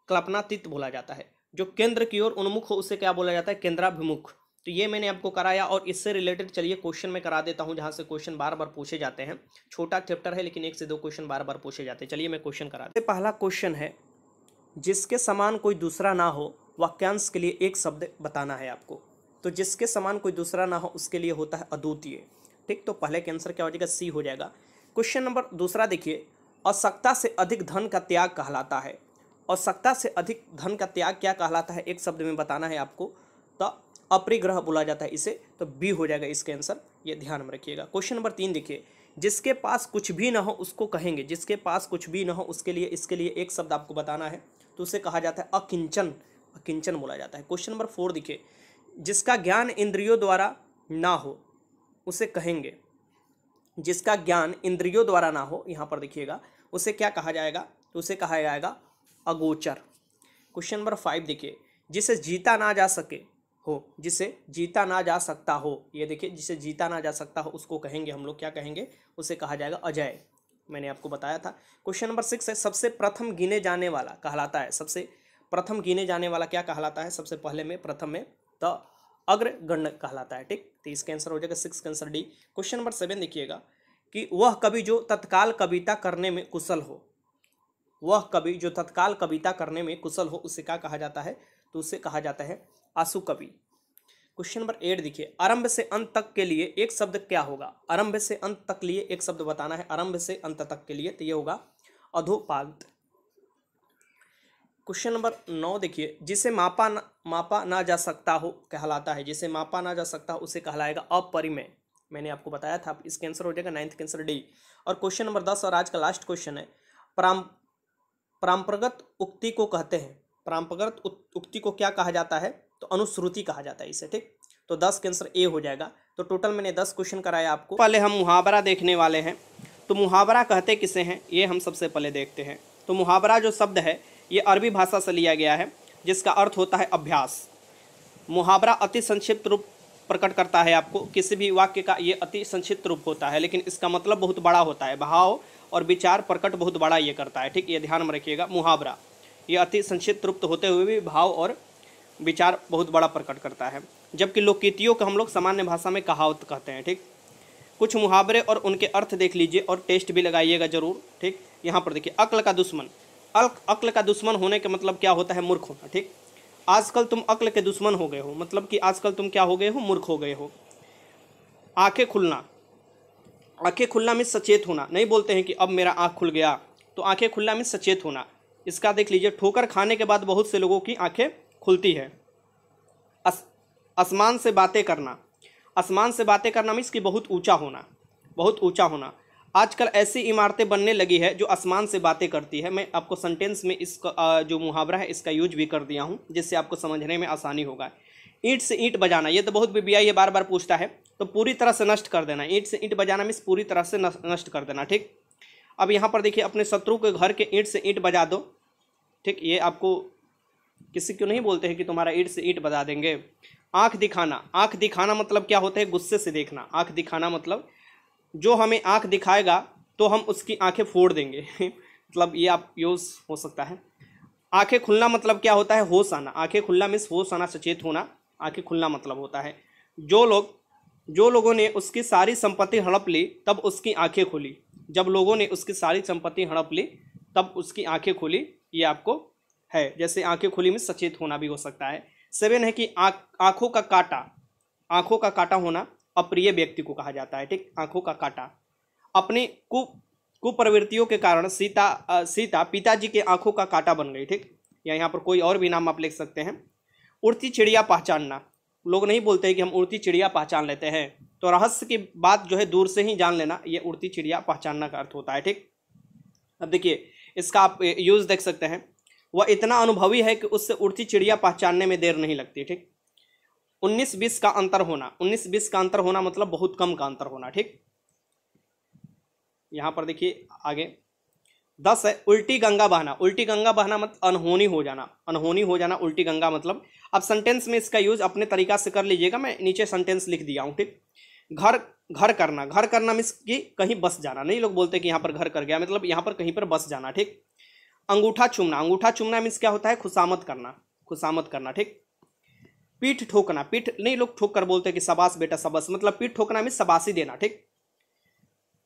कल्पनातीत बोला जाता है जो केंद्र की ओर उन्मुख हो उसे क्या बोला जाता है केंद्राभिमुख तो ये मैंने आपको कराया और इससे रिलेटेड चलिए क्वेश्चन में करा देता हूँ जहाँ से क्वेश्चन बार बार पूछे जाते हैं छोटा चैप्टर है लेकिन एक से दो क्वेश्चन बार बार पूछे जाते हैं चलिए मैं क्वेश्चन करा पहला क्वेश्चन है जिसके समान कोई दूसरा ना हो वाक्यांश के लिए एक शब्द बताना है आपको तो जिसके समान कोई दूसरा ना हो उसके लिए होता है अद्वितीय ठीक तो पहले के आंसर क्या हो जाएगा सी हो जाएगा क्वेश्चन नंबर दूसरा देखिए असक्ता से अधिक धन का त्याग कहलाता है असक्ता से अधिक धन का त्याग क्या कहलाता है एक शब्द में बताना है आपको तो अपरिग्रह बोला जाता है इसे तो बी हो जाएगा इसके आंसर ये ध्यान में रखिएगा क्वेश्चन नंबर तीन देखिए जिसके पास कुछ भी ना हो उसको कहेंगे जिसके पास कुछ भी ना हो उसके लिए इसके लिए एक शब्द आपको बताना है तो उसे कहा जाता है अकिंचन अकिंचन बोला जाता है क्वेश्चन नंबर फोर देखिए जिसका ज्ञान इंद्रियों द्वारा ना हो उसे कहेंगे जिसका ज्ञान इंद्रियों द्वारा ना हो यहाँ पर देखिएगा उसे क्या कहा जाएगा तो उसे कहा जाएगा अगोचर क्वेश्चन नंबर फाइव देखिए जिसे जीता ना जा सके हो जिसे जीता ना जा सकता हो ये देखिए जिसे जीता ना जा सकता हो उसको कहेंगे हम लोग क्या कहेंगे उसे कहा जाएगा अजय मैंने आपको बताया था क्वेश्चन नंबर सिक्स है सबसे प्रथम गिने जाने वाला कहलाता है सबसे प्रथम गिने जाने वाला क्या कहलाता है सबसे पहले में प्रथम में द अग्रगण्य कहलाता है ठीक तो इसका आंसर हो जाएगा six answer D question number seven देखिएगा कि वह कवि जो तत्काल कविता करने में कुशल हो वह कवि जो तत्काल कविता करने में कुशल हो उसे क्या कहा जाता है तो उसे कहा जाता है आंसू कवि क्वेश्चन नंबर एट देखिए आरंभ से अंत तक के लिए एक शब्द क्या होगा आरंभ से अंत तक लिए एक शब्द बताना है आरंभ से अंत तक के लिए तो ये होगा अधोपाद क्वेश्चन नंबर नौ देखिए जिसे मापा न, मापा ना जा सकता हो कहलाता है जिसे मापा ना जा सकता हो उसे कहलाएगा अपरिमय मैंने आपको बताया था इसके आंसर हो जाएगा नाइन्थ के आंसर डी और क्वेश्चन नंबर दस और आज का लास्ट क्वेश्चन है परंपरागत उक्ति को कहते हैं परंपरागत उक्ति को क्या कहा जाता है तो अनुश्रुति कहा जाता है इसे ठीक तो दस के आंसर ए हो जाएगा तो टोटल मैंने दस क्वेश्चन कराया आपको पहले हम मुहावरा देखने वाले हैं तो मुहावरा कहते किसे हैं ये हम सबसे पहले देखते हैं तो मुहावरा जो शब्द है ये अरबी भाषा से लिया गया है जिसका अर्थ होता है अभ्यास मुहावरा अति संक्षिप्त रूप प्रकट करता है आपको किसी भी वाक्य का ये अति संक्षिप्त रूप होता है लेकिन इसका मतलब बहुत बड़ा होता है भाव और विचार प्रकट बहुत बड़ा ये करता है ठीक ये ध्यान में रखिएगा मुहावरा ये अति संक्षिप्त रूप तो होते हुए भी भाव और विचार बहुत बड़ा प्रकट करता है जबकि लोकीतियों को हम लोग सामान्य भाषा में कहावत कहते हैं ठीक कुछ मुहावरे और उनके अर्थ देख लीजिए और टेस्ट भी लगाइएगा जरूर ठीक यहाँ पर देखिए अक्ल का दुश्मन अल्क अक्ल का दुश्मन होने का मतलब क्या होता है मूर्ख होना ठीक आजकल तुम अक्ल के दुश्मन हो गए हो मतलब कि आजकल तुम क्या हो गए हो मूर्ख हो गए हो आंखें खुलना आंखें खुलना में सचेत होना नहीं बोलते हैं कि अब मेरा आँख खुल गया तो आंखें खुलना में सचेत होना इसका देख लीजिए ठोकर खाने के बाद बहुत से लोगों की आंखें खुलती है अस आसमान से बातें करना आसमान से बातें करना मीन्स कि बहुत ऊंचा होना बहुत ऊंचा होना आजकल ऐसी इमारतें बनने लगी है जो आसमान से बातें करती है मैं आपको सेंटेंस में इसका जो मुहावरा है इसका यूज भी कर दिया हूँ जिससे आपको समझने में आसानी होगा ईंट से ईंट बजाना ये तो बहुत बी ये बार बार पूछता है तो पूरी तरह से नष्ट कर देना ईंट से ईंट बजाना मीन्स पूरी तरह से नष्ट कर देना ठीक अब यहाँ पर देखिए अपने शत्रु के घर के ईंट से ईंट बजा दो ठीक ये आपको किसी क्यों नहीं बोलते हैं कि तुम्हारा ईट से ईट बता देंगे आंख दिखाना आंख दिखाना मतलब क्या होता है गुस्से से देखना आंख दिखाना मतलब जो हमें आंख दिखाएगा तो हम उसकी आंखें फोड़ देंगे मतलब ये आप यूज़ हो सकता है आंखें खुलना मतलब क्या होता है होश आना आंखें खुलना मीन्स होश आना सचेत होना आँखें खुलना मतलब होता है जो लोग जो लोगों ने उसकी सारी संपत्ति हड़प ली तब उसकी आँखें खुली जब लोगों ने उसकी सारी संपत्ति हड़प ली तब उसकी आँखें खुली ये आपको है जैसे आंखें खुली में सचेत होना भी हो सकता है सेवन है कि आंखों का काटा आंखों का काटा होना अप्रिय व्यक्ति को कहा जाता है ठीक आंखों का काटा अपने कु कुप्रवृत्तियों के कारण सीता आ, सीता पिताजी के आंखों का काटा बन गई ठीक या यहाँ पर कोई और भी नाम आप लिख सकते हैं उड़ती चिड़िया पहचानना लोग नहीं बोलते कि हम उड़ती चिड़िया पहचान लेते हैं तो रहस्य की बात जो है दूर से ही जान लेना ये उड़ती चिड़िया पहचानना का अर्थ होता है ठीक अब देखिए इसका आप यूज़ देख सकते हैं वह इतना अनुभवी है कि उससे उड़ती चिड़िया पहचानने में देर नहीं लगती ठीक उन्नीस बीस का अंतर होना उन्नीस बीस का अंतर होना मतलब बहुत कम का अंतर होना ठीक यहाँ पर देखिए आगे दस है उल्टी गंगा बहना उल्टी गंगा बहना मतलब अनहोनी हो जाना अनहोनी हो जाना उल्टी गंगा मतलब अब सेंटेंस में इसका यूज अपने तरीका से कर लीजिएगा मैं नीचे सेंटेंस लिख दिया हूँ ठीक घर घर करना घर करना मीन्स कि कहीं बस जाना नहीं लोग बोलते कि यहाँ पर घर कर गया मतलब यहाँ पर कहीं पर बस जाना ठीक अंगूठा चुमना अंगूठा चुमना मीन्स क्या होता है खुशामद करना खुशामद करना ठीक पीठ ठोकना पीठ नहीं लोग ठोक कर बोलते हैं कि सबास बेटा सबस मतलब पीठ ठोकना मीन सबासी देना ठीक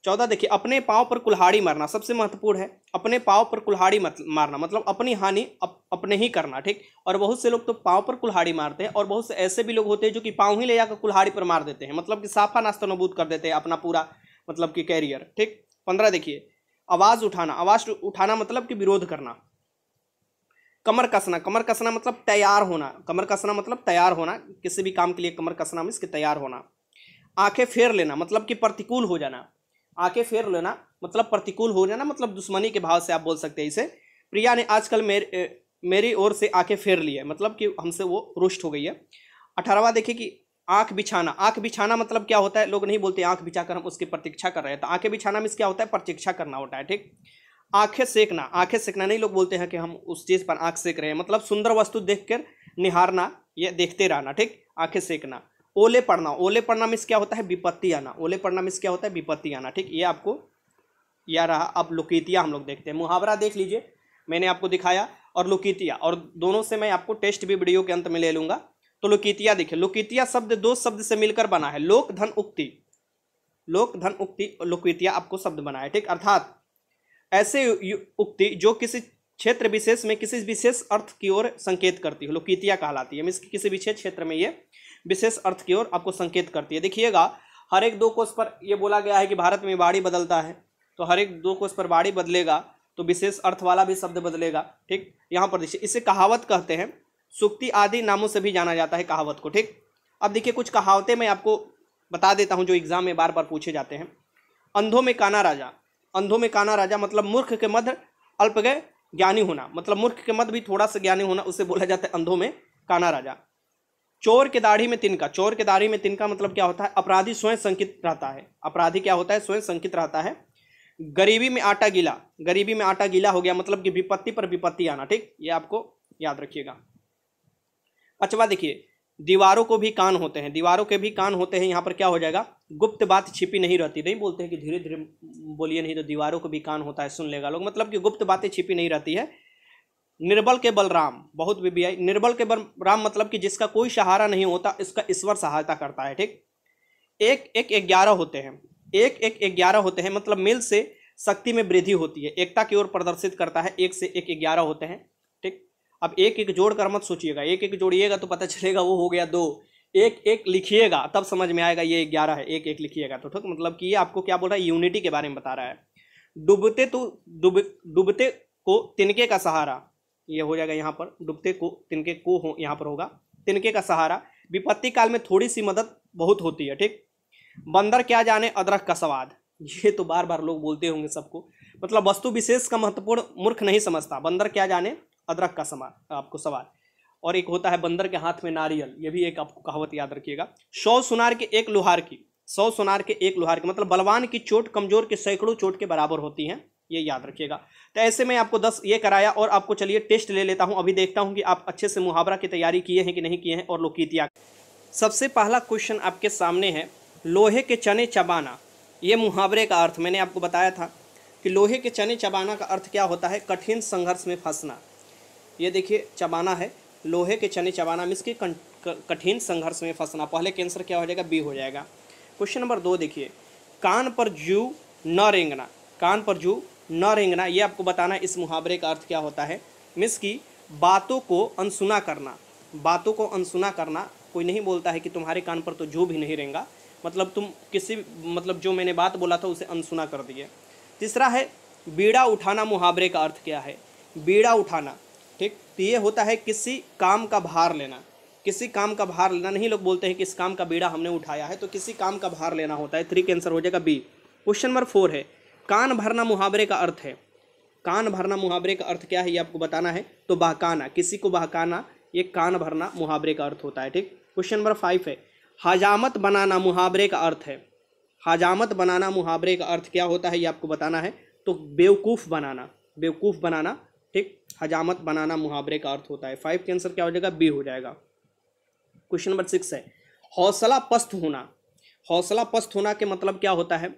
चौदह देखिए अपने पाँव पर कुल्हाड़ी मारना सबसे महत्वपूर्ण है अपने पाँव पर कुल्हाड़ी मत, मारना मतलब अपनी हानि अप, अपने ही करना ठीक और बहुत से लोग तो पाँव पर कुल्हाड़ी मारते हैं और बहुत से ऐसे भी लोग होते हैं जो कि पाँव ही ले जाकर कुल्हाड़ी पर मार देते हैं मतलब कि साफा नाश्ता नबूद कर देते हैं अपना पूरा मतलब कि कैरियर ठीक पंद्रह देखिए आवाज उठाना आवाज उठाना मतलब कि विरोध करना कमर कसना कमर कसना मतलब तैयार होना कमर कसना मतलब तैयार होना किसी भी काम के लिए कमर कसना मीन्स कि तैयार होना आंखें फेर लेना मतलब कि प्रतिकूल हो जाना आंखें फेर लेना मतलब प्रतिकूल हो जाना मतलब दुश्मनी के भाव से आप बोल सकते हैं इसे प्रिया ने आजकल मेरे मेरी ओर से आंखें फेर ली है मतलब कि हमसे वो रुष्ट हो गई है अठारहवा देखिए कि आंख बिछाना आंख बिछाना मतलब क्या होता है लोग नहीं बोलते आंख बिछाकर हम उसकी प्रतीक्षा कर रहे हैं तो आंखें बिछाना मीन्स क्या होता है प्रतीक्षा करना होता है ठीक आंखें सेकना आंखें सेकना नहीं लोग बोलते हैं कि हम उस चीज़ पर आंख सेक रहे हैं मतलब सुंदर वस्तु देखकर निहारना या देखते रहना ठीक आंखें सेकना ओले पड़ना ओले पड़ना मिस क्या होता है विपत्ति आना ओले पड़ना मिस क्या होता है विपत्ति आना ठीक ये आपको यह रहा अब लुकीतिया हम लोग देखते हैं मुहावरा देख लीजिए मैंने आपको दिखाया और लुकीतिया और दोनों से मैं आपको टेस्ट भी वीडियो के अंत में ले लूँगा तो लोकितिया देखिए लोकितिया शब्द दो शब्द से मिलकर बना है लोक धन उक्ति लोक धन उक्ति लोकितिया आपको शब्द बना है ठीक अर्थात ऐसे उक्ति जो किसी क्षेत्र विशेष में किसी विशेष अर्थ की ओर संकेत करती है लोकितिया कहलाती है मीन किसी विशेष क्षेत्र में ये विशेष अर्थ की ओर आपको संकेत करती है देखिएगा हर एक दो कोष पर यह बोला गया है कि भारत में बाड़ी बदलता है तो हर एक दो कोष पर बाड़ी बदलेगा तो विशेष अर्थ वाला भी शब्द बदलेगा ठीक यहाँ पर देखिए इसे कहावत कहते हैं सुक्ति आदि नामों से भी जाना जाता है कहावत को ठीक अब देखिए कुछ कहावतें मैं आपको बता देता हूँ जो एग्ज़ाम में बार बार पूछे जाते हैं अंधों में काना राजा अंधों में काना राजा मतलब मूर्ख के मध्य अल्पगय ज्ञानी होना मतलब मूर्ख के मध्य भी थोड़ा सा ज्ञानी होना उसे बोला जाता है अंधों में काना राजा चोर के दाढ़ी में तिनका चोर के दाढ़ी में तिनका मतलब क्या होता है अपराधी स्वयं संकित रहता है अपराधी क्या होता है स्वयं संकित रहता है गरीबी में आटा गीला गरीबी में आटा गीला हो गया मतलब कि विपत्ति पर विपत्ति आना ठीक ये आपको याद रखिएगा पचवा देखिए दीवारों को भी कान होते हैं दीवारों के भी कान होते हैं यहाँ पर क्या हो जाएगा गुप्त बात छिपी नहीं रहती नहीं बोलते हैं कि धीरे धीरे बोलिए नहीं तो दीवारों को भी कान होता है सुन लेगा लोग मतलब कि गुप्त बातें छिपी नहीं रहती है निर्बल के बलराम बहुत बीबीआई निर्बल के बलराम मतलब कि जिसका कोई सहारा नहीं होता इसका ईश्वर सहायता करता है ठीक एक एक ग्यारह होते हैं एक एक ग्यारह होते हैं मतलब मिल से शक्ति में वृद्धि होती है एकता की ओर प्रदर्शित करता है एक से एक ग्यारह होते हैं ठीक अब एक एक जोड़ कर मत सोचिएगा एक एक जोड़िएगा तो पता चलेगा वो हो गया दो एक एक लिखिएगा तब समझ में आएगा ये ग्यारह है एक एक लिखिएगा तो ठीक मतलब कि ये आपको क्या बोल रहा है यूनिटी के बारे में बता रहा है डूबते तो डूब डूबते को तिनके का सहारा ये हो जाएगा यहाँ पर डूबते को तिनके को हो यहाँ पर होगा तिनके का सहारा विपत्ति काल में थोड़ी सी मदद बहुत होती है ठीक बंदर क्या जाने अदरक का स्वाद ये तो बार बार लोग बोलते होंगे सबको मतलब वस्तु विशेष का महत्वपूर्ण मूर्ख नहीं समझता बंदर क्या जाने अदरक का सामान आपको सवाल और एक होता है बंदर के हाथ में नारियल ये भी एक आपको कहावत याद रखिएगा सौ सुनार के एक लोहार की सौ सुनार के एक लोहार की मतलब बलवान की चोट कमजोर के सैकड़ों चोट के बराबर होती हैं ये याद रखिएगा तो ऐसे में आपको दस ये कराया और आपको चलिए टेस्ट ले लेता हूँ अभी देखता हूँ कि आप अच्छे से मुहावरा की तैयारी किए हैं कि नहीं किए हैं और लोकगीतिया सबसे पहला क्वेश्चन आपके सामने है लोहे के चने चबाना ये मुहावरे का अर्थ मैंने आपको बताया था कि लोहे के चने चबाना का अर्थ क्या होता है कठिन संघर्ष में फंसना ये देखिए चबाना है लोहे के चने चबाना मीन्स कि कठिन संघर्ष में फंसना पहले कैंसर क्या हो जाएगा बी हो जाएगा क्वेश्चन नंबर दो देखिए कान पर जू न रेंगना कान पर जू न रेंगना ये आपको बताना इस मुहावरे का अर्थ क्या होता है मिस की बातों को अनसुना करना बातों को अनसुना करना कोई नहीं बोलता है कि तुम्हारे कान पर तो जू भी नहीं रेंगा मतलब तुम किसी मतलब जो मैंने बात बोला था उसे अनसुना कर दिए तीसरा है बीड़ा उठाना मुहावरे का अर्थ क्या है बीड़ा उठाना तो ये होता है किसी काम का भार लेना किसी काम का भार लेना नहीं लोग बोलते हैं कि इस काम का बीड़ा हमने उठाया है तो किसी काम का भार लेना होता है थ्री के आंसर हो जाएगा बी क्वेश्चन नंबर फोर है कान भरना मुहावरे का अर्थ है कान भरना मुहावरे का अर्थ क्या है ये आपको बताना है तो बहकाना किसी को बहकाना ये कान भरना मुहावरे का अर्थ होता है ठीक क्वेश्चन नंबर फाइव है हजामत बनाना मुहावरे का अर्थ है हजामत बनाना मुहावरे का अर्थ क्या होता है ये आपको बताना है तो बेवकूफ़ बनाना बेवकूफ़ बनाना ठीक हजामत बनाना मुहावरे का अर्थ होता है फाइव के आंसर क्या हो जाएगा बी हो जाएगा क्वेश्चन नंबर सिक्स है हौसला पस्त होना हौसला पस्त होना के मतलब क्या होता है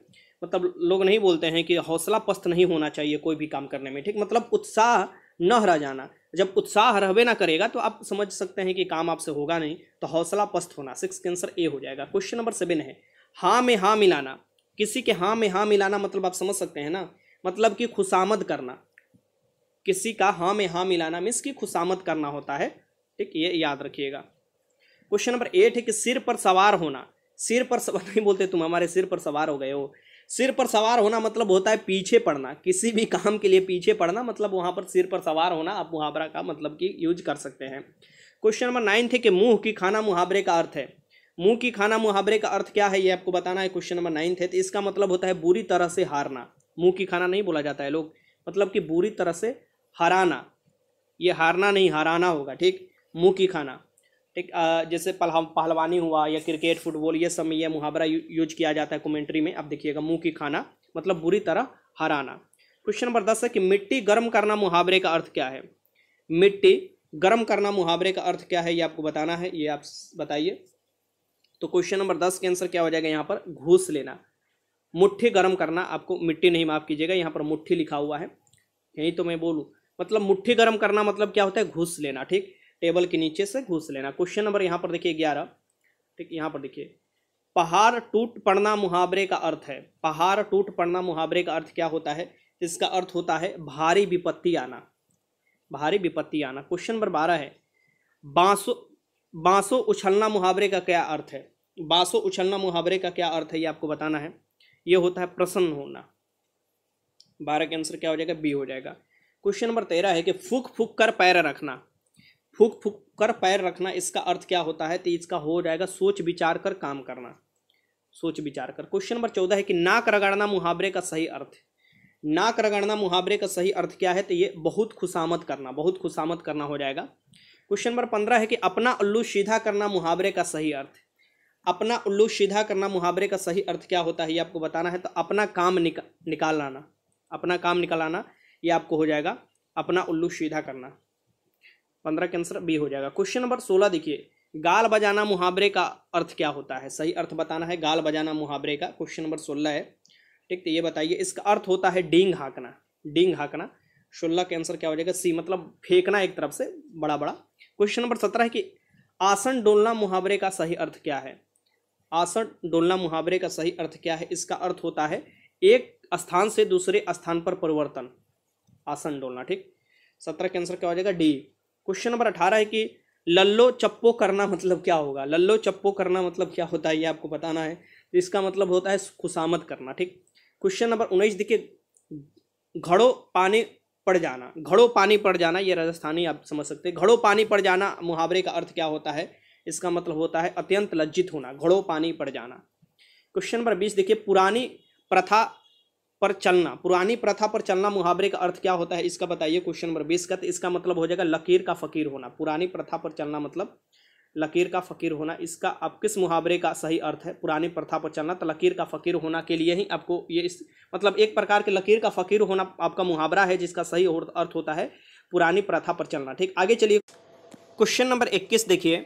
मतलब लोग नहीं बोलते हैं कि हौसला पस्त नहीं होना चाहिए कोई भी काम करने में ठीक मतलब उत्साह न हरा जाना जब उत्साह रहवे ना करेगा तो आप समझ सकते हैं कि काम आपसे होगा नहीं तो हौसला पस्त होना सिक्स के आंसर ए हो जाएगा क्वेश्चन नंबर सेवन है हाँ में हाँ मिलाना किसी के हाँ में हाँ मिलाना मतलब आप समझ सकते हैं ना मतलब कि खुशामद करना किसी का हाँ में हाँ मिलाना मीन्स की खुशामद करना होता है ठीक ये याद रखिएगा क्वेश्चन नंबर एट है कि सिर पर सवार होना सिर पर सवार नहीं बोलते तुम हमारे सिर पर सवार हो गए हो सिर पर सवार होना मतलब होता है पीछे पड़ना किसी भी काम के लिए पीछे पड़ना मतलब वहाँ पर सिर पर सवार होना आप मुहावरा का मतलब कि यूज कर सकते हैं क्वेश्चन नंबर नाइन थे कि मुंह की खाना मुहावरे का अर्थ है मुंह की खाना मुहावरे का अर्थ क्या है ये आपको बताना है क्वेश्चन नंबर नाइन थे तो इसका मतलब होता है बुरी तरह से हारना मुँह की खाना नहीं बोला जाता है लोग मतलब कि बुरी तरह से हराना ये हारना नहीं हराना होगा ठीक मुँह की खाना ठीक जैसे पहलवानी हुआ या क्रिकेट फुटबॉल ये सब में यह मुहावरा यूज किया जाता है कमेंट्री में अब देखिएगा मुँह की खाना मतलब बुरी तरह हराना क्वेश्चन नंबर दस है कि मिट्टी गर्म करना मुहावरे का अर्थ क्या है मिट्टी गर्म करना मुहावरे का अर्थ क्या है ये आपको बताना है ये आप बताइए तो क्वेश्चन नंबर दस के आंसर क्या हो जाएगा यहाँ पर घूस लेना मुट्ठी गर्म करना आपको मिट्टी नहीं माफ़ कीजिएगा यहाँ पर मुट्ठी लिखा हुआ है यही तो मैं बोलूँ मतलब मुट्ठी गर्म करना मतलब क्या होता है घुस लेना ठीक टेबल के नीचे से घुस लेना क्वेश्चन नंबर यहाँ पर देखिए ग्यारह ठीक यहाँ पर देखिए पहाड़ टूट पड़ना मुहावरे का अर्थ है पहाड़ टूट पड़ना मुहावरे का अर्थ क्या होता है इसका अर्थ होता है भारी विपत्ति आना भारी विपत्ति आना क्वेश्चन नंबर बारह है बाँसो बाँसो उछलना मुहावरे का क्या अर्थ है बाँसो उछलना मुहावरे का क्या अर्थ है ये आपको बताना है ये होता है प्रसन्न होना बारह के आंसर क्या हो जाएगा बी हो जाएगा क्वेश्चन नंबर तेरह है कि फूक फूक कर पैर रखना फूक फूक कर पैर रखना इसका अर्थ क्या होता है तो इसका हो जाएगा सोच विचार कर काम करना सोच विचार कर क्वेश्चन नंबर चौदह है कि नाक रगड़ना मुहावरे का सही अर्थ नाक रगड़ना मुहावरे का सही अर्थ क्या है तो ये बहुत खुशामद करना बहुत खुशामद करना हो जाएगा क्वेश्चन नंबर पंद्रह है कि अपना उल्लू सीधा करना मुहावरे का सही अर्थ अपना उल्लू सीधा करना मुहावरे का सही अर्थ क्या होता है ये आपको बताना है तो अपना काम निका निकाल लाना अपना काम निकाल ये आपको हो जाएगा अपना उल्लू सीधा करना पंद्रह के आंसर बी हो जाएगा क्वेश्चन नंबर सोलह देखिए गाल बजाना मुहावरे का अर्थ क्या होता है सही अर्थ बताना है गाल बजाना मुहावरे का क्वेश्चन नंबर सोलह है ठीक तो ये बताइए इसका अर्थ होता है डींग हाँकना डींग हाँकना सोलह के आंसर क्या हो जाएगा सी मतलब फेंकना एक तरफ से बड़ा बड़ा क्वेश्चन नंबर सत्रह है कि आसन डोलना मुहावरे का सही अर्थ क्या है आसन डोलना मुहावरे का सही अर्थ क्या है इसका अर्थ होता है एक स्थान से दूसरे स्थान पर परिवर्तन आसन डोलना ठीक सत्रह के आंसर क्या हो जाएगा डी क्वेश्चन नंबर अठारह है कि लल्लो चप्पो करना मतलब क्या होगा लल्लो चप्पो करना मतलब क्या होता है ये आपको बताना है तो इसका मतलब होता है खुशामद करना ठीक क्वेश्चन नंबर उन्नीस देखिए घड़ो पानी पड़ जाना घड़ों पानी पड़ जाना ये राजस्थानी आप समझ सकते हैं घड़ों पानी पड़ जाना मुहावरे का अर्थ क्या होता है इसका मतलब होता है अत्यंत लज्जित होना घड़ों पानी पड़ जाना क्वेश्चन नंबर बीस देखिए पुरानी प्रथा पर चलना पुरानी प्रथा पर चलना मुहावरे का अर्थ क्या होता है इसका बताइए क्वेश्चन नंबर बीस का तो इसका मतलब हो जाएगा लकीर का फ़कीर होना पुरानी प्रथा पर चलना मतलब लकीर का फ़कीर होना इसका अब किस मुहावरे का सही अर्थ है पुरानी प्रथा पर चलना तो लकीर का फ़कीर होना के लिए ही आपको ये इस मतलब एक प्रकार के लकीर का फ़कीर होना आपका मुहावरा है जिसका सही अर्थ होता है पुरानी प्रथा पर चलना ठीक आगे चलिए क्वेश्चन नंबर इक्कीस देखिए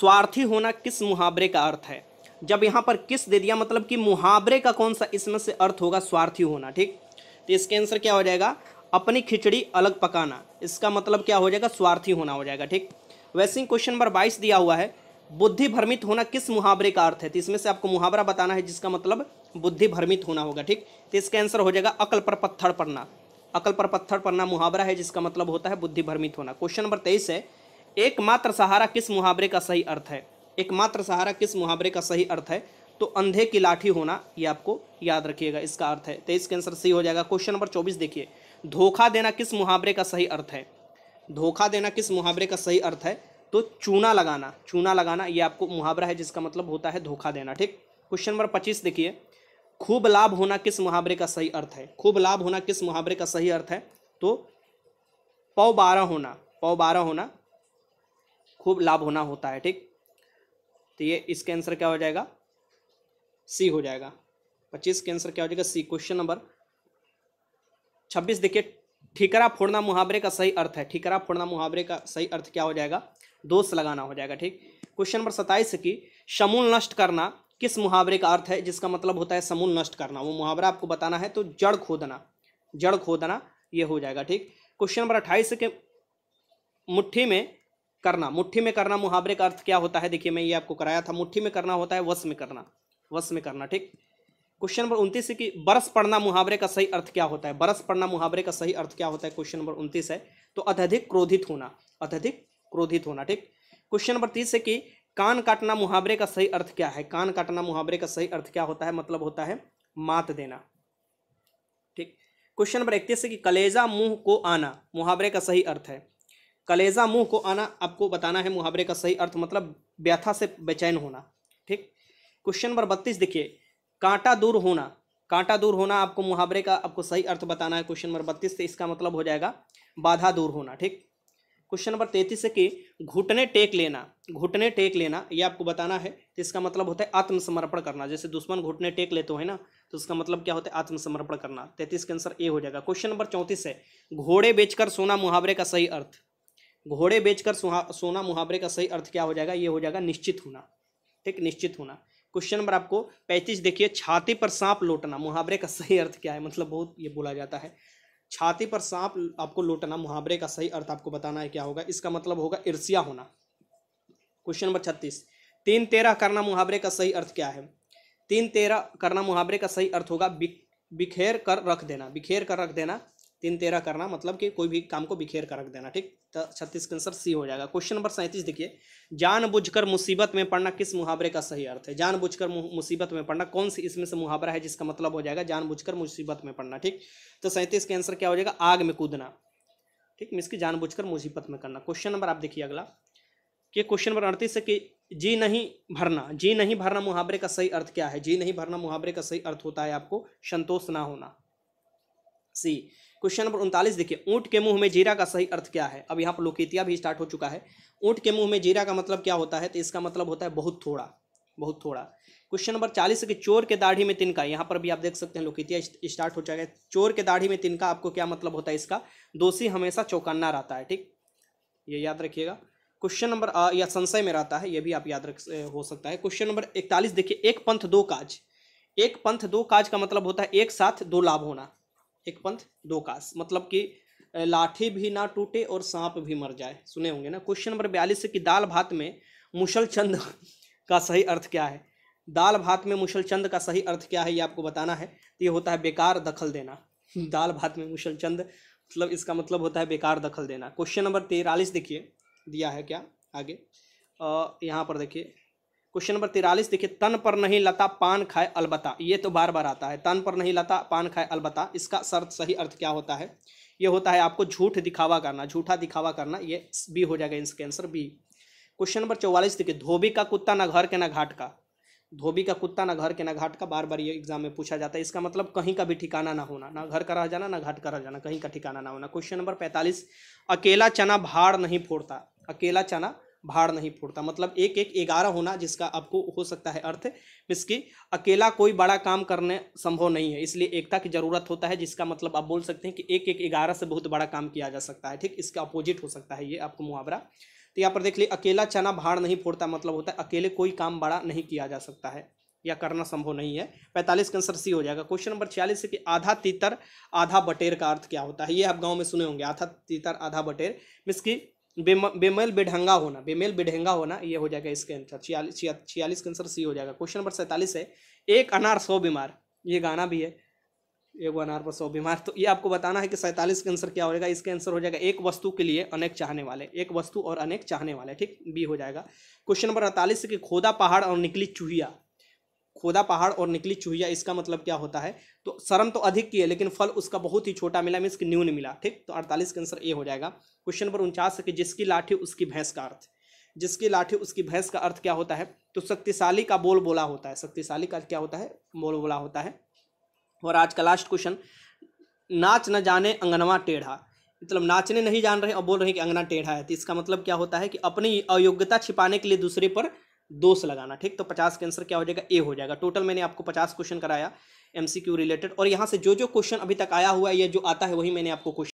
स्वार्थी होना किस मुहावरे का अर्थ है जब यहाँ पर किस दे दिया मतलब कि मुहावरे का कौन सा इसमें से अर्थ होगा स्वार्थी होना ठीक तो इसके आंसर क्या हो जाएगा अपनी खिचड़ी अलग पकाना इसका मतलब क्या हो जाएगा स्वार्थी होना हो जाएगा ठीक वैसे ही क्वेश्चन नंबर बाईस दिया हुआ है बुद्धि भ्रमित होना किस मुहावरे का अर्थ है तो इसमें से आपको मुहावरा बताना है जिसका मतलब बुद्धि भ्रमित होना होगा ठीक तो इसका आंसर हो जाएगा अकल पर पत्थर पड़ना अकल पर पत्थर पड़ना मुहावरा है जिसका मतलब होता है बुद्धि भ्रमित होना क्वेश्चन नंबर तेईस है एकमात्र सहारा किस मुहावरे का सही अर्थ है एकमात्र सहारा किस मुहावरे का सही अर्थ है तो अंधे की लाठी होना ये आपको याद रखिएगा इसका अर्थ है तेईस तो के आंसर सही हो जाएगा क्वेश्चन नंबर चौबीस देखिए धोखा देना किस मुहावरे का सही अर्थ है धोखा देना किस मुहावरे का सही अर्थ है तो चूना लगाना चूना लगाना ये आपको मुहावरा है जिसका मतलब होता है धोखा देना ठीक क्वेश्चन नंबर पच्चीस देखिए खूब लाभ होना किस मुहावरे का सही अर्थ है खूब लाभ होना किस मुहावरे का सही अर्थ है तो पौ बारह होना पौ बारह होना खूब लाभ होना होता है ठीक तो ये इसका आंसर क्या हो जाएगा सी हो जाएगा पच्चीस का आंसर क्या हो जाएगा सी क्वेश्चन नंबर छब्बीस देखिए ठिकरा फोड़ना मुहावरे का सही अर्थ है ठिकरा फोड़ना मुहावरे का सही अर्थ क्या हो जाएगा दोष लगाना हो जाएगा ठीक क्वेश्चन नंबर सत्ताईस की समूल नष्ट करना किस मुहावरे का अर्थ है जिसका मतलब होता है समूल नष्ट करना वो मुहावरा आपको बताना है तो जड़ खोदना जड़ खोदना ये हो जाएगा ठीक क्वेश्चन नंबर अट्ठाईस के मुट्ठी में करना मुट्ठी में करना मुहावरे का अर्थ क्या होता है देखिए मैं ये आपको कराया था मुट्ठी में करना होता है वश में करना वश में करना ठीक क्वेश्चन नंबर उनतीस है कि बरस पढ़ना मुहावरे का सही अर्थ क्या होता है बरस पढ़ना मुहावरे का सही अर्थ क्या होता है क्वेश्चन नंबर उनतीस है तो अत्यधिक क्रोधित होना अत्यधिक क्रोधित होना ठीक क्वेश्चन नंबर तीस है कि कान काटना मुहावरे का सही अर्थ क्या है कान काटना मुहावरे का सही अर्थ क्या होता है मतलब होता है मात देना ठीक क्वेश्चन नंबर इकतीस है कि कलेजा मुंह को आना मुहावरे का सही अर्थ है कलेजा मुंह को आना आपको बताना है मुहावरे का सही अर्थ मतलब व्यथा से बेचैन होना ठीक क्वेश्चन नंबर बत्तीस देखिए कांटा दूर होना कांटा दूर होना आपको मुहावरे का आपको सही अर्थ बताना है क्वेश्चन नंबर बत्तीस से इसका मतलब हो जाएगा बाधा दूर होना ठीक क्वेश्चन नंबर तैतीस से कि घुटने टेक लेना घुटने टेक लेना ये आपको बताना है तो इसका मतलब होता है आत्मसमर्पण करना जैसे दुश्मन घुटने टेक लेते हैं ना तो इसका मतलब क्या होता है आत्मसमर्पण करना तैतीस का आंसर ए हो जाएगा क्वेश्चन नंबर चौंतीस है घोड़े बेचकर सोना मुहावरे का सही अर्थ घोड़े बेचकर सोना मुहावरे का सही अर्थ क्या हो जाएगा ये हो जाएगा निश्चित होना ठीक निश्चित होना क्वेश्चन नंबर आपको पैंतीस देखिए छाती पर सांप लौटना मुहावरे का सही अर्थ क्या है मतलब बहुत ये बोला जाता है छाती पर सांप आपको लौटना मुहावरे का सही अर्थ आपको बताना है क्या होगा इसका मतलब होगा ईर्ष्या होना क्वेश्चन नंबर छत्तीस तीन तेरह करना मुहावरे का सही अर्थ क्या है तीन तेरह करना मुहावरे का सही अर्थ होगा बिखेर कर रख देना बिखेर कर रख देना तीन तेरह करना मतलब कि कोई भी काम को बिखेर कर रख देना ठीक तो छत्तीस का आंसर सी हो जाएगा क्वेश्चन नंबर सैंतीस देखिए जानबूझकर मुसीबत में पढ़ना किस मुहावरे का सही अर्थ है जानबूझकर मुसीबत में पढ़ना कौन सी इसमें से मुहावरा है जिसका मतलब हो जाएगा जानबूझकर मुसीबत में पढ़ना ठीक तो सैंतीस का आंसर क्या हो जाएगा आग में कूदना ठीक मिस की जानबूझकर मुसीबत में करना क्वेश्चन नंबर आप देखिए अगला कि क्वेश्चन नंबर अड़तीस है कि जी नहीं भरना जी नहीं भरना मुहावरे का सही अर्थ क्या है जी नहीं भरना मुहावरे का सही अर्थ होता है आपको संतोष ना होना सी क्वेश्चन नंबर उनतालीस देखिए ऊँट के मुंह में जीरा का सही अर्थ क्या है अब यहाँ पर लोकेतिया भी स्टार्ट हो चुका है ऊँट के मुँह में जीरा का मतलब क्या होता है तो इसका मतलब होता है बहुत थोड़ा बहुत थोड़ा क्वेश्चन नंबर चालीस के चोर के दाढ़ी में तिनका यहाँ पर भी आप देख सकते हैं लोकितिया स्टार्ट हो चुका है चोर के दाढ़ी में तिनका आपको क्या मतलब होता है इसका दोषी हमेशा चौकन्ना रहता है ठीक ये याद रखिएगा क्वेश्चन नंबर या संशय में रहता है ये भी आप याद रख हो सकता है क्वेश्चन नंबर इकतालीस देखिए एक पंथ दो काज एक पंथ दो काज का मतलब होता है एक साथ दो लाभ होना एक पंथ दो कास मतलब कि लाठी भी ना टूटे और सांप भी मर जाए सुने होंगे ना क्वेश्चन नंबर बयालीस है कि दाल भात में मुशल चंद का सही अर्थ क्या है दाल भात में मुशल चंद का सही अर्थ क्या है ये आपको बताना है तो ये होता है बेकार दखल देना हम्म। दाल भात में मुशल चंद मतलब इसका मतलब होता है बेकार दखल देना क्वेश्चन नंबर तेरालीस देखिए दिया है क्या आगे यहाँ पर देखिए क्वेश्चन नंबर तिरालीस देखिए तन पर नहीं लता पान खाए अलबता ये तो बार बार आता है तन पर नहीं लता पान खाए अलबता इसका शर्त सही अर्थ क्या होता है ये होता है आपको झूठ दिखावा करना झूठा दिखावा करना ये बी हो जाएगा इसके आंसर बी क्वेश्चन नंबर चौवालीस देखिए धोबी का कुत्ता ना घर के ना घाट का धोबी का कुत्ता ना घर के ना घाट का बार बार ये एग्जाम में पूछा जाता है इसका मतलब कहीं का भी ठिकाना ना होना ना घर का रह जाना ना घाट का रह जाना कहीं का ठिकाना ना होना क्वेश्चन नंबर पैंतालीस अकेला चना भाड़ नहीं फोड़ता अकेला चना भाड़ नहीं फूटता मतलब एक एक ग्यारह होना जिसका आपको हो सकता है अर्थ मीन्स अकेला कोई बड़ा काम करने संभव नहीं है इसलिए एकता की जरूरत होता है जिसका मतलब आप बोल सकते हैं कि एक एक ग्यारह से बहुत बड़ा काम किया जा सकता है ठीक इसका अपोजिट हो सकता है ये आपको मुहावरा तो यहाँ पर देख लिए अकेला चना भाड़ नहीं फोड़ता मतलब होता है अकेले कोई काम बड़ा नहीं किया जा सकता है या करना संभव नहीं है पैंतालीस का आंसर सी हो जाएगा क्वेश्चन नंबर छियालीस है कि आधा तीतर आधा बटेर का अर्थ क्या होता है ये आप गांव में सुने होंगे आधा तीतर आधा बटेर मिस की बेम बेमेल बेढंगा होना बेमेल बेढंगा होना ये हो जाएगा इसके आंसर छियालीस छियालीस का आंसर सी हो जाएगा क्वेश्चन नंबर सैंतालीस है एक अनार सौ बीमार ये गाना भी है एक अनार पर सौ बीमार तो ये आपको बताना है कि सैंतालीस का आंसर क्या होगा इसके आंसर हो जाएगा एक वस्तु के लिए अनेक चाहने वाले एक वस्तु और अनेक चाहने वाले ठीक बी हो जाएगा क्वेश्चन नंबर अड़तालीस कि खोदा पहाड़ और निकली चूहिया खोदा पहाड़ और निकली चूहिया इसका मतलब क्या होता है तो शर्म तो अधिक की है लेकिन फल उसका बहुत ही छोटा मिला मीन्स न्यून मिला ठीक तो अड़तालीस का आंसर ए हो जाएगा क्वेश्चन नंबर उनचास कि जिसकी लाठी उसकी भैंस का अर्थ जिसकी लाठी उसकी भैंस का अर्थ क्या होता है तो शक्तिशाली का बोल बोला होता है शक्तिशाली का क्या होता है बोल बोला होता है और आज का लास्ट क्वेश्चन नाच न जाने अंगनवा टेढ़ा मतलब नाचने नहीं जान रहे और बोल रहे हैं कि अंगना टेढ़ा है तो इसका मतलब क्या होता है कि अपनी अयोग्यता छिपाने के लिए दूसरे पर दो से लगाना ठीक तो पचास के आंसर क्या हो जाएगा ए हो जाएगा टोटल मैंने आपको पचास क्वेश्चन कराया एमसीक्यू रिलेटेड और यहाँ से जो जो क्वेश्चन अभी तक आया हुआ है या जो आता है वही मैंने आपको क्वेश्चन